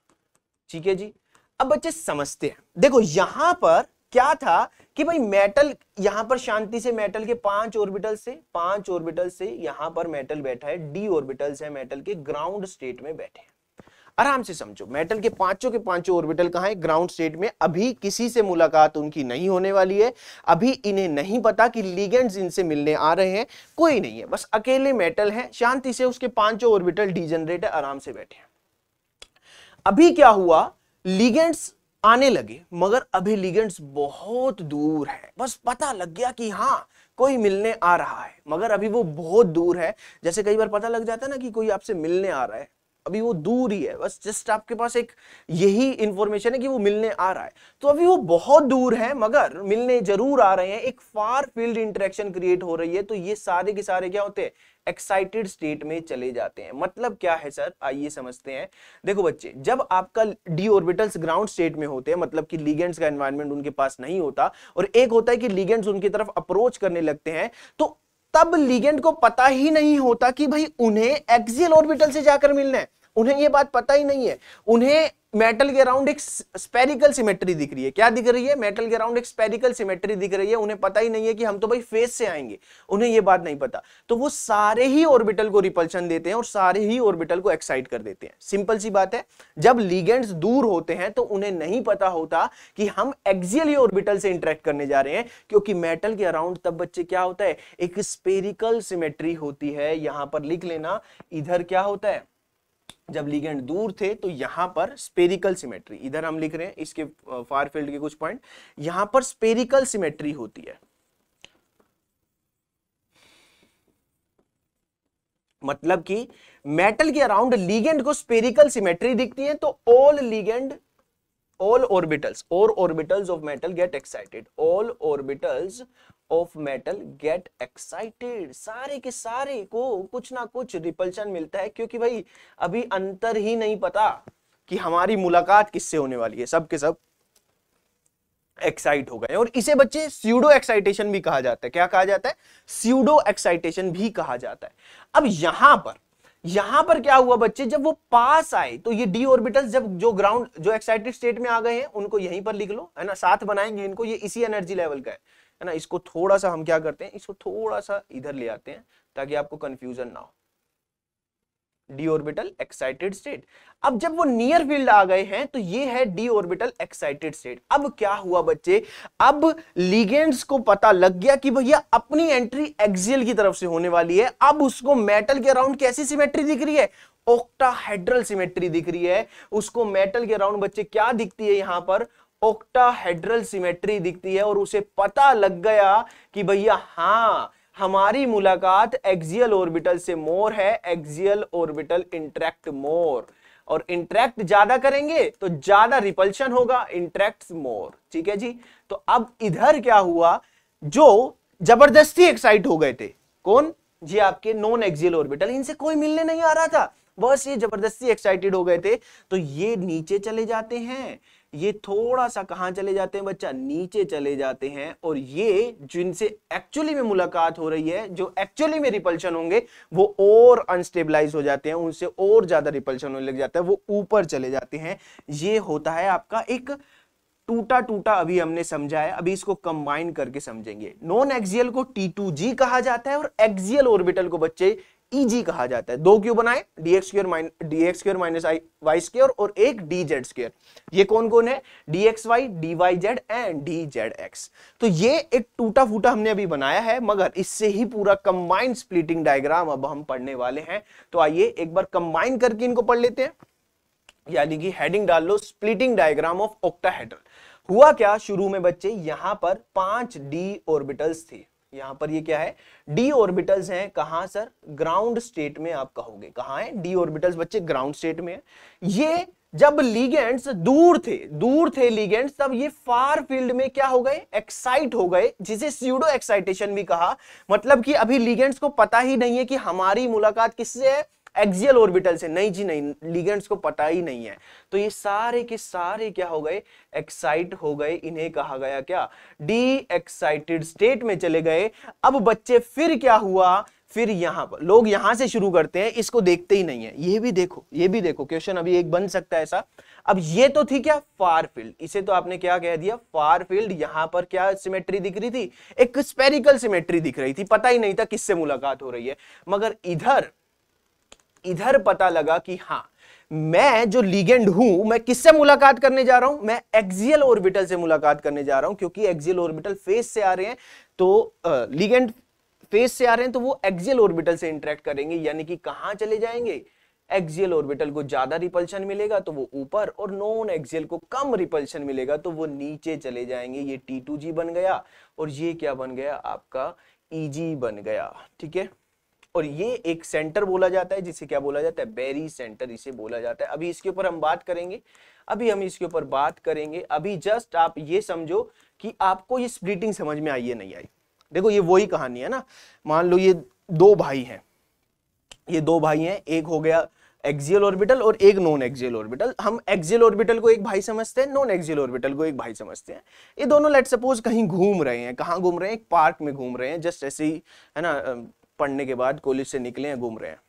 ठीक है जी अब बच्चे समझते हैं देखो यहां पर क्या था कि भाई मेटल यहां पर शांति से मेटल के पांच ऑर्बिटल से पांच ऑर्बिटल से यहां पर मेटल बैठा है डी ऑर्बिटल है मेटल के ग्राउंड स्टेट में बैठे हैं आराम से समझो मेटल के पांचों के पांचों ऑर्बिटल कहाँ है ग्राउंड स्टेट में अभी किसी से मुलाकात उनकी नहीं होने वाली है अभी इन्हें नहीं पता कि लिगेंड्स इनसे मिलने आ रहे हैं कोई नहीं है बस अकेले मेटल है शांति से उसके पांचों ऑर्बिटल डिजेनरेट आराम से बैठे हैं अभी क्या हुआ लीगेंड्स आने लगे मगर अभी लिगेंड्स बहुत दूर है बस पता लग गया कि हाँ कोई मिलने आ रहा है मगर अभी वो बहुत दूर है जैसे कई बार पता लग जाता है ना कि कोई आपसे मिलने आ रहा है अभी वो दूर ही है बस जस्ट आपके पास एक यही इंफॉर्मेशन है कि वो मिलने आ रहा है तो अभी वो बहुत दूर है मगर मिलने जरूर आ रहे हैं एक फार फील्ड इंटरेक्शन क्रिएट हो रही है तो ये सारे के सारे क्या होते हैं एक्साइटेड स्टेट में चले जाते हैं मतलब क्या है सर आइए समझते हैं देखो बच्चे जब आपका डी ऑर्बिटल्स ग्राउंड स्टेट में होते हैं मतलब कि लीगेंड्स का एनवायरनमेंट उनके पास नहीं होता और एक होता है कि लीगेंड्स उनकी तरफ अप्रोच करने लगते हैं तो तब लीगेंड को पता ही नहीं होता कि भाई उन्हें एक्सियल ऑर्बिटल से जाकर मिलना है उन्हें यह बात पता ही नहीं है उन्हें मेटल के अराउंड एक स्पेरिकल सिमेट्री दिख रही है क्या दिख रही है मेटल के अराउंड एक स्पेरिकल सिमेट्री दिख रही है उन्हें पता ही नहीं है कि हम तो भाई फेस से आएंगे उन्हें यह बात नहीं पता तो वो सारे ही ऑर्बिटल को रिपल्शन देते हैं और सारे ही ऑर्बिटल को एक्साइट कर देते हैं सिंपल सी बात है जब लीगेंड्स दूर होते हैं तो उन्हें नहीं पता होता कि हम एक्सियल ऑर्बिटल से इंटरेक्ट करने जा रहे हैं क्योंकि मेटल के अराउंड तब बच्चे क्या होता है एक स्पेरिकल सिमेट्री होती है यहां पर लिख लेना इधर क्या होता है जब लिगेंड दूर थे तो यहां पर स्पेरिकल सिमेट्री इधर हम लिख रहे हैं इसके फार फील्ड के कुछ पॉइंट यहां पर स्पेरिकल सिमेट्री होती है मतलब कि मेटल के अराउंड लीगेंड को स्पेरिकल सिमेट्री दिखती है तो all ligand all orbitals all orbitals of metal get excited all orbitals of metal get excited सारे के सारे को कुछ ना कुछ रिपल्शन मिलता है क्योंकि भाई अभी अंतर ही नहीं पता कि हमारी मुलाकात किससे होने वाली है सब के सब एक्साइट हो गए और इसे बच्चे स्यूडो एक्साइटेशन भी कहा जाता है क्या कहा जाता है स्यूडो एक्साइटेशन भी कहा जाता है अब यहां पर यहां पर क्या हुआ बच्चे जब वो पास आए तो ये डी ऑर्बिटल्स जब जो ग्राउंड जो एक्साइटेड स्टेट में आ गए हैं उनको यहीं पर लिख लो है ना साथ बनाएंगे इनको ये इसी एनर्जी लेवल का है है ना इसको थोड़ा सा हम क्या करते हैं इसको थोड़ा सा इधर ले आते हैं ताकि आपको कंफ्यूजन ना हो डी ऑर्बिटल एक्साइटेड स्टेट अब जब वो नियर फील्ड आ गए हैं तो ये है डी ऑर्बिटल एक्साइटेड स्टेट अब क्या हुआ बच्चे अब लिगेंड्स को पता लग गया कि भैया अपनी एंट्री एक्सियल की तरफ से होने वाली है अब उसको मेटल के अराउंड कैसी सिमेट्री दिख रही है ऑक्टाहेड्रल सिमेट्री दिख रही है उसको मेटल के अराउंड बच्चे क्या दिखती है यहां पर ओक्टाहेड्रल सिमेट्री दिखती है और उसे पता लग गया कि भैया हाँ हमारी मुलाकात एक्सियल ऑर्बिटल से मोर है एक्सियल ऑर्बिटल इंट्रैक्ट मोर और इंट्रैक्ट ज्यादा करेंगे तो ज्यादा रिपल्शन होगा इंट्रैक्ट मोर ठीक है जी तो अब इधर क्या हुआ जो जबरदस्ती एक्साइट हो गए थे कौन जी आपके नॉन एक्सियल ऑर्बिटल इनसे कोई मिलने नहीं आ रहा था बस ये जबरदस्ती एक्साइटेड हो गए थे तो ये नीचे चले जाते हैं ये थोड़ा सा कहाँ चले जाते हैं बच्चा नीचे चले जाते हैं और ये जिनसे एक्चुअली में मुलाकात हो रही है जो एक्चुअली में रिपल्शन होंगे वो और अनस्टेबलाइज हो जाते हैं उनसे और ज्यादा रिपल्शन होने लग जाता है वो ऊपर चले जाते हैं ये होता है आपका एक टूटा टूटा अभी हमने समझा है अभी इसको कंबाइन करके समझेंगे नॉन एक्सियल को टी टू जी कहा जाता है और एक्सियल ऑर्बिटल को बच्चे ईजी e कहा जाता है दो क्यों बनाए d x square d x square minus Y square और एक डी जेड स्क्र ये कौन कौन है d x y D Y z and D Z x तो ये एक टूटा फूटा हमने अभी बनाया है मगर इससे ही पूरा कंबाइंड स्प्लिटिंग डायग्राम अब हम पढ़ने वाले हैं तो आइए एक बार कंबाइन करके इनको पढ़ लेते हैं यानी कि हेडिंग डाल लो स्प्लिटिंग डायग्राम ऑफ ऑक्टाहेड्रल हुआ क्या शुरू में बच्चे यहां पर पांच डी ऑर्बिटल्स थे यहां पर ये क्या है डी ऑर्बिटल्स हैं कहां सर ग्राउंड स्टेट में आप कहोगे कहां है डी ऑर्बिटल्स बच्चे ग्राउंड स्टेट में है ये जब लीगेंड्स दूर थे दूर थे लीगेंड्स तब ये फार फील्ड में क्या हो गए एक्साइट हो गए जिसे स्यूडो एक्साइटेशन भी कहा मतलब कि अभी लीगेंड्स को पता ही नहीं है कि हमारी मुलाकात किससे है एक्सियल ऑर्बिटल से नहीं जी नहीं लिगेंड्स को पता ही नहीं है तो ये सारे के सारे क्या हो गए एक्साइट हो गए इन्हें कहा गया क्या डी एक्साइटेड स्टेट में चले गए अब बच्चे फिर क्या हुआ फिर यहां पर लोग यहां से शुरू करते हैं इसको देखते ही नहीं है ये भी देखो ये भी देखो क्वेश्चन अभी एक बन सकता है ऐसा अब ये तो थी क्या फार फील्ड इसे तो आपने क्या कह दिया फार फील्ड यहां पर क्या सिमेट्री दिख रही थी एक स्पेरिकल सिमेट्री दिख रही थी पता ही नहीं था किससे मुलाकात हो रही है मगर इधर इधर पता लगा कि हाँ मैं जो लीगेंड हूं मैं किससे मुलाकात करने जा रहा हूं मैं एक्सियल ऑर्बिटल से मुलाकात करने जा रहा हूं क्योंकि एक्सियल ऑर्बिटल फेस से आ रहे हैं तो लीगेंड फेस से आ रहे हैं तो वो एक्सियल ऑर्बिटल से इंटरेक्ट करेंगे यानी कि कहां चले जाएंगे एक्सियल ऑर्बिटल को ज्यादा रिपल्शन मिलेगा तो वो ऊपर और नॉन एक्सियल को कम रिपल्शन मिलेगा तो वो नीचे चले जाएंगे ये टी टू जी बन गया और ये क्या बन गया आपका ई e जी बन गया ठीक है और ये एक सेंटर बोला जाता है जिसे क्या बोला जाता है बेरी सेंटर इसे बोला जाता है अभी इसके ऊपर हम बात करेंगे अभी हम इसके ऊपर बात करेंगे अभी जस्ट आप ये समझो कि आपको ये स्प्लिटिंग समझ में आई है नहीं आई देखो ये वही कहानी है ना मान लो ये दो भाई हैं ये दो भाई हैं एक हो गया एक्सियल ऑर्बिटल और एक नॉन एक्सियल ऑर्बिटल हम एक्सियल ऑर्बिटल को एक भाई समझते हैं नॉन एक्सियल ऑर्बिटल को एक भाई समझते हैं ये दोनों लेट सपोज कहीं घूम रहे हैं कहाँ घूम रहे हैं एक पार्क में घूम रहे हैं जस्ट ऐसे ही है ना पढ़ने के बाद कॉलेज से निकले हैं घूम रहे हैं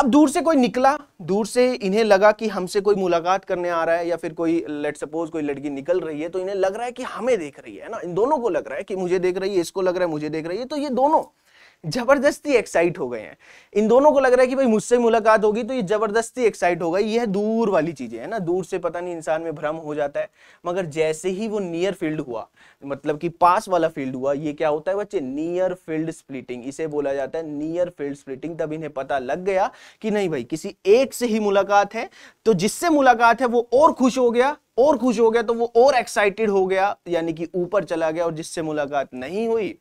अब दूर से कोई निकला दूर से इन्हें लगा कि हमसे कोई मुलाकात करने आ रहा है या फिर कोई लेट सपोज कोई लड़की निकल रही है तो इन्हें लग रहा है कि हमें देख रही है ना इन दोनों को लग रहा है कि मुझे देख रही है इसको लग रहा है मुझे देख रही है तो ये दोनों जबरदस्ती एक्साइट हो गए हैं इन दोनों को लग रहा है कि भाई मुझसे मुलाकात होगी तो ये जबरदस्ती एक्साइट हो गई यह दूर वाली चीजें है ना दूर से पता नहीं इंसान में भ्रम हो जाता है मगर जैसे ही वो नियर फील्ड हुआ मतलब कि पास वाला फील्ड हुआ ये क्या होता है बच्चे नियर फील्ड स्प्लिटिंग इसे बोला जाता है नियर फील्ड स्प्लिटिंग तब इन्हें पता लग गया कि नहीं भाई किसी एक से ही मुलाकात है तो जिससे मुलाकात है वो और खुश हो गया और खुश हो गया तो वो और एक्साइटेड हो गया यानी कि ऊपर चला गया और जिससे मुलाकात नहीं हुई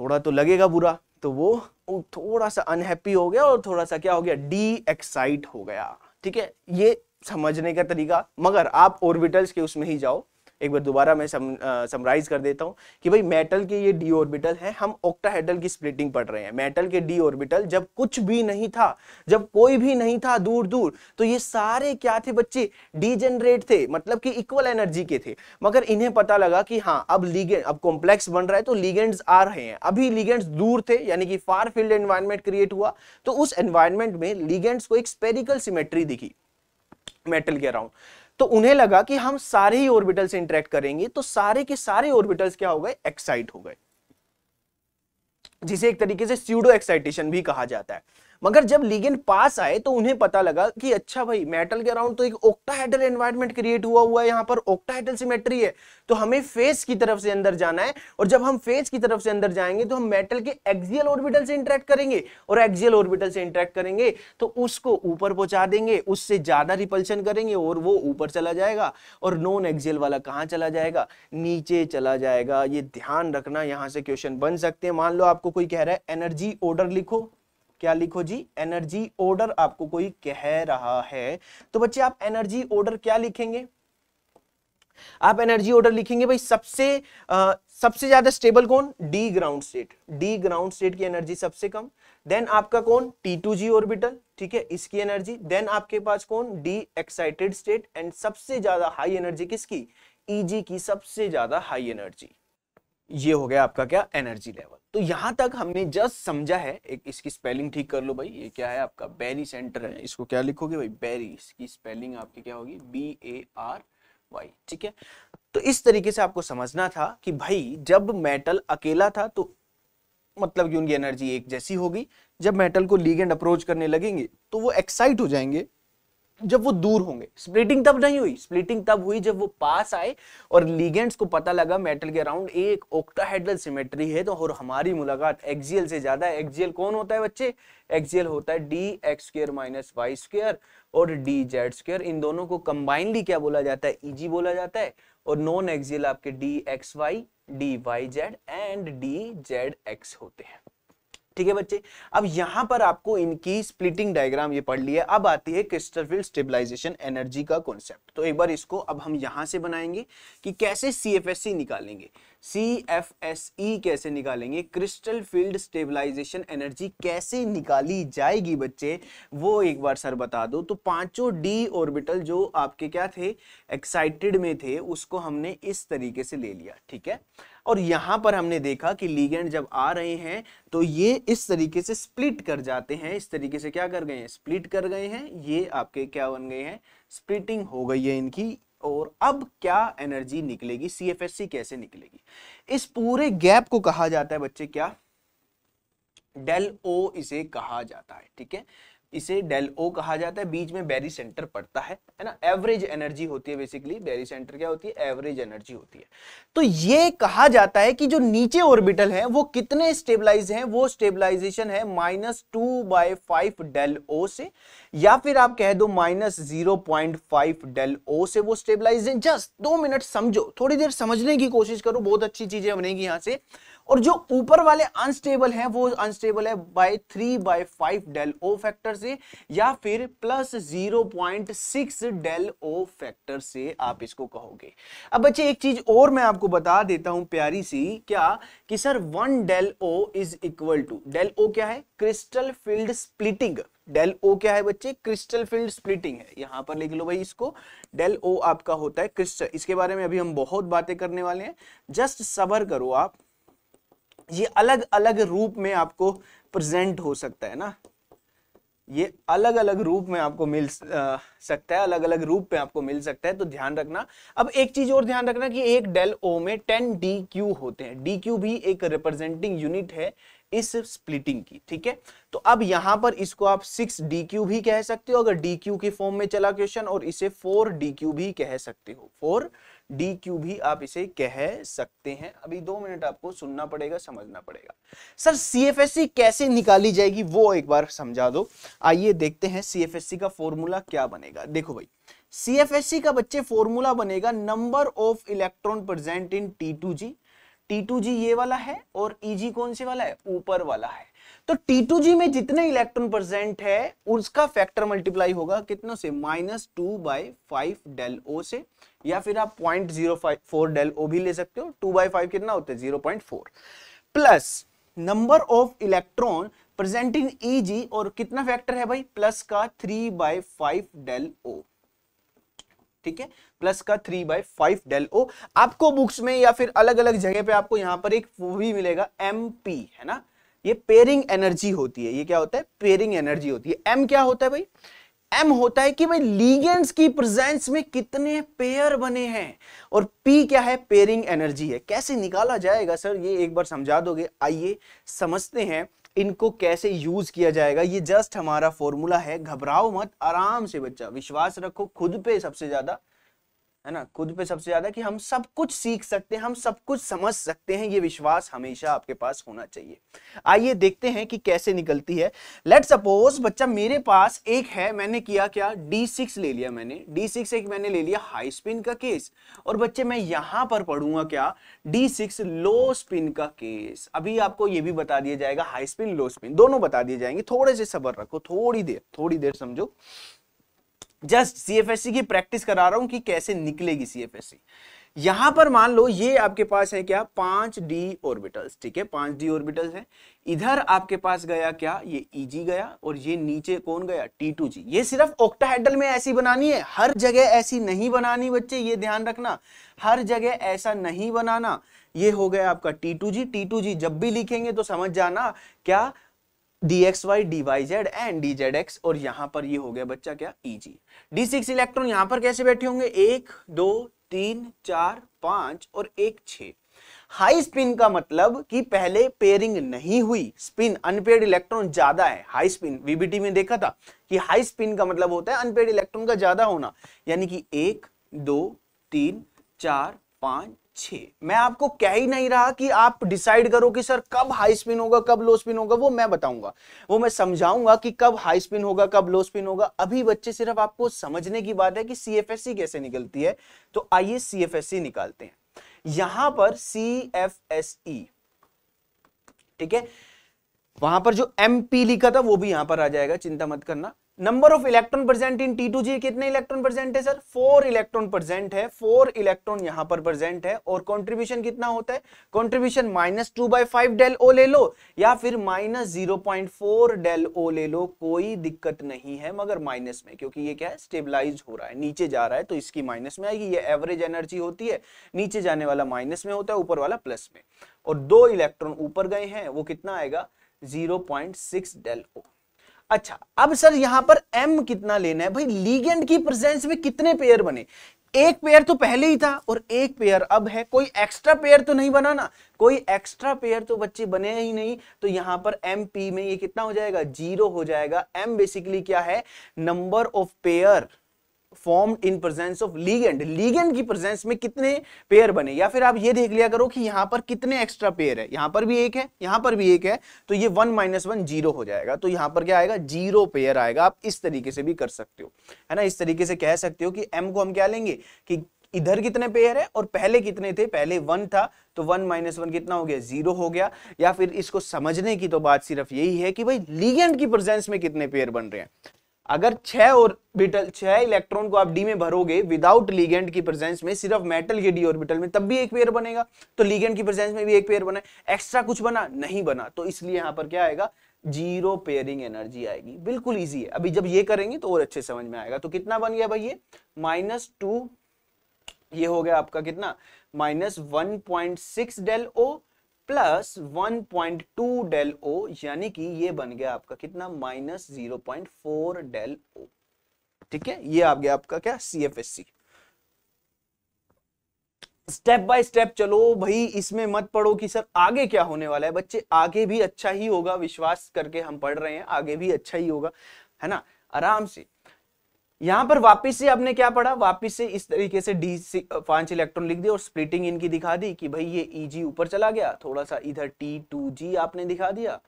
थोड़ा तो लगेगा बुरा तो वो थोड़ा सा अनहैप्पी हो गया और थोड़ा सा क्या हो गया डी एक्साइट हो गया ठीक है ये समझने का तरीका मगर आप ऑर्बिटल्स के उसमें ही जाओ एक बार दोबारा मैं सम, समराइज कर देता हूँ कि भाई मेटल के ये डी ऑर्बिटल है हम ऑक्टाहेडल की स्प्लिटिंग पढ़ रहे हैं मेटल के डी ऑर्बिटल जब कुछ भी नहीं था जब कोई भी नहीं था दूर दूर तो ये सारे क्या थे बच्चे डीजेनरेट थे मतलब कि इक्वल एनर्जी के थे मगर इन्हें पता लगा कि हाँ अब लीगेंड अब कॉम्प्लेक्स बन रहा है तो लीगेंड्स आ रहे हैं अभी लीगेंड्स दूर थे यानी कि फार फील्ड एनवायरमेंट क्रिएट हुआ तो उस एनवायरमेंट में लीगेंड्स को एक स्पेरिकल सिमेट्री दिखी मेटल के अराउंड तो उन्हें लगा कि हम सारे ही ऑर्बिटल से इंटरेक्ट करेंगे तो सारे के सारे ऑर्बिटल्स क्या हो गए एक्साइट हो गए जिसे एक तरीके से स्यूडो एक्साइटेशन भी कहा जाता है मगर जब लिगेंड पास आए तो उन्हें पता लगा कि अच्छा भाई मेटल के अराउंड तो एक ओक्टाहेडल एनवायरमेंट क्रिएट हुआ हुआ है यहाँ पर ओक्टाहेडल सिमेट्री है तो हमें फेस की तरफ से अंदर जाना है और जब हम फेस की तरफ से अंदर जाएंगे तो हम मेटल के एक्सियल ऑर्बिटल से इंटरेक्ट करेंगे और एक्सियल ऑर्बिटल से इंटरेक्ट करेंगे तो उसको ऊपर पहुंचा देंगे उससे ज्यादा रिपल्शन करेंगे और वो ऊपर चला जाएगा और नॉन एक्सियल वाला कहाँ चला जाएगा नीचे चला जाएगा ये ध्यान रखना यहाँ से क्वेश्चन बन सकते हैं मान लो आपको कोई कह रहा है एनर्जी ऑर्डर लिखो क्या लिखो जी एनर्जी ऑर्डर आपको कोई कह रहा है तो बच्चे आप एनर्जी ऑर्डर क्या लिखेंगे आप एनर्जी ऑर्डर लिखेंगे भाई सबसे आ, सबसे ज्यादा स्टेबल कौन d ground state d ground state की एनर्जी सबसे कम देन आपका कौन टी टू जी ऑर्बिटल ठीक है इसकी एनर्जी देन आपके पास कौन डी एक्साइटेड स्टेट एंड सबसे ज्यादा हाई एनर्जी किसकी ईजी e की सबसे ज्यादा हाई एनर्जी ये हो गया आपका क्या एनर्जी लेवल तो यहां तक हमने जस्ट समझा है एक इसकी स्पेलिंग ठीक कर लो भाई ये क्या है आपका बेरी सेंटर है इसको क्या लिखोगे भाई बेरी इसकी स्पेलिंग आपकी क्या होगी बी ए आर वाई ठीक है तो इस तरीके से आपको समझना था कि भाई जब मेटल अकेला था तो मतलब कि उनकी एनर्जी एक जैसी होगी जब मेटल को लीगेंड अप्रोच करने लगेंगे तो वो एक्साइट हो जाएंगे जब वो दूर होंगे स्प्लिटिंग तब नहीं हुई स्प्लिटिंग तब हुई जब वो पास आए और लिगेंड्स को पता लगा मेटल के अराउंड एक ओक्टाहेड्रल सिमेट्री है तो और हमारी मुलाकात एक्सियल से ज्यादा एक्सियल कौन होता है बच्चे एक्सियल होता है D x square minus Y square और डी जेड स्क्र इन दोनों को कंबाइनली क्या बोला जाता है ईजी बोला जाता है और नॉन एक्सियल आपके d x Y D Y z and D Z x होते हैं ठीक है बच्चे अब यहां पर आपको इनकी स्प्लिटिंग डायग्राम ये पढ़ लिया अब आती है क्रिस्टल फील्ड स्टेबलाइजेशन एनर्जी का कॉन्सेप्ट तो एक बार इसको अब हम यहां से बनाएंगे कि कैसे सी निकालेंगे सी एफ एस ई कैसे निकालेंगे क्रिस्टल फील्ड स्टेबलाइजेशन एनर्जी कैसे निकाली जाएगी बच्चे वो एक बार सर बता दो तो पांचों डी ऑर्बिटल जो आपके क्या थे एक्साइटेड में थे उसको हमने इस तरीके से ले लिया ठीक है और यहाँ पर हमने देखा कि लीगेंड जब आ रहे हैं तो ये इस तरीके से स्प्लिट कर जाते हैं इस तरीके से क्या कर गए हैं स्प्लिट कर गए हैं ये आपके क्या बन गए हैं स्प्लिटिंग हो गई है इनकी और अब क्या एनर्जी निकलेगी सी कैसे निकलेगी इस पूरे गैप को कहा जाता है बच्चे क्या डेल ओ इसे कहा जाता है ठीक है इसे डेल ओ कहा जाता है बीच में बैरी सेंटर पड़ता है है ना एवरेज एनर्जी होती है बेसिकली बैरी सेंटर क्या होती है एवरेज एनर्जी होती है तो ये कहा जाता है कि जो नीचे ऑर्बिटल है वो कितने स्टेबलाइज हैं वो स्टेबलाइजेशन है minus two by five del ओ से या फिर आप कह दो minus zero point five del ओ से वो स्टेबलाइज है जस्ट दो मिनट समझो थोड़ी देर समझने की कोशिश करो बहुत अच्छी चीजें बनेगी यहां से और जो ऊपर वाले अनस्टेबल हैं वो अनस्टेबल है by three by five del o factor से या फिर plus zero point six del o factor से आप इसको कहोगे अब बच्चे एक चीज और मैं आपको बता देता हूं प्यारी सी क्या कि sir one del o is equal to del ओ क्या है क्रिस्टल फील्ड स्प्लिटिंग डेल ओ क्या है बच्चे क्रिस्टल फील्ड स्प्लिटिंग है यहां पर लिख लो भाई इसको डेल ओ आपका होता है क्रिस्टल इसके बारे में अभी हम बहुत बातें करने वाले हैं जस्ट सबर करो आप ये अलग अलग रूप में आपको प्रेजेंट हो सकता है ना ये अलग अलग रूप में आपको मिल सकता है अलग अलग रूप में आपको मिल सकता है तो ध्यान रखना अब एक चीज और ध्यान रखना कि एक डेल ओ में टेन डी क्यू होते हैं डी क्यू भी एक रिप्रेजेंटिंग यूनिट है इस स्प्लिटिंग की ठीक है तो अब यहां पर इसको आप सिक्स डी क्यू भी कह सकते हो अगर डी क्यू के फॉर्म में चला क्वेश्चन और इसे फोर डी क्यू भी कह सकते हो फोर डी क्यू भी आप इसे कह सकते हैं अभी दो मिनट आपको सुनना पड़ेगा समझना पड़ेगा सर सी कैसे निकाली जाएगी वो एक बार समझा दो आइए देखते हैं सी का फॉर्मूला क्या बनेगा देखो भाई सीएफएससी का बच्चे फॉर्मूला बनेगा number of electron present in t two g t two g ये वाला है और ई e जी कौन से वाला है ऊपर वाला है तो टी टू जी में जितने इलेक्ट्रॉन प्रेजेंट है उसका फैक्टर मल्टीप्लाई होगा कितनों से minus two by five del ओ से या फिर आप point zero four del o भी ले सकते हो टू बाई फाइव कितना होता है zero point four plus number of electron present in e g और कितना फैक्टर है भाई प्लस का थ्री बाई फाइव डेल ओ ठीक है प्लस का three by five del o आपको बुक्स में या फिर अलग अलग जगह पे आपको यहां पर एक वो भी मिलेगा एम पी है ना ये पेयरिंग एनर्जी होती है ये क्या होता है पेयरिंग एनर्जी होती है एम क्या होता है भाई एम होता है कि भाई लीगेंड्स की प्रेजेंस में कितने पेयर बने हैं और पी क्या है पेयरिंग एनर्जी है कैसे निकाला जाएगा सर ये एक बार समझा दोगे आइए समझते हैं इनको कैसे यूज किया जाएगा ये जस्ट हमारा फॉर्मूला है घबराओ मत आराम से बच्चा विश्वास रखो खुद पे सबसे ज्यादा है ना खुद पे सबसे ज्यादा कि हम सब कुछ सीख सकते हैं हम सब कुछ समझ सकते हैं ये विश्वास हमेशा आपके पास होना चाहिए आइए देखते हैं कि कैसे निकलती है लेट सपोज बच्चा मेरे पास एक है मैंने किया क्या D6 ले लिया मैंने D6 एक मैंने ले लिया हाई स्पिन का केस और बच्चे मैं यहां पर पढ़ूंगा क्या D6 लो स्पिन का केस अभी आपको ये भी बता दिया जाएगा हाई स्पिन लो स्पिन दोनों बता दिए जाएंगे थोड़े से सबर रखो थोड़ी देर थोड़ी देर समझो जस्ट सीएफएससी की प्रैक्टिस करा रहा हूं कि कैसे निकलेगी सीएफएससी यहां पर मान लो ये आपके पास है क्या पांच डी ऑर्बिटल्स ठीक है पांच डी ऑर्बिटल्स है इधर आपके पास गया क्या ये ईजी e गया और ये नीचे कौन गया टी टू जी ये सिर्फ ऑक्टाहेड्रल में ऐसी बनानी है हर जगह ऐसी नहीं बनानी बच्चे ये ध्यान रखना हर जगह ऐसा नहीं बनाना ये हो गया आपका t two g t two g जब भी लिखेंगे तो समझ जाना क्या d x Y D Y z and D Z x और यहां पर ये हो गया बच्चा क्या e g D six electron यहां पर कैसे बैठे होंगे एक दो तीन चार पांच और एक छ हाई स्पिन का मतलब कि पहले पेयरिंग नहीं हुई स्पिन अनपेड इलेक्ट्रॉन ज्यादा है हाई स्पिन वीबीटी में देखा था कि हाई स्पिन का मतलब होता है अनपेड इलेक्ट्रॉन का ज्यादा होना यानी कि एक दो तीन चार पांच छः मैं आपको कह ही नहीं रहा कि आप डिसाइड करो कि सर कब हाई स्पिन होगा कब लो स्पिन होगा वो मैं बताऊंगा वो मैं समझाऊंगा कि कब हाई स्पिन होगा कब लो स्पिन होगा अभी बच्चे सिर्फ आपको समझने की बात है कि सी कैसे निकलती है तो आइए सी निकालते हैं यहां पर सी एफ एस ई ठीक है वहां पर जो एम पी लिखा था वो भी यहां पर आ जाएगा चिंता मत करना number of electron present in t two g कितने इलेक्ट्रॉन प्रेजेंट है सर फोर इलेक्ट्रॉन प्रेजेंट है फोर इलेक्ट्रॉन यहां पर प्रेजेंट है और कंट्रीब्यूशन कितना होता है contribution minus two by five del o ले लो या फिर minus zero point four del o ले लो कोई दिक्कत नहीं है मगर माइनस में क्योंकि ये क्या है स्टेबलाइज हो रहा है नीचे जा रहा है तो इसकी माइनस में आएगी ये एवरेज एनर्जी होती है नीचे जाने वाला माइनस में होता है ऊपर वाला प्लस में और दो इलेक्ट्रॉन ऊपर गए हैं वो कितना आएगा zero point six del o अच्छा अब सर यहां पर एम कितना लेना है भाई लीगेंड की प्रेजेंस में कितने पेयर बने एक पेयर तो पहले ही था और एक पेयर अब है कोई एक्स्ट्रा पेयर तो नहीं बना ना कोई एक्स्ट्रा पेयर तो बच्चे बने ही नहीं तो यहां पर एम पी में ये कितना हो जाएगा जीरो हो जाएगा एम बेसिकली क्या है number of pair form in presence of ligand ligand की प्रेजेंस में कितने पेयर बने या फिर आप ये देख लिया करो कि यहां पर कितने एक्स्ट्रा पेयर है यहां पर भी एक है यहां पर भी एक है तो ये वन माइनस वन जीरो हो जाएगा तो यहां पर क्या आएगा जीरो पेयर आएगा आप इस तरीके से भी कर सकते हो है ना इस तरीके से कह सकते हो कि एम को हम क्या लेंगे कि इधर कितने पेयर है और पहले कितने थे पहले वन था तो वन माइनस वन कितना हो गया जीरो हो गया या फिर इसको समझने की तो बात सिर्फ यही है कि भाई लीगेंड की प्रेजेंस में कितने पेयर बन रहे हैं अगर छह बिटल छह इलेक्ट्रॉन को आप डी में भरोगे विदाउट लिगेंड की प्रेजेंस में सिर्फ मेटल के डी ऑर्बिटल में तब भी एक पेयर बनेगा तो लिगेंड की प्रेजेंस में भी एक पेयर बना एक्स्ट्रा कुछ बना नहीं बना तो इसलिए यहां पर क्या आएगा जीरो पेयरिंग एनर्जी आएगी बिल्कुल ईजी है अभी जब ये करेंगे तो और अच्छे समझ में आएगा तो कितना बन गया भाई ये माइनस टू ये हो गया आपका कितना minus one point six del ओ plus one point two del ओ यानी कि ये बन गया आपका कितना minus zero point four del ओ ठीक है ये आ गया आपका क्या C F S C step by step चलो भाई इसमें मत पढ़ो कि सर आगे क्या होने वाला है बच्चे आगे भी अच्छा ही होगा विश्वास करके हम पढ़ रहे हैं आगे भी अच्छा ही होगा है ना आराम से यहां पर वापिस से आपने क्या पढ़ा वापिस से इस तरीके से डी पांच इलेक्ट्रॉन लिख दिया और स्प्लिटिंग इनकी दिखा दी कि भाई ये ई e जी ऊपर चला गया थोड़ा सा इधर टी टू जी आपने दिखा दिया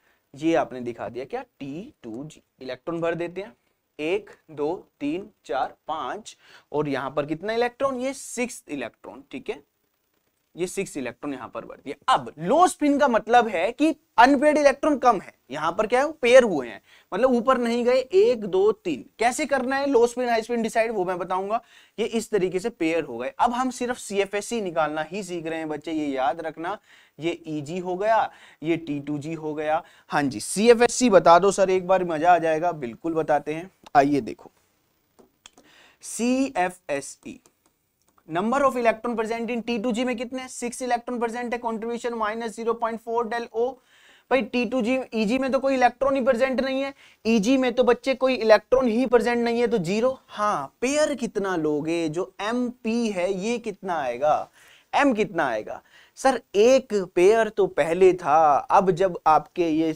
ये आपने दिखा दिया क्या टी टू जी इलेक्ट्रॉन भर देते हैं एक दो तीन चार पांच और यहां पर कितना इलेक्ट्रॉन ये सिक्स इलेक्ट्रॉन ठीक है ये सिक्स इलेक्ट्रॉन यहां पर बढ़ दिया अब लो स्पिन का मतलब है कि अनपेड इलेक्ट्रॉन कम है यहां पर क्या है पेयर हुए हैं मतलब ऊपर नहीं गए एक दो तीन कैसे करना है low spin high spin decide वो मैं बताऊंगा ये इस तरीके से पेयर हो गए अब हम सिर्फ सी निकालना ही सीख रहे हैं बच्चे ये याद रखना ये ई e हो गया ये टी हो गया हाँ जी सी बता दो सर एक बार मजा आ जाएगा बिल्कुल बताते हैं आइए देखो C F S E number of electron present in t two g में कितने सिक्स इलेक्ट्रॉन प्रेजेंट है contribution minus zero point four del o भाई टी टू जी ईजी में तो कोई इलेक्ट्रॉन ही प्रेजेंट नहीं है ईजी e में तो बच्चे कोई इलेक्ट्रॉन ही प्रेजेंट नहीं है तो जीरो हाँ पेयर कितना लोगे जो एम पी है ये कितना आएगा एम कितना आएगा सर एक पेयर तो पहले था अब जब आपके ये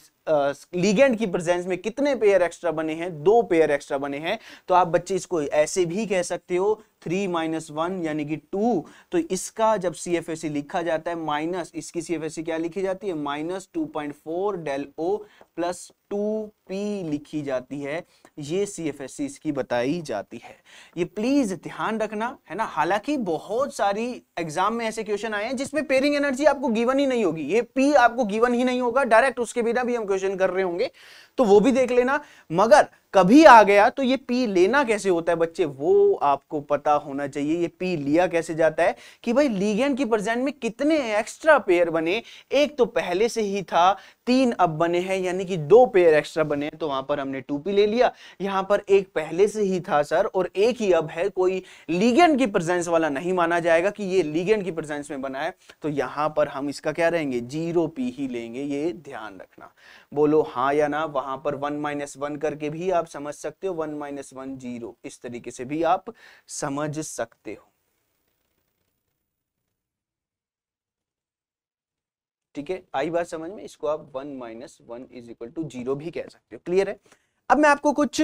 लीगेंड की प्रेजेंस में कितने पेयर एक्स्ट्रा बने हैं दो पेयर एक्स्ट्रा बने हैं तो आप बच्चे इसको ऐसे भी कह सकते हो थ्री माइनस वन यानी कि टू तो इसका जब सी एफ एस सी लिखा जाता है माइनस इसकी सी एफ एस सी क्या लिखी जाती है minus two point four del ओ प्लस टू पी लिखी जाती है ये सी एफ एस सी इसकी बताई जाती है ये प्लीज ध्यान रखना है ना हालांकि बहुत सारी एग्जाम में ऐसे क्वेश्चन आए हैं जिसमें पेरिंग एनर्जी आपको गिवन ही नहीं होगी ये पी आपको गिवन ही नहीं होगा डायरेक्ट उसके बिना भी हम क्वेश्चन कर रहे होंगे तो वो भी देख लेना मगर कभी आ गया तो ये पी लेना कैसे होता है बच्चे वो आपको पता होना चाहिए ये पी लिया कैसे जाता है कि भाई लीगन की प्रेजेंट में कितने एक्स्ट्रा पेयर बने एक तो पहले से ही था तीन अब बने हैं यानी कि दो पेयर एक्स्ट्रा बने हैं तो वहां पर हमने टू पी ले लिया यहां पर एक पहले से ही था सर और एक ही अब है कोई लीगन की प्रेजेंस वाला नहीं माना जाएगा कि ये लीगन की प्रेजेंस में बना है तो यहां पर हम इसका क्या रहेंगे जीरो पी ही लेंगे ये ध्यान रखना बोलो हाँ या ना वहां वहां पर वन माइनस वन करके भी आप समझ सकते हो वन माइनस वन जीरो इस तरीके से भी आप समझ सकते हो ठीक है आई बात समझ में इसको आप one minus one is equal to zero भी कह सकते हो क्लियर है अब मैं आपको कुछ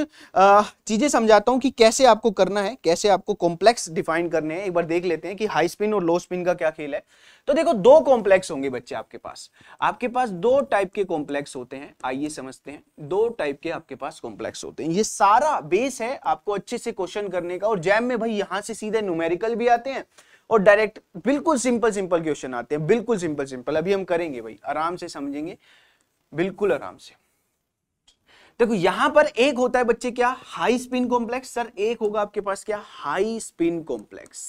चीज़ें समझाता हूँ कि कैसे आपको करना है कैसे आपको कॉम्प्लेक्स डिफाइन करने हैं एक बार देख लेते हैं कि हाई स्पिन और लो स्पिन का क्या खेल है तो देखो दो कॉम्प्लेक्स होंगे बच्चे आपके पास आपके पास दो टाइप के कॉम्प्लेक्स होते हैं आइए समझते हैं दो टाइप के आपके पास कॉम्प्लेक्स होते हैं ये सारा बेस है आपको अच्छे से क्वेश्चन करने का और जैम में भाई यहाँ से सीधे न्यूमेरिकल भी आते हैं और डायरेक्ट बिल्कुल सिंपल सिंपल क्वेश्चन आते हैं बिल्कुल सिंपल सिंपल अभी हम करेंगे भाई आराम से समझेंगे बिल्कुल आराम से देखो यहां पर एक होता है बच्चे क्या हाई स्पिन कॉम्प्लेक्स सर एक होगा आपके पास क्या हाई स्पिन कॉम्प्लेक्स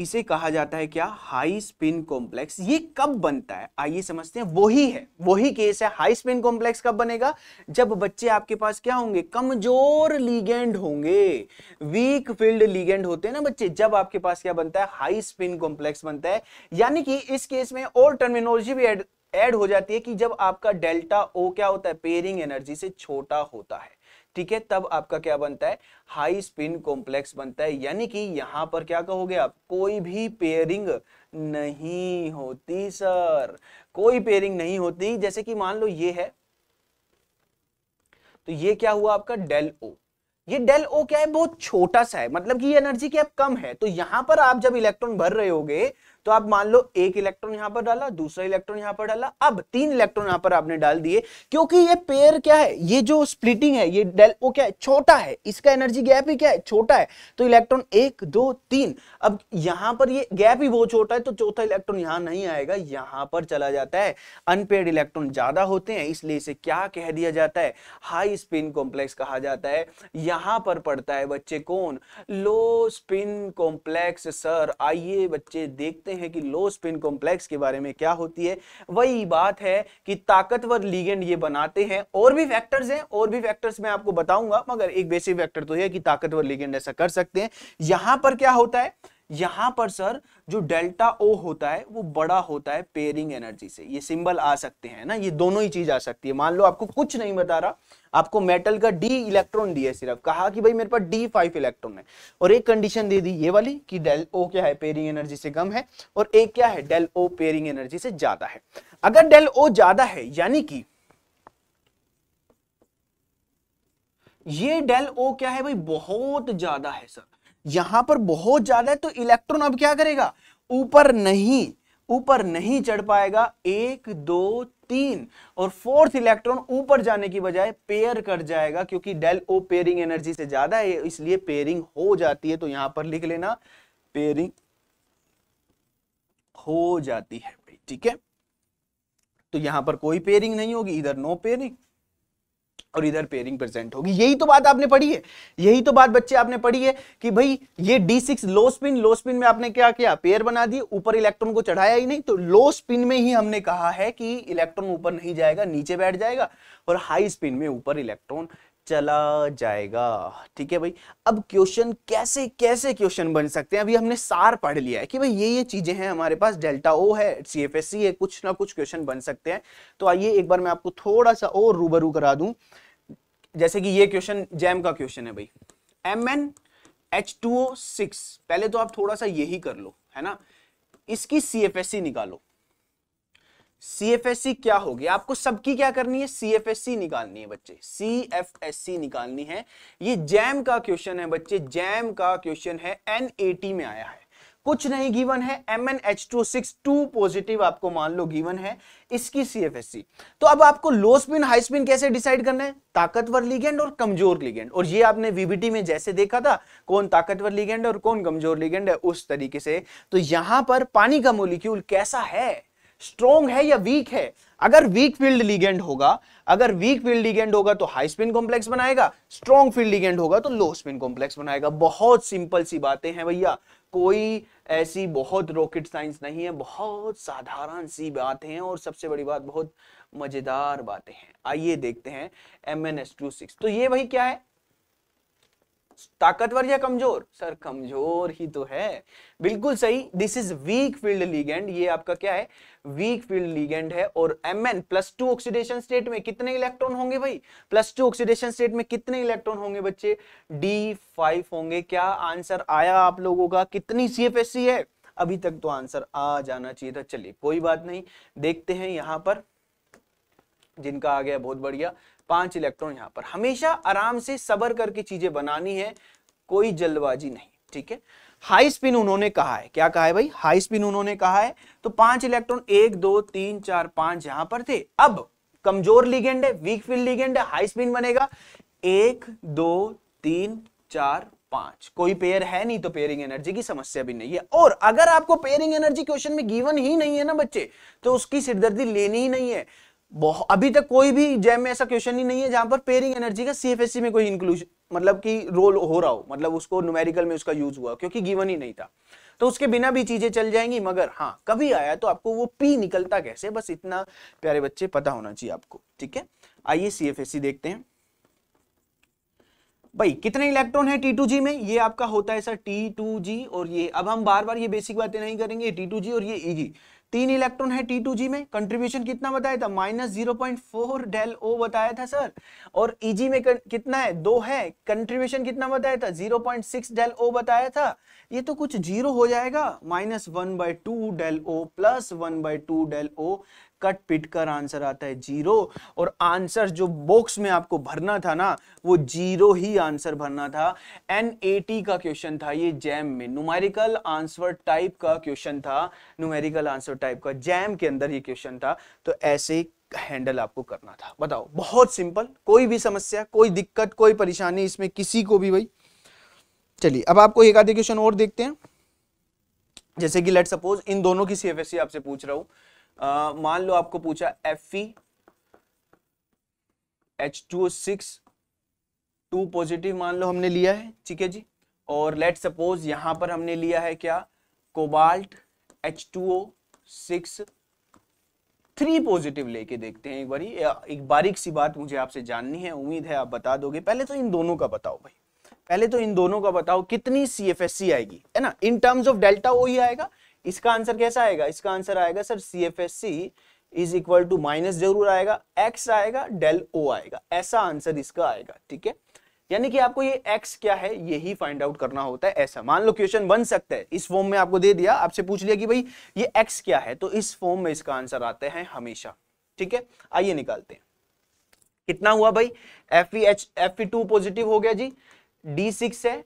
इसे कहा जाता है क्या हाई स्पिन कॉम्प्लेक्स ये कब बनता है आइए समझते हैं वही है वही केस है हाई स्पिन कॉम्प्लेक्स कब बनेगा जब बच्चे आपके पास क्या होंगे कमजोर लीगेंड होंगे वीक फील्ड लीगेंड होते हैं ना बच्चे जब आपके पास क्या बनता है हाई स्पिन कॉम्प्लेक्स बनता है यानी कि इस केस में और टर्मिनोलॉजी भी एड ऐड हो जाती है कि जब आपका डेल्टा ओ क्या होता है पेयरिंग एनर्जी से छोटा होता है ठीक है तब आपका क्या बनता है हाई स्पिन कॉम्प्लेक्स बनता है यानी कि यहां पर क्या कहोगे आप कोई भी पेयरिंग नहीं होती सर कोई पेयरिंग नहीं होती जैसे कि मान लो ये है तो ये क्या हुआ आपका डेल ओ ये डेल ओ क्या है बहुत छोटा सा है मतलब कि ये एनर्जी क्या कम है तो यहां पर आप जब इलेक्ट्रॉन भर रहे होगे तो आप मान लो एक इलेक्ट्रॉन यहां पर डाला दूसरा इलेक्ट्रॉन यहां पर डाला अब तीन इलेक्ट्रॉन यहां पर आपने डाल दिए क्योंकि ये पेयर क्या है ये जो स्प्लिटिंग है ये डेल वो क्या है छोटा है इसका एनर्जी गैप ही क्या है छोटा है तो इलेक्ट्रॉन एक दो तीन अब यहां पर ये गैप ही बहुत छोटा है तो चौथा इलेक्ट्रॉन यहां नहीं आएगा यहां पर चला जाता है अनपेड इलेक्ट्रॉन ज्यादा होते हैं इसलिए इसे क्या कह दिया जाता है हाई स्पिन कॉम्प्लेक्स कहा जाता है यहां पर पड़ता है बच्चे कौन लो स्पिन कॉम्प्लेक्स सर आइए बच्चे देखते हैं कि लो स्पिन कॉम्प्लेक्स के बारे में क्या होती है वही बात है कि ताकतवर लीगेंड ये बनाते हैं और भी फैक्टर्स हैं और भी फैक्टर्स मैं आपको बताऊंगा मगर एक बेसिक फैक्टर तो यह कि ताकतवर लीगेंड ऐसा कर सकते हैं यहां पर क्या होता है यहां पर सर जो डेल्टा ओ होता है वो बड़ा होता है पेयरिंग एनर्जी से ये सिंबल आ सकते हैं ना ये दोनों ही चीज आ सकती है मान लो आपको कुछ नहीं बता रहा आपको मेटल का डी इलेक्ट्रॉन दिया सिर्फ कहा कि भाई मेरे पास डी फाइव इलेक्ट्रॉन है और एक कंडीशन दे दी ये वाली कि डेल ओ क्या है पेयरिंग एनर्जी से कम है और एक क्या है डेल ओ पेयरिंग एनर्जी से ज्यादा है अगर डेल ओ ज्यादा है यानी कि ये डेल ओ क्या है भाई बहुत ज्यादा है सर यहां पर बहुत ज्यादा है तो इलेक्ट्रॉन अब क्या करेगा ऊपर नहीं ऊपर नहीं चढ़ पाएगा एक दो तीन और फोर्थ इलेक्ट्रॉन ऊपर जाने की बजाय पेयर कर जाएगा क्योंकि डेल ओ पेयरिंग एनर्जी से ज्यादा है इसलिए पेयरिंग हो जाती है तो यहां पर लिख लेना पेयरिंग हो जाती है भाई ठीक है तो यहां पर कोई पेयरिंग नहीं होगी इधर नो पेयरिंग और इधर पेयरिंग प्रेजेंट होगी यही तो बात आपने पढ़ी है यही तो बात बच्चे आपने पढ़ी है कि भाई ये d six low spin low spin में आपने क्या किया पेयर बना दिए ऊपर इलेक्ट्रॉन को चढ़ाया ही नहीं तो लो स्पिन में ही हमने कहा है कि इलेक्ट्रॉन ऊपर नहीं जाएगा नीचे बैठ जाएगा और हाई स्पिन में ऊपर इलेक्ट्रॉन चला जाएगा ठीक है भाई अब क्वेश्चन कैसे कैसे क्वेश्चन बन सकते हैं अभी हमने सार पढ़ लिया है कि भाई ये ये चीजें हैं हमारे पास डेल्टा ओ है सी एफ एस सी है कुछ ना कुछ क्वेश्चन बन सकते हैं तो आइए एक बार मैं आपको थोड़ा सा और रूबरू करा दूं जैसे कि ये क्वेश्चन जैम का क्वेश्चन है भाई M N H two O six पहले तो आप थोड़ा सा यही कर लो है ना इसकी सी एफ एस सी निकालो सी क्या होगी आपको सबकी क्या करनी है सी निकालनी है बच्चे सी निकालनी है ये जैम का क्वेश्चन है बच्चे जैम का क्वेश्चन है एन में आया है कुछ नहीं गिवन है M N H two six two positive आपको मान लो गिवन है इसकी सी तो अब आपको लो स्पिन हाई स्पिन कैसे डिसाइड करना है ताकतवर लिगेंड और कमजोर लिगेंड और ये आपने वीबीटी में जैसे देखा था कौन ताकतवर लिगेंड और कौन कमजोर लिगेंड है उस तरीके से तो यहां पर पानी का मोलिक्यूल कैसा है स्ट्रॉन्ग है या वीक है अगर वीक फील्ड लीगेंड होगा अगर वीक फील्ड लीगेंड होगा तो हाई स्पिन कॉम्प्लेक्स बनाएगा स्ट्रॉन्ग फील्ड लीगेंड होगा तो लो स्पिन कॉम्प्लेक्स बनाएगा बहुत सिंपल सी बातें हैं भैया कोई ऐसी बहुत रॉकेट साइंस नहीं है बहुत साधारण सी बातें हैं और सबसे बड़ी बात बहुत मजेदार बातें हैं आइए देखते हैं M N S two six तो ये भाई क्या है ताकतवर या कमजोर सर कमजोर ही तो है बिल्कुल सही this is weak field ligand ये आपका क्या है वीक फील्ड लीगेंड है और M N plus two oxidation state में कितने इलेक्ट्रॉन होंगे भाई प्लस टू ऑक्सीडेशन स्टेट में कितने इलेक्ट्रॉन होंगे बच्चे डी फाइव होंगे क्या आंसर आया आप लोगों का कितनी सी है अभी तक तो आंसर आ जाना चाहिए था चलिए कोई बात नहीं देखते हैं यहां पर जिनका आ गया बहुत बढ़िया पांच इलेक्ट्रॉन यहां पर हमेशा आराम से सबर करके चीजें बनानी है कोई जल्दबाजी नहीं ठीक है हाई स्पिन उन्होंने कहा है क्या कहा है भाई हाई स्पिन उन्होंने कहा है तो पांच इलेक्ट्रॉन एक दो तीन चार पांच यहां पर थे अब कमजोर लिगेंड है वीक फील्ड लिगेंड है हाई स्पिन बनेगा एक दो तीन चार पांच कोई पेयर है नहीं तो पेयरिंग एनर्जी की समस्या भी नहीं है और अगर आपको पेयरिंग एनर्जी क्वेश्चन में गिवन ही नहीं है ना बच्चे तो उसकी सिरदर्दी लेनी ही नहीं है अभी तक कोई भी जैम में ऐसा क्वेश्चन ही नहीं है जहां पर पेयरिंग एनर्जी का सीएफएससी में कोई इंक्लूजन मतलब कि रोल हो रहा हो मतलब उसको न्यूमेरिकल में उसका यूज हुआ क्योंकि गिवन ही नहीं था तो उसके बिना भी चीजें चल जाएंगी मगर हाँ कभी आया तो आपको वो पी निकलता कैसे बस इतना प्यारे बच्चे पता होना चाहिए आपको ठीक है आइए सीएफएससी देखते हैं भाई कितने इलेक्ट्रॉन है टी टू जी में ये आपका होता है सर टी टू जी और ये अब हम बार बार ये बेसिक बातें नहीं करेंगे टी टू जी और ये ई e जी तीन इलेक्ट्रॉन है टी टू जी में कंट्रीब्यूशन कितना बताया था minus zero point four del o बताया था सर और ईजी e में कितना है दो है कंट्रीब्यूशन कितना बताया था zero point six del o बताया था ये तो कुछ जीरो हो जाएगा minus one by two del O plus one by two del o cut पिट कर आंसर आता है जीरो और आंसर जो बॉक्स में आपको भरना था ना वो जीरो ही आंसर भरना था एन का क्वेश्चन था ये जैम में नुमेरिकल आंसर टाइप का क्वेश्चन था नुमेरिकल आंसर टाइप का जैम के अंदर ये क्वेश्चन था तो ऐसे हैंडल आपको करना था बताओ बहुत सिंपल कोई भी समस्या कोई दिक्कत कोई परेशानी इसमें किसी को भी भाई चलिए अब आपको एक आधे क्वेश्चन और देखते हैं जैसे कि लेट सपोज इन दोनों की सीएफएससी e आपसे पूछ रहा हूं मान लो आपको पूछा F E H two six two positive मान लो हमने लिया है ठीक है जी और लेट सपोज यहां पर हमने लिया है क्या cobalt H two six three positive लेके देखते हैं एक बारी एक बारीक सी बात मुझे आपसे जाननी है उम्मीद है आप बता दोगे पहले तो इन दोनों का बताओ भाई पहले तो इन दोनों का बताओ कितनी सी एफ एस सी आएगी है ना in terms of delta o ही आएगा इसका आंसर कैसा आएगा इसका आंसर आएगा sir C F S C is equal to minus जरूर आएगा एक्स आएगा डेल ओ आएगा ऐसा आंसर इसका आएगा ठीक है यानी कि आपको ये x क्या है यही फाइंड आउट करना होता है ऐसा मान लो क्वेश्चन बन सकता है इस फॉर्म में आपको दे दिया आपसे पूछ लिया कि भाई ये x क्या है तो इस फॉर्म में इसका आंसर आते हैं हमेशा ठीक है आइए निकालते हैं कितना हुआ भाई F H F two positive हो गया जी डी सिक्स है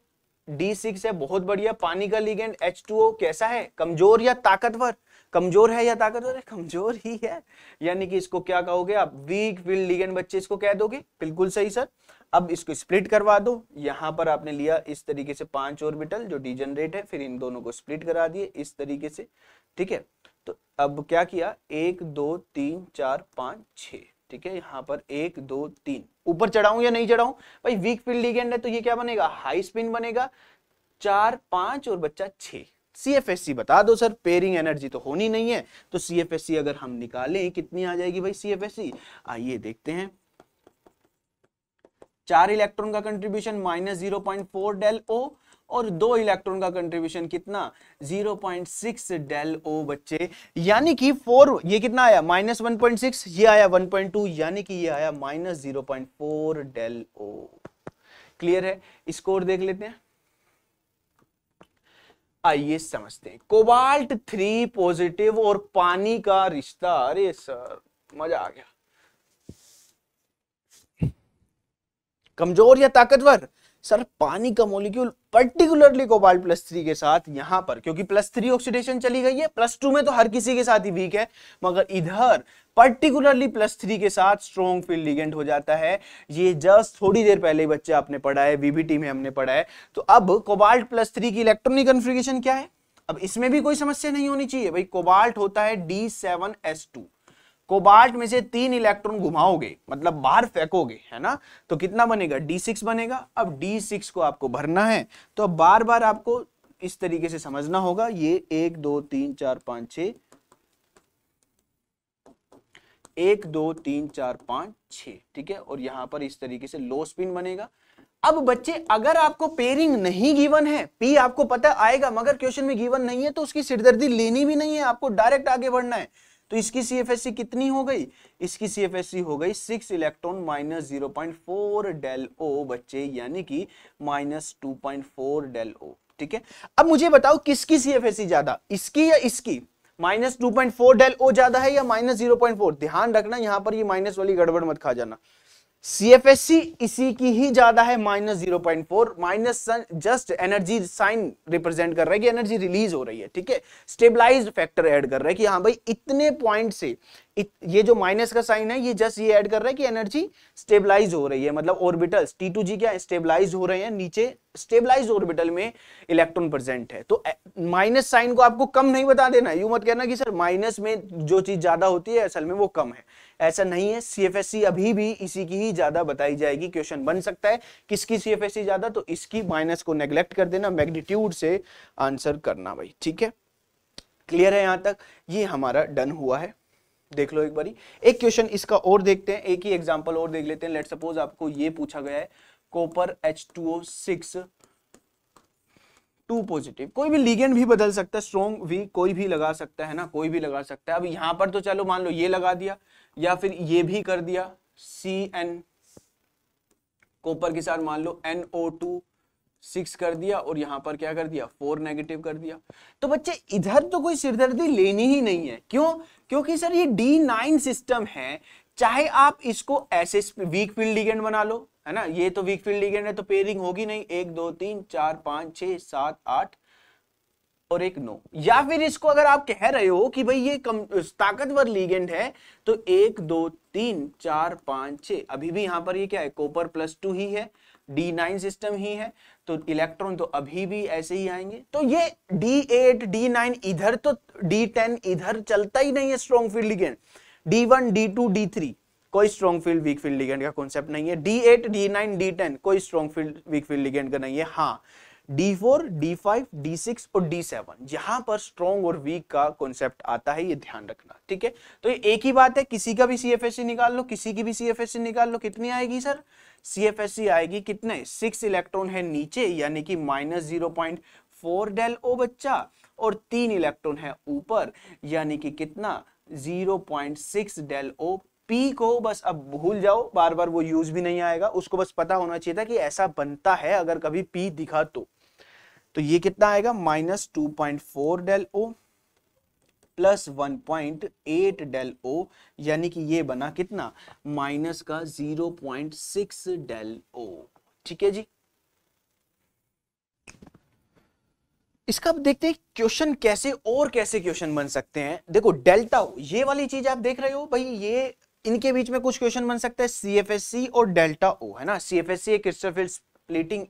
डी सिक्स है बहुत बढ़िया पानी का लिगेंड एच टू ओ कैसा है कमजोर या ताकतवर कमजोर है या ताकतवर है कमजोर ही है यानी कि इसको क्या कहोगे आप वीक फील्ड लिगेंड बच्चे इसको कह दोगे बिल्कुल सही सर अब इसको स्प्लिट करवा दो यहां पर आपने लिया इस तरीके से पांच ऑर्बिटल जो डिजनरेट है फिर इन दोनों को स्प्लिट करा दिए इस तरीके से ठीक है तो अब क्या किया एक दो तीन चार पांच छह ठीक है यहां पर एक दो तीन ऊपर चढ़ाऊं या नहीं चढ़ाऊं भाई वीक फील्ड लीगेंड है तो ये क्या बनेगा हाई स्पिन बनेगा चार पांच और बच्चा छः सी बता दो सर पेयरिंग एनर्जी तो होनी नहीं है तो सी अगर हम निकालें कितनी आ जाएगी भाई सी आइए देखते हैं चार इलेक्ट्रॉन का contribution minus zero point four del ओ और दो इलेक्ट्रॉन का कंट्रीब्यूशन कितना 0.6 डेल ओ बच्चे यानी कि फोर ये कितना आया माइनस वन ये आया 1.2 यानी कि ये आया minus zero del o clear है स्कोर देख लेते हैं आइए समझते हैं कोबाल्ट थ्री पॉजिटिव और पानी का रिश्ता अरे सर मजा आ गया कमजोर या ताकतवर सर पानी का molecule particularly cobalt plus three के साथ यहां पर क्योंकि प्लस थ्री ऑक्सीडेशन चली गई है प्लस टू में तो हर किसी के साथ ही वीक है मगर इधर पर्टिकुलरली प्लस थ्री के साथ स्ट्रॉन्ग फील्ड लिगेंड हो जाता है ये जस्ट थोड़ी देर पहले बच्चे आपने पढ़ा है वीबीटी में हमने पढ़ा है तो अब कोबाल्ट प्लस थ्री की इलेक्ट्रॉनिक कन्फ्रिगेशन क्या है अब इसमें भी कोई समस्या नहीं होनी चाहिए भाई कोबाल्ट होता है D seven S two cobalt में से तीन इलेक्ट्रॉन घुमाओगे मतलब बाहर फेंकोगे है ना तो कितना बनेगा D6 बनेगा अब D6 को आपको भरना है तो अब बार बार आपको इस तरीके से समझना होगा ये एक दो तीन चार पांच छ एक दो तीन चार पांच छ ठीक है और यहां पर इस तरीके से लो स्पिन बनेगा अब बच्चे अगर आपको पेयरिंग नहीं गिवन है पी आपको पता आएगा मगर क्वेश्चन में गिवन नहीं है तो उसकी सिरदर्दी लेनी भी नहीं है आपको डायरेक्ट आगे बढ़ना है तो इसकी सी कितनी हो गई इसकी सी हो गई six electron minus zero point four del o बच्चे यानी कि minus two point four del ओ ठीक है अब मुझे बताओ किसकी सी ज्यादा इसकी या इसकी minus two point four del o ज्यादा है या माइनस जीरो पॉइंट फोर ध्यान रखना यहां पर ये माइनस वाली गड़बड़ मत खा जाना सीएफएससी इसी की ही ज्यादा है minus zero point four minus just energy sign represent कर रहा है कि एनर्जी रिलीज हो रही है ठीक है स्टेबलाइज फैक्टर ऐड कर रहा है कि हाँ भाई इतने पॉइंट से इत, ये जो माइनस का साइन है ये जस्ट ये ऐड कर रहा है कि एनर्जी स्टेबलाइज हो रही है मतलब ऑर्बिटल टी टू जी क्या स्टेबलाइज हो रहे हैं नीचे स्टेबलाइज ऑर्बिटल में इलेक्ट्रॉन प्रेजेंट है तो माइनस साइन को आपको कम नहीं बता देना यू मत कहना कि सर माइनस में जो चीज ज्यादा होती है असल में वो कम है ऐसा नहीं है सीएफएससी अभी भी इसी की ही ज्यादा बताई जाएगी क्वेश्चन बन सकता है किसकी सीएफएससी ज्यादा तो इसकी माइनस को नेग्लेक्ट कर देना मैग्नीट्यूड से आंसर करना भाई ठीक है क्लियर है यहां तक ये हमारा डन हुआ है देख लो एक बारी एक क्वेश्चन इसका और देखते हैं एक ही एग्जाम्पल और देख लेते हैं लेट सपोज आपको ये पूछा गया है copper H two O six two positive कोई भी लीगेंड भी बदल सकता है स्ट्रॉन्ग वीक कोई भी लगा सकता है ना कोई भी लगा सकता है अब यहां पर तो चलो मान लो ये लगा दिया या फिर ये भी कर दिया सी एन कोपर के साथ मान लो एन ओ टू सिक्स कर दिया और यहां पर क्या कर दिया फोर नेगेटिव कर दिया तो बच्चे इधर तो कोई सिरदर्दी लेनी ही नहीं है क्यों क्योंकि सर ये डी नाइन सिस्टम है चाहे आप इसको ऐसे वीक फील्ड लीगेंड बना लो है ना ये तो वीक फील्ड लिगेंड है तो पेयरिंग होगी नहीं एक दो तीन चार पाँच छह सात आठ और एक नो या फिर इसको अगर आप कह रहे हो कि भाई ये कम ताकतवर लीगेंड है तो एक दो तीन चार पाँच छ अभी भी यहाँ पर ये क्या है कोपर प्लस टू ही है डी नाइन सिस्टम ही है तो इलेक्ट्रॉन तो अभी भी ऐसे ही आएंगे तो ये डी एट डी नाइन इधर तो डी टेन इधर चलता ही नहीं है strong field ligand d one d two d three कोई strong field weak field ligand का कॉन्सेप्ट नहीं है d eight d nine d ten कोई strong field weak field ligand का नहीं है हाँ d four d five d six और डी सेवन यहां पर स्ट्रॉन्ग और वीक का कॉन्सेप्ट आता है ये ध्यान रखना ठीक है तो ये एक ही बात है किसी का भी सी निकाल लो किसी की भी सी निकाल लो कितनी आएगी सर सी आएगी कितने सिक्स इलेक्ट्रॉन है नीचे यानी कि minus zero point four del ओ बच्चा और तीन इलेक्ट्रॉन है ऊपर यानी कि कितना zero point six del o P को बस अब भूल जाओ बार बार वो यूज भी नहीं आएगा उसको बस पता होना चाहिए था कि ऐसा बनता है अगर कभी पी दिखा तो तो ये कितना आएगा minus two point four del ओ plus one point eight del ओ यानी कि ये बना कितना माइनस का जीरो पॉइंट सिक्स डेल ओ ठीक है जी इसका आप देखते हैं क्वेश्चन कैसे और कैसे क्वेश्चन बन सकते हैं देखो डेल्टा ओ ये वाली चीज आप देख रहे हो भाई ये इनके बीच में कुछ क्वेश्चन बन सकते हैं सी और डेल्टा ओ है ना C F S C splitting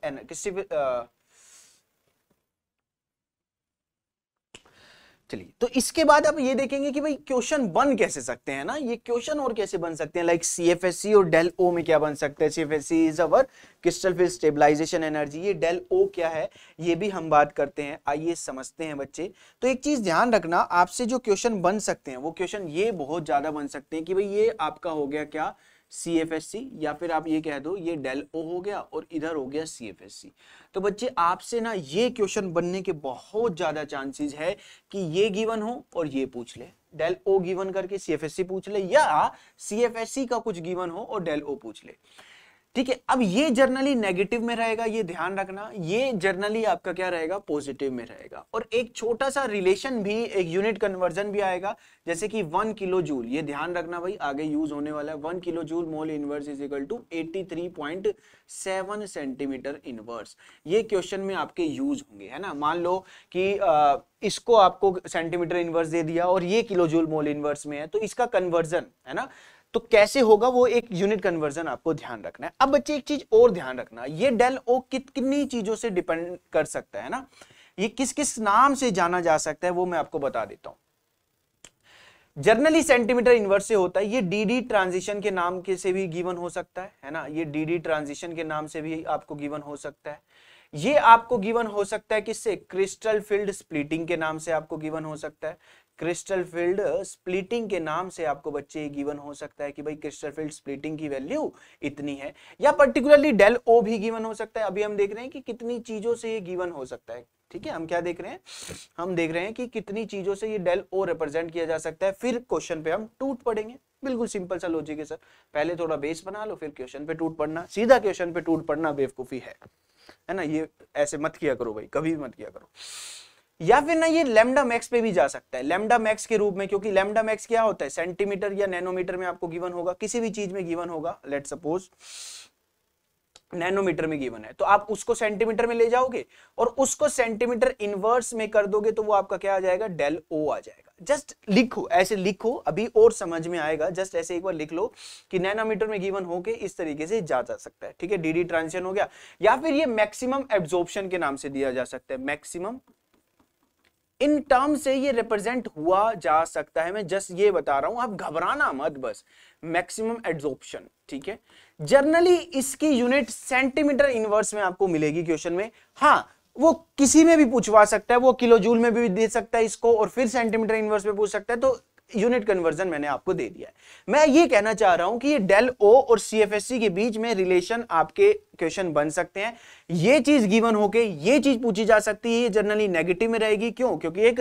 चलिए तो इसके बाद आप ये देखेंगे कि भाई क्वेश्चन बन कैसे सकते हैं ना ये क्वेश्चन और कैसे बन सकते हैं like C F S C और डेल ओ में क्या बन सकते हैं C F S C is our crystal field stabilisation energy ये डेल ओ क्या है ये भी हम बात करते हैं आइए समझते हैं बच्चे तो एक चीज ध्यान रखना आपसे जो क्वेश्चन बन सकते हैं वो क्वेश्चन ये बहुत ज्यादा बन सकते हैं कि भाई ये आपका हो गया क्या सी एफ एस सी या फिर आप ये कह दो ये डेल ओ हो गया और इधर हो गया सी एफ एस सी तो बच्चे आपसे ना ये क्वेश्चन बनने के बहुत ज़्यादा चांसेस है कि ये गिवन हो और ये पूछ ले डेल ओ गिवन करके सी एफ एस सी पूछ ले या सी एफ एस सी का कुछ गिवन हो और डेल ओ पूछ ले ठीक है अब ये जर्नली नेगेटिव में रहेगा ये ध्यान रखना ये जर्नली आपका क्या रहेगा पॉजिटिव में रहेगा और एक छोटा सा रिलेशन भी एक यूनिट कन्वर्जन भी आएगा जैसे कि वन किलो जूल ये ध्यान रखना भाई आगे यूज होने वाला है one kilo joule mole inverse is equal to eighty three point seven centimetre inverse ये क्वेश्चन में आपके यूज होंगे है ना मान लो कि आ, इसको आपको सेंटीमीटर इनवर्स दे दिया और ये किलो जूल मोल इनवर्स में है तो इसका कन्वर्जन है ना तो कैसे होगा वो एक यूनिट कन्वर्जन आपको ध्यान रखना है अब बच्चे एक चीज और ध्यान रखना ये डेल ओ कितनी चीजों से डिपेंड कर सकता है ना ये किस किस नाम से जाना जा सकता है वो मैं आपको बता देता हूं जर्नली सेंटीमीटर इनवर्स से होता है ये डीडी ट्रांजिशन के नाम के से भी गिवन हो सकता है है ना ये डीडी ट्रांजिशन के नाम से भी आपको गिवन हो सकता है ये आपको गिवन हो सकता है किससे क्रिस्टल फील्ड स्प्लिटिंग के नाम से आपको गिवन हो सकता है क्रिस्टल फील्ड स्प्लिटिंग के नाम से आपको बच्चे गिवन हो सकता है कि भाई क्रिस्टल फील्ड स्प्लिटिंग की वैल्यू इतनी है या पर्टिकुलरली डेल ओ भी गिवन हो सकता है अभी हम देख रहे हैं कि कितनी चीजों से ये गिवन हो सकता है ठीक है हम क्या देख रहे हैं हम देख रहे हैं कि कितनी चीजों से ये डेल ओ रिप्रेजेंट किया जा सकता है फिर क्वेश्चन पे हम टूट पड़ेंगे बिल्कुल सिंपल सा लॉजिक है सर पहले थोड़ा बेस बना लो फिर क्वेश्चन पे टूट पड़ना सीधा क्वेश्चन पे टूट पड़ना बेवकूफी है है ना ये ऐसे मत किया करो भाई कभी मत किया करो या फिर ना ये लेमडा मैक्स पे भी जा सकता है लेमडा मैक्स के रूप में क्योंकि लेमडा मैक्स क्या होता है सेंटीमीटर या नैनोमीटर में आपको गिवन होगा किसी भी चीज में गिवन होगा लेट सपोज नैनोमीटर में गिवन है तो आप उसको सेंटीमीटर में ले जाओगे और उसको सेंटीमीटर इनवर्स में कर दोगे तो वो आपका क्या आ जाएगा डेल ओ आ जाएगा जस्ट लिखो ऐसे लिखो अभी और समझ में आएगा जस्ट ऐसे एक बार लिख लो कि नैनोमीटर में गिवन होके इस तरीके से जा जा सकता है ठीक है डीडी ट्रांजिशन हो गया या फिर ये मैक्सिमम एब्जॉर्प्शन के नाम से दिया जा सकता है मैक्सिमम इन टर्म से ये रिप्रेजेंट हुआ जा सकता है मैं जस्ट ये बता रहा हूं आप घबराना मत बस मैक्सिमम एड्सॉर्प्शन ठीक है जनरली इसकी यूनिट सेंटीमीटर इनवर्स में आपको मिलेगी क्वेश्चन में हाँ वो किसी में भी पूछवा सकता है वो किलो जूल में भी दे सकता है इसको और फिर सेंटीमीटर इनवर्स में पूछ सकता है तो यूनिट कन्वर्जन मैंने आपको दे दिया है मैं ये कहना चाह रहा हूं कि ये डेल ओ और सी के बीच में रिलेशन आपके क्वेश्चन बन सकते हैं ये चीज गिवन होके ये चीज पूछी जा सकती है ये जनरली नेगेटिव में रहेगी क्यों क्योंकि एक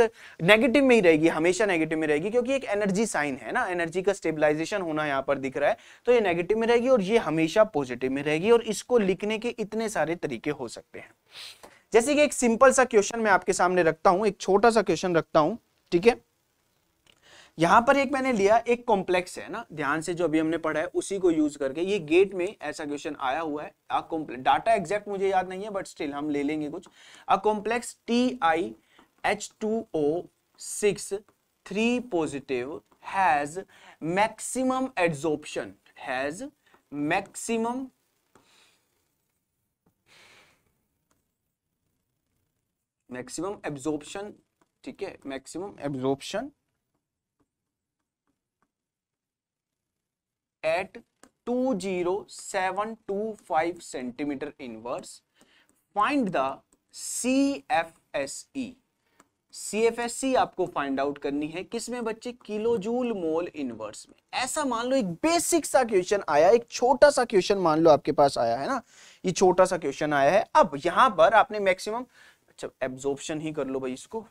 नेगेटिव में ही रहेगी हमेशा नेगेटिव में रहेगी क्योंकि एक एनर्जी साइन है ना एनर्जी का स्टेबलाइजेशन होना यहां पर दिख रहा है तो ये नेगेटिव में रहेगी और ये हमेशा पॉजिटिव में रहेगी और इसको लिखने के इतने सारे तरीके हो सकते हैं जैसे कि एक सिंपल सा क्वेश्चन मैं आपके सामने रखता हूं एक छोटा सा क्वेश्चन रखता हूं ठीक है यहां पर एक मैंने लिया एक कॉम्प्लेक्स है ना ध्यान से जो अभी हमने पढ़ा है उसी को यूज करके ये गेट में ऐसा क्वेश्चन आया हुआ है अ कॉम्प्लेक्स डाटा एग्जैक्ट मुझे याद नहीं है बट स्टिल हम ले लेंगे कुछ अ complex T I H two O six three positive has maximum adsorption has maximum maximum absorption ठीक है maximum absorption C F S E C F S C आपको फाइंड आउट करनी है किसमें बच्चे किलोजूल मोल इनवर्स में ऐसा मान लो एक बेसिक सा क्वेश्चन आया एक छोटा सा क्वेश्चन मान लो आपके पास आया है ना ये छोटा सा क्वेश्चन आया है अब यहां पर आपने मैक्सिमम अच्छा एब्जॉर्प्शन ही कर लो भाई इसको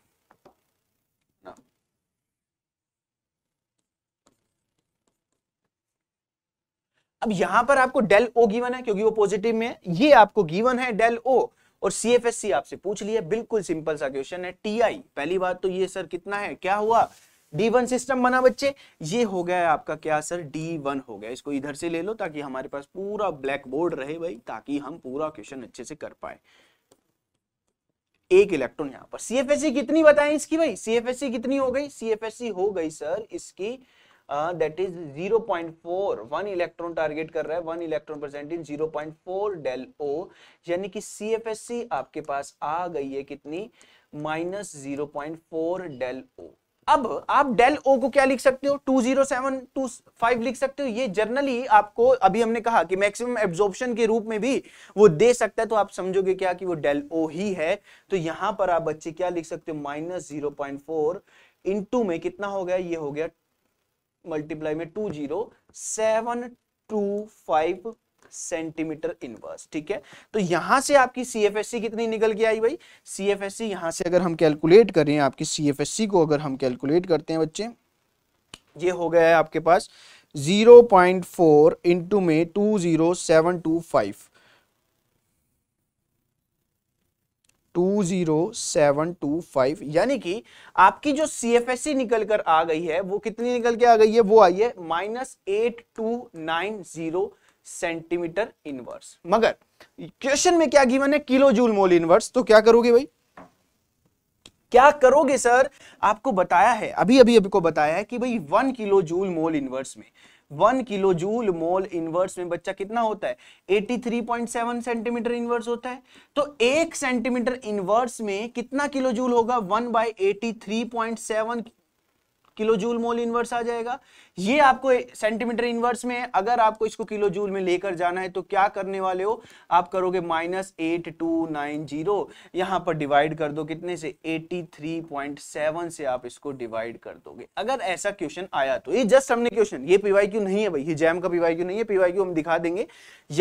अब यहां पर आपको डेल ओ गिवन है क्योंकि वो पॉजिटिव में है ये आपको गिवन है डेल ओ और सी आपसे पूछ लिया बिल्कुल सिंपल सा क्वेश्चन है टी आई पहली बात तो ये सर कितना है क्या हुआ D1 सिस्टम बना बच्चे ये हो गया आपका क्या सर D1 हो गया इसको इधर से ले लो ताकि हमारे पास पूरा ब्लैक बोर्ड रहे भाई ताकि हम पूरा क्वेश्चन अच्छे से कर पाए एक इलेक्ट्रॉन यहां पर सीएफएससी कितनी बताए इसकी भाई सीएफएससी कितनी हो गई सीएफएससी हो गई सर इसकी that is 0.4 one electron target कर रहा है वन इलेक्ट्रॉन परसेंटेज 0.4 डेल ओ यानी कि सी आपके पास आ गई है कितनी minus zero point four del O अब आप डेल ओ को क्या लिख सकते हो two zero seven two five लिख सकते हो ये जर्नली आपको अभी हमने कहा कि मैक्सिमम एब्जॉर्प्शन के रूप में भी वो दे सकता है तो आप समझोगे क्या कि वो डेल ओ ही है तो यहां पर आप बच्चे क्या लिख सकते हो minus zero point four into में कितना हो गया ये हो गया मल्टीप्लाई में two zero seven two five centimetre inverse ठीक है तो यहां से आपकी सीएफएससी कितनी निकल के आई भाई सीएफएससी यहां से अगर हम कैलकुलेट करें आपकी सीएफएससी को अगर हम कैलकुलेट करते हैं बच्चे ये हो गया है आपके पास 0.4 पॉइंट फोर इंटू में two zero seven two five two zero seven two five यानी कि आपकी जो सी एफ एस सी निकल कर आ गई है वो कितनी निकल के आ गई है वो आई है minus eight two nine zero centimetre inverse मगर क्वेश्चन में क्या गिवन है किलो जूल मोल इनवर्स तो क्या करोगे भाई क्या करोगे सर आपको बताया है अभी अभी अभी को बताया है कि भाई one kilo joule mole inverse में one kilo joule mole inverse में बच्चा कितना होता है 83.7 सेंटीमीटर इनवर्स होता है तो एक सेंटीमीटर इनवर्स में कितना किलो जूल होगा one by eighty kilo joule mole inverse आ जाएगा ये आपको सेंटीमीटर इनवर्स में है अगर आपको इसको किलो जूल में लेकर जाना है तो क्या करने वाले हो आप करोगे minus eight two nine zero यहां पर डिवाइड कर दो कितने से एटी थ्री पॉइंट सेवन से आप इसको डिवाइड कर दोगे अगर ऐसा क्वेश्चन आया तो ये जस्ट हमने क्वेश्चन ये पीवाई क्यू नहीं है भाई ये जैम का पीवाई क्यू नहीं है पीवाई क्यू हम दिखा देंगे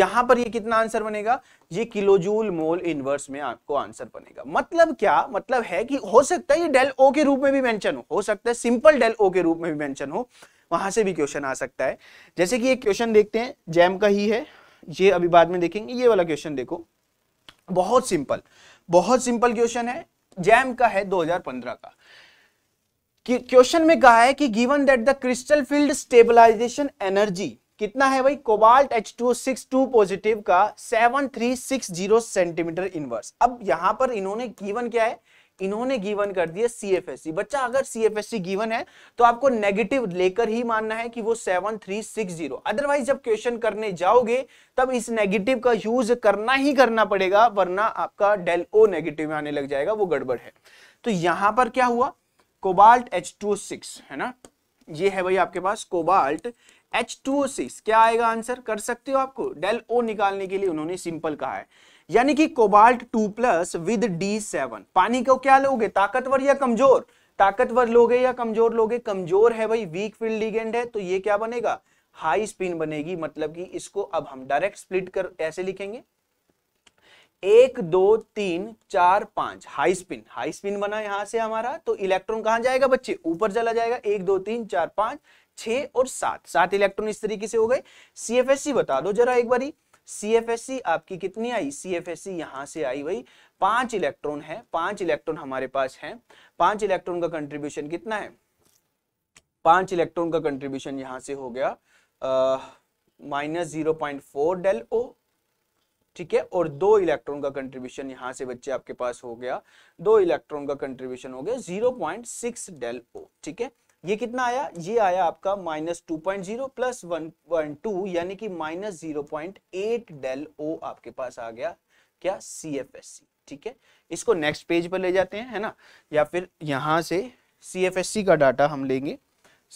यहां पर ये कितना आंसर बनेगा ये किलोजूल मोल इनवर्स में आपको आंसर बनेगा मतलब क्या मतलब है कि हो सकता है ये डेल ओ के रूप में भी मेंशन हो हो सकता है सिंपल डेल ओ के रूप में भी मेंशन हो वहां से भी क्वेश्चन आ सकता है जैसे कि एक क्वेश्चन देखते हैं जैम का ही है ये अभी बाद में देखेंगे ये वाला क्वेश्चन देखो बहुत सिंपल बहुत सिंपल क्वेश्चन है जैम का है 2015 का क्वेश्चन में कहा है कि given that the crystal field stabilization energy कितना है भाई cobalt H two six two positive का seven three six zero centimetre inverse अब यहां पर इन्होंने गिवन क्या है इन्होंने गिवन कर दिया सी बच्चा अगर सी गिवन है तो आपको नेगेटिव लेकर ही मानना है कि वो seven three six zero otherwise जब क्वेश्चन करने जाओगे तब इस नेगेटिव का यूज करना ही करना पड़ेगा वरना आपका डेल ओ नेगेटिव में आने लग जाएगा वो गड़बड़ है तो यहां पर क्या हुआ कोबाल्ट एच टू सिक्स है ना ये है भाई आपके पास कोबाल्ट H2O6 क्या आएगा आंसर कर सकते हो आपको डेल ओ निकालने के लिए उन्होंने सिंपल कहा है यानी कि cobalt two plus with D seven पानी को क्या लोगे ताकतवर या कमजोर ताकतवर लोगे या कमजोर लोगे कमजोर है भाई वीक फील्ड लिगेंड है तो ये क्या बनेगा हाई स्पिन बनेगी मतलब कि इसको अब हम डायरेक्ट स्प्लिट कर ऐसे लिखेंगे एक दो तीन चार पांच हाई स्पिन हाई स्पिन बना यहां से हमारा तो इलेक्ट्रॉन कहां जाएगा बच्चे ऊपर चला जाएगा एक दो तीन चार पांच छ और सात सात इलेक्ट्रॉन इस तरीके से हो गए सी बता दो जरा एक बारी सी आपकी कितनी आई सी एफ एस सी यहाँ से आई वही पांच इलेक्ट्रॉन है पांच इलेक्ट्रॉन हमारे पास है पांच इलेक्ट्रॉन का कंट्रीब्यूशन कितना है पांच इलेक्ट्रॉन का कंट्रीब्यूशन यहां से हो गया minus zero point four del ओ ठीक है और दो इलेक्ट्रॉन का कंट्रीब्यूशन यहां से बच्चे आपके पास हो गया दो इलेक्ट्रॉन का कंट्रीब्यूशन हो गया जीरो पॉइंट सिक्स डेल ओ ठीक है ये कितना आया ये आया आपका minus two point zero plus one point two यानी कि minus zero point eight del O आपके पास आ गया क्या सी एफ एस सी ठीक है इसको नेक्स्ट पेज पर ले जाते हैं है ना या फिर यहां से सी एफ एस सी का डाटा हम लेंगे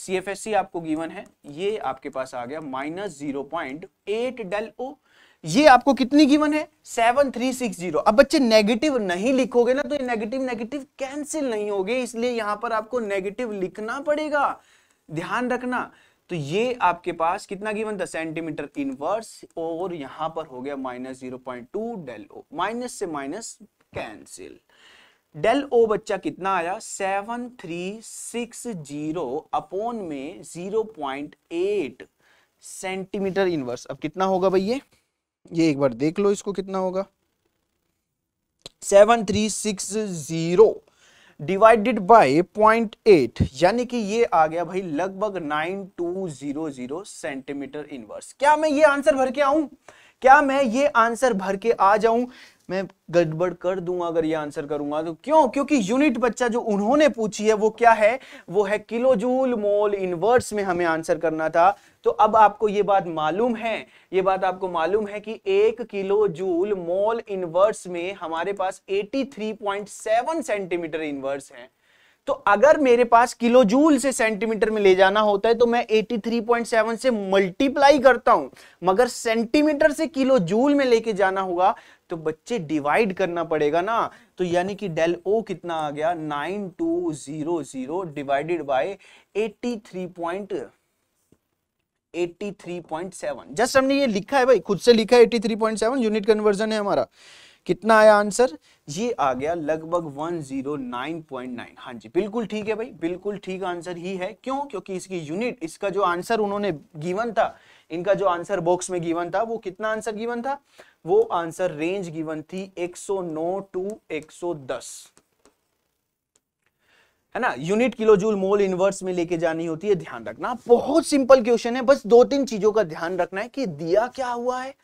सी एफ एस सी आपको गिवन है ये आपके पास आ गया minus zero point eight del O ये आपको कितनी गिवन है सेवन थ्री सिक्स जीरो अब बच्चे नेगेटिव नहीं लिखोगे ना तो ये नेगेटिव नेगेटिव कैंसिल नहीं होगे इसलिए यहां पर आपको नेगेटिव लिखना पड़ेगा ध्यान रखना तो ये आपके पास कितना गिवन था सेंटीमीटर इनवर्स और यहां पर हो गया minus zero point two del O minus से माइनस कैंसिल डेल ओ बच्चा कितना आया seven three six zero upon में zero point eight centimetre inverse अब कितना होगा भैया ये एक बार देख लो इसको कितना होगा seven three six zero divided by point eight यानी कि ये आ गया भाई लगभग nine two zero zero centimetre inverse क्या मैं ये आंसर भर के आऊं क्या मैं ये आंसर भर के आ जाऊं मैं गड़बड़ कर दूंगा अगर ये आंसर करूंगा तो क्यों क्योंकि यूनिट बच्चा जो उन्होंने पूछी है वो क्या है वो है किलो जूल मोल इनवर्स में हमें आंसर करना था तो अब आपको ये बात मालूम है ये बात आपको मालूम है कि एक किलो जूल मोल इनवर्स में हमारे पास 83.7 सेंटीमीटर इनवर्स है तो अगर मेरे पास किलो जूल से सेंटीमीटर में ले जाना होता है तो मैं 83.7 से मल्टीप्लाई करता हूं मगर सेंटीमीटर से किलो जूल में लेके जाना होगा तो बच्चे डिवाइड करना पड़ेगा ना तो यानी कि डेल ओ कितना आ गया 9200 डिवाइडेड बाय 83. 83.7 जस्ट हमने ये लिखा है भाई खुद से लिखा है 83.7 यूनिट कन्वर्जन है हमारा कितना आया आंसर ये आ गया लगभग 109.9 हाँ जी बिल्कुल ठीक है भाई बिल्कुल ठीक आंसर ही है क्यों क्योंकि इसकी यूनिट इसका जो आंसर उन्होंने गिवन था इनका जो आंसर बॉक्स में गिवन था वो कितना आंसर गिवन था वो आंसर रेंज गिवन थी 109 टू 110 है ना unit kilo joule mole inverse में लेके जानी होती है ध्यान रखना बहुत सिंपल क्वेश्चन है बस दो तीन चीजों का ध्यान रखना है कि दिया क्या हुआ है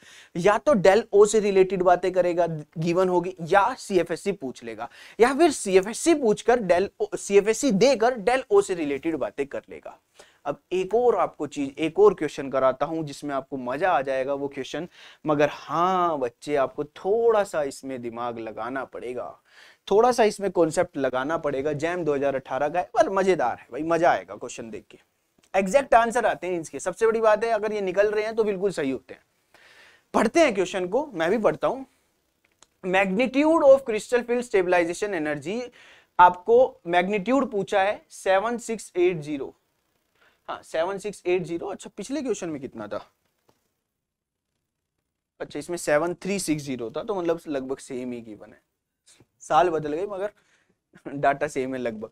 या तो डेल ओ से रिलेटेड बातें करेगा गिवन होगी या सीएफएससी पूछ लेगा या फिर सीएफएससी पूछकर डेल सीएफएससी देकर डेल ओ से रिलेटेड बातें कर लेगा अब एक और आपको चीज एक और क्वेश्चन कराता हूं जिसमें आपको मजा आ जाएगा वो क्वेश्चन मगर हाँ बच्चे आपको थोड़ा सा इसमें दिमाग लगाना पड़ेगा थोड़ा सा इसमें कॉन्सेप्ट लगाना पड़ेगा जैम 2018 का है पर मजेदार है भाई मजा आएगा क्वेश्चन देख के एग्जैक्ट आंसर आते हैं इसके सबसे बड़ी बात है अगर ये निकल रहे हैं तो बिल्कुल सही होते हैं पढ़ते हैं क्वेश्चन को मैं भी पढ़ता हूँ magnitude of crystal field stabilisation energy आपको मैग्नीट्यूड पूछा है सेवन सिक्स एट जीरो हाँ सेवन सिक्स एट जीरो अच्छा पिछले क्वेश्चन में कितना था अच्छा इसमें सेवन थ्री सिक्स जीरो था तो मतलब लगभग सेम ही की बने साल बदल गए मगर डाटा सेम है लगभग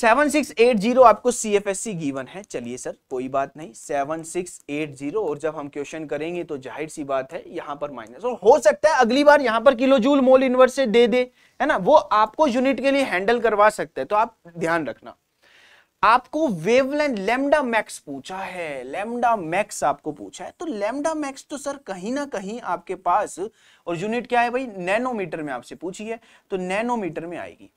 7680 आपको सी एफ गिवन है चलिए सर कोई बात नहीं 7680 और जब हम क्वेश्चन करेंगे तो जाहिर सी बात है यहाँ पर माइनस और हो सकता है अगली बार यहां पर किलो जूल मोल इनवर्स से दे दे है ना वो आपको यूनिट के लिए हैंडल करवा सकते हैं तो आप ध्यान रखना आपको वेवलेंथ लेमडा मैक्स पूछा है लेमडा मैक्स आपको पूछा है तो लेमडा मैक्स तो सर कहीं ना कहीं आपके पास और यूनिट क्या है भाई नैनोमीटर में आपसे पूछी है तो नैनोमीटर में आएगी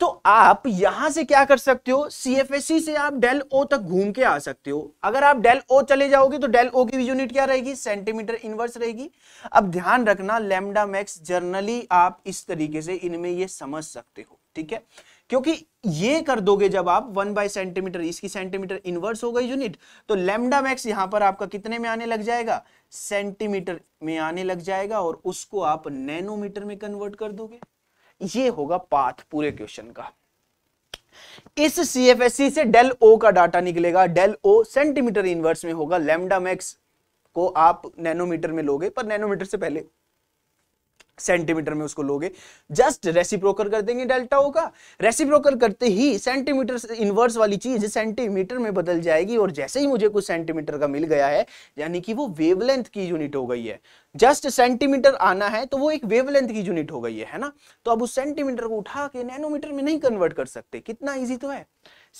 तो आप यहां से क्या कर सकते हो सी से आप डेल ओ तक घूम के आ सकते हो अगर आप डेल ओ चले जाओगे तो डेल ओ की यूनिट क्या रहेगी सेंटीमीटर इनवर्स रहेगी अब ध्यान रखना लेमडा मैक्स जर्नली आप इस तरीके से इनमें ये समझ सकते हो ठीक है क्योंकि ये कर दोगे जब आप वन बाई सेंटीमीटर इसकी सेंटीमीटर इनवर्स हो गई यूनिट तो लेमडा मैक्स यहां पर आपका कितने में आने लग जाएगा सेंटीमीटर में आने लग जाएगा और उसको आप नैनोमीटर में कन्वर्ट कर दोगे ये होगा पाथ पूरे क्वेश्चन का इस CFSC से डेल ओ का डाटा निकलेगा डेल ओ सेंटीमीटर इनवर्स में होगा लेमडा मैक्स को आप नैनोमीटर में लोगे पर नैनोमीटर से पहले सेंटीमीटर में उसको लोगे जस्ट रेसिप्रोकर कर देंगे डेल्टा ओ का रेसिप्रोकर करते ही सेंटीमीटर इनवर्स वाली चीज सेंटीमीटर में बदल जाएगी और जैसे ही मुझे कुछ सेंटीमीटर का मिल गया है यानी कि वो वेवलेंथ की यूनिट हो गई है जस्ट सेंटीमीटर आना है तो वो एक वेवलेंथ की यूनिट हो गई है, है ना तो अब उस सेंटीमीटर को उठा के नैनोमीटर में नहीं कन्वर्ट कर सकते कितना ईजी तो है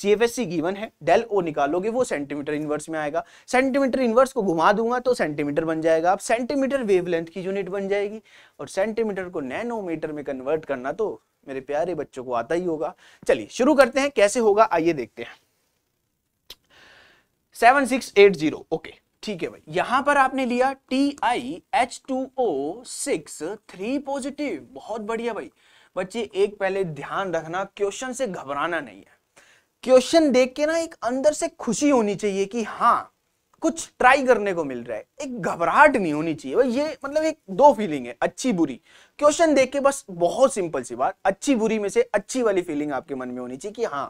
सीएफएससी गिवन है डेल ओ निकालोगे वो सेंटीमीटर इनवर्स में आएगा सेंटीमीटर इनवर्स को घुमा दूंगा तो सेंटीमीटर बन जाएगा आप सेंटीमीटर वेवलेंथ की यूनिट बन जाएगी और सेंटीमीटर को नैनोमीटर में कन्वर्ट करना तो मेरे प्यारे बच्चों को आता ही होगा चलिए शुरू करते हैं कैसे होगा आइए देखते हैं seven six eight zero okay ठीक है भाई यहां पर आपने लिया T I H two O six three positive बहुत बढ़िया भाई बच्चे एक पहले ध्यान रखना क्वेश्चन से घबराना नहीं है क्वेश्चन देख के ना एक अंदर से खुशी होनी चाहिए कि हाँ कुछ ट्राई करने को मिल रहा है एक घबराहट नहीं होनी चाहिए ये मतलब एक दो फीलिंग है अच्छी बुरी क्वेश्चन देख के बस बहुत सिंपल सी बात अच्छी बुरी में से अच्छी वाली फीलिंग आपके मन में होनी चाहिए कि हाँ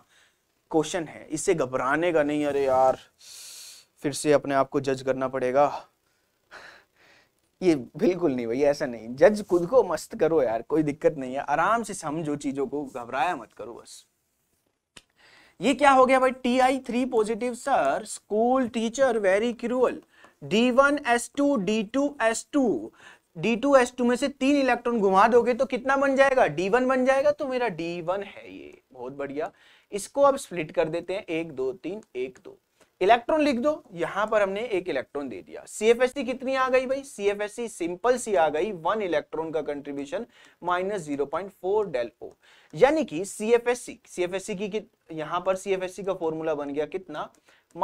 क्वेश्चन है इससे घबराने का नहीं अरे यार फिर से अपने आप को जज करना पड़ेगा ये बिल्कुल नहीं भैया ऐसा नहीं जज खुद को मस्त करो यार कोई दिक्कत नहीं है आराम से समझो चीजों को घबराया मत करो बस ये क्या हो गया भाई T I three positive sir school teacher very cruel D one S two D two S two D two S two में से तीन इलेक्ट्रॉन घुमा दोगे तो कितना बन जाएगा डी वन बन जाएगा तो मेरा डी वन है ये बहुत बढ़िया इसको अब स्प्लिट कर देते हैं एक दो तीन एक दो इलेक्ट्रॉन लिख दो यहां पर हमने एक इलेक्ट्रॉन दे दिया सी कितनी आ गई भाई सी सिंपल सी आ गई वन इलेक्ट्रॉन का contribution minus zero point four del ओ यानी कि C C C F S F S C की यहां पर सी एफ एस सी का फॉर्मूला बन गया कितना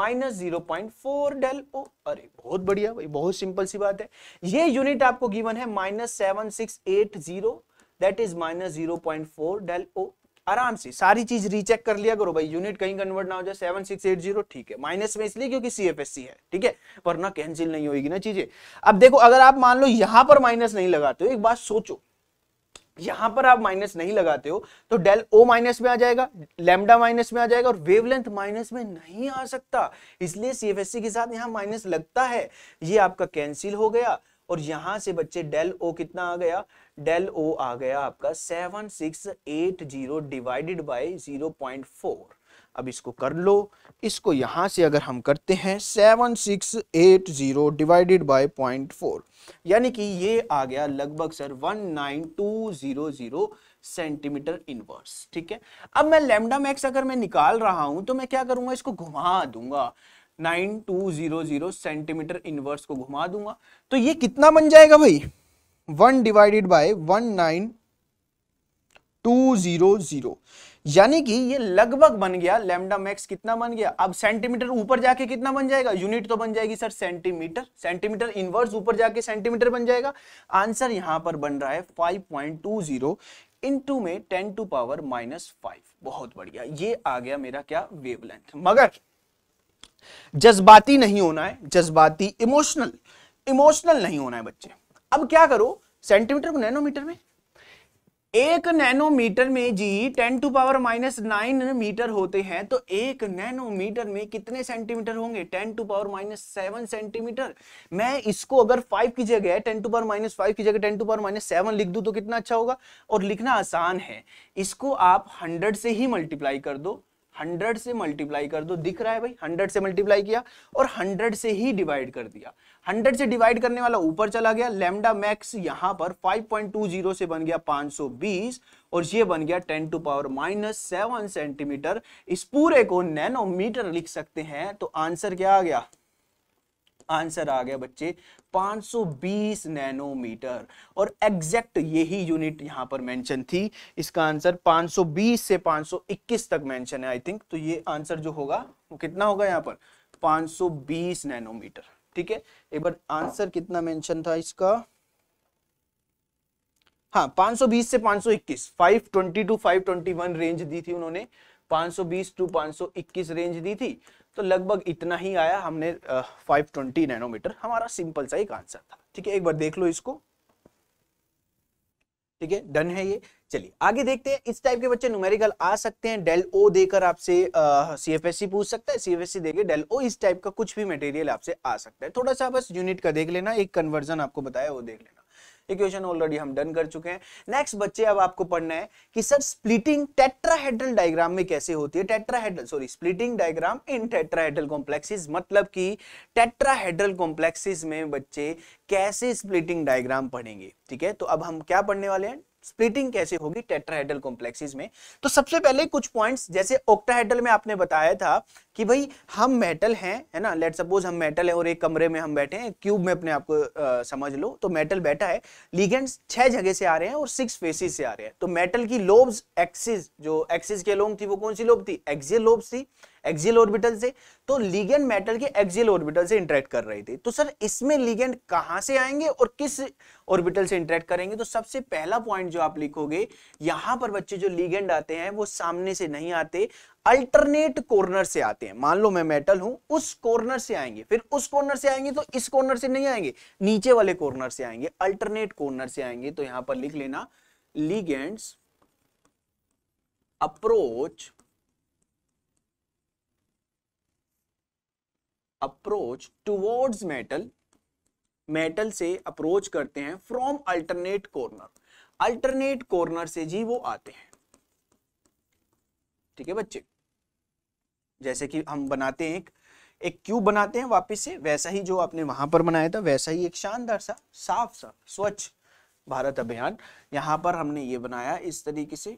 minus zero point four del O अरे बहुत बढ़िया भाई बहुत सिंपल सी बात है ये यूनिट आपको गिवन है minus seven six eight zero that is minus zero point four del O आराम से सारी चीज रीचेक कर लिया करो भाई यूनिट कहीं कन्वर्ट ना हो जाए सेवन सिक्स एट जीरो ठीक है माइनस में इसलिए क्योंकि सीएफएससी है ठीक है वरना कैंसिल नहीं होगी ना चीजें अब देखो अगर आप मान लो यहां पर माइनस नहीं लगाते हो एक बात सोचो यहां पर आप माइनस नहीं लगाते हो तो डेल ओ माइनस में आ जाएगा लेमडा माइनस में आ जाएगा और वेवलेंथ माइनस में नहीं आ सकता इसलिए सीएफएससी के साथ यहां माइनस लगता है ये आपका कैंसिल हो गया और यहां से बच्चे डेल ओ कितना आ गया डेल ओ आ गया आपका seven six eight zero divided by zero point four अब इसको कर लो इसको यहां से अगर हम करते हैं seven six eight zero divided by point four यानी कि ये आ गया लगभग sir one nine two zero zero centimetre inverse ठीक है अब मैं लेमडा मैक्स अगर मैं निकाल रहा हूं तो मैं क्या करूंगा इसको घुमा दूंगा 9200 सेंटीमीटर इनवर्स को घुमा दूंगा तो ये कितना बन जाएगा भाई one divided by one nine two zero zero यानी कि ये लगभग बन गया लेमडा मैक्स कितना बन गया अब सेंटीमीटर ऊपर जाके कितना बन जाएगा यूनिट तो बन जाएगी सर सेंटीमीटर सेंटीमीटर इनवर्स ऊपर जाके सेंटीमीटर बन जाएगा आंसर यहां पर बन रहा है five point two zero two में ten to power minus five बहुत बढ़िया ये आ गया मेरा क्या वेवलेंथ मगर जज्बाती नहीं होना है जज्बाती इमोशनल इमोशनल नहीं होना है बच्चे अब क्या करो सेंटीमीटर को नैनोमीटर में एक नैनोमीटर में जी ten to power minus nine metre होते हैं तो एक नैनोमीटर में कितने सेंटीमीटर होंगे ten to power minus seven centimetre मैं इसको अगर फाइव की जगह ten to power minus five की जगह ten to power minus seven लिख दूं तो कितना अच्छा होगा और लिखना आसान है इसको आप हंड्रेड से ही मल्टीप्लाई कर दो हंड्रेड से मल्टीप्लाई कर दो दिख रहा है भाई हंड्रेड से मल्टीप्लाई किया और हंड्रेड से ही डिवाइड कर दिया हंड्रेड से डिवाइड करने वाला ऊपर चला गया लेमडा मैक्स यहां पर 5.20 से बन गया 520 और ये बन गया 10 to power minus seven centimetre इस पूरे को नैनोमीटर लिख सकते हैं तो आंसर क्या आ गया आंसर आ गया बच्चे 520 नैनोमीटर और एग्जैक्ट यही यूनिट यहां पर मेंशन थी इसका आंसर 520 से 521 तक मेंशन है आई थिंक तो ये आंसर जो होगा वो कितना होगा यहां पर 520 नैनोमीटर ठीक है एक बार आंसर कितना मेंशन था इसका हाँ 520 से 521 520 टू 521 रेंज दी थी उन्होंने 520 टू 521 रेंज दी थी तो लगभग इतना ही आया हमने फाइव 520 नैनोमीटर हमारा सिंपल सा एक आंसर था ठीक है एक बार देख लो इसको ठीक है डन है ये चलिए आगे देखते हैं इस टाइप के बच्चे न्यूमेरिकल आ सकते हैं डेल ओ देकर आपसे सीएफएससी पूछ सकता है सीएफएससी देके डेल ओ इस टाइप का कुछ भी मटेरियल आपसे आ सकता है थोड़ा सा बस यूनिट का देख लेना एक कन्वर्जन आपको बताया वो देख लेना क्वेश्चन ऑलरेडी हम डन कर चुके हैं नेक्स्ट बच्चे अब आपको पढ़ना है कि सर स्प्लिटिंग टेट्राहेड्रल डायग्राम में कैसे होती है tetrahedral sorry splitting diagram in tetrahedral complexes मतलब कि टेट्राहेड्रल कॉम्प्लेक्सेस में बच्चे कैसे स्प्लिटिंग डायग्राम पढ़ेंगे ठीक है तो अब हम क्या पढ़ने वाले हैं स्प्लिटिंग कैसे होगी टेट्राहेड्रल कॉम्प्लेक्सेस में तो सबसे पहले कुछ पॉइंट्स जैसे ऑक्टाहेड्रल में आपने बताया था कि भाई हम मेटल हैं है ना लेट सपोज हम मेटल हैं और एक कमरे में हम बैठे हैं क्यूब में अपने आप को आ, समझ लो तो मेटल बैठा है लीगेंड्स छह जगह से आ रहे हैं और सिक्स फेसिस से आ रहे हैं तो मेटल की लोब्स एक्सिस जो एक्सिस के लोब थी वो कौन सी लोब थी एक्सियल लोब्स थी एक्जिल ऑर्बिटल से तो लीगेंड मेटल के एक्जिल ऑर्बिटल से इंटरेक्ट कर रही थी तो सर इसमें लीगेंड कहां से आएंगे और किस ऑर्बिटल से इंटरेक्ट करेंगे तो सबसे पहला पॉइंट जो आप लिखोगे यहां पर बच्चे जो लीगेंड आते हैं वो सामने से नहीं आते अल्टरनेट कॉर्नर से आते हैं मान लो मैं मेटल हूं उस कॉर्नर से आएंगे फिर उस कॉर्नर से आएंगे तो इस कॉर्नर से नहीं आएंगे नीचे वाले कॉर्नर से आएंगे अल्टरनेट कॉर्नर से आएंगे तो यहां पर लिख लेना ligands approach approach towards metal metal से अप्रोच करते हैं from alternate corner alternate corner से जी वो आते हैं ठीक है बच्चे जैसे कि हम बनाते हैं एक एक क्यूब बनाते हैं वापस से वैसा ही जो आपने वहां पर बनाया था वैसा ही एक शानदार सा साफ सा स्वच्छ भारत अभियान यहां पर हमने ये बनाया इस तरीके से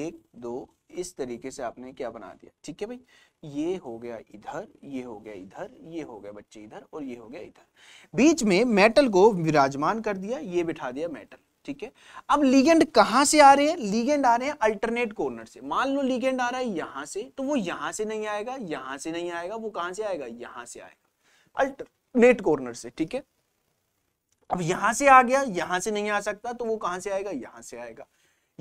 एक दो इस तरीके से आपने क्या बना दिया ठीक है भाई ये हो गया इधर ये हो गया इधर ये हो गया बच्चे इधर और ये हो गया इधर बीच में मेटल को विराजमान कर दिया ये बिठा दिया मेटल ठीक है अब लीगेंड कहां से आ रहे हैं लीगेंड आ रहे हैं अल्टरनेट कॉर्नर से मान लो लीगेंड आ रहा है यहां से तो वो यहां से नहीं आएगा यहां से नहीं आएगा वो कहां से आएगा यहां से आएगा अल्टरनेट कॉर्नर से ठीक है अब यहां से आ गया यहां से नहीं आ सकता तो वो कहां से आएगा यहां से आएगा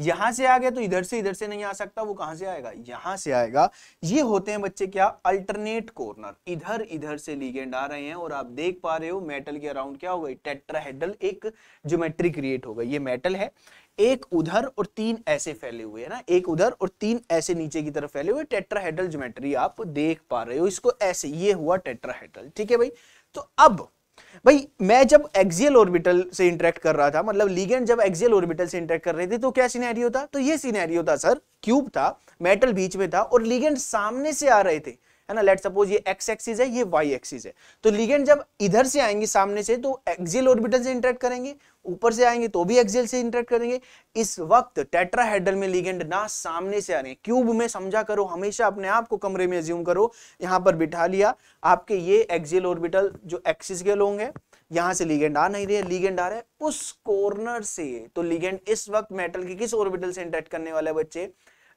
यहां से आ गया तो इधर से इधर से नहीं आ सकता वो कहां से आएगा यहां से आएगा ये होते हैं बच्चे क्या अल्टरनेट कॉर्नर इधर इधर से लीगेंड आ रहे हैं और आप देख पा रहे हो मेटल के अराउंड क्या हो गई टेट्राहेडल एक ज्योमेट्री क्रिएट होगा ये मेटल है एक उधर और तीन ऐसे फैले हुए है ना एक उधर और तीन ऐसे नीचे की तरफ फैले हुए टेट्राहेडल ज्योमेट्री आप देख पा रहे हो इसको ऐसे ये हुआ टेट्राहेड्रल ठीक है भाई तो अब भाई मैं जब एक्सियल ऑर्बिटल से इंटरेक्ट कर रहा था मतलब लीगेंड जब एक्सियल ऑर्बिटल से इंटरेक्ट कर रहे थे तो क्या सीनैरियो था तो ये सीनैरियो था सर क्यूब था मेटल बीच में था और लीगेंड सामने से आ रहे थे है ना लेट सपोज ये एक्स एक्सिस है ये वाई एक्सिस है तो लीगेंड जब इधर से आएंगे सामने से तो एक्सियल ऑर्बिटल से इंटरेक्ट करेंगे ऊपर से आएंगे तो भी एक्सियल से इंटरेक्ट करेंगे इस वक्त टेट्राहेड्रल में लिगेंड ना सामने से आ रहे हैं क्यूब में समझा करो हमेशा अपने आप को कमरे में ज्यूम करो यहां पर बिठा लिया आपके ये एक्सियल ऑर्बिटल जो एक्सिस के लोग हैं यहां से लिगेंड आ नहीं रहे लिगेंड आ रहे उस कॉर्नर से तो लिगेंड इस वक्त मेटल के किस ऑर्बिटल से इंटरेक्ट करने वाला है बच्चे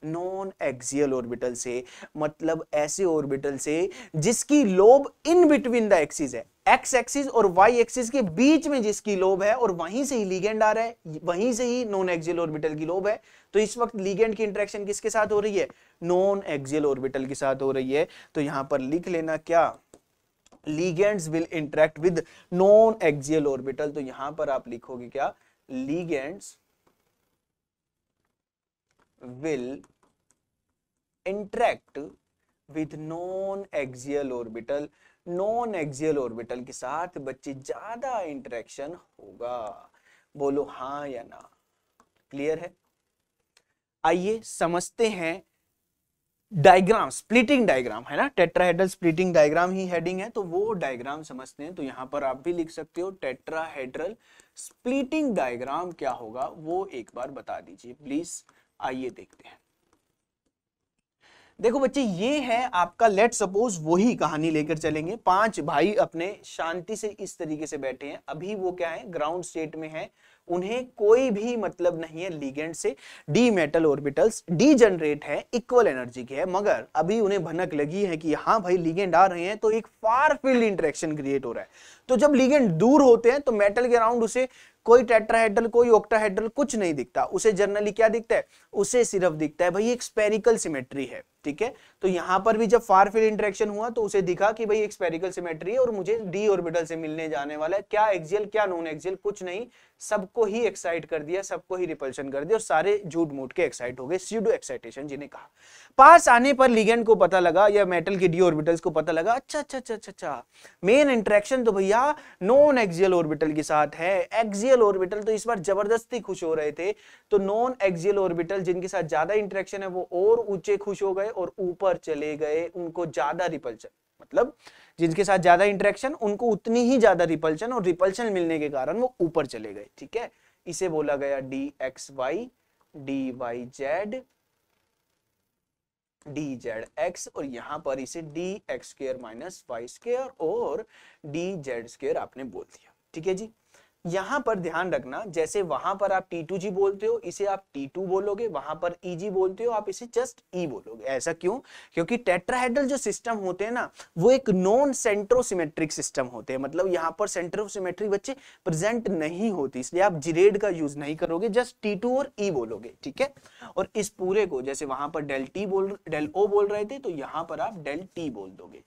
नॉन एक्सियल ऑर्बिटल से मतलब ऐसे ऑर्बिटल से जिसकी lobe in between the axis है एक्स एक्सिस और वाई एक्सिस के बीच में जिसकी लोब है और वहीं से ही लीगेंड आ रहा है वहीं से ही नॉन एक्सियल ऑर्बिटल की लोब है तो इस वक्त लीगेंड की इंटरेक्शन किसके साथ हो रही है नॉन एक्सियल ऑर्बिटल के साथ हो रही है तो यहां पर लिख लेना क्या ligands will interact with non axial orbital तो यहां पर आप लिखोगे क्या ligands will interact with non axial orbital non axial orbital के साथ बच्चे ज्यादा इंटरेक्शन होगा बोलो हाँ या ना क्लियर है आइए समझते हैं डायग्राम स्प्लिटिंग डायग्राम है ना टेट्राहेड्रल स्प्लिटिंग डायग्राम ही हेडिंग है तो वो डायग्राम समझते हैं तो यहां पर आप भी लिख सकते हो टेट्राहेड्रल स्प्लिटिंग डायग्राम क्या होगा वो एक बार बता दीजिए प्लीज आइए देखते हैं देखो बच्चे ये है आपका लेट सपोज वही कहानी लेकर चलेंगे पांच भाई अपने शांति से इस तरीके से बैठे हैं अभी वो क्या है ग्राउंड स्टेट में है उन्हें कोई भी मतलब नहीं है लीगेंड से D metal orbitals degenerate है इक्वल एनर्जी के है मगर अभी उन्हें भनक लगी है कि हाँ भाई लीगेंड आ रहे हैं तो एक फार फील्ड इंटरेक्शन क्रिएट हो रहा है तो जब लीगेंड दूर होते हैं तो मेटल के अराउंड उसे कोई टेट्राहेड्रल कोई ऑक्टाहेड्रल कुछ नहीं दिखता उसे जनरली क्या दिखता है उसे सिर्फ दिखता है भाई एक स्पेरिकल सिमेट्री है ठीक है तो यहां पर भी जब फार फील्ड इंटरेक्शन हुआ तो उसे दिखा कि भाई एक्सपेरिकल सिमेट्री है और मुझे डी ऑर्बिटल से मिलने जाने वाला है क्या एक्सियल क्या नॉन एक्सियल कुछ नहीं सबको ही एक्साइट कर दिया सबको ही रिपल्शन कर दिया और सारे झूठ मूठ के एक्साइट हो गए एक्साइटेशन जिन्हें कहा पास आने पर लिगेंड को पता लगा या मेटल के डी ऑर्बिटल को पता लगा अच्छा अच्छा अच्छा अच्छा अच्छा मेन इंटरेक्शन तो भैया नॉन एक्सियल ऑर्बिटल के साथ है एक्सियल ऑर्बिटल तो इस बार जबरदस्ती खुश हो रहे थे तो नॉन एक्सियल ऑर्बिटल जिनके साथ ज्यादा इंटरेक्शन है वो और ऊंचे खुश हो गए और ऊपर चले गए उनको ज्यादा रिपल्शन मतलब जिनके साथ ज्यादा इंटरेक्शन उनको उतनी ही ज्यादा रिपल्शन और रिपल्शन मिलने के कारण वो ऊपर चले गए ठीक है इसे बोला गया D x Y D Y Z D Z x और यहां पर इसे D x square minus Y square और डी जेड स्केयर आपने बोल दिया ठीक है जी यहां पर ध्यान रखना जैसे वहां पर आप टी टू जी बोलते हो इसे आप टी टू बोलोगे वहां पर ई e जी बोलते हो आप इसे जस्ट ई e बोलोगे ऐसा क्यों क्योंकि टेट्राहेड्रल जो सिस्टम होते हैं ना वो एक नॉन सेंट्रोसिमेट्रिक सिस्टम होते हैं मतलब यहाँ पर सेंट्रोसिमेट्रिक बच्चे प्रेजेंट नहीं होती इसलिए आप जिरेड का यूज नहीं करोगे जस्ट टी टू और ई e बोलोगे ठीक है और इस पूरे को जैसे वहां पर डेल टी बोल डेल ओ बोल रहे थे तो यहाँ पर आप डेल टी बोल दोगे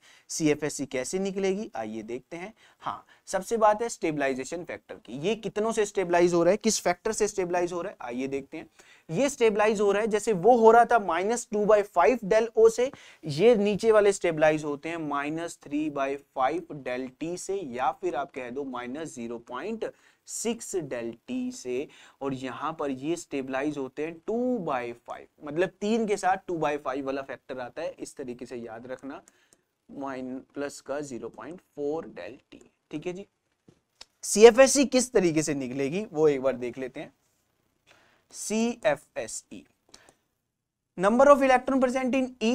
सी कैसे निकलेगी आइए देखते हैं हाँ सबसे बात है स्टेबलाइजेशन फैक्टर की ये कितनों से स्टेबलाइज हो रहा है किस फैक्टर से स्टेबलाइज हो रहा है आइए देखते हैं ये स्टेबलाइज हो रहा है जैसे वो हो रहा था minus two by five del ओ से ये नीचे वाले स्टेबलाइज होते हैं minus three by five del T से या फिर आप कह दो minus zero point six del T से और यहाँ पर ये स्टेबलाइज होते हैं टू बाई फाइव मतलब तीन के साथ टू बाई फाइव वाला फैक्टर आता है इस तरीके से याद रखना माइन प्लस का zero point four del T ठीक है जी सी e किस तरीके से निकलेगी वो एक बार देख लेते हैं see number of electron present in E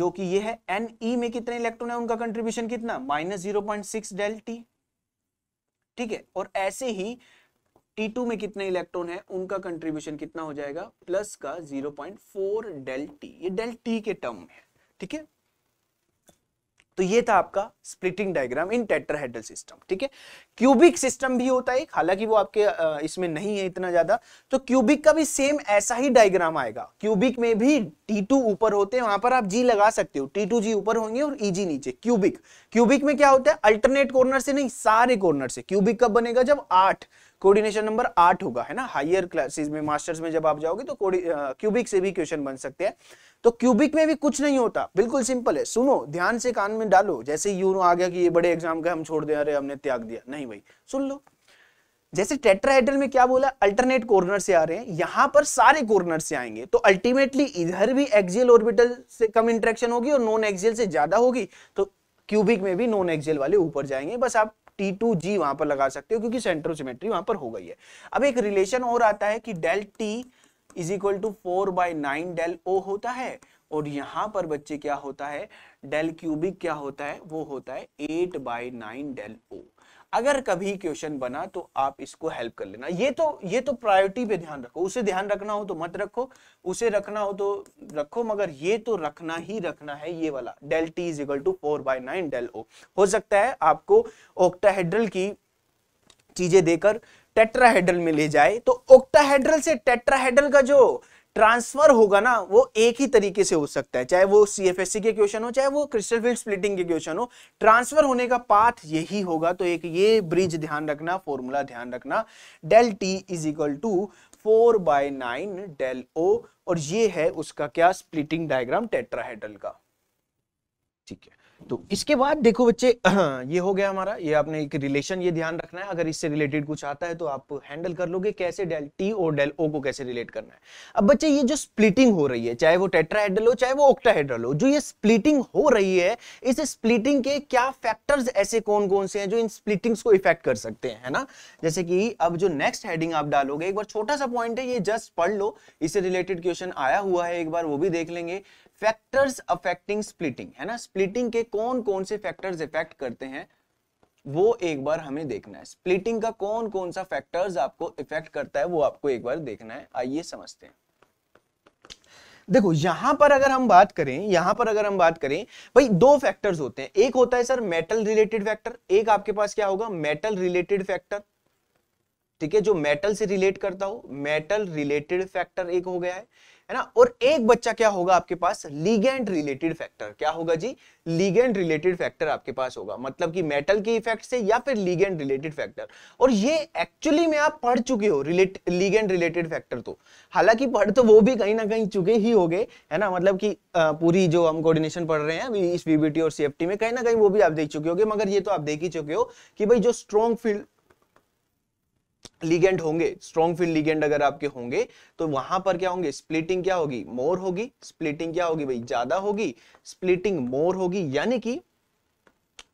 जो कि ये है एन ई e में कितने इलेक्ट्रॉन है उनका कंट्रीब्यूशन कितना minus zero point six del T ठीक है और ऐसे ही टी टू में कितने इलेक्ट्रॉन है उनका कंट्रीब्यूशन कितना हो जाएगा प्लस का zero point four del T ये डेल टी के टर्म में है ठीक है तो ये था आपका splitting diagram in tetrahedral system ठीक है क्यूबिक सिस्टम भी होता है हालांकि वो आपके इसमें नहीं है इतना ज्यादा तो क्यूबिक का भी सेम ऐसा ही डायग्राम आएगा क्यूबिक में भी टी टू ऊपर होते हैं वहां पर आप जी लगा सकते हो टी टू जी ऊपर होंगे और ई e जी नीचे क्यूबिक क्यूबिक में क्या होता है अल्टरनेट कॉर्नर से नहीं सारे कॉर्नर से क्यूबिक कब बनेगा जब आठ कोऑर्डिनेशन नंबर आठ होगा है ना हायर क्लासेस में मास्टर्स में जब आप जाओगे तो क्यूबिक से भी क्वेश्चन बन सकते हैं तो क्यूबिक में भी कुछ नहीं होता बिल्कुल सिंपल है सुनो ध्यान से कान में डालो जैसे यूनो आ गया कि ये बड़े एग्जाम का हम छोड़ दे अरे हमने त्याग दिया नहीं भाई सुन लो जैसे टेट्राहेड्रल में क्या बोला अल्टरनेट कॉर्नर से आ रहे हैं यहां पर सारे कॉर्नर से आएंगे तो अल्टीमेटली इधर भी एक्सियल ऑर्बिटल से कम इंट्रेक्शन होगी और नॉन एक्सियल से ज्यादा होगी तो क्यूबिक में भी नॉन एक्सियल वाले ऊपर जाएंगे बस आप टी टू जी वहां पर लगा सकते हो क्योंकि सेंट्रोसिमेट्री वहां पर हो गई है अब एक रिलेशन और आता है कि del T is equal to four by nine del O होता है और यहां पर बच्चे क्या होता है डेल क्यूबिक क्या होता है वो होता है eight by nine del O अगर कभी क्वेश्चन बना तो आप इसको हेल्प कर लेना ये तो ये तो प्रायोरिटी पे ध्यान रखो उसे ध्यान रखना हो तो मत रखो उसे रखना हो तो रखो मगर ये तो रखना ही रखना है ये वाला del T is equal to four by nine del O हो सकता है आपको ओक्टाहेड्रल की चीजें देकर टेट्राहेड्रल में ले जाए तो ओक्टाहेड्रल से टेट्राहेड्रल का जो ट्रांसफर होगा ना वो एक ही तरीके से हो सकता है चाहे वो सीएफएससी के क्वेश्चन हो चाहे वो क्रिस्टल फील्ड स्प्लिटिंग के क्वेश्चन हो ट्रांसफर होने का पाथ यही होगा तो एक ये ब्रिज ध्यान रखना फॉर्मूला ध्यान रखना del T is equal to four by nine del ओ और ये है उसका क्या स्प्लिटिंग डायग्राम टेट्राहेड्रल का ठीक है तो इसके बाद देखो बच्चे ये हो गया हमारा ये आपने एक रिलेशन ये ध्यान रखना है अगर इससे रिलेटेड कुछ आता है तो आप हैंडल कर लोगे कैसे डेल टी और डेल ओ को कैसे रिलेट करना है अब बच्चे ये जो स्प्लिटिंग हो रही है चाहे वो टेट्राहेड्रल हो चाहे वो ऑक्टाहेड्रल हो जो ये स्प्लिटिंग हो रही है इस स्प्लिटिंग के क्या फैक्टर्स ऐसे कौन कौन से हैं जो इन स्प्लिटिंग्स को इफेक्ट कर सकते हैं है ना जैसे कि अब जो नेक्स्ट हेडिंग आप डालोगे एक बार छोटा सा पॉइंट है ये जस्ट पढ़ लो इससे रिलेटेड क्वेश्चन आया हुआ है एक बार वो भी देख लेंगे फैक्टर्स अफेक्टिंग स्प्लिटिंग है ना स्प्लिटिंग के कौन कौन से फैक्टर्स इफेक्ट करते हैं वो एक बार हमें देखना है स्प्लिटिंग का कौन कौन सा फैक्टर्स आपको इफेक्ट करता है वो आपको एक बार देखना है आइए समझते हैं देखो यहां पर अगर हम बात करें यहां पर अगर हम बात करें भाई दो फैक्टर्स होते हैं एक होता है सर मेटल रिलेटेड फैक्टर एक आपके पास क्या होगा मेटल रिलेटेड फैक्टर ठीक है जो मेटल से रिलेट करता हो मेटल रिलेटेड फैक्टर एक हो गया है है ना और एक बच्चा क्या होगा आपके पास लीगेंड रिलेटेड फैक्टर क्या होगा जी लीगेंड रिलेटेड फैक्टर आपके पास होगा मतलब कि मेटल के इफेक्ट से या फिर लीगेंड रिलेटेड फैक्टर और ये एक्चुअली में आप पढ़ चुके हो रिलेट लीगेंड रिलेटेड फैक्टर तो हालांकि पढ़ तो वो भी कहीं ना कहीं चुके ही हो गए है ना मतलब की पूरी जो हम कोर्डिनेशन पढ़ रहे हैं इस बीबीटी और सीएफटी में कहीं ना कहीं वो भी आप देख चुके हो मगर ये तो आप देख ही चुके हो कि भाई जो स्ट्रॉन्ग फील्ड लीगेंड होंगे स्ट्रॉन्ग फील्ड लीगेंड अगर आपके होंगे तो वहां पर क्या होंगे स्प्लिटिंग क्या होगी मोर होगी स्प्लिटिंग क्या होगी भाई ज्यादा होगी स्प्लिटिंग मोर होगी यानी कि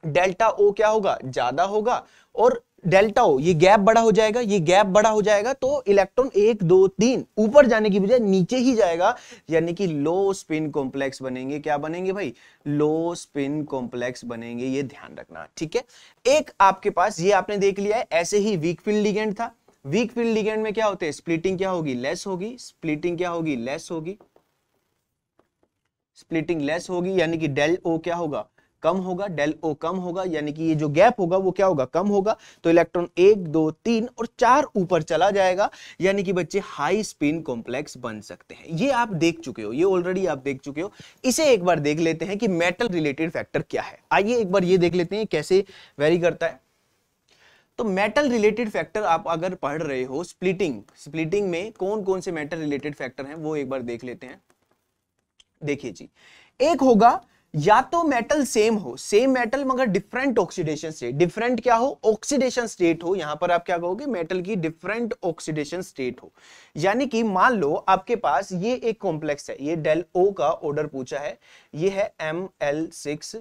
डेल्टा ओ क्या होगा ज्यादा होगा और डेल्टा हो ये गैप बड़ा हो जाएगा ये गैप बड़ा हो जाएगा तो इलेक्ट्रॉन एक दो तीन ऊपर जाने की बजाय नीचे ही जाएगा यानी कि लो स्पिन कॉम्प्लेक्स बनेंगे क्या बनेंगे भाई लो स्पिन कॉम्प्लेक्स बनेंगे ये ध्यान रखना ठीक है एक आपके पास ये आपने देख लिया है ऐसे ही वीक फील्ड लिगेंड था वीक फील्ड लिगेंड में क्या होते हैं स्प्लिटिंग क्या होगी लेस होगी स्प्लिटिंग क्या होगी लेस होगी स्प्लिटिंग लेस होगी यानी कि डेल ओ क्या होगा कम होगा डेल ओ कम होगा यानी कि ये जो गैप होगा वो क्या होगा कम होगा तो इलेक्ट्रॉन एक दो तीन और चार ऊपर चला जाएगा यानी कि बच्चे हाई स्पिन कॉम्प्लेक्स बन सकते हैं ये आप देख चुके हो ये ऑलरेडी आप देख चुके हो इसे एक बार देख लेते हैं कि मेटल रिलेटेड फैक्टर क्या है आइए एक बार ये देख लेते हैं कैसे वेरी करता है तो मेटल रिलेटेड फैक्टर आप अगर पढ़ रहे हो स्प्लिटिंग स्प्लिटिंग में कौन कौन से मेटल रिलेटेड फैक्टर हैं वो एक बार देख लेते हैं देखिए जी एक होगा या तो मेटल सेम हो सेम मेटल मगर डिफरेंट ऑक्सीडेशन स्टेट डिफरेंट क्या हो ऑक्सीडेशन स्टेट हो यहां पर आप क्या कहोगे मेटल की डिफरेंट ऑक्सीडेशन स्टेट हो यानी कि मान लो आपके पास ये एक कॉम्प्लेक्स है ये डेल ओ का ऑर्डर पूछा है ये है एम एल सिक्स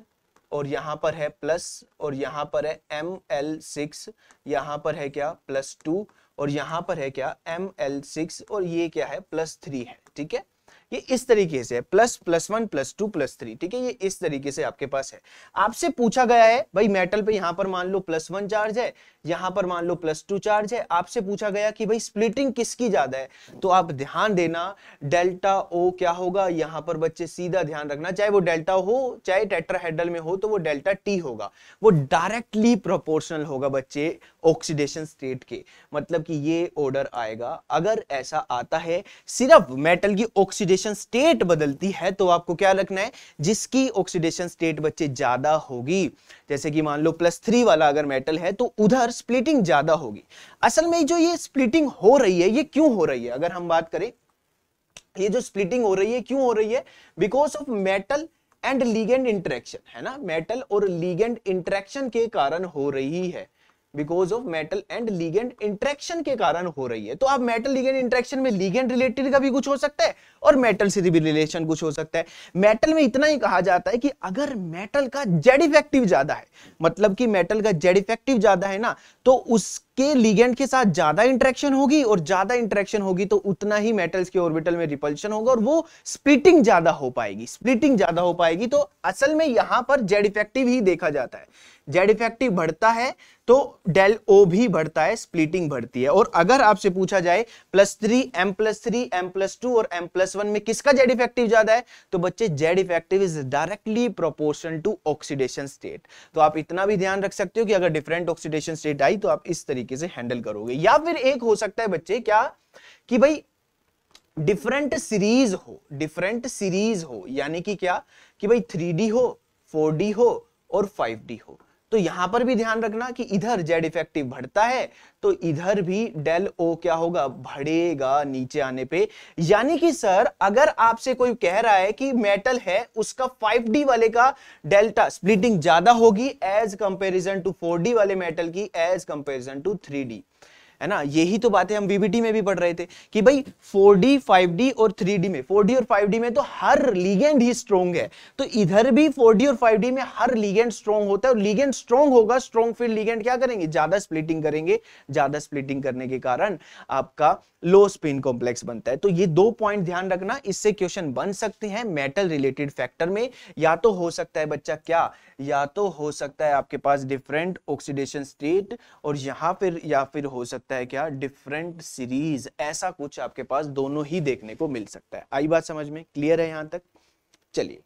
और यहां पर है प्लस और यहां पर है एम एल सिक्स यहां पर है क्या प्लस टू और यहां पर है क्या एम एल सिक्स और ये क्या है प्लस थ्री है ठीक है ये इस तरीके से plus plus one plus two plus three ठीक है ये इस तरीके से आपके पास है आपसे पूछा गया है भाई मेटल पे यहां पर मान लो प्लस वन चार्ज है यहां पर मान लो प्लस टू चार्ज है आपसे पूछा गया कि भाई स्प्लिटिंग किसकी ज्यादा है तो आप ध्यान देना डेल्टा ओ क्या होगा यहां पर बच्चे सीधा ध्यान रखना चाहे वो डेल्टा हो चाहे टेट्राहेड्रल में हो तो वो डेल्टा टी होगा वो डायरेक्टली प्रोपोर्शनल होगा बच्चे ऑक्सीडेशन स्टेट के मतलब कि ये ऑर्डर आएगा अगर ऐसा आता है सिर्फ मेटल की ऑक्सीडेशन स्टेट बदलती है तो आपको क्या रखना है जिसकी ऑक्सीडेशन स्टेट बच्चे ज्यादा होगी जैसे कि मान लो प्लस थ्री वाला अगर मेटल है तो उधर स्प्लिटिंग ज्यादा होगी असल में जो ये स्प्लिटिंग हो रही है ये क्यों हो रही है अगर हम बात करें ये जो स्प्लिटिंग हो रही है क्यों हो रही है because of metal and ligand interaction है ना मेटल और लीगेंड इंटरेक्शन के कारण हो रही है because of metal and ligand interaction के कारण हो रही है तो आप मेटल लीगेंड इंट्रेक्शन में लीगेंड रिलेटेड का भी कुछ हो सकता है और मेटल से भी रिलेशन कुछ हो सकता है मेटल में इतना ही कहा जाता है कि अगर मेटल का जेड इफेक्टिव ज्यादा है मतलब कि मेटल का जेड इफेक्टिव ज्यादा है ना तो उसके लिगेंड के साथ ज्यादा इंट्रेक्शन होगी और ज्यादा इंट्रेक्शन होगी तो उतना ही मेटल्स के ऑर्बिटल में रिपल्शन होगा और वो स्प्लिटिंग ज्यादा हो पाएगी स्प्लिटिंग ज्यादा हो पाएगी तो असल में यहां पर जेड इफेक्टिव ही देखा जाता है जेड इफेक्टिव बढ़ता है तो डेल ओ भी बढ़ता है स्प्लिटिंग बढ़ती है और अगर आपसे पूछा जाए plus three M plus three M plus two और एम प्लस वन में किसका जेड इफेक्टिव ज्यादा है तो बच्चे Z effective is directly proportion to oxidation state तो आप इतना भी ध्यान रख सकते हो कि अगर डिफरेंट ऑक्सीडेशन स्टेट आई तो आप इस तरीके से हैंडल करोगे या फिर एक हो सकता है बच्चे क्या कि भाई डिफरेंट सीरीज हो डिफरेंट सीरीज हो यानी कि क्या कि भाई थ्री हो फोर हो और फाइव हो तो यहां पर भी ध्यान रखना कि इधर जेड इफेक्टिव बढ़ता है तो इधर भी डेल ओ क्या होगा बढ़ेगा नीचे आने पे यानी कि सर अगर आपसे कोई कह रहा है कि मेटल है उसका 5D वाले का डेल्टा स्प्लिटिंग ज्यादा होगी एज कंपेरिजन टू 4D वाले मेटल की एज कंपेरिजन टू 3D है ना यही तो बातें हम वीबीटी में भी पढ़ रहे थे कि भाई 4D, 5D और 3D में 4D और 5D में तो हर लीगेंड ही स्ट्रॉन्ग है तो इधर भी 4D और 5D में हर लीगेंड स्ट्रॉन्ग होता है और लीगेंड स्ट्रॉन्ग होगा स्ट्रॉन्ग फील्ड लीगेंड क्या करेंगे ज्यादा स्प्लिटिंग करेंगे ज्यादा स्प्लिटिंग करने के कारण आपका लो स्पिन कॉम्प्लेक्स बनता है तो ये दो पॉइंट ध्यान रखना इससे क्वेश्चन बन सकते हैं मेटल रिलेटेड फैक्टर में या तो हो सकता है बच्चा क्या या तो हो सकता है आपके पास डिफरेंट ऑक्सीडेशन स्टेट और यहां फिर या फिर हो सकता है सकता है क्या डिफरेंट सीरीज ऐसा कुछ आपके पास दोनों ही देखने को मिल सकता है आई बात समझ में क्लियर है यहां तक चलिए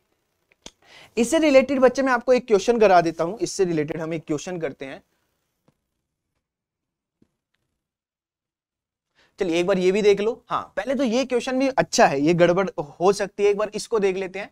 इससे रिलेटेड बच्चे मैं आपको एक क्वेश्चन करा देता हूं इससे रिलेटेड हम एक क्वेश्चन करते हैं चलिए एक बार ये भी देख लो हाँ पहले तो ये क्वेश्चन भी अच्छा है ये गड़बड़ हो सकती है एक बार इसको देख लेते हैं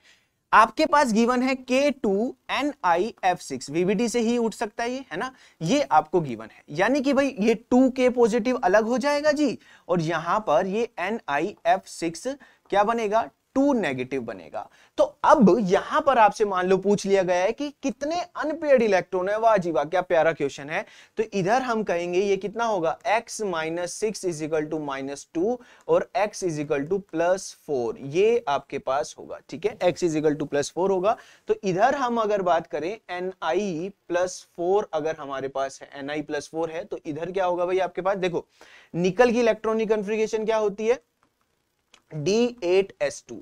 आपके पास गिवन है K two N I F six वीवीडी से ही उठ सकता है ये है ना ये आपको गिवन है यानी कि भाई ये टू के पॉजिटिव अलग हो जाएगा जी और यहां पर ये एन आई एफ सिक्स क्या बनेगा टू नेगेटिव बनेगा तो अब यहां पर आपसे मान लो पूछ लिया गया है कि कितने अनपेड इलेक्ट्रॉन है वाह जीवा क्या प्यारा क्वेश्चन है तो इधर हम कहेंगे ये कितना होगा x minus six is equal to minus two और x is equal to plus four ये आपके पास होगा ठीक है x is equal to plus four होगा तो इधर हम अगर बात करें एन आई प्लस फोर अगर हमारे पास है एन आई प्लस फोर है तो इधर क्या होगा भाई आपके पास देखो निकल की इलेक्ट्रॉनिक कन्फ्रिगेशन क्या होती है D8S2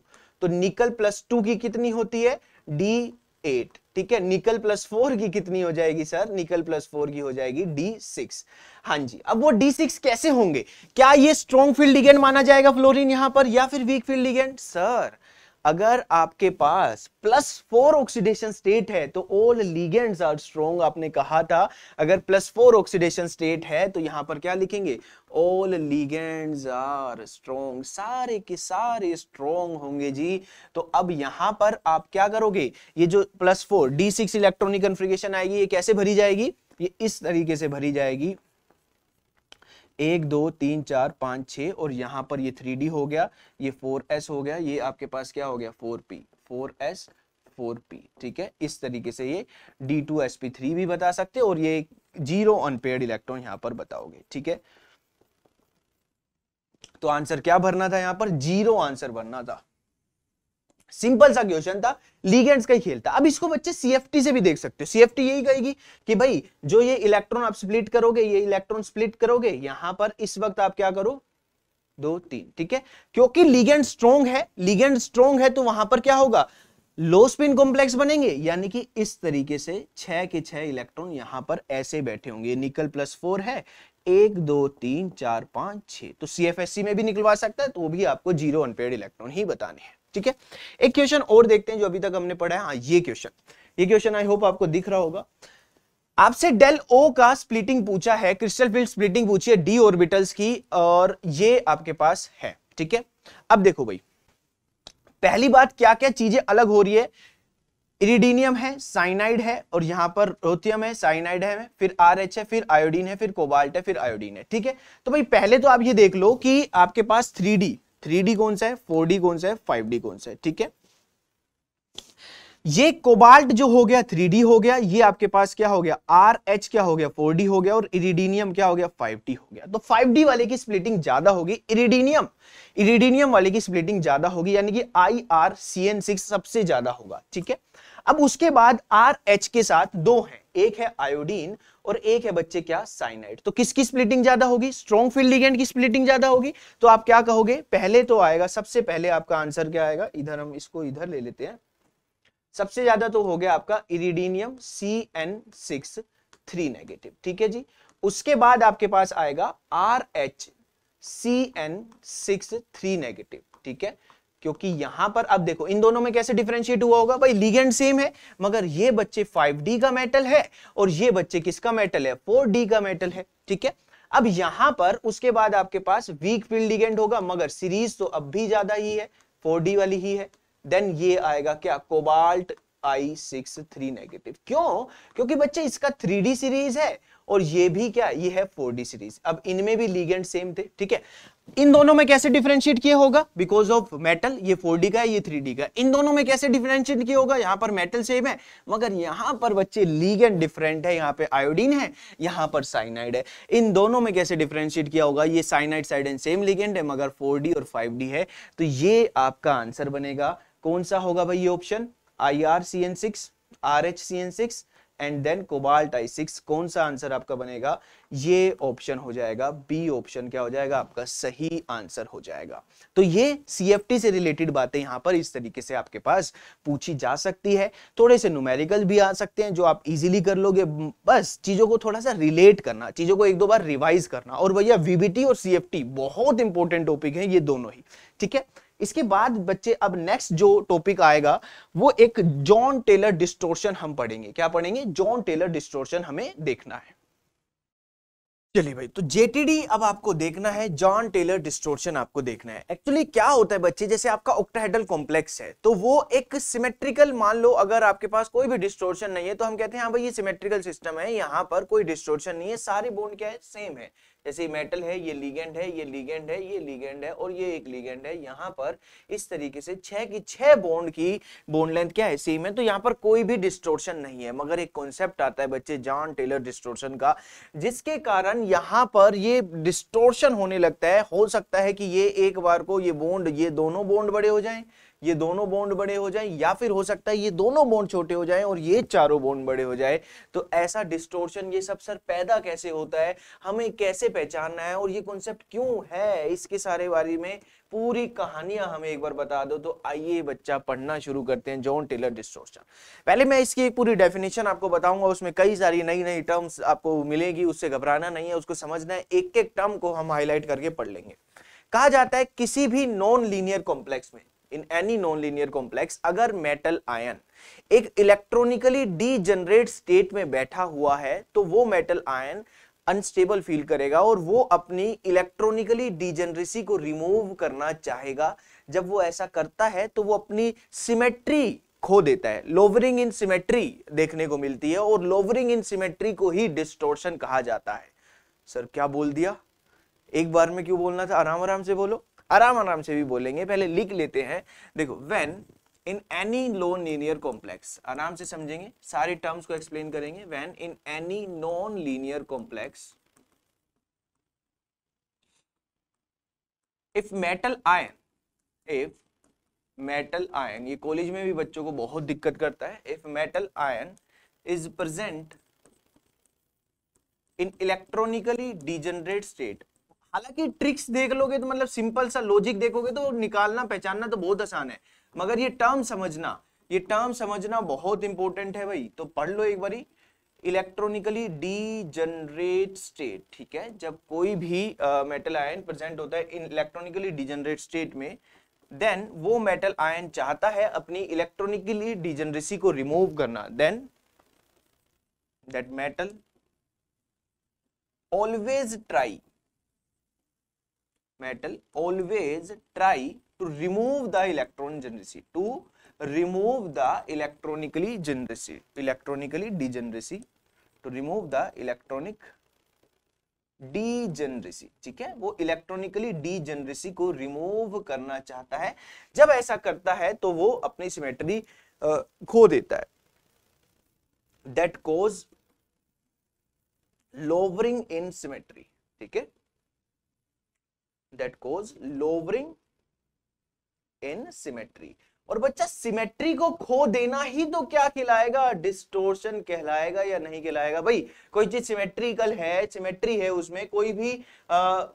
तो निकल प्लस टू की कितनी होती है D8 ठीक है निकल प्लस फोर की कितनी हो जाएगी सर निकल प्लस फोर की हो जाएगी डी सिक्स हाँ जी अब वो डी सिक्स कैसे होंगे क्या ये स्ट्रॉन्ग फील्ड लिगेंड माना जाएगा फ्लोरीन यहां पर या फिर वीक फील्ड लिगेंड सर अगर आपके पास प्लस फोर ऑक्सीडेशन स्टेट है तो ऑल लीगेंड्स आर स्ट्रॉन्ग आपने कहा था अगर प्लस फोर ऑक्सीडेशन स्टेट है तो यहां पर क्या लिखेंगे ऑल लीगेंड्स आर स्ट्रोंग सारे के सारे स्ट्रोंग होंगे जी तो अब यहां पर आप क्या करोगे ये जो plus four D six electronic configuration आएगी ये कैसे भरी जाएगी ये इस तरीके से भरी जाएगी एक दो तीन चार पाँच छः और यहाँ पर ये थ्री डी हो गया ये फोर एस हो गया ये आपके पास क्या हो गया four P four S four P ठीक है इस तरीके से ये D two S P three भी बता सकते और ये जीरो अनपेड इलेक्ट्रॉन यहाँ पर बताओगे ठीक है तो आंसर क्या भरना था यहाँ पर जीरो आंसर भरना था सिंपल सा क्वेश्चन था लीगेंड्स का ही खेल था अब इसको बच्चे सीएफटी से भी देख सकते हो सीएफटी यही कहेगी कि भाई जो ये इलेक्ट्रॉन आप स्प्लिट करोगे ये इलेक्ट्रॉन स्प्लिट करोगे यहां पर इस वक्त आप क्या करो दो तीन ठीक है क्योंकि लीगेंड स्ट्रोंग है लीगेंड स्ट्रोंग है तो वहां पर क्या होगा लो स्पिन कॉम्प्लेक्स बनेंगे यानी कि इस तरीके से छह के छह इलेक्ट्रॉन यहां पर ऐसे बैठे होंगे निकल प्लस फोर है एक दो तीन चार पांच छह तो सीएफएससी में भी निकलवा सकता है तो वो भी आपको जीरो अनपेड इलेक्ट्रॉन ही बताने हैं ठीक है एक क्वेश्चन और देखते हैं जो अभी तक हमने पढ़ा है हाँ ये क्वेश्चन ये क्वेश्चन आई होप आपको दिख रहा होगा आपसे डेल ओ का स्प्लिटिंग पूछा है क्रिस्टल फील्ड स्प्लिटिंग पूछी है डी ऑर्बिटल्स की और ये आपके पास है ठीक है अब देखो भाई पहली बात क्या क्या चीजें अलग हो रही है इरिडीनियम है साइनाइड है और यहां पर रोथियम है साइनाइड है फिर आर एच है फिर आयोडीन है फिर कोबाल्ट है फिर आयोडीन है ठीक है तो भाई पहले तो आप ये देख लो कि आपके पास थ्री डी थ्री डी कौन सा है फोर डी कौन सा है फाइव डी कौन सा है ठीक है ये कोबाल्ट जो हो गया थ्री डी हो गया ये आपके पास क्या हो गया आर एच क्या हो गया फोर डी हो गया और इरिडीनियम क्या हो गया फाइव डी हो गया तो फाइव डी वाले की स्प्लिटिंग ज्यादा होगी इरिडीनियम इरिडीनियम वाले की स्प्लिटिंग ज्यादा होगी यानी कि I R C N six सबसे ज्यादा होगा ठीक है अब उसके बाद आर एच के साथ दो हैं एक है आयोडीन और एक है बच्चे क्या साइनाइड तो किसकी स्प्लिटिंग ज्यादा होगी स्ट्रॉन्ग फील्ड लिगेंड की स्प्लिटिंग ज्यादा होगी तो आप क्या कहोगे पहले तो आएगा सबसे पहले आपका आंसर क्या आएगा इधर हम इसको इधर ले लेते हैं सबसे ज्यादा तो हो गया आपका iridium C N six three negative ठीक है जी उसके बाद आपके पास आएगा R H C N six three negative ठीक है क्योंकि यहां पर अब देखो इन दोनों में कैसे डिफ्रेंशिएट हुआ होगा भाई लिगेंड सेम है मगर ये बच्चे 5D का मेटल है और ये बच्चे किसका मेटल है 4D का मेटल है ठीक है अब यहां पर उसके बाद आपके पास वीक फील्ड लिगेंड होगा मगर सीरीज तो अब भी ज्यादा ही है 4D वाली ही है देन ये आएगा क्या cobalt I six three negative क्यों क्योंकि बच्चे इसका थ्री डी सीरीज है और ये भी क्या ये है फोर डी सीरीज अब इनमें भी लीगेंड सेम थे ठीक है इन दोनों में कैसे डिफरेंशिएट किया होगा बिकॉज ऑफ मेटल ये 4D का है ये 3D का इन दोनों में कैसे डिफरेंशिएट किया होगा यहाँ पर मेटल सेम है मगर यहाँ पर बच्चे लीगेंड डिफरेंट है यहाँ पे आयोडीन है यहाँ पर साइनाइड है इन दोनों में कैसे डिफरेंशिएट किया होगा ये cyanide side and same ligand है मगर फोर और फाइव है तो ये आपका आंसर बनेगा कौन सा होगा भाई ये option I R C N six R H C N six and then cobalt I six कौन सा आंसर आपका बनेगा ये ऑप्शन हो जाएगा बी ऑप्शन क्या हो जाएगा आपका सही आंसर हो जाएगा तो ये सी से रिलेटेड बातें यहाँ पर इस तरीके से आपके पास पूछी जा सकती है थोड़े से न्यूमेरिकल भी आ सकते हैं जो आप इजीली कर लोगे बस चीजों को थोड़ा सा रिलेट करना चीजों को एक दो बार रिवाइज करना और भैया वीबीटी और सी बहुत इंपॉर्टेंट टॉपिक है ये दोनों ही ठीक है इसके बाद बच्चे अब नेक्स्ट जो टॉपिक आएगा वो एक जॉन टेलर डिस्टोर्शन हम पढ़ेंगे क्या पढ़ेंगे जॉन टेलर डिस्टोर्शन हमें देखना है चलिए भाई तो जेटीडी अब आपको देखना है जॉन टेलर डिस्टोर्शन आपको देखना है एक्चुअली क्या होता है बच्चे जैसे आपका ऑक्टाहेड्रल कॉम्प्लेक्स है तो वो एक सिमेट्रिकल मान लो अगर आपके पास कोई भी डिस्टोर्शन नहीं है तो हम कहते हैं हाँ भाई ये सिमेट्रिकल सिस्टम है यहाँ पर कोई डिस्टोर्शन नहीं है सारे बोन क्या है सेम है जैसे मेटल है ये लीगेंड है ये लीगेंड है ये लीगेंड है और ये एक लीगेंड है यहाँ पर इस तरीके से छह की छह बोन्ड की बोन्ड लेंथ क्या है सेम है तो यहाँ पर कोई भी डिस्टोर्शन नहीं है मगर एक कॉन्सेप्ट आता है बच्चे जॉन टेलर डिस्टोर्शन का जिसके कारण यहाँ पर ये डिस्टोर्शन होने लगता है हो सकता है कि ये एक बार को ये बोन्ड ये दोनों बोन्ड बड़े हो जाए ये दोनों बॉन्ड बड़े हो जाए या फिर हो सकता है ये दोनों बॉन्ड छोटे हो जाए और ये चारों बॉन्ड बड़े हो जाए तो ऐसा डिस्टोर्शन ये सब सर पैदा कैसे होता है हमें कैसे पहचानना है और ये कॉन्सेप्ट क्यों है इसके सारे बारे में पूरी कहानियां हमें एक बार बता दो तो आइए बच्चा पढ़ना शुरू करते हैं जॉन टेलर डिस्टोर्शन पहले मैं इसकी एक पूरी डेफिनेशन आपको बताऊंगा उसमें कई सारी नई नई टर्म्स आपको मिलेगी उससे घबराना नहीं है उसको समझना है एक एक टर्म को हम हाईलाइट करके पढ़ लेंगे कहा जाता है किसी भी नॉन लीनियर कॉम्प्लेक्स में in any non linear complex अगर मेटल आयन एक इलेक्ट्रॉनिकली डीजनरेट स्टेट में बैठा हुआ है तो वो मेटल आयन अनस्टेबल फील करेगा और वो अपनी इलेक्ट्रॉनिकली डिजेनरेसी को रिमूव करना चाहेगा जब वो ऐसा करता है तो वो अपनी सिमेट्री खो देता है लोवरिंग इन सिमेट्री देखने को मिलती है और लोवरिंग इन सिमेट्री को ही डिस्टोर्शन कहा जाता है सर क्या बोल दिया एक बार में क्यों बोलना था आराम आराम से बोलो आराम आराम से भी बोलेंगे पहले लिख लेते हैं देखो when in any non linear complex आराम से समझेंगे सारे टर्म्स को एक्सप्लेन करेंगे when in any non linear complex if metal ion if metal ion ये कॉलेज में भी बच्चों को बहुत दिक्कत करता है if metal ion is present in electronically degenerate state हालांकि ट्रिक्स देख लोगे तो मतलब सिंपल सा लॉजिक देखोगे तो निकालना पहचानना तो बहुत आसान है मगर ये टर्म समझना ये टर्म समझना बहुत इंपॉर्टेंट है भाई तो पढ़ लो एक बारी इलेक्ट्रॉनिकली डी जनरेट स्टेट ठीक है जब कोई भी मेटल आयन प्रेजेंट होता है इन इलेक्ट्रॉनिकली डिजनरेट स्टेट में देन वो मेटल आयन चाहता है अपनी इलेक्ट्रॉनिकली डिजनरेसी को रिमूव करना then that metal always try metal always try to remove the electron degeneracy to remove the electronically degeneracy electronically degeneracy to remove the electronic degeneracy ठीक है वो electronically degeneracy को remove करना चाहता है जब ऐसा करता है तो वो अपनी सिमेट्री खो देता है that cause lowering in symmetry ठीक है that cause lowering in symmetry और बच्चा सिमेट्री को खो देना ही तो क्या खिलाएगा डिस्टोर्शन कहलाएगा या नहीं कहलाएगा भाई कोई चीज सिमेट्रिकल है सिमेट्री है उसमें कोई भी आ,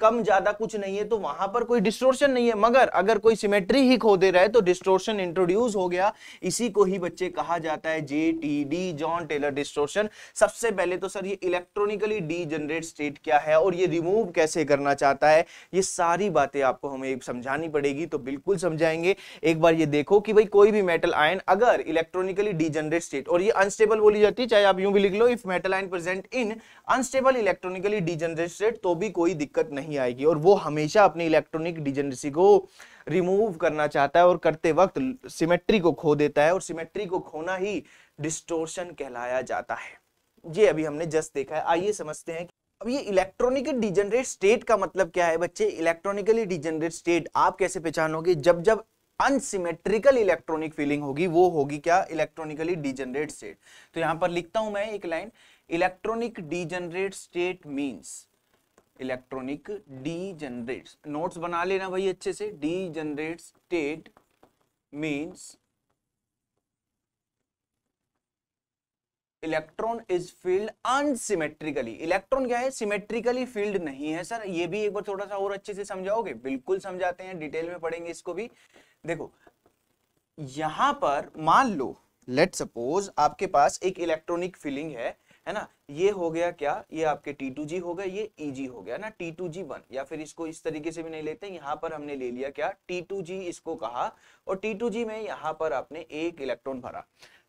कम ज्यादा कुछ नहीं है तो वहां पर कोई डिस्ट्रोशन नहीं है मगर अगर कोई सिमेट्री ही खो दे रहा है तो डिस्ट्रोशन इंट्रोड्यूस हो गया इसी को ही बच्चे कहा जाता है J T D Jahn Teller distortion सबसे पहले तो सर ये इलेक्ट्रॉनिकली डी जनरेट स्टेट क्या है और ये रिमूव कैसे करना चाहता है ये सारी बातें आपको हमें समझानी पड़ेगी तो बिल्कुल समझाएंगे एक बार ये देखो कि भाई कोई भी मेटल आयन अगर इलेक्ट्रॉनिकली डी स्टेट और ये अनस्टेबल बोली जाती है चाहे आप यूं भी लिख लो if metal ion present in unstable electronically degenerate तो भी कोई दिक्कत नहीं आएगी और वो हमेशा अपनी इलेक्ट्रॉनिक डिजेनरेसी को रिमूव करना चाहता है और करते वक्त सिमेट्री को खो देता है और सिमेट्री को खोना ही डिस्टोर्शन कहलाया जाता है ये अभी हमने जस्ट देखा है आइए समझते हैं अब ये इलेक्ट्रॉनिक डिजनरेट स्टेट का मतलब क्या है बच्चे इलेक्ट्रॉनिकली डिजेनरेट स्टेट आप कैसे पहचानोगे जब जब अनसिमेट्रिकल इलेक्ट्रॉनिक फीलिंग होगी वो होगी क्या इलेक्ट्रॉनिकली डिजनरेट स्टेट तो यहां पर लिखता हूं मैं एक line electronic degenerate state means electronic generate notes बना लेना भाई अच्छे से generate state means electron is filled unsymmetrically electron क्या है सिमेट्रिकली फील्ड नहीं है सर ये भी एक बार थोड़ा सा और अच्छे से समझाओगे बिल्कुल समझाते हैं डिटेल में पढ़ेंगे इसको भी देखो यहां पर मान लो लेट सपोज आपके पास एक इलेक्ट्रॉनिक फीलिंग है है ना ये हो गया क्या ये आपके टी टू जी हो गए ये ई जी हो गया e ना टी टू जी वन या फिर इसको इस तरीके से भी नहीं लेते यहाँ पर हमने ले लिया क्या टी टू जी इसको कहा और टी टू जी में यहाँ पर आपने एक इलेक्ट्रॉन भरा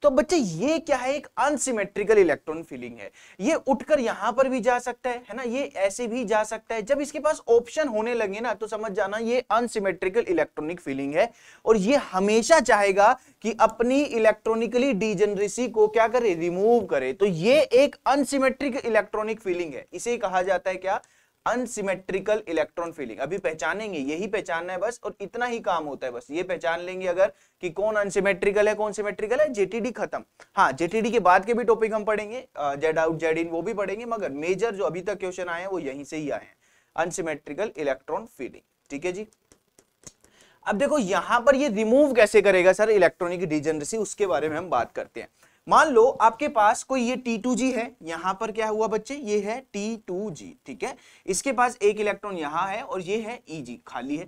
तो बच्चे ये क्या है एक अनसिमेट्रिकल इलेक्ट्रॉन फीलिंग है ये उठकर यहां पर भी जा सकता है है ना ये ऐसे भी जा सकता है जब इसके पास ऑप्शन होने लगे ना तो समझ जाना ये अनसिमेट्रिकल इलेक्ट्रॉनिक फीलिंग है और ये हमेशा चाहेगा कि अपनी इलेक्ट्रॉनिकली डीजेनरेसी को क्या करे रिमूव करे तो ये एक अनसिमेट्रिक इलेक्ट्रॉनिक फीलिंग है इसे कहा जाता है क्या अनसिमेट्रिकल इलेक्ट्रॉन फीलिंग अभी पहचानेंगे यही पहचानना है बस और इतना ही काम होता है बस ये पहचान लेंगे अगर कि कौन अनसिमेट्रिकल है कौन सिमेट्रिकल है जेटीडी खत्म हाँ जेटीडी के बाद के भी टॉपिक हम पढ़ेंगे जेड आउट जेड इन वो भी पढ़ेंगे मगर मेजर जो अभी तक क्वेश्चन आए हैं वो यहीं से ही आए हैं अनसिमेट्रिकल इलेक्ट्रॉन फीलिंग ठीक है जी अब देखो यहां पर ये रिमूव कैसे करेगा सर इलेक्ट्रॉनिक डिजेनरेसी उसके बारे में हम बात करते हैं मान लो आपके पास कोई ये टी टू जी है यहां पर क्या हुआ बच्चे ये है टी टू जी ठीक है इसके पास एक इलेक्ट्रॉन यहां है और ये है ई e जी खाली है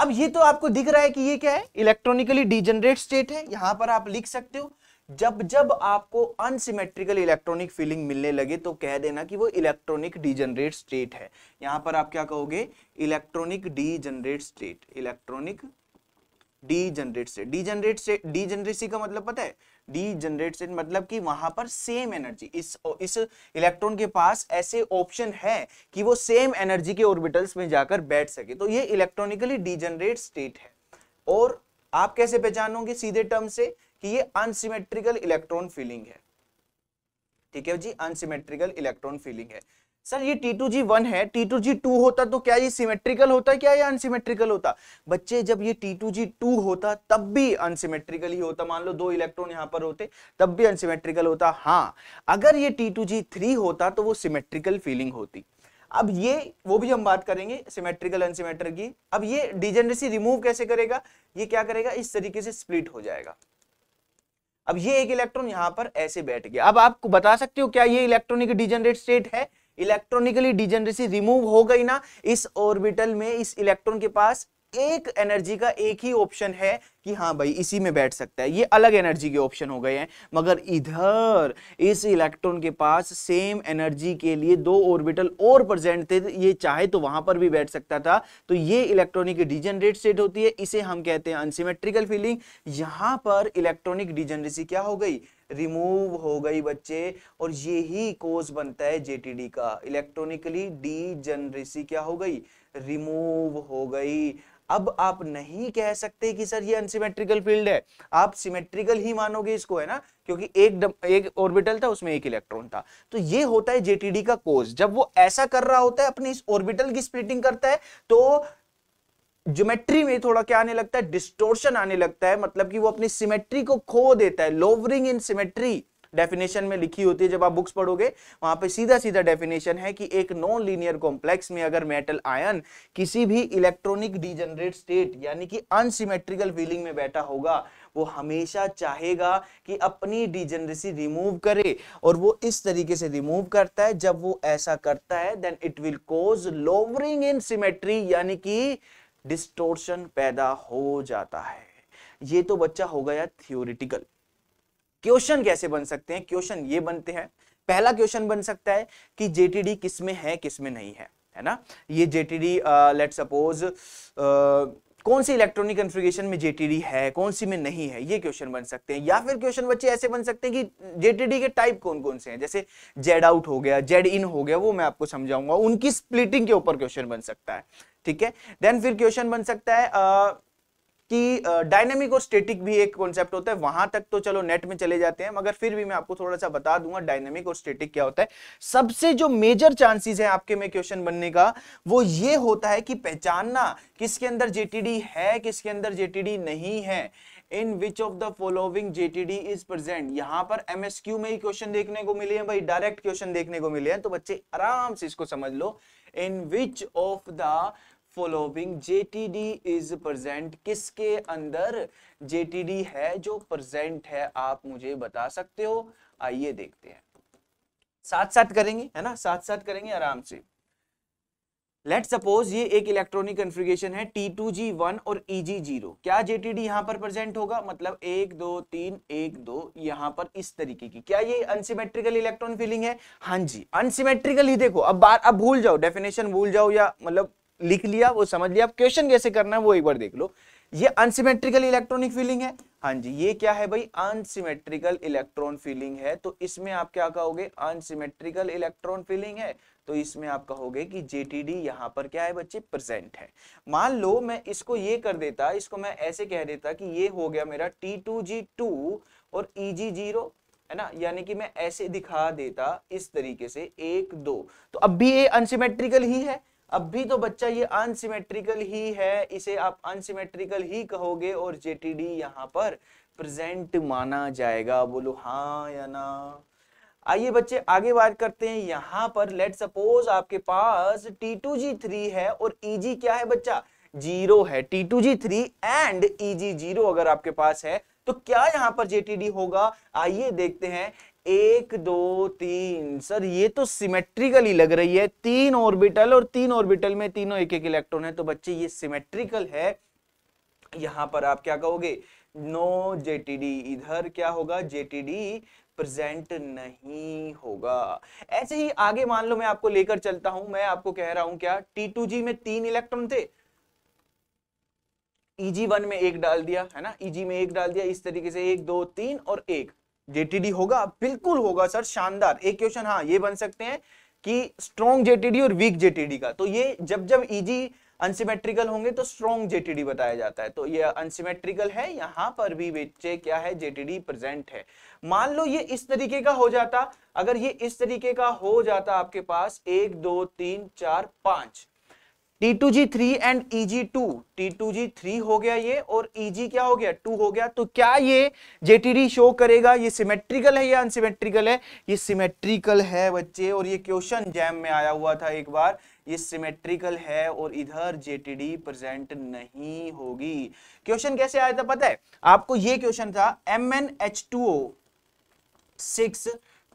अब ये तो आपको दिख रहा है कि ये क्या है इलेक्ट्रॉनिकली डिजनरेट स्टेट है यहां पर आप लिख सकते हो जब जब आपको अनसिमेट्रिकल इलेक्ट्रॉनिक फीलिंग मिलने लगे तो कह देना कि वो इलेक्ट्रॉनिक डिजनरेट स्टेट है यहां पर आप क्या कहोगे electronic degenerate state electronic degenerate state degenerate state degeneracy का मतलब पता है डी जनरेट स्टेट मतलब कि वहां पर सेम एनर्जी इस इस इलेक्ट्रॉन के पास ऐसे ऑप्शन है कि वो सेम एनर्जी के ऑर्बिटल्स में जाकर बैठ सके तो ये इलेक्ट्रॉनिकली डी जनरेट स्टेट है और आप कैसे पहचानोगे सीधे टर्म से कि ये अनसिमेट्रिकल इलेक्ट्रॉन फीलिंग है ठीक है जी अनसिमेट्रिकल इलेक्ट्रॉन फीलिंग है सर ये टी टू जी वन है टी टू जी टू होता तो क्या ये सिमेट्रिकल होता क्या ये अनसिमेट्रिकल होता बच्चे जब ये टी टू जी टू होता तब भी अनसिमेट्रिकल ही होता मान लो दो इलेक्ट्रॉन यहाँ पर होते तब भी अनसिमेट्रिकल होता हाँ अगर ये टी टू जी थ्री होता तो वो सिमेट्रिकल फीलिंग होती अब ये वो भी हम बात करेंगे सिमेट्रिकल अनसिमेट्रिक की अब ये डिजेनरेसी रिमूव कैसे करेगा ये क्या करेगा इस तरीके से स्प्लिट हो जाएगा अब ये एक इलेक्ट्रॉन यहाँ पर ऐसे बैठ गया अब आपको बता सकते हो क्या ये इलेक्ट्रॉनिक डिजेनरेट स्टेट है इलेक्ट्रॉनिकली डिजेनरेसी रिमूव हो गई ना इस ऑर्बिटल में इस इलेक्ट्रॉन के पास एक एनर्जी का एक ही ऑप्शन है कि हाँ भाई इसी में बैठ सकता है ये अलग एनर्जी के ऑप्शन हो गए हैं मगर इधर इस इलेक्ट्रॉन के पास सेम एनर्जी के लिए दो ऑर्बिटल और प्रेजेंट थे ये चाहे तो वहां पर भी बैठ सकता था तो ये इलेक्ट्रॉनिक डिजेनरेट स्टेट होती है इसे हम कहते हैं अनसिमेट्रिकल फीलिंग यहां पर इलेक्ट्रॉनिक डिजेनरेसी क्या हो गई रिमूव हो गई बच्चे और ही कोज बनता है जेटीडी का इलेक्ट्रॉनिकली डी जनरेसी क्या हो गई रिमूव हो गई अब आप नहीं कह सकते कि सर ये अनसिमेट्रिकल फील्ड है आप सिमेट्रिकल ही मानोगे इसको है ना क्योंकि एक दम, एक ऑर्बिटल था उसमें एक इलेक्ट्रॉन था तो ये होता है जेटीडी का कोज जब वो ऐसा कर रहा होता है अपनी इस ऑर्बिटल की स्प्लिटिंग करता है तो ज्योमेट्री में थोड़ा क्या आने लगता है डिस्टोर्शन आने लगता है मतलब कि वो अपनी सिमेट्री को खो देता है लोवरिंग इन सिमेट्री डेफिनेशन में लिखी होती है जब आप बुक्स पढ़ोगे वहां पे सीधा सीधा डेफिनेशन है कि एक नॉन लीनियर कॉम्प्लेक्स में अगर मेटल आयन किसी भी इलेक्ट्रॉनिक डिजनरेट स्टेट यानी कि अनसिमेट्रिकल फीलिंग में बैठा होगा वो हमेशा चाहेगा कि अपनी डिजनरेसी रिमूव करे और वो इस तरीके से रिमूव करता है जब वो ऐसा करता है then it will cause lowering in symmetry यानी कि डिस्टोर्शन पैदा हो जाता है ये तो बच्चा हो गया थियोरिटिकल क्वेश्चन कैसे बन सकते हैं क्वेश्चन ये बनते हैं पहला क्वेश्चन बन सकता है कि जेटीडी किस में है किस में नहीं है है ना ये जेटीडी लेट सपोज कौन सी इलेक्ट्रॉनिक कॉन्फ़िगरेशन में जेटीडी है कौन सी में नहीं है ये क्वेश्चन बन सकते हैं या फिर क्वेश्चन बच्चे ऐसे बन सकते हैं कि जेटीडी के टाइप कौन कौन से हैं जैसे जेड आउट हो गया जेड इन हो गया वो मैं आपको समझाऊंगा उनकी स्प्लिटिंग के ऊपर क्वेश्चन बन सकता है ठीक है देन फिर क्वेश्चन बन सकता है आ, कि डायनेमिक और स्टैटिक भी एक कॉन्सेप्ट होता है वहां तक तो चलो नेट में चले जाते हैं मगर फिर भी मैं आपको थोड़ा सा बता दूंगा डायनेमिक और स्टैटिक क्या होता है सबसे जो मेजर चांसेस है आपके में क्वेश्चन बनने का वो ये होता है कि पहचानना किसके अंदर जेटीडी है किसके अंदर जेटीडी नहीं है in which of the following JTD is present यहाँ पर एमएसक्यू में ही क्वेश्चन देखने को मिले हैं भाई डायरेक्ट क्वेश्चन देखने को मिले हैं तो बच्चे आराम से इसको समझ लो in which of the following JTD is present किसके अंदर जेटीडी है जो प्रेजेंट है आप मुझे बता सकते हो आइए देखते हैं साथ साथ करेंगे है ना साथ साथ करेंगे आराम से लेट सपोज ये एक इलेक्ट्रॉनिक कन्फिगेशन है टी टू जी वन और ई जी जीरो क्या जेटीडी यहां पर प्रेजेंट होगा मतलब एक दो तीन एक दो यहां पर इस तरीके की क्या ये अनसिमेट्रिकल इलेक्ट्रॉन फिलिंग है हाँ जी अनसिमेट्रिकल ही देखो अब बार अब भूल जाओ डेफिनेशन भूल जाओ या मतलब लिख लिया वो समझ लिया आप क्वेश्चन कैसे करना है वो एक बार देख लो ये अनसिमेट्रिकल इलेक्ट्रॉनिक फीलिंग है हाँ जी ये क्या है भाई अनसिमेट्रिकल इलेक्ट्रॉन फीलिंग है तो इसमें आप क्या कहोगे अनसिमेट्रिकल इलेक्ट्रॉन फीलिंग है तो इसमें आप कहोगे कि जेटीडी यहाँ पर क्या है बच्चे प्रेजेंट है मान लो मैं इसको ये कर देता इसको मैं ऐसे कह देता कि ये हो गया मेरा टी टू जी टू और ई जी जीरो है ना यानी कि मैं ऐसे दिखा देता इस तरीके से एक दो तो अब भी ये अनसिमेट्रिकल ही है अब भी तो बच्चा ये अनसिमेट्रिकल ही है इसे आप अनसिमेट्रिकल ही कहोगे और जेटीडी यहाँ पर प्रेजेंट माना जाएगा बोलो हाँ या ना आइए बच्चे आगे बात करते हैं यहाँ पर लेट सपोज आपके पास टी टू जी थ्री है और ई e जी क्या है बच्चा जीरो है T two ji three and E G zero अगर आपके पास है तो क्या यहाँ पर जेटीडी होगा आइए देखते हैं एक दो तीन सर ये तो सिमेट्रिकली लग रही है तीन ऑर्बिटल और तीन ऑर्बिटल में तीनों एक एक इलेक्ट्रॉन है तो बच्चे ये सिमेट्रिकल है यहां पर आप क्या कहोगे नो जेटीडी इधर क्या होगा जेटीडी प्रेजेंट नहीं होगा ऐसे ही आगे मान लो मैं आपको लेकर चलता हूं मैं आपको कह रहा हूं क्या टी में तीन इलेक्ट्रॉन थे ईजी e वन में एक डाल दिया है ना ईजी e में एक डाल दिया इस तरीके से एक दो तीन और एक जेटीडी होगा बिल्कुल होगा सर शानदार एक क्वेश्चन हाँ ये बन सकते हैं कि स्ट्रॉन्ग जेटीडी और वीक जेटीडी का तो ये जब जब इजी अनसिमेट्रिकल होंगे तो स्ट्रॉन्ग जेटीडी बताया जाता है तो ये अनसिमेट्रिकल है यहां पर भी बच्चे क्या है जेटीडी प्रेजेंट है मान लो ये इस तरीके का हो जाता अगर ये इस तरीके का हो जाता आपके पास एक दो तीन चार पांच T two ji three and E G two T two ji three हो गया ये और ई e जी क्या हो गया टू हो गया तो क्या ये जेटीडी शो करेगा ये सिमेट्रिकल है या अनसिमेट्रिकल है ये सिमेट्रिकल है बच्चे और ये क्वेश्चन जैम में आया हुआ था एक बार ये सिमेट्रिकल है और इधर जेटीडी प्रेजेंट नहीं होगी क्वेश्चन कैसे आया था पता है आपको ये क्वेश्चन था M N H two O six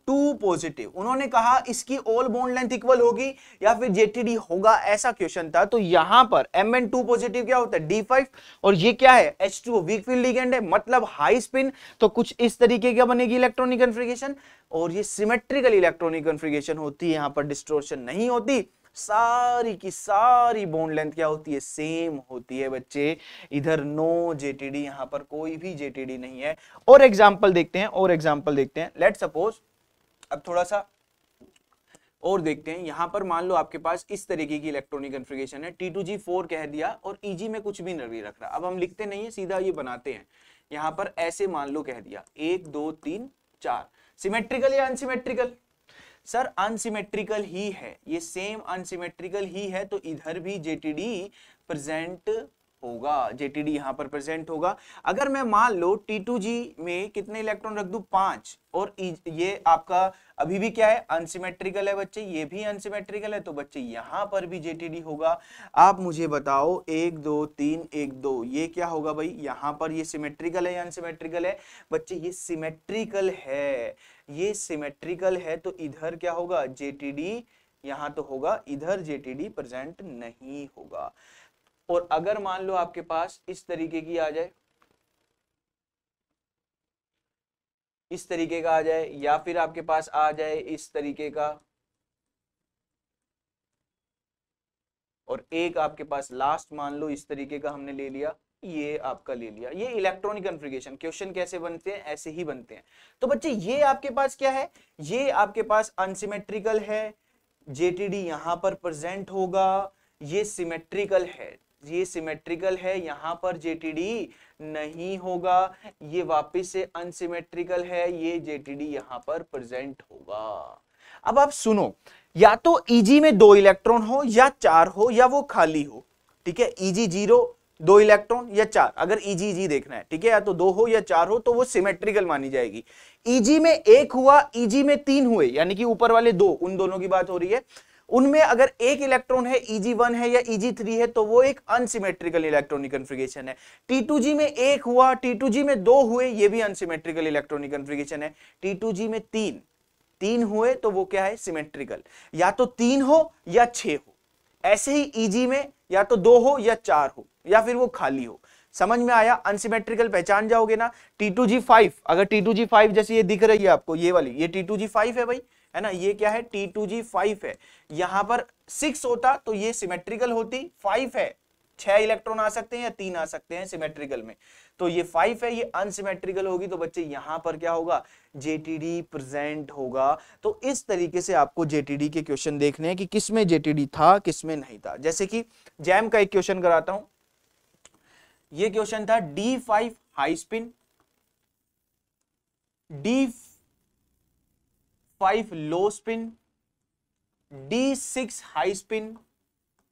two positive उन्होंने कहा इसकी ऑल बॉन्ड लेंथ इक्वल होगी या फिर जेटीडी होगा ऐसा क्वेश्चन था तो यहां पर एम एन टू पॉजिटिव क्या होता है डी फाइव और ये क्या है H two weak field ligand है मतलब हाई स्पिन तो कुछ इस तरीके का बनेगी इलेक्ट्रॉनिक कन्फ्रिगेशन और ये सिमेट्रिकल इलेक्ट्रॉनिक कन्फ्रिगेशन होती है यहां पर डिस्ट्रोशन नहीं होती सारी की सारी बोन लेंथ क्या होती है सेम होती है बच्चे इधर नो जेटीडी यहां पर कोई भी जेटीडी नहीं है और एग्जांपल देखते हैं और एग्जांपल देखते हैं लेट सपोज अब थोड़ा सा और देखते हैं यहां पर मान लो आपके पास इस तरीके की इलेक्ट्रॉनिक कन्फिगेशन है टी टू जी फोर कह दिया और ई e जी में कुछ भी नहीं रख रहा अब हम लिखते नहीं है सीधा ये बनाते हैं यहां पर ऐसे मान लो कह दिया एक दो तीन चार सिमेट्रिकल या अनसिमेट्रिकल सर अनसिमेट्रिकल ही है ये सेम अनसिमेट्रिकल ही है तो इधर भी जेटीडी प्रेजेंट होगा जेटीडी यहाँ पर प्रेजेंट होगा अगर मैं मान लो जी में कितने इलेक्ट्रॉन रख दू पांच और ये आपका अभी भी क्या है अनसिमेट्रिकल है बच्चे ये भी अनसिमेट्रिकल है तो बच्चे यहां पर भी जेटीडी होगा आप मुझे बताओ एक दो तीन एक दो ये क्या होगा भाई यहाँ पर ये सिमेट्रिकल है या अनसिमेट्रिकल है बच्चे ये सिमेट्रिकल है ये सिमेट्रिकल है तो इधर क्या होगा जेटीडी यहाँ तो होगा इधर जेटीडी प्रेजेंट नहीं होगा और अगर मान लो आपके पास इस तरीके की आ जाए इस तरीके का आ जाए या फिर आपके पास आ जाए इस तरीके का और एक आपके पास लास्ट मान लो इस तरीके का हमने ले लिया ये आपका ले लिया ये इलेक्ट्रॉनिक कन्फिगेशन क्वेश्चन कैसे बनते हैं ऐसे ही बनते हैं तो बच्चे ये आपके पास क्या है ये आपके पास अनसिमेट्रिकल है जेटीडी यहां पर प्रेजेंट होगा ये सिमेट्रिकल है ये सिमेट्रिकल है यहाँ पर जेटीडी नहीं होगा ये वापस से अनसिमेट्रिकल है ये जेटीडी यहाँ पर प्रेजेंट होगा अब आप सुनो या तो ईजी e में दो इलेक्ट्रॉन हो या चार हो या वो खाली हो ठीक है ईजी e जीरो दो इलेक्ट्रॉन या चार अगर ईजी e जी देखना है ठीक है या तो दो हो या चार हो तो वो सिमेट्रिकल मानी जाएगी ईजी में एक हुआ ईजी में तीन हुए यानी कि ऊपर वाले दो उन दोनों की बात हो रही है उनमें अगर एक इलेक्ट्रॉन है Eg1 है या Eg3 है तो वो एक अनसिमेट्रिकल इलेक्ट्रॉनिक कन्फिगेशन है T2G में एक हुआ T2G में दो हुए ये भी अनसिमेट्रिकल इलेक्ट्रॉनिक कन्फिगेशन है T2G में तीन तीन हुए तो वो क्या है सिमेट्रिकल या तो तीन हो या छ हो ऐसे ही Eg में या तो दो हो या चार हो या फिर वो खाली हो समझ में आया अनसिमेट्रिकल पहचान जाओगे ना टी टू जी फाइव अगर टी टू जी फाइव जैसे ये दिख रही है आपको ये वाली ये टी टू जी फाइव है भाई है ना ये क्या है टी टू जी फाइव है यहां पर सिक्स होता तो ये सिमेट्रिकल होती फाइव है छह इलेक्ट्रॉन आ सकते हैं या तीन आ सकते हैं सिमेट्रिकल में तो ये फाइव है ये अनसिमेट्रिकल होगी तो बच्चे यहां पर क्या होगा जेटीडी प्रेजेंट होगा तो इस तरीके से आपको जेटीडी के क्वेश्चन देखने हैं कि किसमें जेटीडी था किसमें नहीं था जैसे कि जैम का एक क्वेश्चन कराता हूं ये क्वेश्चन था D five high spin D five low spin D six high spin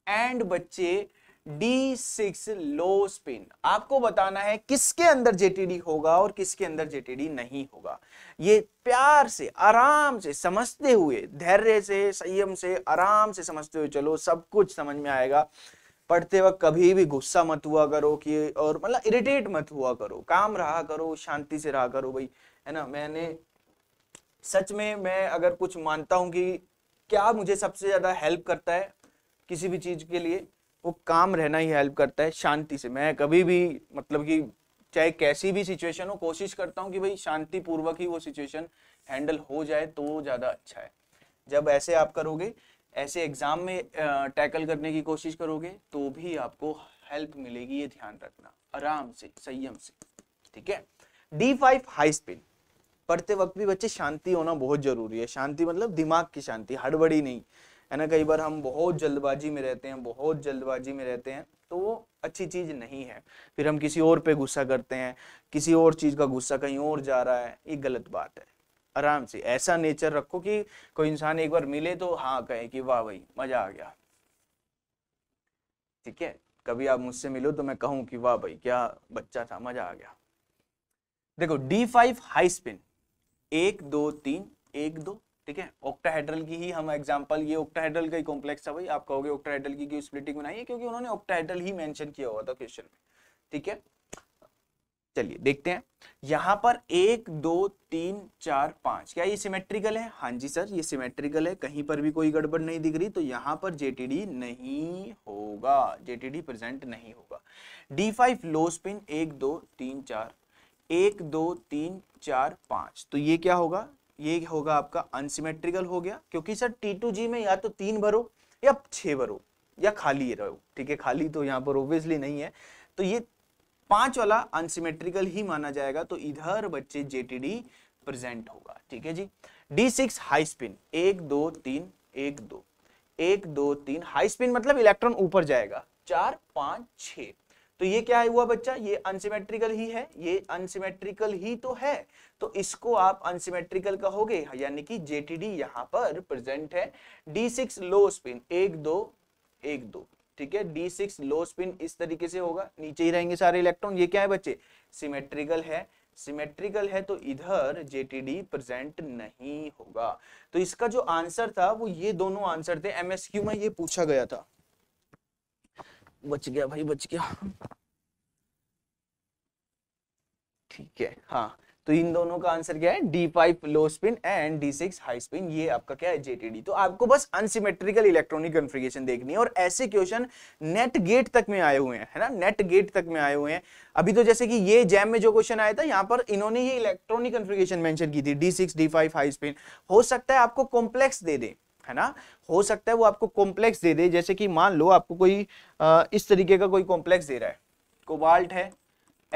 and बच्चे डी सिक्स लो स्पिन आपको बताना है किसके अंदर जेटीडी होगा और किसके अंदर जेटीडी नहीं होगा ये प्यार से आराम से समझते हुए धैर्य से संयम से आराम से समझते हुए चलो सब कुछ समझ में आएगा पढ़ते वक्त कभी भी गुस्सा मत हुआ करो कि और मतलब इरिटेट मत हुआ करो काम रहा करो शांति से रहा करो भाई है ना मैंने सच में मैं अगर कुछ मानता हूँ कि क्या मुझे सबसे ज़्यादा हेल्प करता है किसी भी चीज़ के लिए वो काम रहना ही हेल्प करता है शांति से मैं कभी भी मतलब कि चाहे कैसी भी सिचुएशन हो कोशिश करता हूँ कि भाई शांतिपूर्वक ही वो सिचुएशन हैंडल हो जाए तो ज़्यादा अच्छा है जब ऐसे आप करोगे ऐसे एग्ज़ाम में टैकल करने की कोशिश करोगे तो भी आपको हेल्प मिलेगी ये ध्यान रखना आराम से संयम से ठीक है डी फाइव हाई स्पिन पढ़ते वक्त भी बच्चे शांति होना बहुत जरूरी है शांति मतलब दिमाग की शांति हड़बड़ी नहीं है ना कई बार हम बहुत जल्दबाजी में रहते हैं बहुत जल्दबाजी में रहते हैं तो वो अच्छी चीज़ नहीं है फिर हम किसी और पे गुस्सा करते हैं किसी और चीज़ का गुस्सा कहीं और जा रहा है ये गलत बात है आराम से ऐसा नेचर रखो कि कोई इंसान एक बार मिले तो हाँ कहे कि वाह भाई मज़ा आ गया ठीक है कभी आप मुझसे मिलो तो मैं कहूं कि वाह भाई क्या बच्चा था मज़ा आ गया देखो डी फाइव हाई स्पिन एक दो तीन एक दो ठीक है ऑक्टाहेड्रल की ही हम एग्जांपल ये ऑक्टाहेड्रल का ही कॉम्प्लेक्स था भाई आप कहोगे ऑक्टाहेड्रल की क्यों स्प्लिटिंग बनाई है क्योंकि उन्होंने ऑक्टाहेड्रल ही मेंशन किया हुआ था क्वेश्चन में ठीक है चलिए देखते हैं यहाँ पर एक दो तीन चार पांच क्या ये सिमेट्रिकल है हाँ जी सर ये सिमेट्रिकल है कहीं पर भी कोई गड़बड़ नहीं दिख रही तो यहाँ पर जेटीडी नहीं होगा जेटीडी प्रेजेंट नहीं होगा डी फाइव लो स्पिन एक दो तीन चार एक दो तीन चार पाँच तो ये क्या होगा ये होगा आपका अनसिमेट्रिकल हो गया क्योंकि सर टी टू जी में या तो तीन भरो या छह भरो या खाली रहो ठीक है खाली तो यहाँ पर ऑब्वियसली नहीं है तो ये पांच वाला अनसिमेट्रिकल ही माना जाएगा तो इधर बच्चे जेटीडी प्रेजेंट होगा ठीक है जी डी सिक्स हाई स्पिन एक दो तीन एक दो एक दो तीन हाई स्पिन मतलब इलेक्ट्रॉन ऊपर जाएगा चार पांच छ तो ये क्या हुआ बच्चा ये अनसिमेट्रिकल ही है ये अनसिमेट्रिकल ही तो है तो इसको आप अनसिमेट्रिकल कहोगे यानी कि जेटीडी यहाँ पर प्रेजेंट है डी सिक्स लो स्पिन एक दो एक दो ठीक है डी सिक्स लो स्पिन इस तरीके से होगा नीचे ही रहेंगे सारे इलेक्ट्रॉन ये क्या है बच्चे सिमेट्रिकल है सिमेट्रिकल है तो इधर जेटीडी प्रेजेंट नहीं होगा तो इसका जो आंसर था वो ये दोनों आंसर थे एमएसक्यू में ये पूछा गया था बच गया भाई बच गया ठीक है हाँ तो इन दोनों का आंसर क्या है D five low spin and D six high spin ये आपका क्या है जेटीडी तो आपको बस अनसिमेट्रिकल इलेक्ट्रॉनिक कॉन्फ़िगरेशन देखनी है और ऐसे क्वेश्चन नेट गेट तक में आए हुए हैं है ना नेट गेट तक में आए हुए हैं अभी तो जैसे कि ये जैम में जो क्वेश्चन आया था यहाँ पर इन्होंने ये इलेक्ट्रॉनिक कॉन्फ़िगरेशन मेंशन की थी D six D five high spin हो सकता है आपको कॉम्प्लेक्स दे दे है ना हो सकता है वो आपको कॉम्प्लेक्स दे दे जैसे कि मान लो आपको कोई आ, इस तरीके का कोई कॉम्प्लेक्स दे रहा है कोबाल्ट है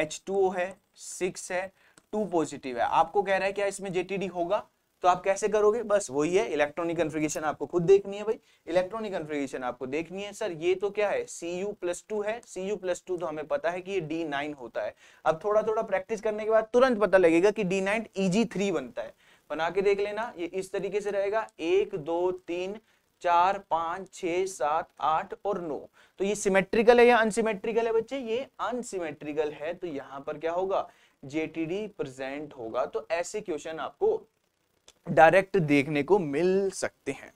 एच टू ओ है सिक्स है टू पॉजिटिव है आपको कह रहा है क्या इसमें जेटीडी होगा तो आप कैसे करोगे बस वही है इलेक्ट्रॉनिक कन्फिगेशन आपको खुद देखनी है भाई इलेक्ट्रॉनिक कन्फिगेशन आपको देखनी है सर ये तो क्या है सी यू प्लस टू है सी यू प्लस टू तो हमें पता है कि ये डी नाइन होता है अब थोड़ा थोड़ा प्रैक्टिस करने के बाद तुरंत पता लगेगा कि डी नाइन ई जी थ्री बनता है बना के देख लेना ये इस तरीके से रहेगा एक दो तीन चार पांच छ सात आठ और नौ तो ये सिमेट्रिकल है या अनसिमेट्रिकल है बच्चे ये अनसिमेट्रिकल है तो यहाँ पर क्या होगा जेटीडी प्रेजेंट होगा तो ऐसे क्वेश्चन आपको डायरेक्ट देखने को मिल सकते हैं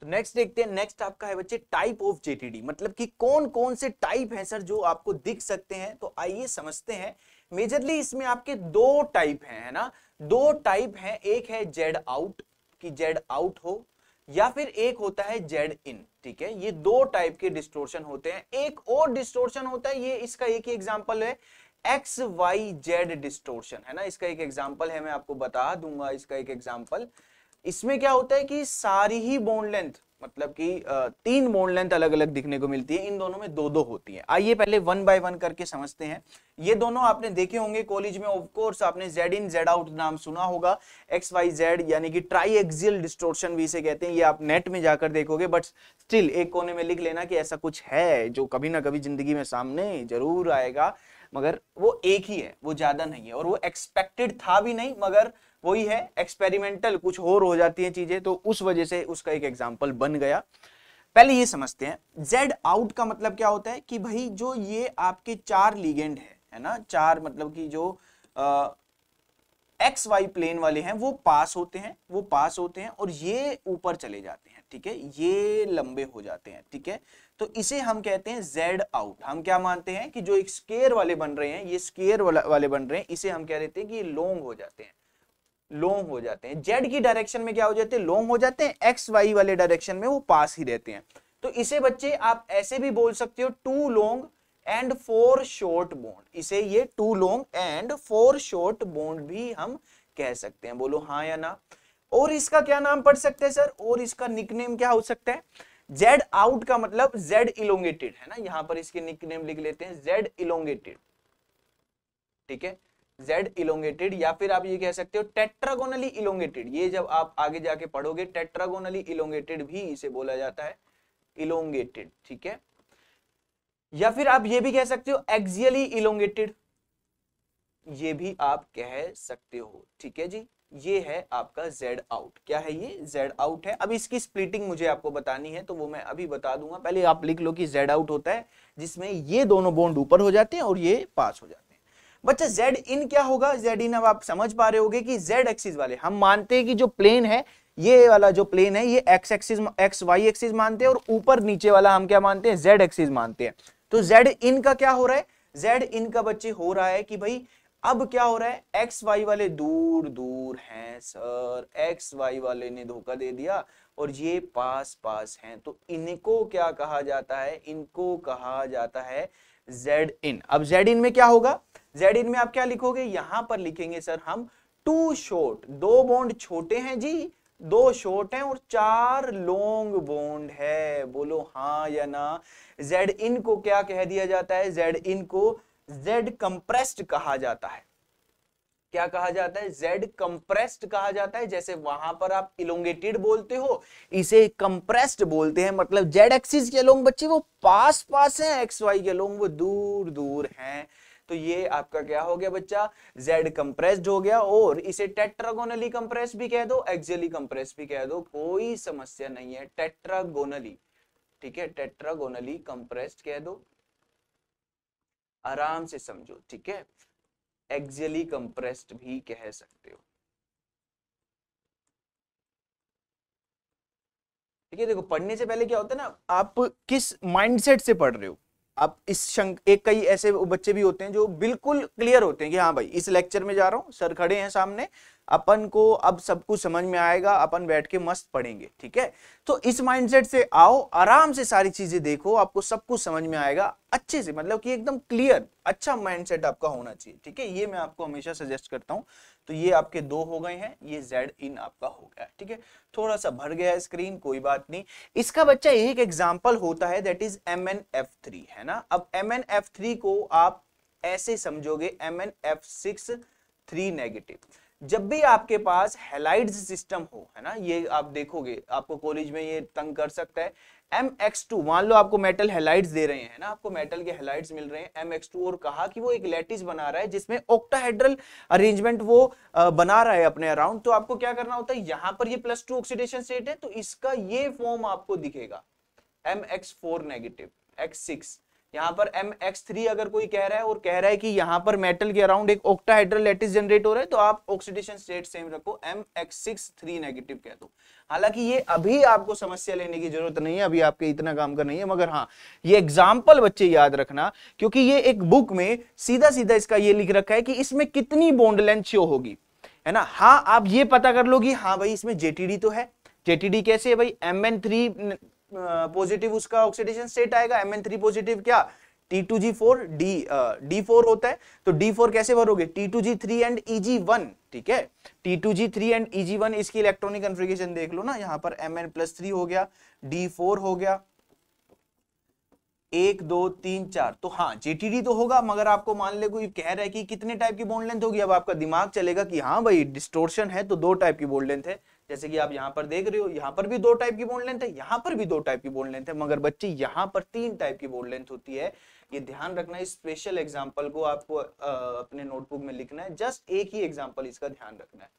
तो नेक्स्ट देखते हैं नेक्स्ट आपका है बच्चे टाइप ऑफ जेटीडी मतलब कि कौन कौन से टाइप हैं सर जो आपको दिख सकते हैं तो आइए समझते हैं मेजरली इसमें आपके दो टाइप हैं है ना दो टाइप हैं एक है जेड आउट कि जेड आउट हो या फिर एक होता है जेड इन ठीक है ये दो टाइप के डिस्टोर्शन होते हैं एक और डिस्टोर्शन होता है ये इसका एक ही एग्जाम्पल है एक्स वाई जेड डिस्टोर्शन है ना इसका एक एग्जाम्पल है मैं आपको बता दूंगा इसका एक एग्जाम्पल इसमें क्या होता है कि सारी ही बोन लेंथ मतलब कि तीन बोन लेंथ अलग अलग दिखने को मिलती है इन दोनों में दो दो होती है आइए पहले वन बाय वन करके समझते हैं ये दोनों आपने देखे होंगे कॉलेज में ऑफकोर्स आपने जेड इन जेड आउट नाम सुना होगा एक्स वाई जेड यानी कि ट्राई एक्सियल डिस्टोर्शन भी इसे कहते हैं ये आप नेट में जाकर देखोगे बट स्टिल एक कोने में लिख लेना कि ऐसा कुछ है जो कभी ना कभी जिंदगी में सामने जरूर आएगा मगर वो एक ही है वो ज्यादा नहीं है और वो एक्सपेक्टेड था भी नहीं मगर वही है एक्सपेरिमेंटल कुछ और हो जाती है चीजें तो उस वजह से उसका एक एग्जाम्पल बन गया पहले ये समझते हैं जेड आउट का मतलब क्या होता है कि भाई जो ये आपके चार लीगेंड है है ना चार मतलब कि जो एक्स वाई प्लेन वाले हैं वो पास होते हैं वो पास होते हैं और ये ऊपर चले जाते हैं ठीक है ये लंबे हो जाते हैं ठीक है तो इसे हम कहते हैं जेड आउट हम क्या मानते हैं कि जो एक स्केयर वाले बन रहे हैं ये स्केयर वाले बन रहे हैं इसे हम कह रहे हैं कि ये लॉन्ग हो जाते हैं लॉन्ग हो जाते हैं जेड की डायरेक्शन में क्या हो जाते हैं लॉन्ग हो जाते हैं एक्स वाई वाले डायरेक्शन में वो पास ही रहते हैं तो इसे बच्चे आप ऐसे भी बोल सकते हो two long and four short bond इसे ये two long and four short bond भी हम कह सकते हैं बोलो हाँ या ना और इसका क्या नाम पढ़ सकते हैं सर और इसका निकनेम क्या हो सकता है जेड आउट का मतलब जेड इलोंगेटेड है ना यहां पर इसके निकनेम लिख लेते हैं जेड इलोंगेटेड ठीक है जेड इलोंगेटेड या फिर आप ये कह सकते हो टेट्रागोनली इलोंगेटेड ये जब आप आगे जाके पढ़ोगे टेट्रागोनली इलोंगेटेड भी इसे बोला जाता है इलोंगेटेड ठीक है या फिर आप ये भी कह सकते हो एक्सियली इलोंगेटेड ये भी आप कह सकते हो ठीक है जी ये है आपका जेड आउट क्या है ये जेड आउट है अब इसकी स्प्लिटिंग मुझे आपको बतानी है तो वो मैं अभी बता दूंगा पहले आप लिख लो कि जेड आउट होता है जिसमें ये दोनों बोन्ड ऊपर हो जाते हैं और ये पास हो जाते हैं बच्चा जेड इन क्या होगा जेड इन अब आप समझ पा रहे होगे कि जेड एक्सिस वाले हम मानते हैं कि जो प्लेन है ये वाला जो प्लेन है ये x axis x y axis मानते हैं और ऊपर नीचे वाला हम क्या मानते हैं जेड एक्सिस मानते हैं तो जेड इन का क्या हो रहा है जेड इन का बच्चे हो रहा है कि भाई अब क्या हो रहा है एक्स वाई वाले दूर दूर हैं सर एक्स वाई वाले ने धोखा दे दिया और ये पास पास हैं तो इनको क्या कहा जाता है इनको कहा जाता है जेड इन अब जेड इन में क्या होगा जेड इन में आप क्या लिखोगे यहां पर लिखेंगे सर हम टू शॉर्ट दो बॉन्ड छोटे हैं जी दो शॉर्ट हैं और चार लॉन्ग बॉन्ड है बोलो हाँ या ना जेड इन को क्या कह दिया जाता है जेड इन को जेड कंप्रेस्ड कहा जाता है क्या कहा जाता है जेड कंप्रेस्ड कहा जाता है जैसे वहां पर आप इलोंगेटेड बोलते हो इसे कंप्रेस्ड बोलते हैं मतलब जेड एक्सिस के लोग बच्चे वो पास पास हैं एक्स वाई के लोग वो दूर दूर हैं तो ये आपका क्या हो गया बच्चा जेड कंप्रेस्ड हो गया और इसे टेट्रागोनली कंप्रेस भी कह दो एक्जली कंप्रेस भी कह दो कोई समस्या नहीं है टेट्रागोनली ठीक है टेट्रागोनली कंप्रेस्ड कह दो आराम से समझो ठीक है एक्जली कंप्रेस्ड भी कह सकते हो ठीक है देखो पढ़ने से पहले क्या होता है ना आप किस माइंडसेट से पढ़ रहे हो आप इस शंक एक कई ऐसे बच्चे भी होते हैं जो बिल्कुल क्लियर होते हैं कि हाँ भाई इस लेक्चर में जा रहा हूँ सर खड़े हैं सामने अपन को अब सब कुछ समझ में आएगा अपन बैठ के मस्त पढ़ेंगे ठीक है तो इस माइंडसेट से आओ आराम से सारी चीजें देखो आपको सब कुछ समझ में आएगा अच्छे से मतलब कि एकदम क्लियर अच्छा माइंडसेट आपका होना चाहिए ठीक है ये मैं आपको हमेशा सजेस्ट करता हूँ तो ये आपके दो हो गए हैं ये जेड इन आपका हो गया ठीक है थोड़ा सा भर गया स्क्रीन कोई बात नहीं इसका बच्चा एक एग्जाम्पल होता है that is M N F three है ना अब एम एन एफ थ्री को आप ऐसे समझोगे M N F six three negative जब भी आपके पास हेलाइड सिस्टम हो है ना ये आप देखोगे आपको कॉलेज में ये तंग कर सकता है एम एक्स टू मान लो आपको मेटल हेलाइड्स दे रहे हैं ना आपको मेटल के हेलाइड्स मिल रहे हैं एम एक्स टू और कहा कि वो एक लेटिस बना रहा है जिसमें ऑक्टाहेड्रल अरेंजमेंट वो बना रहा है अपने अराउंड तो आपको क्या करना होता है यहां पर ये प्लस टू ऑक्सीडेशन स्टेट है तो इसका ये फॉर्म आपको दिखेगा M X four negative X six यहाँ पर एम एक्स थ्री अगर कोई कह रहा है और कह रहा है कि यहाँ पर मेटल के अराउंड एक ऑक्टाहाइड्रल लैटिस जनरेट हो रहा है तो आप ऑक्सीडेशन स्टेट सेम रखो M X six three negative कह दो हालांकि ये अभी आपको समस्या लेने की जरूरत नहीं है अभी आपके इतना काम करना है मगर हाँ ये एग्जाम्पल बच्चे याद रखना क्योंकि ये एक बुक में सीधा सीधा इसका ये लिख रखा है कि इसमें कितनी बोन्डलेंथ शो होगी है ना हाँ आप ये पता कर लो कि हाँ भाई इसमें जेटीडी तो है जेटीडी कैसे है भाई एम एन थ्री पॉजिटिव उसका ऑक्सीडेशन स्टेट आएगा एम पॉजिटिव क्या टी टू जी फोर डी डी फोर होता है तो डी फोर कैसे भरोगे t two ji three and E g one ठीक है T two ji three and E g one इसकी इलेक्ट्रॉनिक कंफ्रिगेशन देख लो ना यहाँ पर एम एन प्लस थ्री हो गया डी फोर हो गया एक दो तीन चार तो हाँ जेटीडी तो होगा मगर आपको मान ले कोई कह रहा है कि कितने टाइप की बोल्ड लेंथ होगी अब आपका दिमाग चलेगा कि हाँ भाई डिस्टोर्शन है तो दो टाइप की बोल्ड लेंथ है जैसे कि आप यहाँ पर देख रहे हो यहाँ पर भी दो टाइप की बोन लेंथ है यहाँ पर भी दो टाइप की बोन लेंथ है मगर बच्चे यहाँ पर तीन टाइप की बोन लेंथ होती है ये ध्यान रखना इस स्पेशल एग्जाम्पल को आपको अपने नोटबुक में लिखना है जस्ट एक ही एग्जाम्पल इसका ध्यान रखना है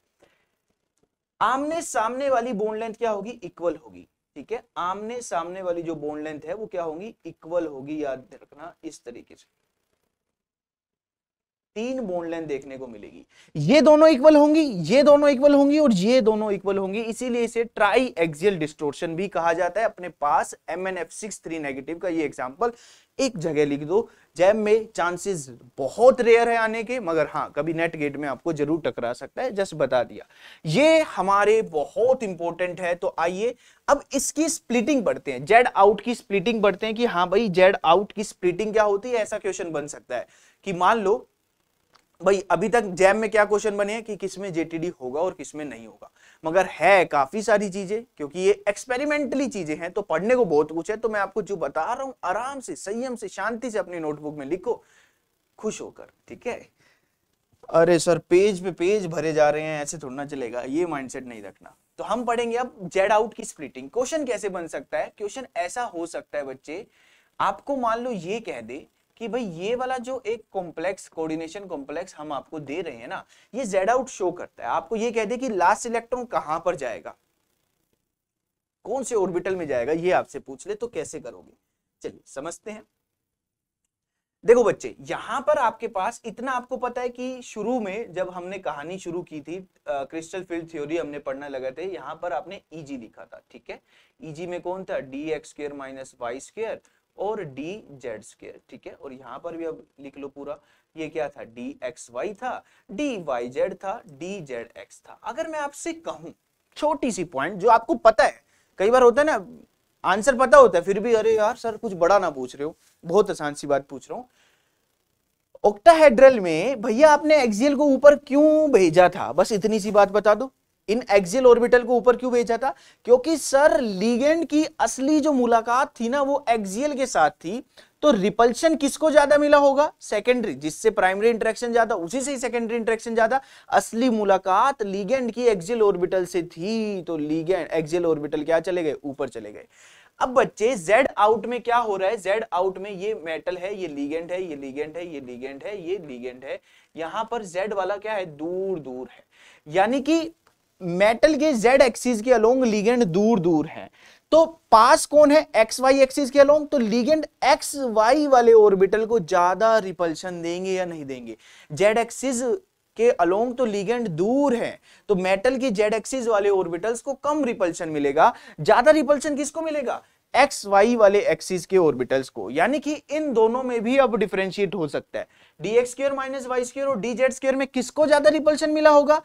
आमने सामने वाली बोन लेंथ क्या होगी इक्वल होगी ठीक है आमने सामने वाली जो बोन लेंथ है वो क्या होगी इक्वल होगी याद रखना इस तरीके से तीन बोन लेंथ देखने को मिलेगी ये दोनों इक्वल होंगी ये दोनों इक्वल होंगी और ये दोनों इक्वल होंगी इसीलिए इसे ट्राई एक्सियल डिस्टोर्शन भी कहा जाता है अपने पास M N F six three negative का ये एग्जाम्पल एक जगह लिख दो जैम में चांसेस बहुत रेयर है आने के मगर हाँ कभी नेट गेट में आपको जरूर टकरा सकता है जस्ट बता दिया ये हमारे बहुत इंपॉर्टेंट है तो आइए अब इसकी स्प्लिटिंग बढ़ते हैं जेड आउट की स्प्लिटिंग बढ़ते हैं कि हाँ भाई जेड आउट की स्प्लिटिंग क्या होती है ऐसा क्वेश्चन बन सकता है कि मान लो भाई अभी तक जैम में क्या क्वेश्चन बने हैं कि किस में जेटीडी होगा और किस में नहीं होगा मगर है काफी सारी चीजें क्योंकि ये एक्सपेरिमेंटली चीजें हैं तो पढ़ने को बहुत कुछ है तो मैं आपको जो बता रहा हूं आराम से संयम से शांति से अपनी नोटबुक में लिखो खुश होकर ठीक है अरे सर पेज पे पेज भरे जा रहे हैं ऐसे थोड़ा चलेगा ये माइंडसेट नहीं रखना तो हम पढ़ेंगे अब जेड आउट की स्प्लिटिंग क्वेश्चन कैसे बन सकता है क्वेश्चन ऐसा हो सकता है बच्चे आपको मान लो ये कह दे कि भाई ये वाला जो एक कॉम्प्लेक्स कोऑर्डिनेशन कॉम्प्लेक्स हम आपको दे रहे हैं ना ये जेड आउट शो करता है आपको ये कह दे कि लास्ट इलेक्ट्रॉन कहां पर जाएगा कौन से ऑर्बिटल में जाएगा ये आपसे पूछ ले तो कैसे करोगे चलिए समझते हैं देखो बच्चे यहां पर आपके पास इतना आपको पता है कि शुरू में जब हमने कहानी शुरू की थी क्रिस्टल फील्ड थ्योरी हमने पढ़ना लगा थे यहां पर आपने ईजी e लिखा था ठीक है ईजी e में कौन था d x square minus Y square और डी जेड स्केयर ठीक है और यहाँ पर भी अब लिख लो पूरा ये क्या था डी एक्स वाई था डी वाई जेड था डी जेड एक्स था अगर मैं आपसे कहूं छोटी सी पॉइंट जो आपको पता है कई बार होता है ना आंसर पता होता है फिर भी अरे यार सर कुछ बड़ा ना पूछ रहे हो बहुत आसान सी बात पूछ रहा हूं ऑक्टाहेड्रल में भैया आपने एक्सियल को ऊपर क्यों भेजा था बस इतनी सी बात बता दो इन एक्सियल ऑर्बिटल को ऊपर क्यों भेजा था क्योंकि सर लीगेंड की असली जो मुलाकात थी ना वो एक्सियल के साथ थी तो रिपल्शन किसको ज्यादा मिला होगा सेकेंडरी जिससे प्राइमरी इंटरेक्शन ज्यादा उसी से ही सेकेंडरी इंटरेक्शन ज्यादा असली मुलाकात लीगेंड की एक्सियल ऑर्बिटल से थी तो लीगेंड एक्सियल ऑर्बिटल क्या चले गए ऊपर चले गए अब बच्चे Z आउट में क्या हो रहा है Z आउट में ये मेटल है ये लीगेंड है ये लीगेंड है ये लीगेंड है ये लीगेंड है यहां पर Z वाला क्या है दूर दूर है यानी कि मेटल के जेड एक्सिस के अलोंग लीगेंड दूर दूर है तो पास कौन है एक्स वाई एक्सिस के अलोंग तो लीगेंड एक्स वाई वाले ऑर्बिटल को ज्यादा रिपल्शन देंगे या नहीं देंगे जेड एक्सिस के अलोंग तो लीगेंड दूर है तो मेटल के जेड एक्सिस वाले ऑर्बिटल्स को कम रिपल्शन मिलेगा ज्यादा रिपल्शन किसको मिलेगा एक्स वाई वाले एक्सिस के ऑर्बिटल्स को यानी कि इन दोनों में भी अब डिफ्रेंशिएट हो सकता है D x square minus Y square और डी जेड स्क्र में किसको ज्यादा रिपल्शन मिला होगा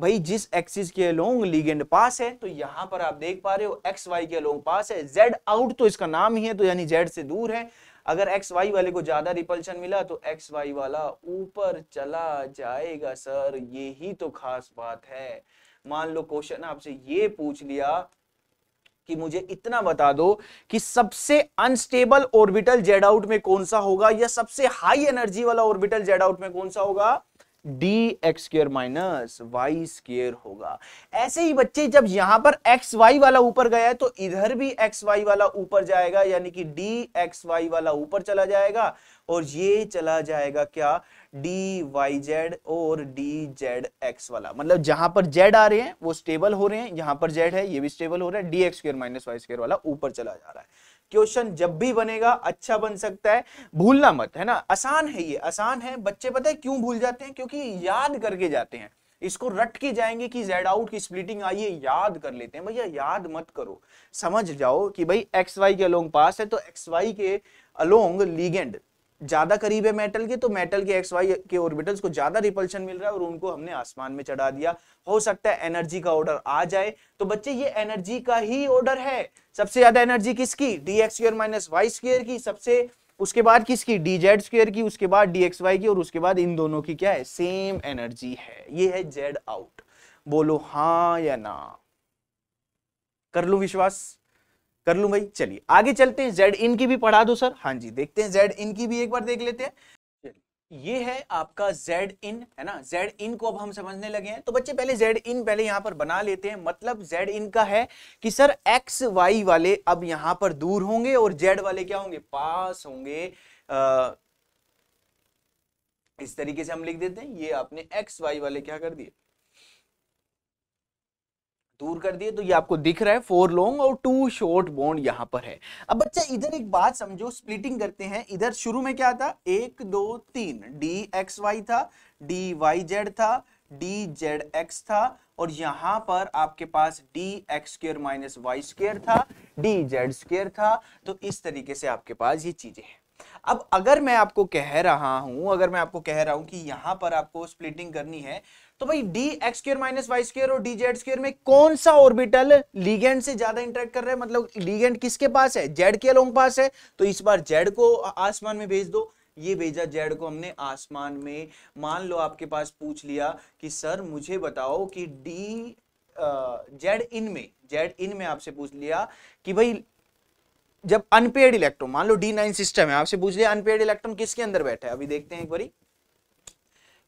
भाई जिस एक्सिस के अलोंग लीगेंड पास है तो यहाँ पर आप देख पा रहे हो एक्स वाई के अलोंग पास है जेड आउट तो इसका नाम ही है तो यानी जेड से दूर है अगर एक्स वाई वाले को ज्यादा रिपल्शन मिला तो एक्स वाई वाला ऊपर चला जाएगा सर ये ही तो खास बात है मान लो क्वेश्चन आपसे ये पूछ लिया कि मुझे इतना बता दो कि सबसे अनस्टेबल ऑर्बिटल जेड आउट में कौन सा होगा या सबसे हाई एनर्जी वाला ऑर्बिटल जेड आउट में कौन सा होगा D x square minus Y square होगा ऐसे ही बच्चे जब यहां पर एक्स वाई वाला ऊपर गया है तो इधर भी एक्स वाई वाला ऊपर जाएगा यानी कि डी एक्स वाई वाला ऊपर चला जाएगा और ये चला जाएगा क्या डी वाई जेड और डी जेड एक्स वाला मतलब जहां पर जेड आ रहे हैं वो स्टेबल हो रहे हैं यहां पर जेड है ये भी स्टेबल हो रहा है D x square minus Y square वाला ऊपर चला जा रहा है क्वेश्चन जब भी बनेगा अच्छा बन सकता है भूलना मत है ना आसान है ये आसान है बच्चे पता है क्यों भूल जाते हैं क्योंकि याद करके जाते हैं इसको रट के जाएंगे कि जेड आउट की स्प्लिटिंग आई है याद कर लेते हैं भैया याद मत करो समझ जाओ कि भाई एक्स वाई के अलोंग पास है तो एक्स वाई के अलोंग लीगेंड ज्यादा करीब है मेटल के तो मेटल के एक्स वाई के ऑर्बिटल्स को ज्यादा रिपल्शन मिल रहा है और उनको हमने आसमान में चढ़ा दिया हो सकता है एनर्जी का ऑर्डर आ जाए तो बच्चे ये एनर्जी का ही ऑर्डर है सबसे ज्यादा एनर्जी किसकी d x square minus Y square की सबसे उसके बाद किसकी डी जेड स्क्र की उसके बाद डी एक्स वाई की और उसके बाद इन दोनों की क्या है सेम एनर्जी है ये है जेड आउट बोलो हाँ या ना कर लू विश्वास कर लू भाई चलिए आगे चलते हैं जेड इन की भी पढ़ा दो सर हाँ जी देखते हैं जेड इन की भी एक बार देख लेते हैं ये है आपका जेड इन है ना जेड इन को अब हम समझने लगे हैं तो बच्चे पहले जेड इन पहले यहां पर बना लेते हैं मतलब जेड इन का है कि सर एक्स वाई वाले अब यहां पर दूर होंगे और जेड वाले क्या होंगे पास होंगे आ, इस तरीके से हम लिख देते हैं ये आपने एक्स वाई वाले क्या कर दिए दूर कर दिए तो ये आपको दिख रहा है फोर लॉन्ग और टू शॉर्ट बॉन्ड यहाँ पर है अब बच्चा इधर एक बात समझो स्प्लिटिंग करते हैं इधर शुरू में क्या था एक दो तीन डी एक्स वाई था डी वाई जेड था डी जेड एक्स था और यहां पर आपके पास d x square minus Y square था डी जेड स्क्र था तो इस तरीके से आपके पास ये चीजें हैं अब अगर मैं आपको कह रहा हूं अगर मैं आपको कह रहा हूं कि यहां पर आपको स्प्लिटिंग करनी है तो भाई d x square minus Y square और डी जेड स्क्र में कौन सा ऑर्बिटल लीगेंड से ज्यादा इंटरेक्ट कर रहा है मतलब लीगेंड किसके पास है जेड के अलोंग पास है तो इस बार जेड को आसमान में भेज दो ये भेजा जेड को हमने आसमान में मान लो आपके पास पूछ लिया कि सर मुझे बताओ कि डी जेड इन में जेड इन में आपसे पूछ लिया कि भाई जब अनपेड इलेक्ट्रॉन मान लो डी नाइन सिस्टम है आपसे पूछ लिया अनपेड इलेक्ट्रॉन किसके अंदर बैठा है अभी देखते हैं एक बारी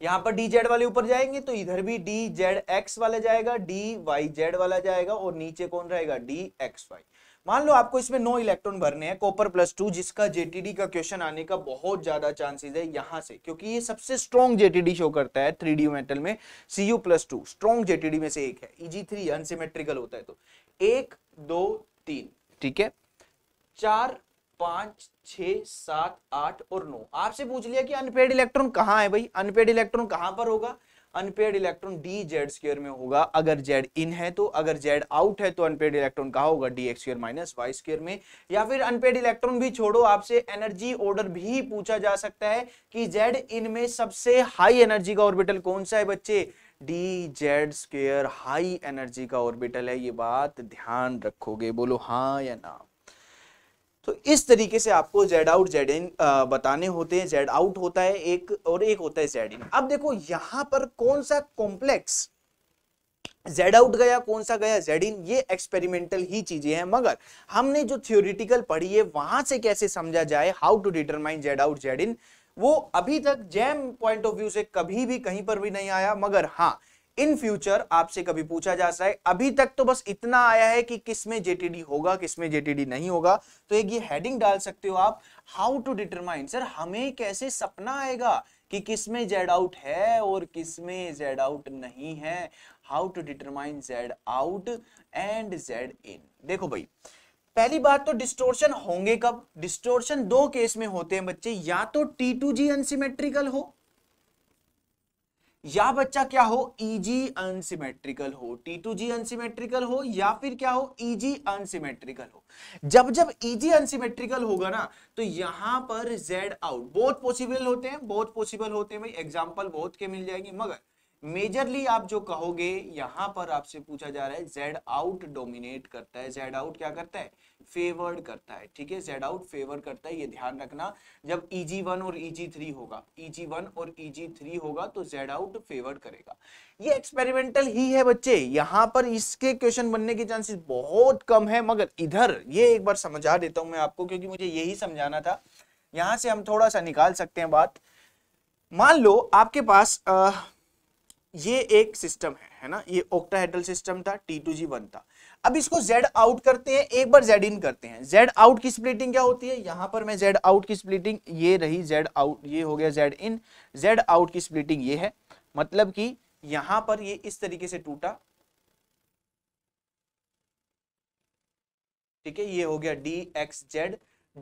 यहां पर डी जेड वाले ऊपर जाएंगे तो इधर भी डी जेड एक्स वाला जाएगा डी वाई जेड वाला जाएगा और नीचे कौन रहेगा डी एक्स वाई मान लो आपको इसमें नो इलेक्ट्रॉन भरने हैं कॉपर प्लस टू जिसका जेटीडी का क्वेश्चन आने का बहुत ज्यादा चांसेस है यहां से क्योंकि ये सबसे स्ट्रॉन्ग जेटीडी शो करता है थ्री मेटल में C U plus two strong JTD में से एक है इजी थ्री अनसिमेट्रिकल होता है तो एक दो तीन ठीक है चार पांच छ सात आठ और नौ आपसे पूछ लिया कि अनपेड इलेक्ट्रॉन कहाँ है भाई अनपेड इलेक्ट्रॉन कहां पर होगा unpaired electron d Z square में होगा अगर जेड इन है तो अगर जेड आउट है तो अनपेड इलेक्ट्रॉन कहा होगा D x square minus Y square में या फिर अनपेड इलेक्ट्रॉन भी छोड़ो आपसे एनर्जी ऑर्डर भी पूछा जा सकता है कि जेड इन में सबसे हाई एनर्जी का ऑर्बिटल कौन सा है बच्चे d Z square high energy का ऑर्बिटल है ये बात ध्यान रखोगे बोलो हाँ या ना तो इस तरीके से आपको जेड आउट जेड इन बताने होते हैं जेड आउट होता है एक और एक होता है जेड इन अब देखो यहां पर कौन सा कॉम्प्लेक्स जेड आउट गया कौन सा गया जेड इन ये एक्सपेरिमेंटल ही चीजें हैं मगर हमने जो थियोरिटिकल पढ़ी है वहां से कैसे समझा जाए how to determine z out z in वो अभी तक जैम पॉइंट ऑफ व्यू से कभी भी कहीं पर भी नहीं आया मगर हाँ इन फ्यूचर आपसे कभी पूछा जा सकता है अभी तक तो बस इतना आया है कि किसमें जेटीडी होगा किसमें जेटीडी नहीं होगा तो एक ये हेडिंग डाल सकते हो आप हाउ टू डिटरमाइन सर हमें कैसे सपना आएगा कि किस में जेड आउट है और किस में जेड आउट नहीं है how to determine z out and z in देखो भाई पहली बात तो डिस्टोर्शन होंगे कब डिस्टोर्शन दो केस में होते हैं बच्चे या तो टी टू जी अनसिमेट्रिकल हो या बच्चा क्या हो इजी e अनसिमेट्रिकल हो टी टू जी अनसिमेट्रिकल हो या फिर क्या हो इजी e अनसिमेट्रिकल हो जब जब इजी e अनसिमेट्रिकल होगा ना तो यहां पर जेड आउट बहुत पॉसिबल होते हैं बहुत पॉसिबल होते हैं भाई एग्जांपल बहुत के मिल जाएंगे मगर मेजरली आप जो कहोगे यहां पर आपसे पूछा जा रहा है जेड आउट डोमिनेट करता है जेड आउट क्या करता है फेवर्ड करता है ठीक है जेड आउट फेवर करता है ये ध्यान रखना जब ई e वन और ई e थ्री होगा ई e वन और ई थ्री होगा तो जेड आउट फेवर करेगा ये एक्सपेरिमेंटल ही है बच्चे यहाँ पर इसके क्वेश्चन बनने के चांसेस बहुत कम है मगर इधर ये एक बार समझा देता हूँ मैं आपको क्योंकि मुझे यही समझाना था यहाँ से हम थोड़ा सा निकाल सकते हैं बात मान लो आपके पास आ, ये एक सिस्टम है है ना ये ओक्टाहेड्रल सिस्टम था टी टू जी वन था अब इसको z आउट करते हैं एक बार z इन करते हैं z आउट की स्प्लिटिंग क्या होती है यहां पर मैं z आउट की स्प्लिटिंग ये रही z आउट ये हो गया z इन z आउट की स्प्लिटिंग ये है मतलब कि यहां पर ये इस तरीके से टूटा ठीक है ये हो गया D x z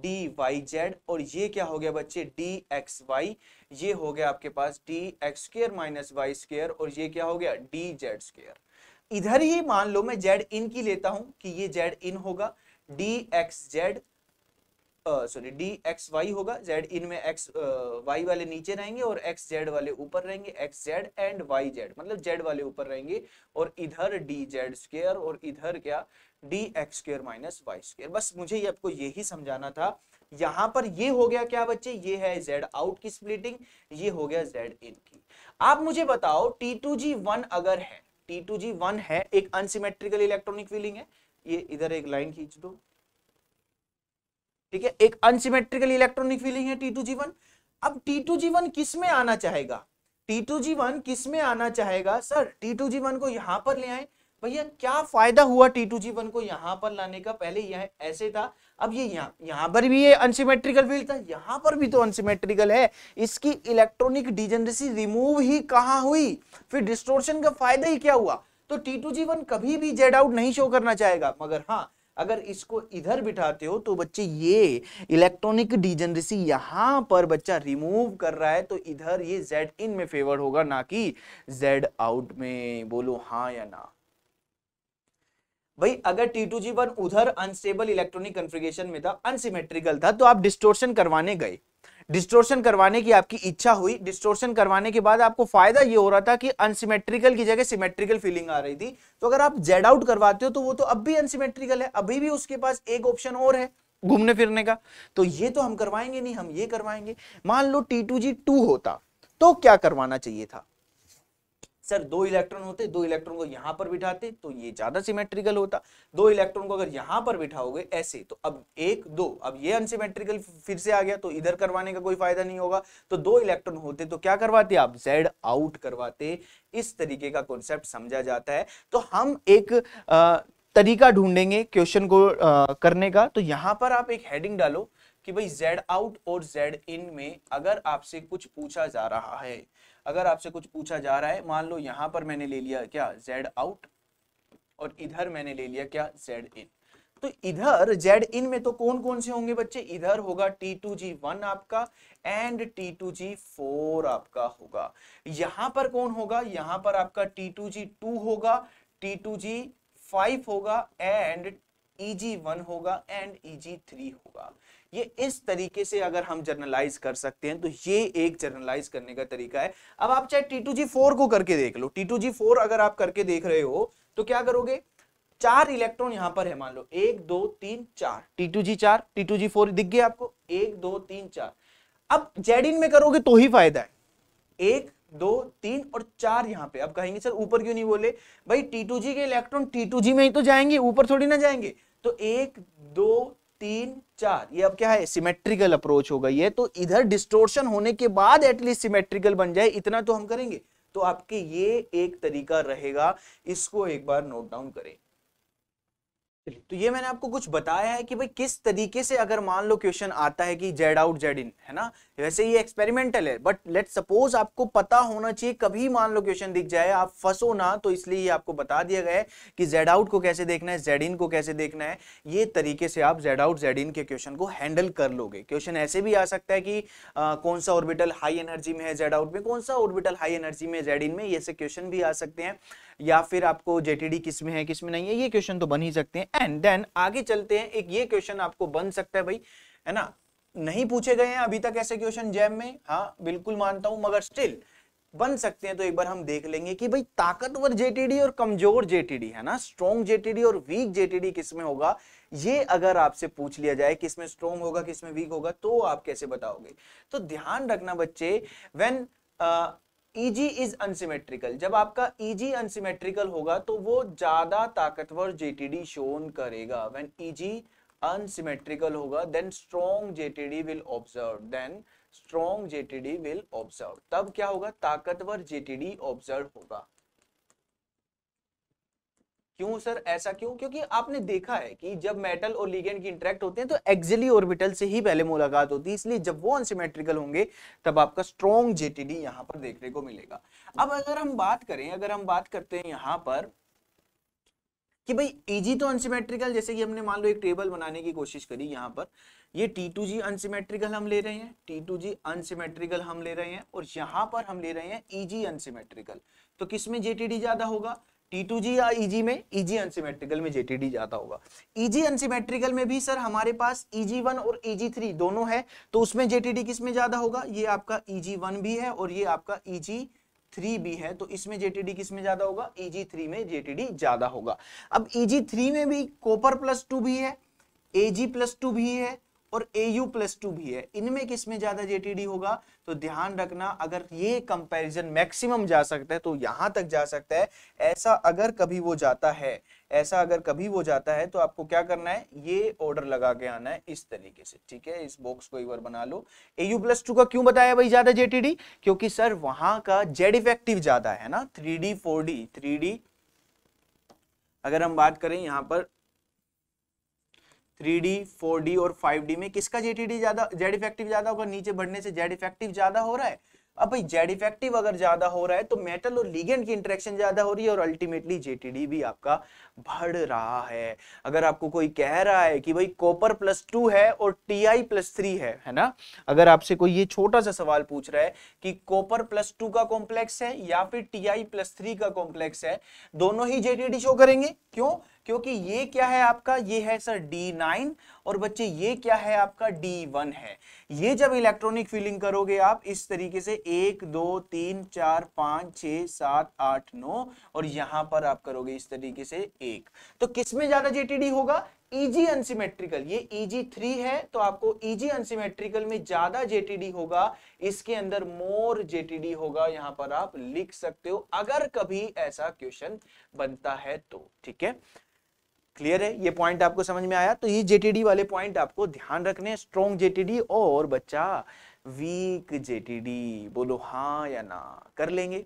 d Y z और ये क्या हो गया बच्चे डी एक्स वाई ये हो गया आपके पास d x square minus Y square और ये क्या हो गया डी जेड स्केयर इधर ही मान लो मैं जेड इन की लेता हूं कि ये जेड इन होगा D x z sorry d x y होगा जेड इन में एक्स वाई वाले नीचे रहेंगे और एक्स जेड वाले ऊपर रहेंगे x Z and y z मतलब जेड वाले ऊपर रहेंगे और इधर डी जेड स्केयर और इधर क्या d x square minus Y square बस मुझे ये आपको यही समझाना था यहां पर ये हो गया क्या बच्चे ये है जेड आउट की स्प्लिटिंग ये हो गया जेड इन की आप मुझे बताओ टी टू जी वन अगर है टी टू जी वन है एक अनसिमेट्रिकल इलेक्ट्रॉनिक फीलिंग है ये इधर एक लाइन खींच दो ठीक है एक अनसिमेट्रिकल इलेक्ट्रॉनिक फीलिंग है टी टू जी वन अब टी टू जी वन किस में आना चाहेगा टी टू जी वन किस में आना चाहेगा सर टी टू जी वन को यहां पर ले आए भैया क्या फायदा हुआ टी टू जी वन को यहां पर लाने का पहले यह ऐसे था अब ये यहाँ यहाँ पर भी ये अनसिमेट्रिकल फील्ड था यहाँ पर भी तो अनसिमेट्रिकल है इसकी इलेक्ट्रॉनिक डिजेनरेसी रिमूव ही कहाँ हुई फिर डिस्टोर्शन का फायदा ही क्या हुआ तो टी टू जी वन कभी भी जेड आउट नहीं शो करना चाहेगा मगर हाँ अगर इसको इधर बिठाते हो तो बच्चे ये इलेक्ट्रॉनिक डिजेनरेसी यहाँ पर बच्चा रिमूव कर रहा है तो इधर ये जेड इन में फेवर होगा ना कि जेड आउट में बोलो हाँ या ना भाई अगर टी टू जी वन उधर अनस्टेबल इलेक्ट्रॉनिक कन्फिगेशन में था अनसिमेट्रिकल था तो आप डिस्टोर्शन करवाने गए डिस्टोर्शन करवाने की आपकी इच्छा हुई डिस्टोर्शन करवाने के बाद आपको फायदा ये हो रहा था कि अनसिमेट्रिकल की जगह सिमेट्रिकल फीलिंग आ रही थी तो अगर आप जेड आउट करवाते हो तो वो तो अब भी अनसिमेट्रिकल है अभी भी उसके पास एक ऑप्शन और है घूमने फिरने का तो ये तो हम करवाएंगे नहीं हम ये करवाएंगे मान लो टी टू जी टू होता तो क्या करवाना चाहिए था सर दो इलेक्ट्रॉन होते दो इलेक्ट्रॉन को यहाँ पर बिठाते तो ये ज्यादा सिमेट्रिकल होता दो इलेक्ट्रॉन को अगर यहाँ पर बिठाओगे ऐसे तो अब एक दो अब ये अनसिमेट्रिकल फिर से आ गया तो इधर करवाने का कोई फायदा नहीं होगा तो दो इलेक्ट्रॉन होते तो क्या करवाते आप जेड आउट करवाते इस तरीके का कॉन्सेप्ट समझा जाता है तो हम एक आ, तरीका ढूंढेंगे क्वेश्चन को आ, करने का तो यहाँ पर आप एक हेडिंग डालो कि भाई जेड आउट और जेड इन में अगर आपसे कुछ पूछा जा रहा है अगर आपसे कुछ पूछा जा रहा है मान लो यहां पर मैंने ले लिया क्या जेड आउट और इधर मैंने ले लिया क्या जेड इन तो इधर जेड इन में तो कौन कौन से होंगे बच्चे इधर होगा टी टू जी वन आपका and t two ji four आपका होगा यहां पर कौन होगा यहां पर आपका टी टू जी टू होगा टी टू जी फाइव होगा एंड ई जी वन होगा एंड ई जी थ्री होगा ये इस तरीके से अगर हम जर्नलाइज कर सकते हैं तो ये एक जर्नलाइज करने का तरीका है अब आप चाहे टी टू जी फोर को करके देख लो टी टू जी फोर अगर आप करके देख रहे हो तो क्या करोगे चार इलेक्ट्रॉन यहां पर है मान लो एक दो तीन चार टी टू जी चार टी टू जी फोर दिख गया आपको एक दो तीन चार अब जेड इन में करोगे तो ही फायदा है एक दो तीन और चार यहाँ पे अब कहेंगे सर ऊपर क्यों नहीं बोले भाई टी टू जी के इलेक्ट्रॉन टी टू जी में ही तो जाएंगे ऊपर थोड़ी ना जाएंगे तो एक दो तीन चार ये अब क्या है सिमेट्रिकल अप्रोच हो गई है तो इधर डिस्टोर्शन होने के बाद एटलीस्ट सिमेट्रिकल बन जाए इतना तो हम करेंगे तो आपके ये एक तरीका रहेगा इसको एक बार नोट डाउन करें तो ये मैंने आपको कुछ बताया है कि भाई किस तरीके से अगर मान लो क्वेश्चन आता है कि जेड आउट जेड इन है ना वैसे ये एक्सपेरिमेंटल है बट लेट सपोज आपको पता होना चाहिए कभी मान लो क्वेश्चन दिख जाए आप फंसो ना तो इसलिए ये आपको बता दिया गया है कि जेड आउट को कैसे देखना है जेड इन को कैसे देखना है ये तरीके से आप जेड आउट जेड इन के क्वेश्चन को हैंडल कर लोगे क्वेश्चन ऐसे भी आ सकता है कि आ, कौन सा ऑर्बिटल हाई एनर्जी में है जेड आउट में कौन सा ऑर्बिटल हाई एनर्जी में जेड इन में ऐसे क्वेश्चन भी आ सकते हैं या फिर आपको जेटीडी किस में है किस में नहीं है ये क्वेश्चन तो बन ही सकते हैं एंड देन आगे चलते हैं एक ये क्वेश्चन आपको बन सकता है भाई है ना नहीं पूछे गए हैं अभी तक ऐसे क्वेश्चन जैम में हाँ बिल्कुल मानता हूं मगर स्टिल बन सकते हैं तो एक बार हम देख लेंगे कि भाई ताकतवर जेटीडी और कमजोर जेटीडी है ना स्ट्रॉन्ग जेटीडी और वीक जेटीडी किसमें होगा ये अगर आपसे पूछ लिया जाए किसमें स्ट्रॉन्ग होगा किसमें वीक होगा तो आप कैसे बताओगे तो ध्यान रखना बच्चे वेन ईजी इज अनसिमेट्रिकल जब आपका ईजी e अनसिमेट्रिकल होगा तो वो ज्यादा ताकतवर जेटीडी शोन करेगा व्हेन ईजी अनसिमेट्रिकल होगा then strong JTD will observe then strong JTD will observe तब क्या होगा ताकतवर जेटीडी ऑब्जर्व होगा क्यों सर ऐसा क्यों क्योंकि आपने देखा है कि जब मेटल और लिगेंड की इंटरेक्ट होते हैं तो एक्जली ऑर्बिटल से ही पहले मुलाकात होती है इसलिए जब वो अनसिमेट्रिकल होंगे तब आपका स्ट्रॉन्ग जेटीडी यहां पर देखने को मिलेगा अब अगर हम बात करें अगर हम बात करते हैं यहां पर कि भाई ईजी तो अनसिमेट्रिकल जैसे कि हमने मान लो एक टेबल बनाने की कोशिश करी यहाँ पर ये टी टू जी अनसिमेट्रिकल हम ले रहे हैं टी टू जी अनसिमेट्रिकल हम ले रहे हैं और यहाँ पर हम ले रहे हैं ईजी अनसिमेट्रिकल तो किसमें जेटीडी ज्यादा होगा टी टू जी या ईजी e में ईजी e अनसीमेट्रिकल में जेटीडी जाता होगा ईजी e अनसीमेट्रिकल में भी सर हमारे पास ईजी वन और ईजी थ्री दोनों है तो उसमें जेटीडी किसमें ज्यादा होगा ये आपका ईजी वन भी है और ये आपका ईजी थ्री भी है तो इसमें जेटीडी किसमें ज्यादा होगा ईजी थ्री में जेटीडी ज्यादा होगा अब ईजी थ्री में भी कॉपर प्लस टू भी है एजी प्लस टू भी है और एयू प्लस टू भी है इनमें किसमें ज्यादा जेटीडी होगा तो ध्यान रखना अगर ये कंपैरिजन मैक्सिमम जा सकता है तो यहां तक जा सकता है ऐसा अगर कभी वो जाता है ऐसा अगर कभी वो जाता है तो आपको क्या करना है ये ऑर्डर लगा के आना है इस तरीके से ठीक है इस बॉक्स को एक बार बना लो एयू प्लस टू का क्यों बताया भाई ज्यादा जेटीडी क्योंकि सर वहां का जेड इफेक्टिव ज्यादा है ना three D four d three d अगर हम बात करें यहां पर थ्री फोर डी और फाइव डी में किसका जेटीडी ज्यादा जेड इफेक्टिव ज्यादा होगा नीचे बढ़ने से जेड इफेक्टिव ज्यादा हो रहा है अब भाई जेड इफेक्टिव अगर ज्यादा हो रहा है तो मेटल और लिगेंड की इंटरेक्शन ज्यादा हो रही है और अल्टीमेटली जेटीडी भी आपका बढ़ रहा है अगर आपको कोई कह रहा है कि भाई कॉपर प्लस टू है और टी आई प्लस थ्री है है ना अगर आपसे कोई ये छोटा सा सवाल पूछ रहा है कि कॉपर प्लस टू का कॉम्प्लेक्स है या फिर टी आई प्लस थ्री का कॉम्प्लेक्स है दोनों ही जेटीडी शो करेंगे क्यों क्योंकि ये क्या है आपका ये है सर डी नाइन और बच्चे ये क्या है आपका D1 है ये जब इलेक्ट्रॉनिक फिलिंग करोगे आप इस तरीके से एक दो तीन चार पाँच छ सात आठ नौ और यहां पर आप करोगे इस तरीके से एक तो किसमें ज्यादा जेटीडी होगा ईजी e अनसिमेट्रिकल ये ईजी e थ्री है तो आपको ईजी e अनसिमेट्रिकल में ज्यादा जेटीडी होगा इसके अंदर मोर जेटीडी होगा यहां पर आप लिख सकते हो अगर कभी ऐसा क्वेश्चन बनता है तो ठीक है क्लियर है ये पॉइंट आपको समझ में आया तो ये जेटीडी वाले पॉइंट आपको ध्यान रखने स्ट्रॉन्ग जेटीडी और बच्चा वीक जेटीडी बोलो हाँ या ना कर लेंगे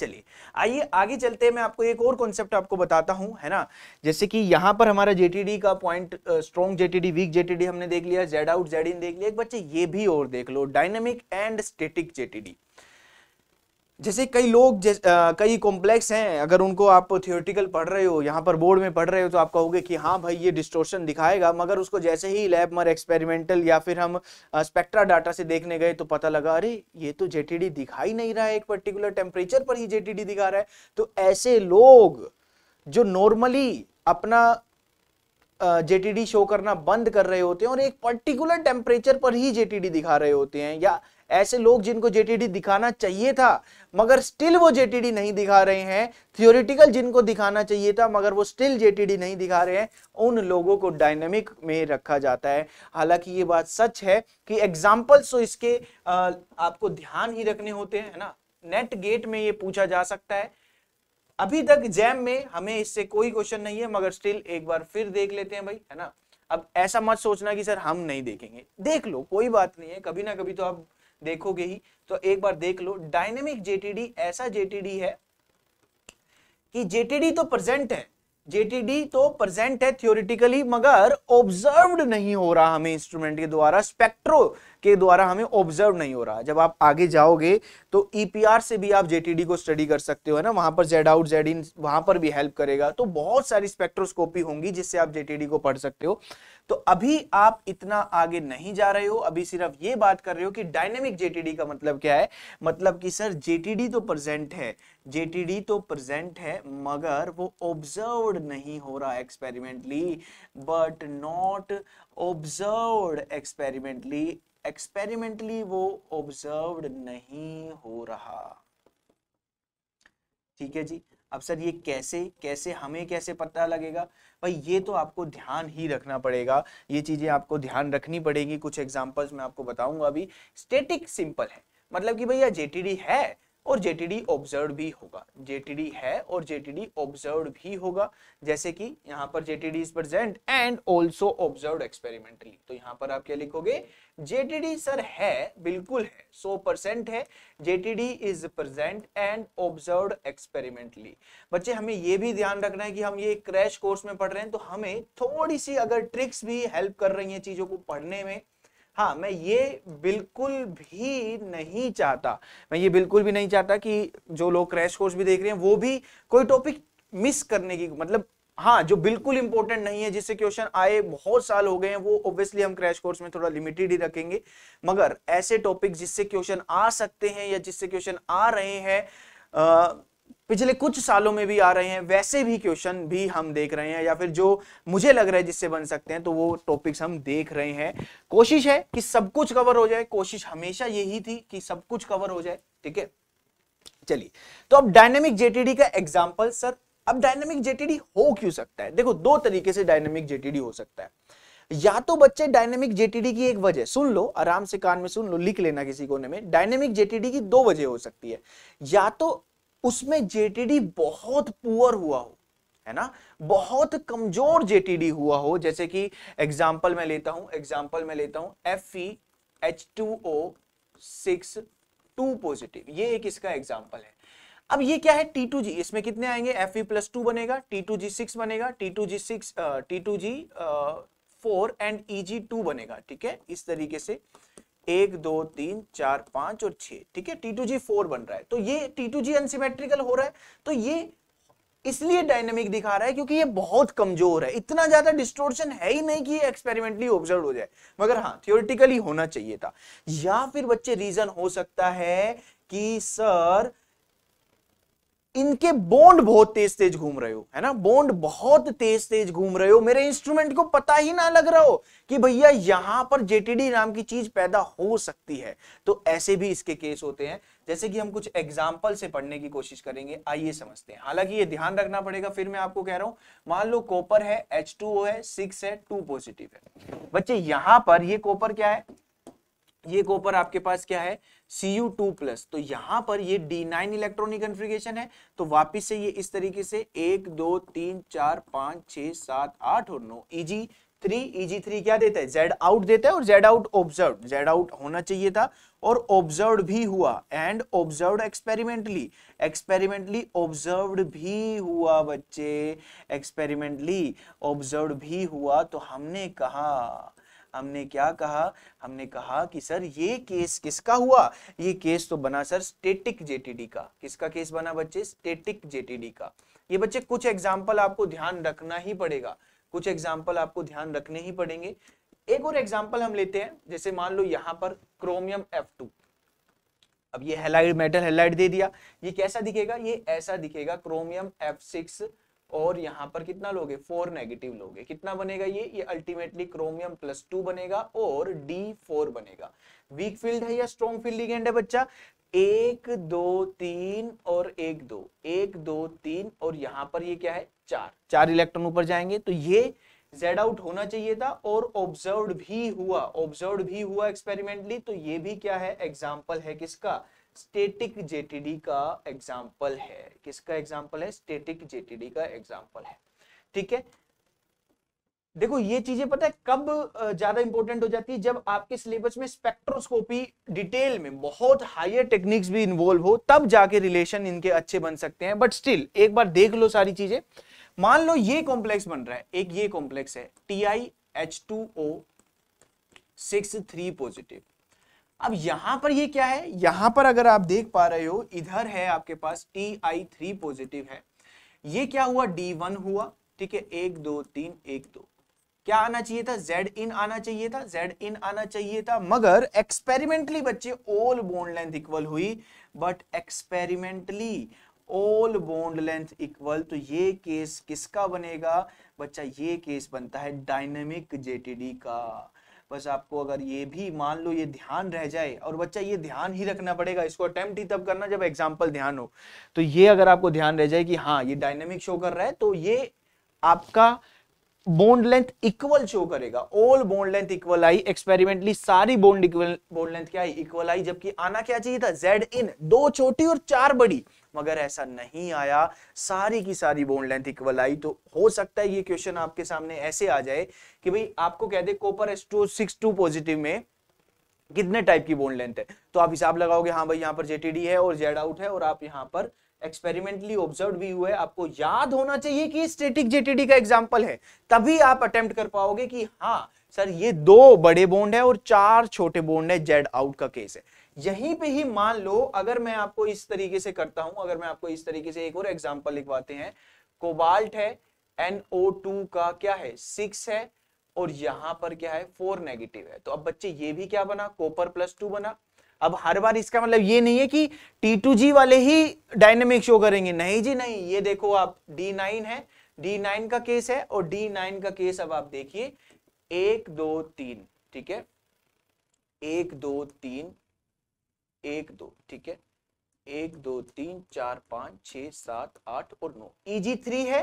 चलिए आइए आगे चलते मैं आपको एक और कॉन्सेप्ट आपको बताता हूं है ना जैसे कि यहां पर हमारा जेटीडी का point strong JTD weak JTD हमने देख लिया जेड आउट जेड इन देख लिया एक बच्चे ये भी और देख लो डायनेमिक एंड स्टेटिक जेटीडी जैसे कई लोग आ, कई कॉम्प्लेक्स हैं अगर उनको आप थियोटिकल पढ़ रहे हो यहाँ पर बोर्ड में पढ़ रहे हो तो आप कहोगे कि हाँ भाई ये डिस्ट्रोशन दिखाएगा मगर उसको जैसे ही लैब मर एक्सपेरिमेंटल या फिर हम स्पेक्ट्रा डाटा से देखने गए तो पता लगा अरे ये तो जेटीडी दिखा ही नहीं रहा है एक पर्टिकुलर टेम्परेचर पर ही जेटीडी दिखा रहा है तो ऐसे लोग जो नॉर्मली अपना जेटीडी शो करना बंद कर रहे होते हैं और एक पर्टिकुलर टेम्परेचर पर ही जेटीडी दिखा रहे होते हैं या ऐसे लोग जिनको जेटीडी दिखाना चाहिए था मगर स्टिल वो जेटीडी नहीं दिखा रहे हैं थियोरिटिकल जिनको दिखाना चाहिए था मगर वो स्टिल जेटीडी नहीं दिखा रहे हैं उन लोगों को डायनेमिक में रखा जाता है हालांकि ये बात सच है कि एग्जाम्पल्स तो इसके आ, आपको ध्यान ही रखने होते हैं ना नेट गेट में ये पूछा जा सकता है अभी तक जैम में हमें इससे कोई क्वेश्चन नहीं है मगर स्टिल एक बार फिर देख लेते हैं भाई है ना अब ऐसा मत सोचना कि सर हम नहीं देखेंगे देख लो कोई बात नहीं है कभी ना कभी तो आप देखोगे ही तो एक बार देख लो डायनेमिक जेटीडी ऐसा जेटीडी है कि जेटीडी तो प्रेजेंट है जेटीडी तो प्रेजेंट है थियोरिटिकली मगर ऑब्जर्व्ड नहीं हो रहा हमें इंस्ट्रूमेंट के द्वारा स्पेक्ट्रो के द्वारा हमें ऑब्जर्व नहीं हो रहा जब आप आगे जाओगे तो ईपीआर e से भी आप जेटीडी को स्टडी कर सकते हो ना वहां पर जेड आउट जेड इन वहां पर भी हेल्प करेगा तो बहुत सारी स्पेक्ट्रोस्कोपी होंगी जिससे आप जेटीडी को पढ़ सकते हो तो अभी आप इतना आगे नहीं जा रहे हो अभी सिर्फ ये बात कर रहे हो कि डायनेमिक जेटीडी का मतलब क्या है मतलब कि सर जेटीडी तो प्रेजेंट है जेटीडी तो प्रेजेंट है मगर वो ऑब्जर्व नहीं हो रहा experimentally but not observe experimentally experimentally वो ऑब्जर्व नहीं हो रहा ठीक है जी अब सर ये कैसे कैसे हमें कैसे पता लगेगा भाई ये तो आपको ध्यान ही रखना पड़ेगा ये चीज़ें आपको ध्यान रखनी पड़ेगी कुछ एग्जाम्पल्स मैं आपको बताऊंगा अभी स्टेटिक सिंपल है मतलब कि भैया जेटीडी है और जेटीडी ऑब्जर्व भी होगा जेटीडी है और जेटीडी ऑब्जर्व भी होगा जैसे कि यहाँ पर JTD is present and also observe experimentally तो यहाँ पर आप क्या लिखोगे जेटीडी सर है बिल्कुल है सौ परसेंट है JTD is present and observe experimentally बच्चे हमें ये भी ध्यान रखना है कि हम ये क्रैश कोर्स में पढ़ रहे हैं तो हमें थोड़ी सी अगर ट्रिक्स भी हेल्प कर रही है चीजों को पढ़ने में हाँ मैं ये बिल्कुल भी नहीं चाहता मैं ये बिल्कुल भी नहीं चाहता कि जो लोग क्रैश कोर्स भी देख रहे हैं वो भी कोई टॉपिक मिस करने की मतलब हाँ जो बिल्कुल इंपॉर्टेंट नहीं है जिससे क्वेश्चन आए बहुत साल हो गए हैं वो ऑब्वियसली हम क्रैश कोर्स में थोड़ा लिमिटेड ही रखेंगे मगर ऐसे टॉपिक जिससे क्वेश्चन आ सकते हैं या जिससे क्वेश्चन आ रहे हैं पिछले कुछ सालों में भी आ रहे हैं वैसे भी क्वेश्चन भी हम देख रहे हैं या फिर जो मुझे लग रहा है जिससे बन सकते हैं तो वो टॉपिक्स हम देख रहे हैं कोशिश है कि सब कुछ कवर हो जाए कोशिश हमेशा यही थी कि सब कुछ कवर हो जाए ठीक है चलिए तो अब डायनेमिक जेटीडी का एग्जाम्पल सर अब डायनेमिक जेटीडी हो क्यों सकता है देखो दो तरीके से डायनेमिक जेटीडी हो सकता है या तो बच्चे डायनेमिक जेटीडी की एक वजह सुन लो आराम से कान में सुन लो लिख लेना किसी कोने में डायनेमिक जेटीडी की दो वजह हो सकती है या तो उसमें जेटीडी बहुत पुअर हुआ हो है ना बहुत कमजोर जेटीडी हुआ हो जैसे कि एग्जाम्पल मैं लेता हूं एग्जाम्पल मैं लेता हूं F E H two O six two positive ये एक इसका एग्जाम्पल है अब ये क्या है टी टू जी इसमें कितने आएंगे एफ ई प्लस टू बनेगा टी टू जी सिक्स बनेगा T two G six T two ji four and E G two बनेगा ठीक है इस तरीके से एक दो तीन चार पांच और छह ठीक है टी टू जी फोर बन रहा है तो ये टी टू जी अनसिमेट्रिकल हो रहा है तो ये इसलिए डायनेमिक दिखा रहा है क्योंकि ये बहुत कमजोर है इतना ज्यादा डिस्टोर्शन है ही नहीं कि ये एक्सपेरिमेंटली ऑब्जर्व हो जाए मगर हाँ थियोरिटिकली होना चाहिए था या फिर बच्चे रीजन हो सकता है कि सर इनके बोन्ड बहुत तेज तेज घूम रहे हो है ना बोन्ड बहुत तेज तेज घूम रहे हो मेरे इंस्ट्रूमेंट को पता ही ना लग रहा हो कि भैया यहां पर जेटीडी नाम की चीज पैदा हो सकती है तो ऐसे भी इसके केस होते हैं जैसे कि हम कुछ एग्जाम्पल से पढ़ने की कोशिश करेंगे आइए समझते हैं हालांकि ये ध्यान रखना पड़ेगा फिर मैं आपको कह रहा हूं मान लो कॉपर है एच है सिक्स है टू पॉजिटिव है बच्चे यहां पर ये कॉपर क्या है ये कॉपर आपके पास क्या है Cu2 प्लस तो यहां पर ये D9 इलेक्ट्रॉनिक कन्फिगेशन है तो वापिस से ये इस तरीके से एक दो तीन चार पांच छह सात आठ और नौ इजी थ्री इजी थ्री क्या देता है जेड आउट देता है और Z out observe Z out होना चाहिए था और ऑब्जर्व भी हुआ and observe experimentally experimentally observe भी हुआ बच्चे एक्सपेरिमेंटली ऑब्जर्व भी हुआ तो हमने कहा हमने क्या कहा हमने कहा कि सर ये केस किसका हुआ ये केस तो बना सर स्टेटिक जेटीडी का किसका केस बना बच्चे स्टेटिक जेटीडी का ये बच्चे कुछ एग्जाम्पल आपको ध्यान रखना ही पड़ेगा कुछ एग्जाम्पल आपको ध्यान रखने ही पड़ेंगे एक और एग्जाम्पल हम लेते हैं जैसे मान लो यहाँ पर क्रोमियम एफ अब ये हेलाइड मेटल हेलाइड दे दिया ये कैसा दिखेगा ये ऐसा दिखेगा क्रोमियम एफ सिक्स और यहाँ पर कितना लोगे फोर नेगेटिव लोगे कितना बनेगा ये ये अल्टीमेटली क्रोमियम प्लस टू बनेगा और डी फोर बनेगा वीक फील्ड है या स्ट्रॉन्ग फील्ड लिगेंड है बच्चा एक दो तीन और एक दो एक दो तीन और यहाँ पर ये क्या है चार चार इलेक्ट्रॉन ऊपर जाएंगे तो ये जेड आउट होना चाहिए था और ऑब्जर्व भी हुआ ऑब्जर्व भी हुआ एक्सपेरिमेंटली तो ये भी क्या है एग्जाम्पल है किसका स्टेटिक जेटीडी का एग्जाम्पल है किसका एग्जाम्पल है स्टेटिक जेटीडी का एग्जाम्पल है ठीक है देखो ये चीजें पता है कब ज्यादा इंपॉर्टेंट हो जाती है जब आपके सिलेबस में स्पेक्ट्रोस्कोपी डिटेल में बहुत हायर टेक्निक्स भी इन्वॉल्व हो तब जाके रिलेशन इनके अच्छे बन सकते हैं बट स्टिल एक बार देख लो सारी चीजें मान लो ये कॉम्प्लेक्स बन रहा है एक ये कॉम्प्लेक्स है T I H two O six three positive अब यहां पर ये क्या है यहां पर अगर आप देख पा रहे हो इधर है आपके पास टी आई थ्री पॉजिटिव है ये क्या हुआ डी वन हुआ ठीक है एक दो तीन एक दो क्या आना चाहिए था जेड इन आना चाहिए था जेड इन आना चाहिए था मगर एक्सपेरिमेंटली बच्चे ऑल बोन्ड लेंथ इक्वल हुई but experimentally all bond length equal तो ये केस किसका बनेगा बच्चा ये केस बनता है डायनेमिक जेटीडी का बस आपको अगर ये भी मान लो ये ध्यान रह जाए और बच्चा ये ध्यान ही रखना पड़ेगा इसको अटेम्प्ट ही तब करना जब एग्जाम्पल ध्यान हो तो ये अगर आपको ध्यान रह जाए कि हाँ ये डायनेमिक शो कर रहा है तो ये आपका बोन्ड लेंथ इक्वल शो करेगा ऑल बोन्ड लेंथ इक्वल आई एक्सपेरिमेंटली सारी बोन्ड इक्वल बोन्ड लेंथ क्या आई इक्वल आई जबकि आना क्या चाहिए था जेड इन दो छोटी और चार बड़ी मगर ऐसा नहीं आया सारी की सारी बोन लेंथ इक्वल आई तो हो सकता है ये क्वेश्चन आपके सामने ऐसे आ जाए कि भाई आपको कह दे copper S two six two positive में कितने टाइप की बोन लेंथ है तो आप हिसाब लगाओगे हाँ भाई यहाँ पर जेटीडी है और जेड आउट है और आप यहाँ पर एक्सपेरिमेंटली ऑब्जर्व भी हुआ है आपको याद होना चाहिए कि स्टेटिक जेटीडी का एग्जाम्पल है तभी आप अटेम्प्ट कर पाओगे कि हाँ सर ये दो बड़े बोन्ड है और चार छोटे बोन्ड है जेड आउट का केस है यहीं पे ही मान लो अगर मैं आपको इस तरीके से करता हूं अगर मैं आपको इस तरीके से एक और एग्जाम्पल लिखवाते हैं कोबाल्ट है NO2 का क्या है सिक्स है और यहां पर क्या है फोर नेगेटिव है तो अब बच्चे ये भी क्या बना कोपर प्लस टू बना अब हर बार इसका मतलब ये नहीं है कि टी टू जी वाले ही डायनेमिक शो करेंगे नहीं जी नहीं ये देखो आप डी नाइन है डी नाइन का केस है और डी नाइन का केस अब आप देखिए एक दो तीन ठीक है एक दो तीन एक दो ठीक है एक दो तीन चार पांच छ सात आठ और नौ इजी थ्री है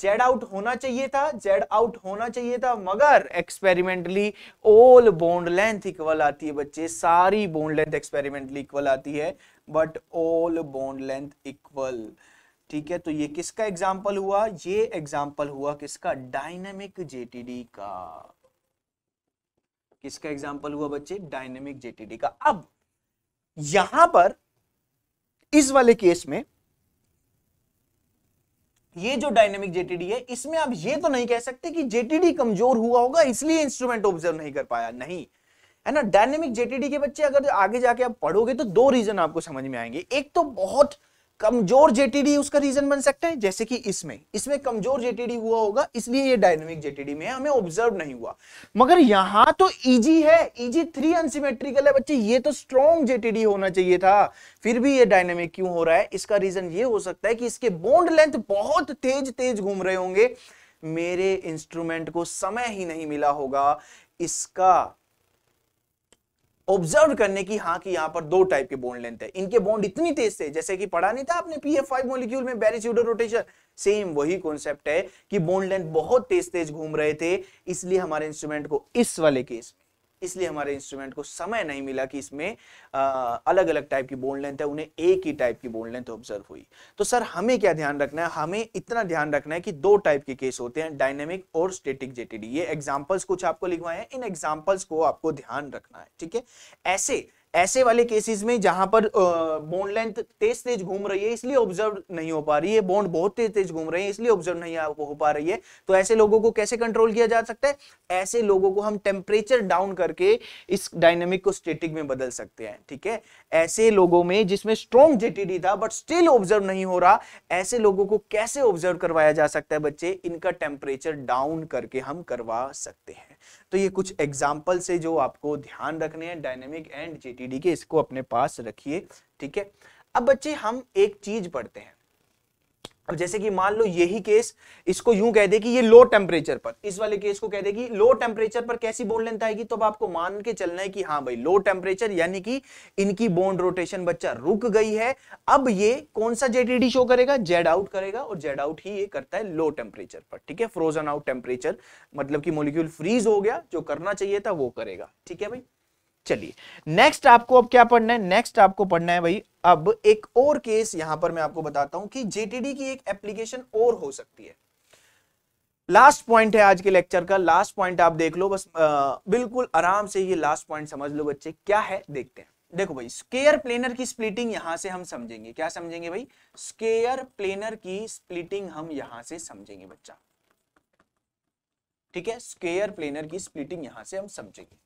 जेड आउट होना चाहिए था जेड आउट होना चाहिए था मगर experimentally all bond length equal आती है बच्चे सारी बोन्ड लेंथ एक्सपेरिमेंटली इक्वल आती है but all bond length equal ठीक है तो ये किसका एग्जाम्पल हुआ ये एग्जाम्पल हुआ किसका डायनेमिक जेटीडी का किसका एग्जाम्पल हुआ बच्चे डायनेमिक जेटीडी का अब यहां पर इस वाले केस में ये जो डायनेमिक जेटीडी है इसमें आप ये तो नहीं कह सकते कि जेटीडी कमजोर हुआ होगा इसलिए इंस्ट्रूमेंट ऑब्जर्व नहीं कर पाया नहीं है ना डायनेमिक जेटीडी के बच्चे अगर आगे जाके आप पढ़ोगे तो दो रीजन आपको समझ में आएंगे एक तो बहुत कमजोर जेटीडी उसका रीजन बन सकता है जैसे कि इसमें इसमें कमजोर जेटीडी हुआ होगा इसलिए ये डायनेमिक जेटीडी में है हमें ऑब्जर्व नहीं हुआ मगर यहां तो इजी e है इजी थ्री अनसिमेट्रिकल है बच्चे ये तो स्ट्रॉन्ग जेटीडी होना चाहिए था फिर भी ये डायनेमिक क्यों हो रहा है इसका रीजन ये हो सकता है कि इसके बोन्ड लेंथ बहुत तेज तेज घूम रहे होंगे मेरे इंस्ट्रूमेंट को समय ही नहीं मिला होगा इसका ऑब्जर्व करने की हाँ कि यहाँ पर दो टाइप के बोन लेंथ है इनके बॉन्ड इतनी तेज थे जैसे कि पढ़ा नहीं था आपने पी एफ फाइव मोलिक्यूल में बैरिस्यूडो रोटेशन सेम वही कॉन्सेप्ट है कि बोन लेंथ बहुत तेज तेज घूम रहे थे इसलिए हमारे इंस्ट्रूमेंट को इस वाले केस में इसलिए हमारे इंस्ट्रूमेंट को समय नहीं मिला कि इसमें आ, अलग अलग टाइप की बोन लेंथ है उन्हें एक ही टाइप की बोन लेंथ ऑब्जर्व हुई तो सर हमें क्या ध्यान रखना है हमें इतना ध्यान रखना है कि दो टाइप के केस होते हैं डायनेमिक और स्टेटिक जेटीडी ये एग्जाम्पल्स कुछ आपको लिखवाए हैं इन एग्जाम्पल्स को आपको ध्यान रखना है ठीक है ऐसे ऐसे वाले केसेस में जहां पर बोन लेंथ तेज तेज घूम रही है इसलिए ऑब्जर्व नहीं हो पा रही है बोन बहुत तेज तेज घूम रहे हैं इसलिए ऑब्जर्व नहीं हो पा रही है तो ऐसे लोगों को कैसे कंट्रोल किया जा सकता है ऐसे लोगों को हम टेम्परेचर डाउन करके इस डायनेमिक को स्टेटिक में बदल सकते हैं ठीक है ऐसे लोगों में जिसमें स्ट्रॉन्ग जेटीडी था बट स्टिल ऑब्जर्व नहीं हो रहा ऐसे लोगों को कैसे ऑब्जर्व करवाया जा सकता है बच्चे इनका टेम्परेचर डाउन करके हम करवा सकते हैं तो ये कुछ एग्जाम्पल से जो आपको ध्यान रखने हैं डायनेमिक एंड जेटीडी के इसको अपने पास रखिए ठीक है अब बच्चे हम एक चीज पढ़ते हैं अब तो जैसे कि मान लो यही केस इसको यूं कह दे कि ये लो टेम्परेचर पर इस वाले केस को कह दे कि लो टेम्परेचर पर कैसी बोन लेंथ आएगी तो अब आपको मान के चलना है कि हाँ भाई लो टेम्परेचर यानी कि इनकी बोन रोटेशन बच्चा रुक गई है अब ये कौन सा जेटीडी शो करेगा जेड आउट करेगा और जेड आउट ही ये करता है लो टेम्परेचर पर ठीक है फ्रोजन आउट टेम्परेचर मतलब कि मोलिक्यूल फ्रीज हो गया जो करना चाहिए था वो करेगा ठीक है भाई चलिए नेक्स्ट आपको अब क्या पढ़ना है नेक्स्ट आपको पढ़ना है भाई अब एक और केस यहां पर मैं आपको बताता हूं कि जेटीडी की एक एप्लीकेशन और हो सकती है लास्ट पॉइंट है आज के लेक्चर का लास्ट पॉइंट आप देख लो बस आ, बिल्कुल आराम से ये लास्ट पॉइंट समझ लो बच्चे क्या है देखते हैं देखो भाई स्केयर प्लेनर की स्प्लिटिंग यहां से हम समझेंगे क्या समझेंगे भाई स्केयर प्लेनर की स्प्लिटिंग हम यहां से समझेंगे बच्चा ठीक है स्केयर प्लेनर की स्प्लिटिंग यहां से हम समझेंगे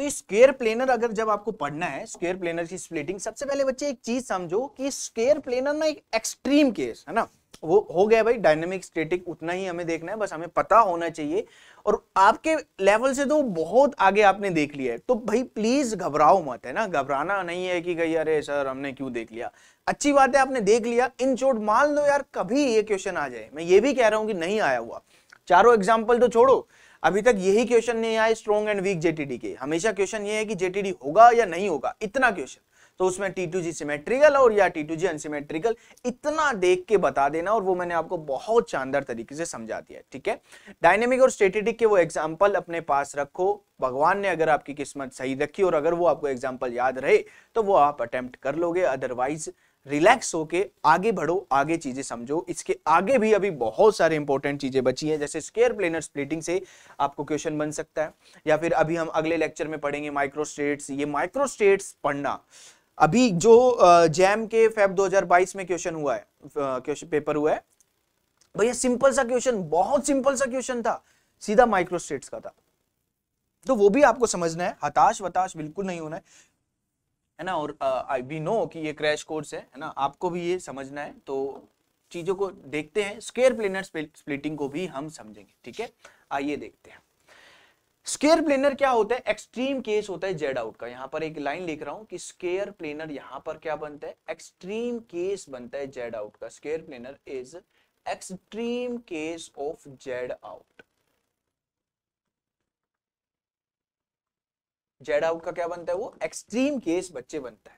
तो स्केयर प्लेनर अगर जब आपको पढ़ना है स्केयर प्लेनर की स्प्लिटिंग सबसे पहले बच्चे एक चीज समझो कि स्केयर प्लेनर ना एक एक्सट्रीम केस है ना वो हो गया भाई डायनेमिक स्टेटिक उतना ही हमें देखना है बस हमें पता होना चाहिए और आपके लेवल से तो बहुत आगे आपने देख लिया है तो भाई प्लीज घबराओ मत है ना घबराना नहीं है कि कही अरे सर हमने क्यों देख लिया अच्छी बात है आपने देख लिया इन चोट मान लो यार कभी ये क्वेश्चन आ जाए मैं ये भी कह रहा हूं कि नहीं आया हुआ चारों एग्जाम्पल तो छोड़ो अभी तक यही क्वेश्चन नहीं आए स्ट्रॉन्ग एंड वीक जेटीडी के हमेशा क्वेश्चन ये है कि जेटीडी होगा या नहीं होगा इतना क्वेश्चन तो उसमें टी टू जी सिमेट्रिकल और या टी टू जी अनसीमेट्रिकल इतना देख के बता देना और वो मैंने आपको बहुत शानदार तरीके से समझा दिया ठीक है डायनेमिक और स्टेटिटिक के वो एग्जाम्पल अपने पास रखो भगवान ने अगर आपकी किस्मत सही रखी और अगर वो आपको एग्जाम्पल याद रहे तो वो आप अटेम्प्ट कर लोगे अदरवाइज रिलैक्स होके आगे बढ़ो आगे चीजें समझो इसके आगे भी अभी बहुत सारे इंपॉर्टेंट चीजें बची हैं जैसे स्केयर प्लेनर स्प्लिटिंग से आपको क्वेश्चन बन सकता है या फिर अभी हम अगले लेक्चर में पढ़ेंगे माइक्रोस्टेट्स ये माइक्रोस्टेट्स पढ़ना अभी जो जैम के फेब 2022 में क्वेश्चन हुआ है क्वेश्चन पेपर हुआ है भैया सिंपल सा क्वेश्चन बहुत सिंपल सा क्वेश्चन था सीधा माइक्रोस्टेट्स का था तो वो भी आपको समझना है हताश वताश बिल्कुल नहीं होना है है ना और आई वी नो कि ये क्रैश कोर्स है है ना आपको भी ये समझना है तो चीज़ों को देखते हैं स्केयर प्लेनर स्प्लिटिंग को भी हम समझेंगे ठीक है आइए देखते हैं स्केयर प्लेनर क्या होता है एक्सट्रीम केस होता है जेड आउट का यहाँ पर एक लाइन लिख रहा हूं कि स्केयर प्लेनर यहाँ पर क्या बनता है एक्सट्रीम केस बनता है जेड आउट का square planar is extreme case of Z out Z out का क्या बनता है वो एक्सट्रीम केस बच्चे बनता है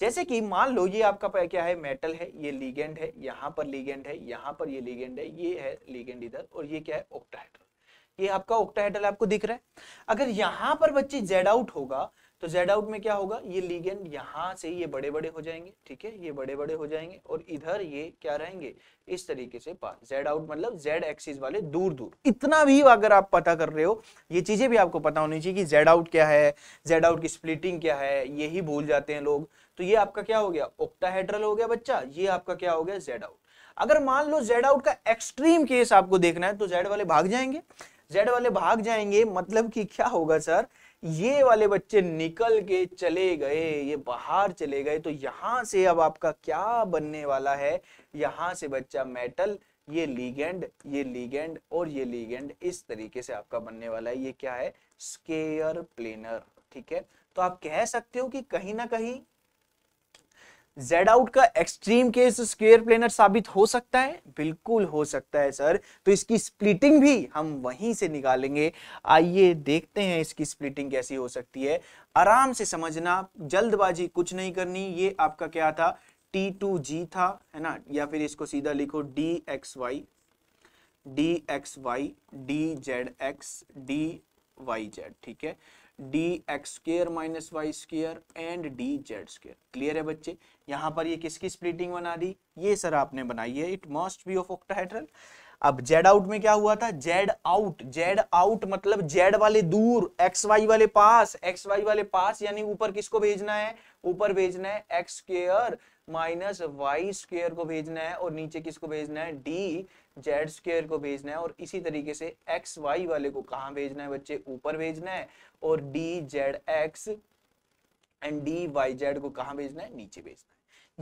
जैसे कि मान लो ये आपका क्या है मेटल है ये लीगेंड है यहाँ पर लीगेंड है यहाँ पर ये लीगेंड है ये है लीगेंड इधर और ये क्या है ऑक्टाहेड्रल ये आपका ऑक्टाहेड्रल आपको दिख रहा है अगर यहाँ पर बच्चे जेड आउट होगा तो जेड आउट में क्या होगा ये लीगेंड यहाँ से ये बड़े बड़े हो जाएंगे ठीक है ये बड़े बड़े हो जाएंगे और इधर ये क्या रहेंगे इस तरीके से पार जेड आउट मतलब जेड एक्सिस वाले दूर दूर इतना भी अगर आप पता कर रहे हो ये चीजें भी आपको पता होनी चाहिए कि जेड आउट क्या है जेड आउट की स्प्लिटिंग क्या है ये ही भूल जाते हैं लोग तो ये आपका क्या हो गया ओक्टाहेड्रल हो गया बच्चा ये आपका क्या हो गया जेड आउट अगर मान लो जेड आउट का एक्सट्रीम केस आपको देखना है तो जेड वाले भाग जाएंगे जेड वाले भाग जाएंगे मतलब कि क्या होगा सर ये वाले बच्चे निकल के चले गए ये बाहर चले गए तो यहां से अब आपका क्या बनने वाला है यहां से बच्चा मेटल ये लीगेंड ये लीगेंड और ये लीगेंड इस तरीके से आपका बनने वाला है ये क्या है स्केयर प्लेनर ठीक है तो आप कह सकते हो कि कहीं ना कहीं जेड आउट का एक्सट्रीम केस स्क्वेयर प्लेनर साबित हो सकता है बिल्कुल हो सकता है सर तो इसकी स्प्लिटिंग भी हम वहीं से निकालेंगे आइए देखते हैं इसकी स्प्लिटिंग कैसी हो सकती है आराम से समझना जल्दबाजी कुछ नहीं करनी ये आपका क्या था टी टू जी था है ना या फिर इसको सीधा लिखो D x Y D x Y D Z X D Y Z ठीक है D x square minus Y square and D Z square clear है बच्चे यहाँ पर ये किसकी स्प्लिटिंग बना दी ये सर आपने बनाई है it must be of octahedral अब जेड आउट में क्या हुआ था जेड आउट जेड आउट मतलब जेड वाले दूर एक्स वाई वाले पास एक्स वाई वाले पास यानी ऊपर किसको भेजना है ऊपर भेजना है X square minus Y square को भेजना है और नीचे किसको भेजना है डी जेड स्क्र को भेजना है और इसी तरीके से एक्स वाई वाले को कहा भेजना है बच्चे ऊपर भेजना है और D Z X and D Y Z को कहा भेजना है नीचे भेजना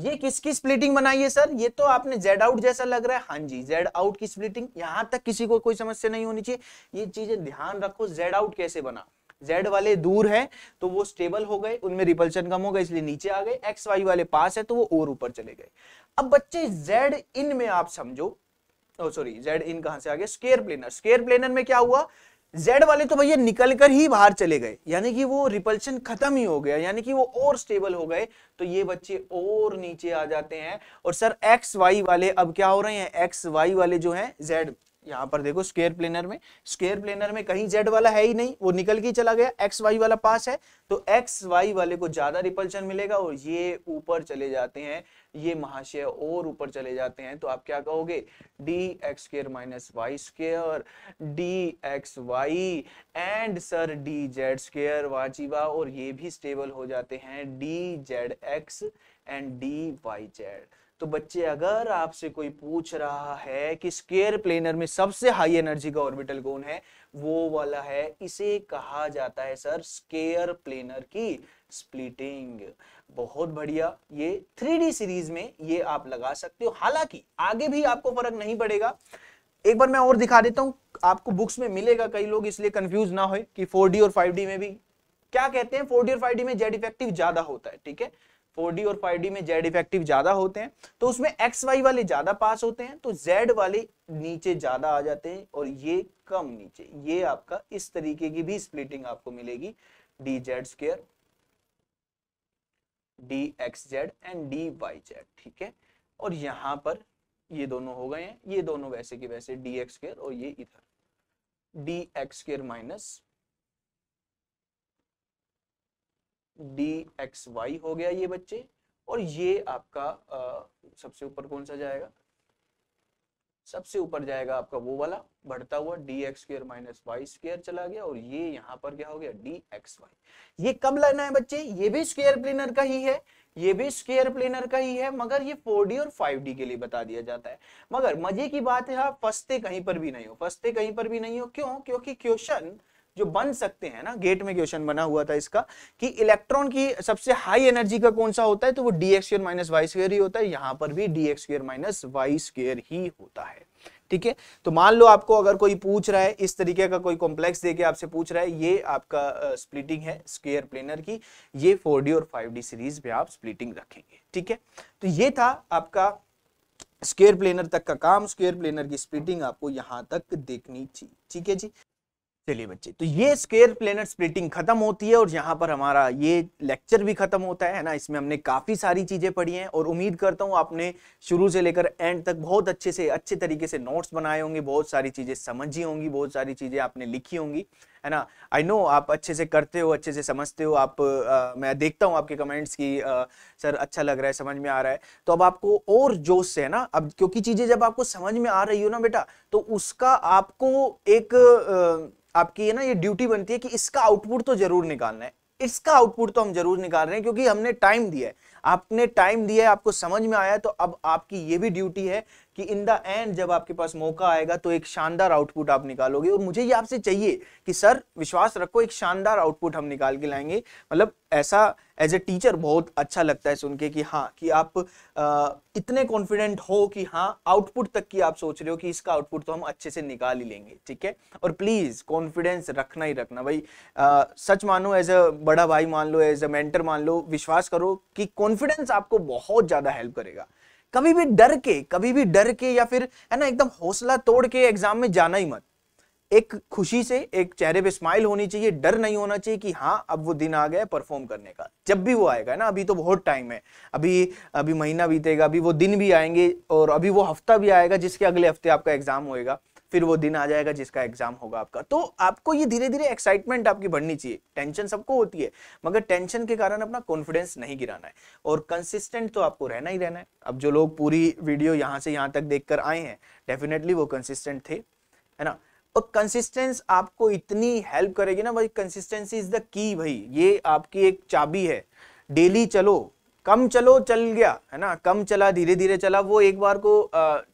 है ये किसकी स्प्लिटिंग बनाई है सर ये तो आपने जेड आउट जैसा लग रहा है हाँ जी जेड आउट की स्प्लिटिंग यहां तक किसी को कोई समस्या नहीं होनी चाहिए ये चीजें ध्यान रखो जेड आउट कैसे बना Z वाले दूर है तो वो स्टेबल हो गए उनमें रिपल्शन कम हो गया इसलिए नीचे आ गए XY वाले पास है तो वो और ऊपर चले गए अब बच्चे Z इन में आप समझो सॉरी जेड इन कहां से आ गया स्केयर प्लेनर स्केयर प्लेनर में क्या हुआ जेड वाले तो भैया निकल कर ही बाहर चले गए यानी कि वो रिपल्शन खत्म ही हो गया यानी कि वो और स्टेबल हो गए तो ये बच्चे और नीचे आ जाते हैं और सर एक्स वाई वाले अब क्या हो रहे हैं एक्स वाई वाले जो हैं जेड यहाँ पर देखो स्केयर प्लेनर में स्केयर प्लेनर में कहीं जेड वाला है ही नहीं वो निकल के चला गया एक्स वाई वाला पास है तो एक्स वाई वाले को ज्यादा रिपल्शन मिलेगा और ये ऊपर चले जाते हैं ये महाशय और ऊपर चले जाते हैं तो आप क्या कहोगे D x square minus Y square D x Y and sir D Z square वाचीवा और ये भी स्टेबल हो जाते हैं D Z X and D Y Z तो बच्चे अगर आपसे कोई पूछ रहा है कि स्केयर प्लेनर में सबसे हाई एनर्जी का ऑर्बिटल कौन है वो वाला है इसे कहा जाता है सर स्केयर प्लेनर की स्प्लिटिंग बहुत बढ़िया ये थ्री सीरीज में ये आप लगा सकते हो हालांकि आगे भी आपको फर्क नहीं पड़ेगा एक बार मैं और दिखा देता हूं आपको बुक्स में मिलेगा कई लोग इसलिए कंफ्यूज ना हो कि 4D और 5D में भी क्या कहते हैं 4D और 5D में जेड इफेक्टिव ज्यादा होता है ठीक है 4D और 5D में जेड इफेक्टिव ज्यादा होते हैं तो उसमें एक्स वाई वाले ज्यादा पास होते हैं तो जेड वाले नीचे ज्यादा आ जाते हैं और ये कम नीचे ये आपका इस तरीके की भी स्प्लिटिंग आपको मिलेगी D Z square D x Z and D Y Z ठीक है और यहां पर ये दोनों हो गए हैं ये दोनों वैसे के वैसे डी एक्स स्केयर और ये इधर D x square minus D x Y हो गया ये बच्चे और ये आपका आ, सबसे ऊपर कौन सा जाएगा सबसे ऊपर जाएगा आपका वो वाला बढ़ता हुआ D x square minus Y square चला गया और ये यहाँ पर क्या हो गया डी एक्स वाई ये कब लाना है बच्चे ये भी स्क्र प्लेनर का ही है ये भी स्केयर प्लेनर का ही है मगर ये 4D और 5D के लिए बता दिया जाता है मगर मजे की बात है आप फंसते कहीं पर भी नहीं हो फंसते कहीं पर भी नहीं हो क्यों क्योंकि क्वेश्चन जो बन सकते हैं ना गेट में क्वेश्चन बना हुआ था इसका कि इलेक्ट्रॉन की सबसे हाई एनर्जी का कौन सा होता है तो वो D X square minus Y square ही होता है यहां पर भी D X square minus Y square ही होता है ठीक है तो मान लो आपको अगर कोई पूछ रहा है इस तरीके का कोई कॉम्प्लेक्स देके आपसे पूछ रहा है ये आपका स्प्लिटिंग है स्क्वेयर प्लेनर की ये 4D और 5D सीरीज में आप स्प्लिटिंग रखेंगे ठीक है तो ये था आपका स्क्वेयर प्लेनर तक का काम स्क्वेयर प्लेनर की स्प्लिटिंग आपको यहां तक देखनी थी ठीक है जी चलिए बच्चे तो ये स्केयर प्लेनर स्प्लिटिंग खत्म होती है और यहाँ पर हमारा ये लेक्चर भी खत्म होता है ना इसमें हमने काफी सारी चीजें पढ़ी हैं और उम्मीद करता हूँ आपने शुरू से लेकर एंड तक बहुत अच्छे से अच्छे तरीके से नोट्स बनाए होंगे बहुत सारी चीजें समझी होंगी बहुत सारी चीजें आपने लिखी होंगी है ना आई नो आप अच्छे से करते हो अच्छे से समझते हो आप आ, मैं देखता हूँ आपके कमेंट्स की आ, सर अच्छा लग रहा है समझ में आ रहा है तो अब आपको और जोश से है ना अब क्योंकि चीजें जब आपको समझ में आ रही हो ना बेटा तो उसका आपको एक आ, आपकी है ना ये ड्यूटी बनती है कि इसका आउटपुट तो जरूर निकालना है इसका आउटपुट तो हम जरूर निकाल रहे हैं क्योंकि हमने टाइम दिया है आपने टाइम दिया है आपको समझ में आया तो अब आपकी ये भी ड्यूटी है कि इन द एंड जब आपके पास मौका आएगा तो एक शानदार आउटपुट आप निकालोगे और मुझे ये आपसे चाहिए कि सर विश्वास रखो एक शानदार आउटपुट हम निकाल के लाएंगे मतलब ऐसा एज ए टीचर बहुत अच्छा लगता है सुन के कि हाँ कि आप आ, इतने कॉन्फिडेंट हो कि हाँ आउटपुट तक की आप सोच रहे हो कि इसका आउटपुट तो हम अच्छे से निकाल ही लेंगे ठीक है और प्लीज़ कॉन्फिडेंस रखना ही रखना भाई आ, सच मानो एज अ बड़ा भाई मान लो एज अ मेंटर मान लो विश्वास करो कि कौन कॉन्फिडेंस आपको बहुत ज्यादा हेल्प करेगा कभी भी डर के कभी भी डर के या फिर है ना एकदम हौसला तोड़ के एग्जाम में जाना ही मत एक खुशी से एक चेहरे पे स्माइल होनी चाहिए डर नहीं होना चाहिए कि हाँ अब वो दिन आ गया परफॉर्म करने का जब भी वो आएगा ना अभी तो बहुत टाइम है अभी अभी महीना बीतेगा अभी वो दिन भी आएंगे और अभी वो हफ्ता भी आएगा जिसके अगले हफ्ते आपका एग्जाम होएगा फिर वो दिन आ जाएगा जिसका एग्जाम होगा आपका तो आपको ये धीरे धीरे एक्साइटमेंट आपकी बढ़नी चाहिए टेंशन सबको होती है मगर टेंशन के कारण अपना कॉन्फिडेंस नहीं गिराना है और कंसिस्टेंट तो आपको रहना ही रहना है अब जो लोग पूरी वीडियो यहाँ से यहाँ तक देख कर आए हैं डेफिनेटली वो कंसिस्टेंट थे है ना और कंसिस्टेंस आपको इतनी हेल्प करेगी ना भाई कंसिस्टेंसी इज द की भाई ये आपकी एक चाबी है डेली चलो कम चलो चल गया है ना कम चला धीरे धीरे चला वो एक बार को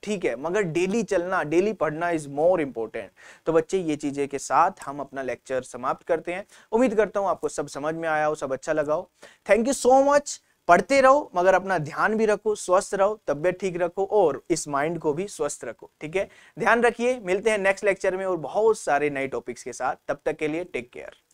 ठीक है मगर डेली चलना डेली पढ़ना इज मोर इम्पोर्टेंट तो बच्चे ये चीजें के साथ हम अपना लेक्चर समाप्त करते हैं उम्मीद करता हूँ आपको सब समझ में आया हो सब अच्छा लगा हो थैंक यू सो मच पढ़ते रहो मगर अपना ध्यान भी रखो स्वस्थ रहो तबियत ठीक रखो और इस माइंड को भी स्वस्थ रखो ठीक है ध्यान रखिए मिलते हैं नेक्स्ट लेक्चर में और बहुत सारे नए टॉपिक्स के साथ तब तक के लिए टेक केयर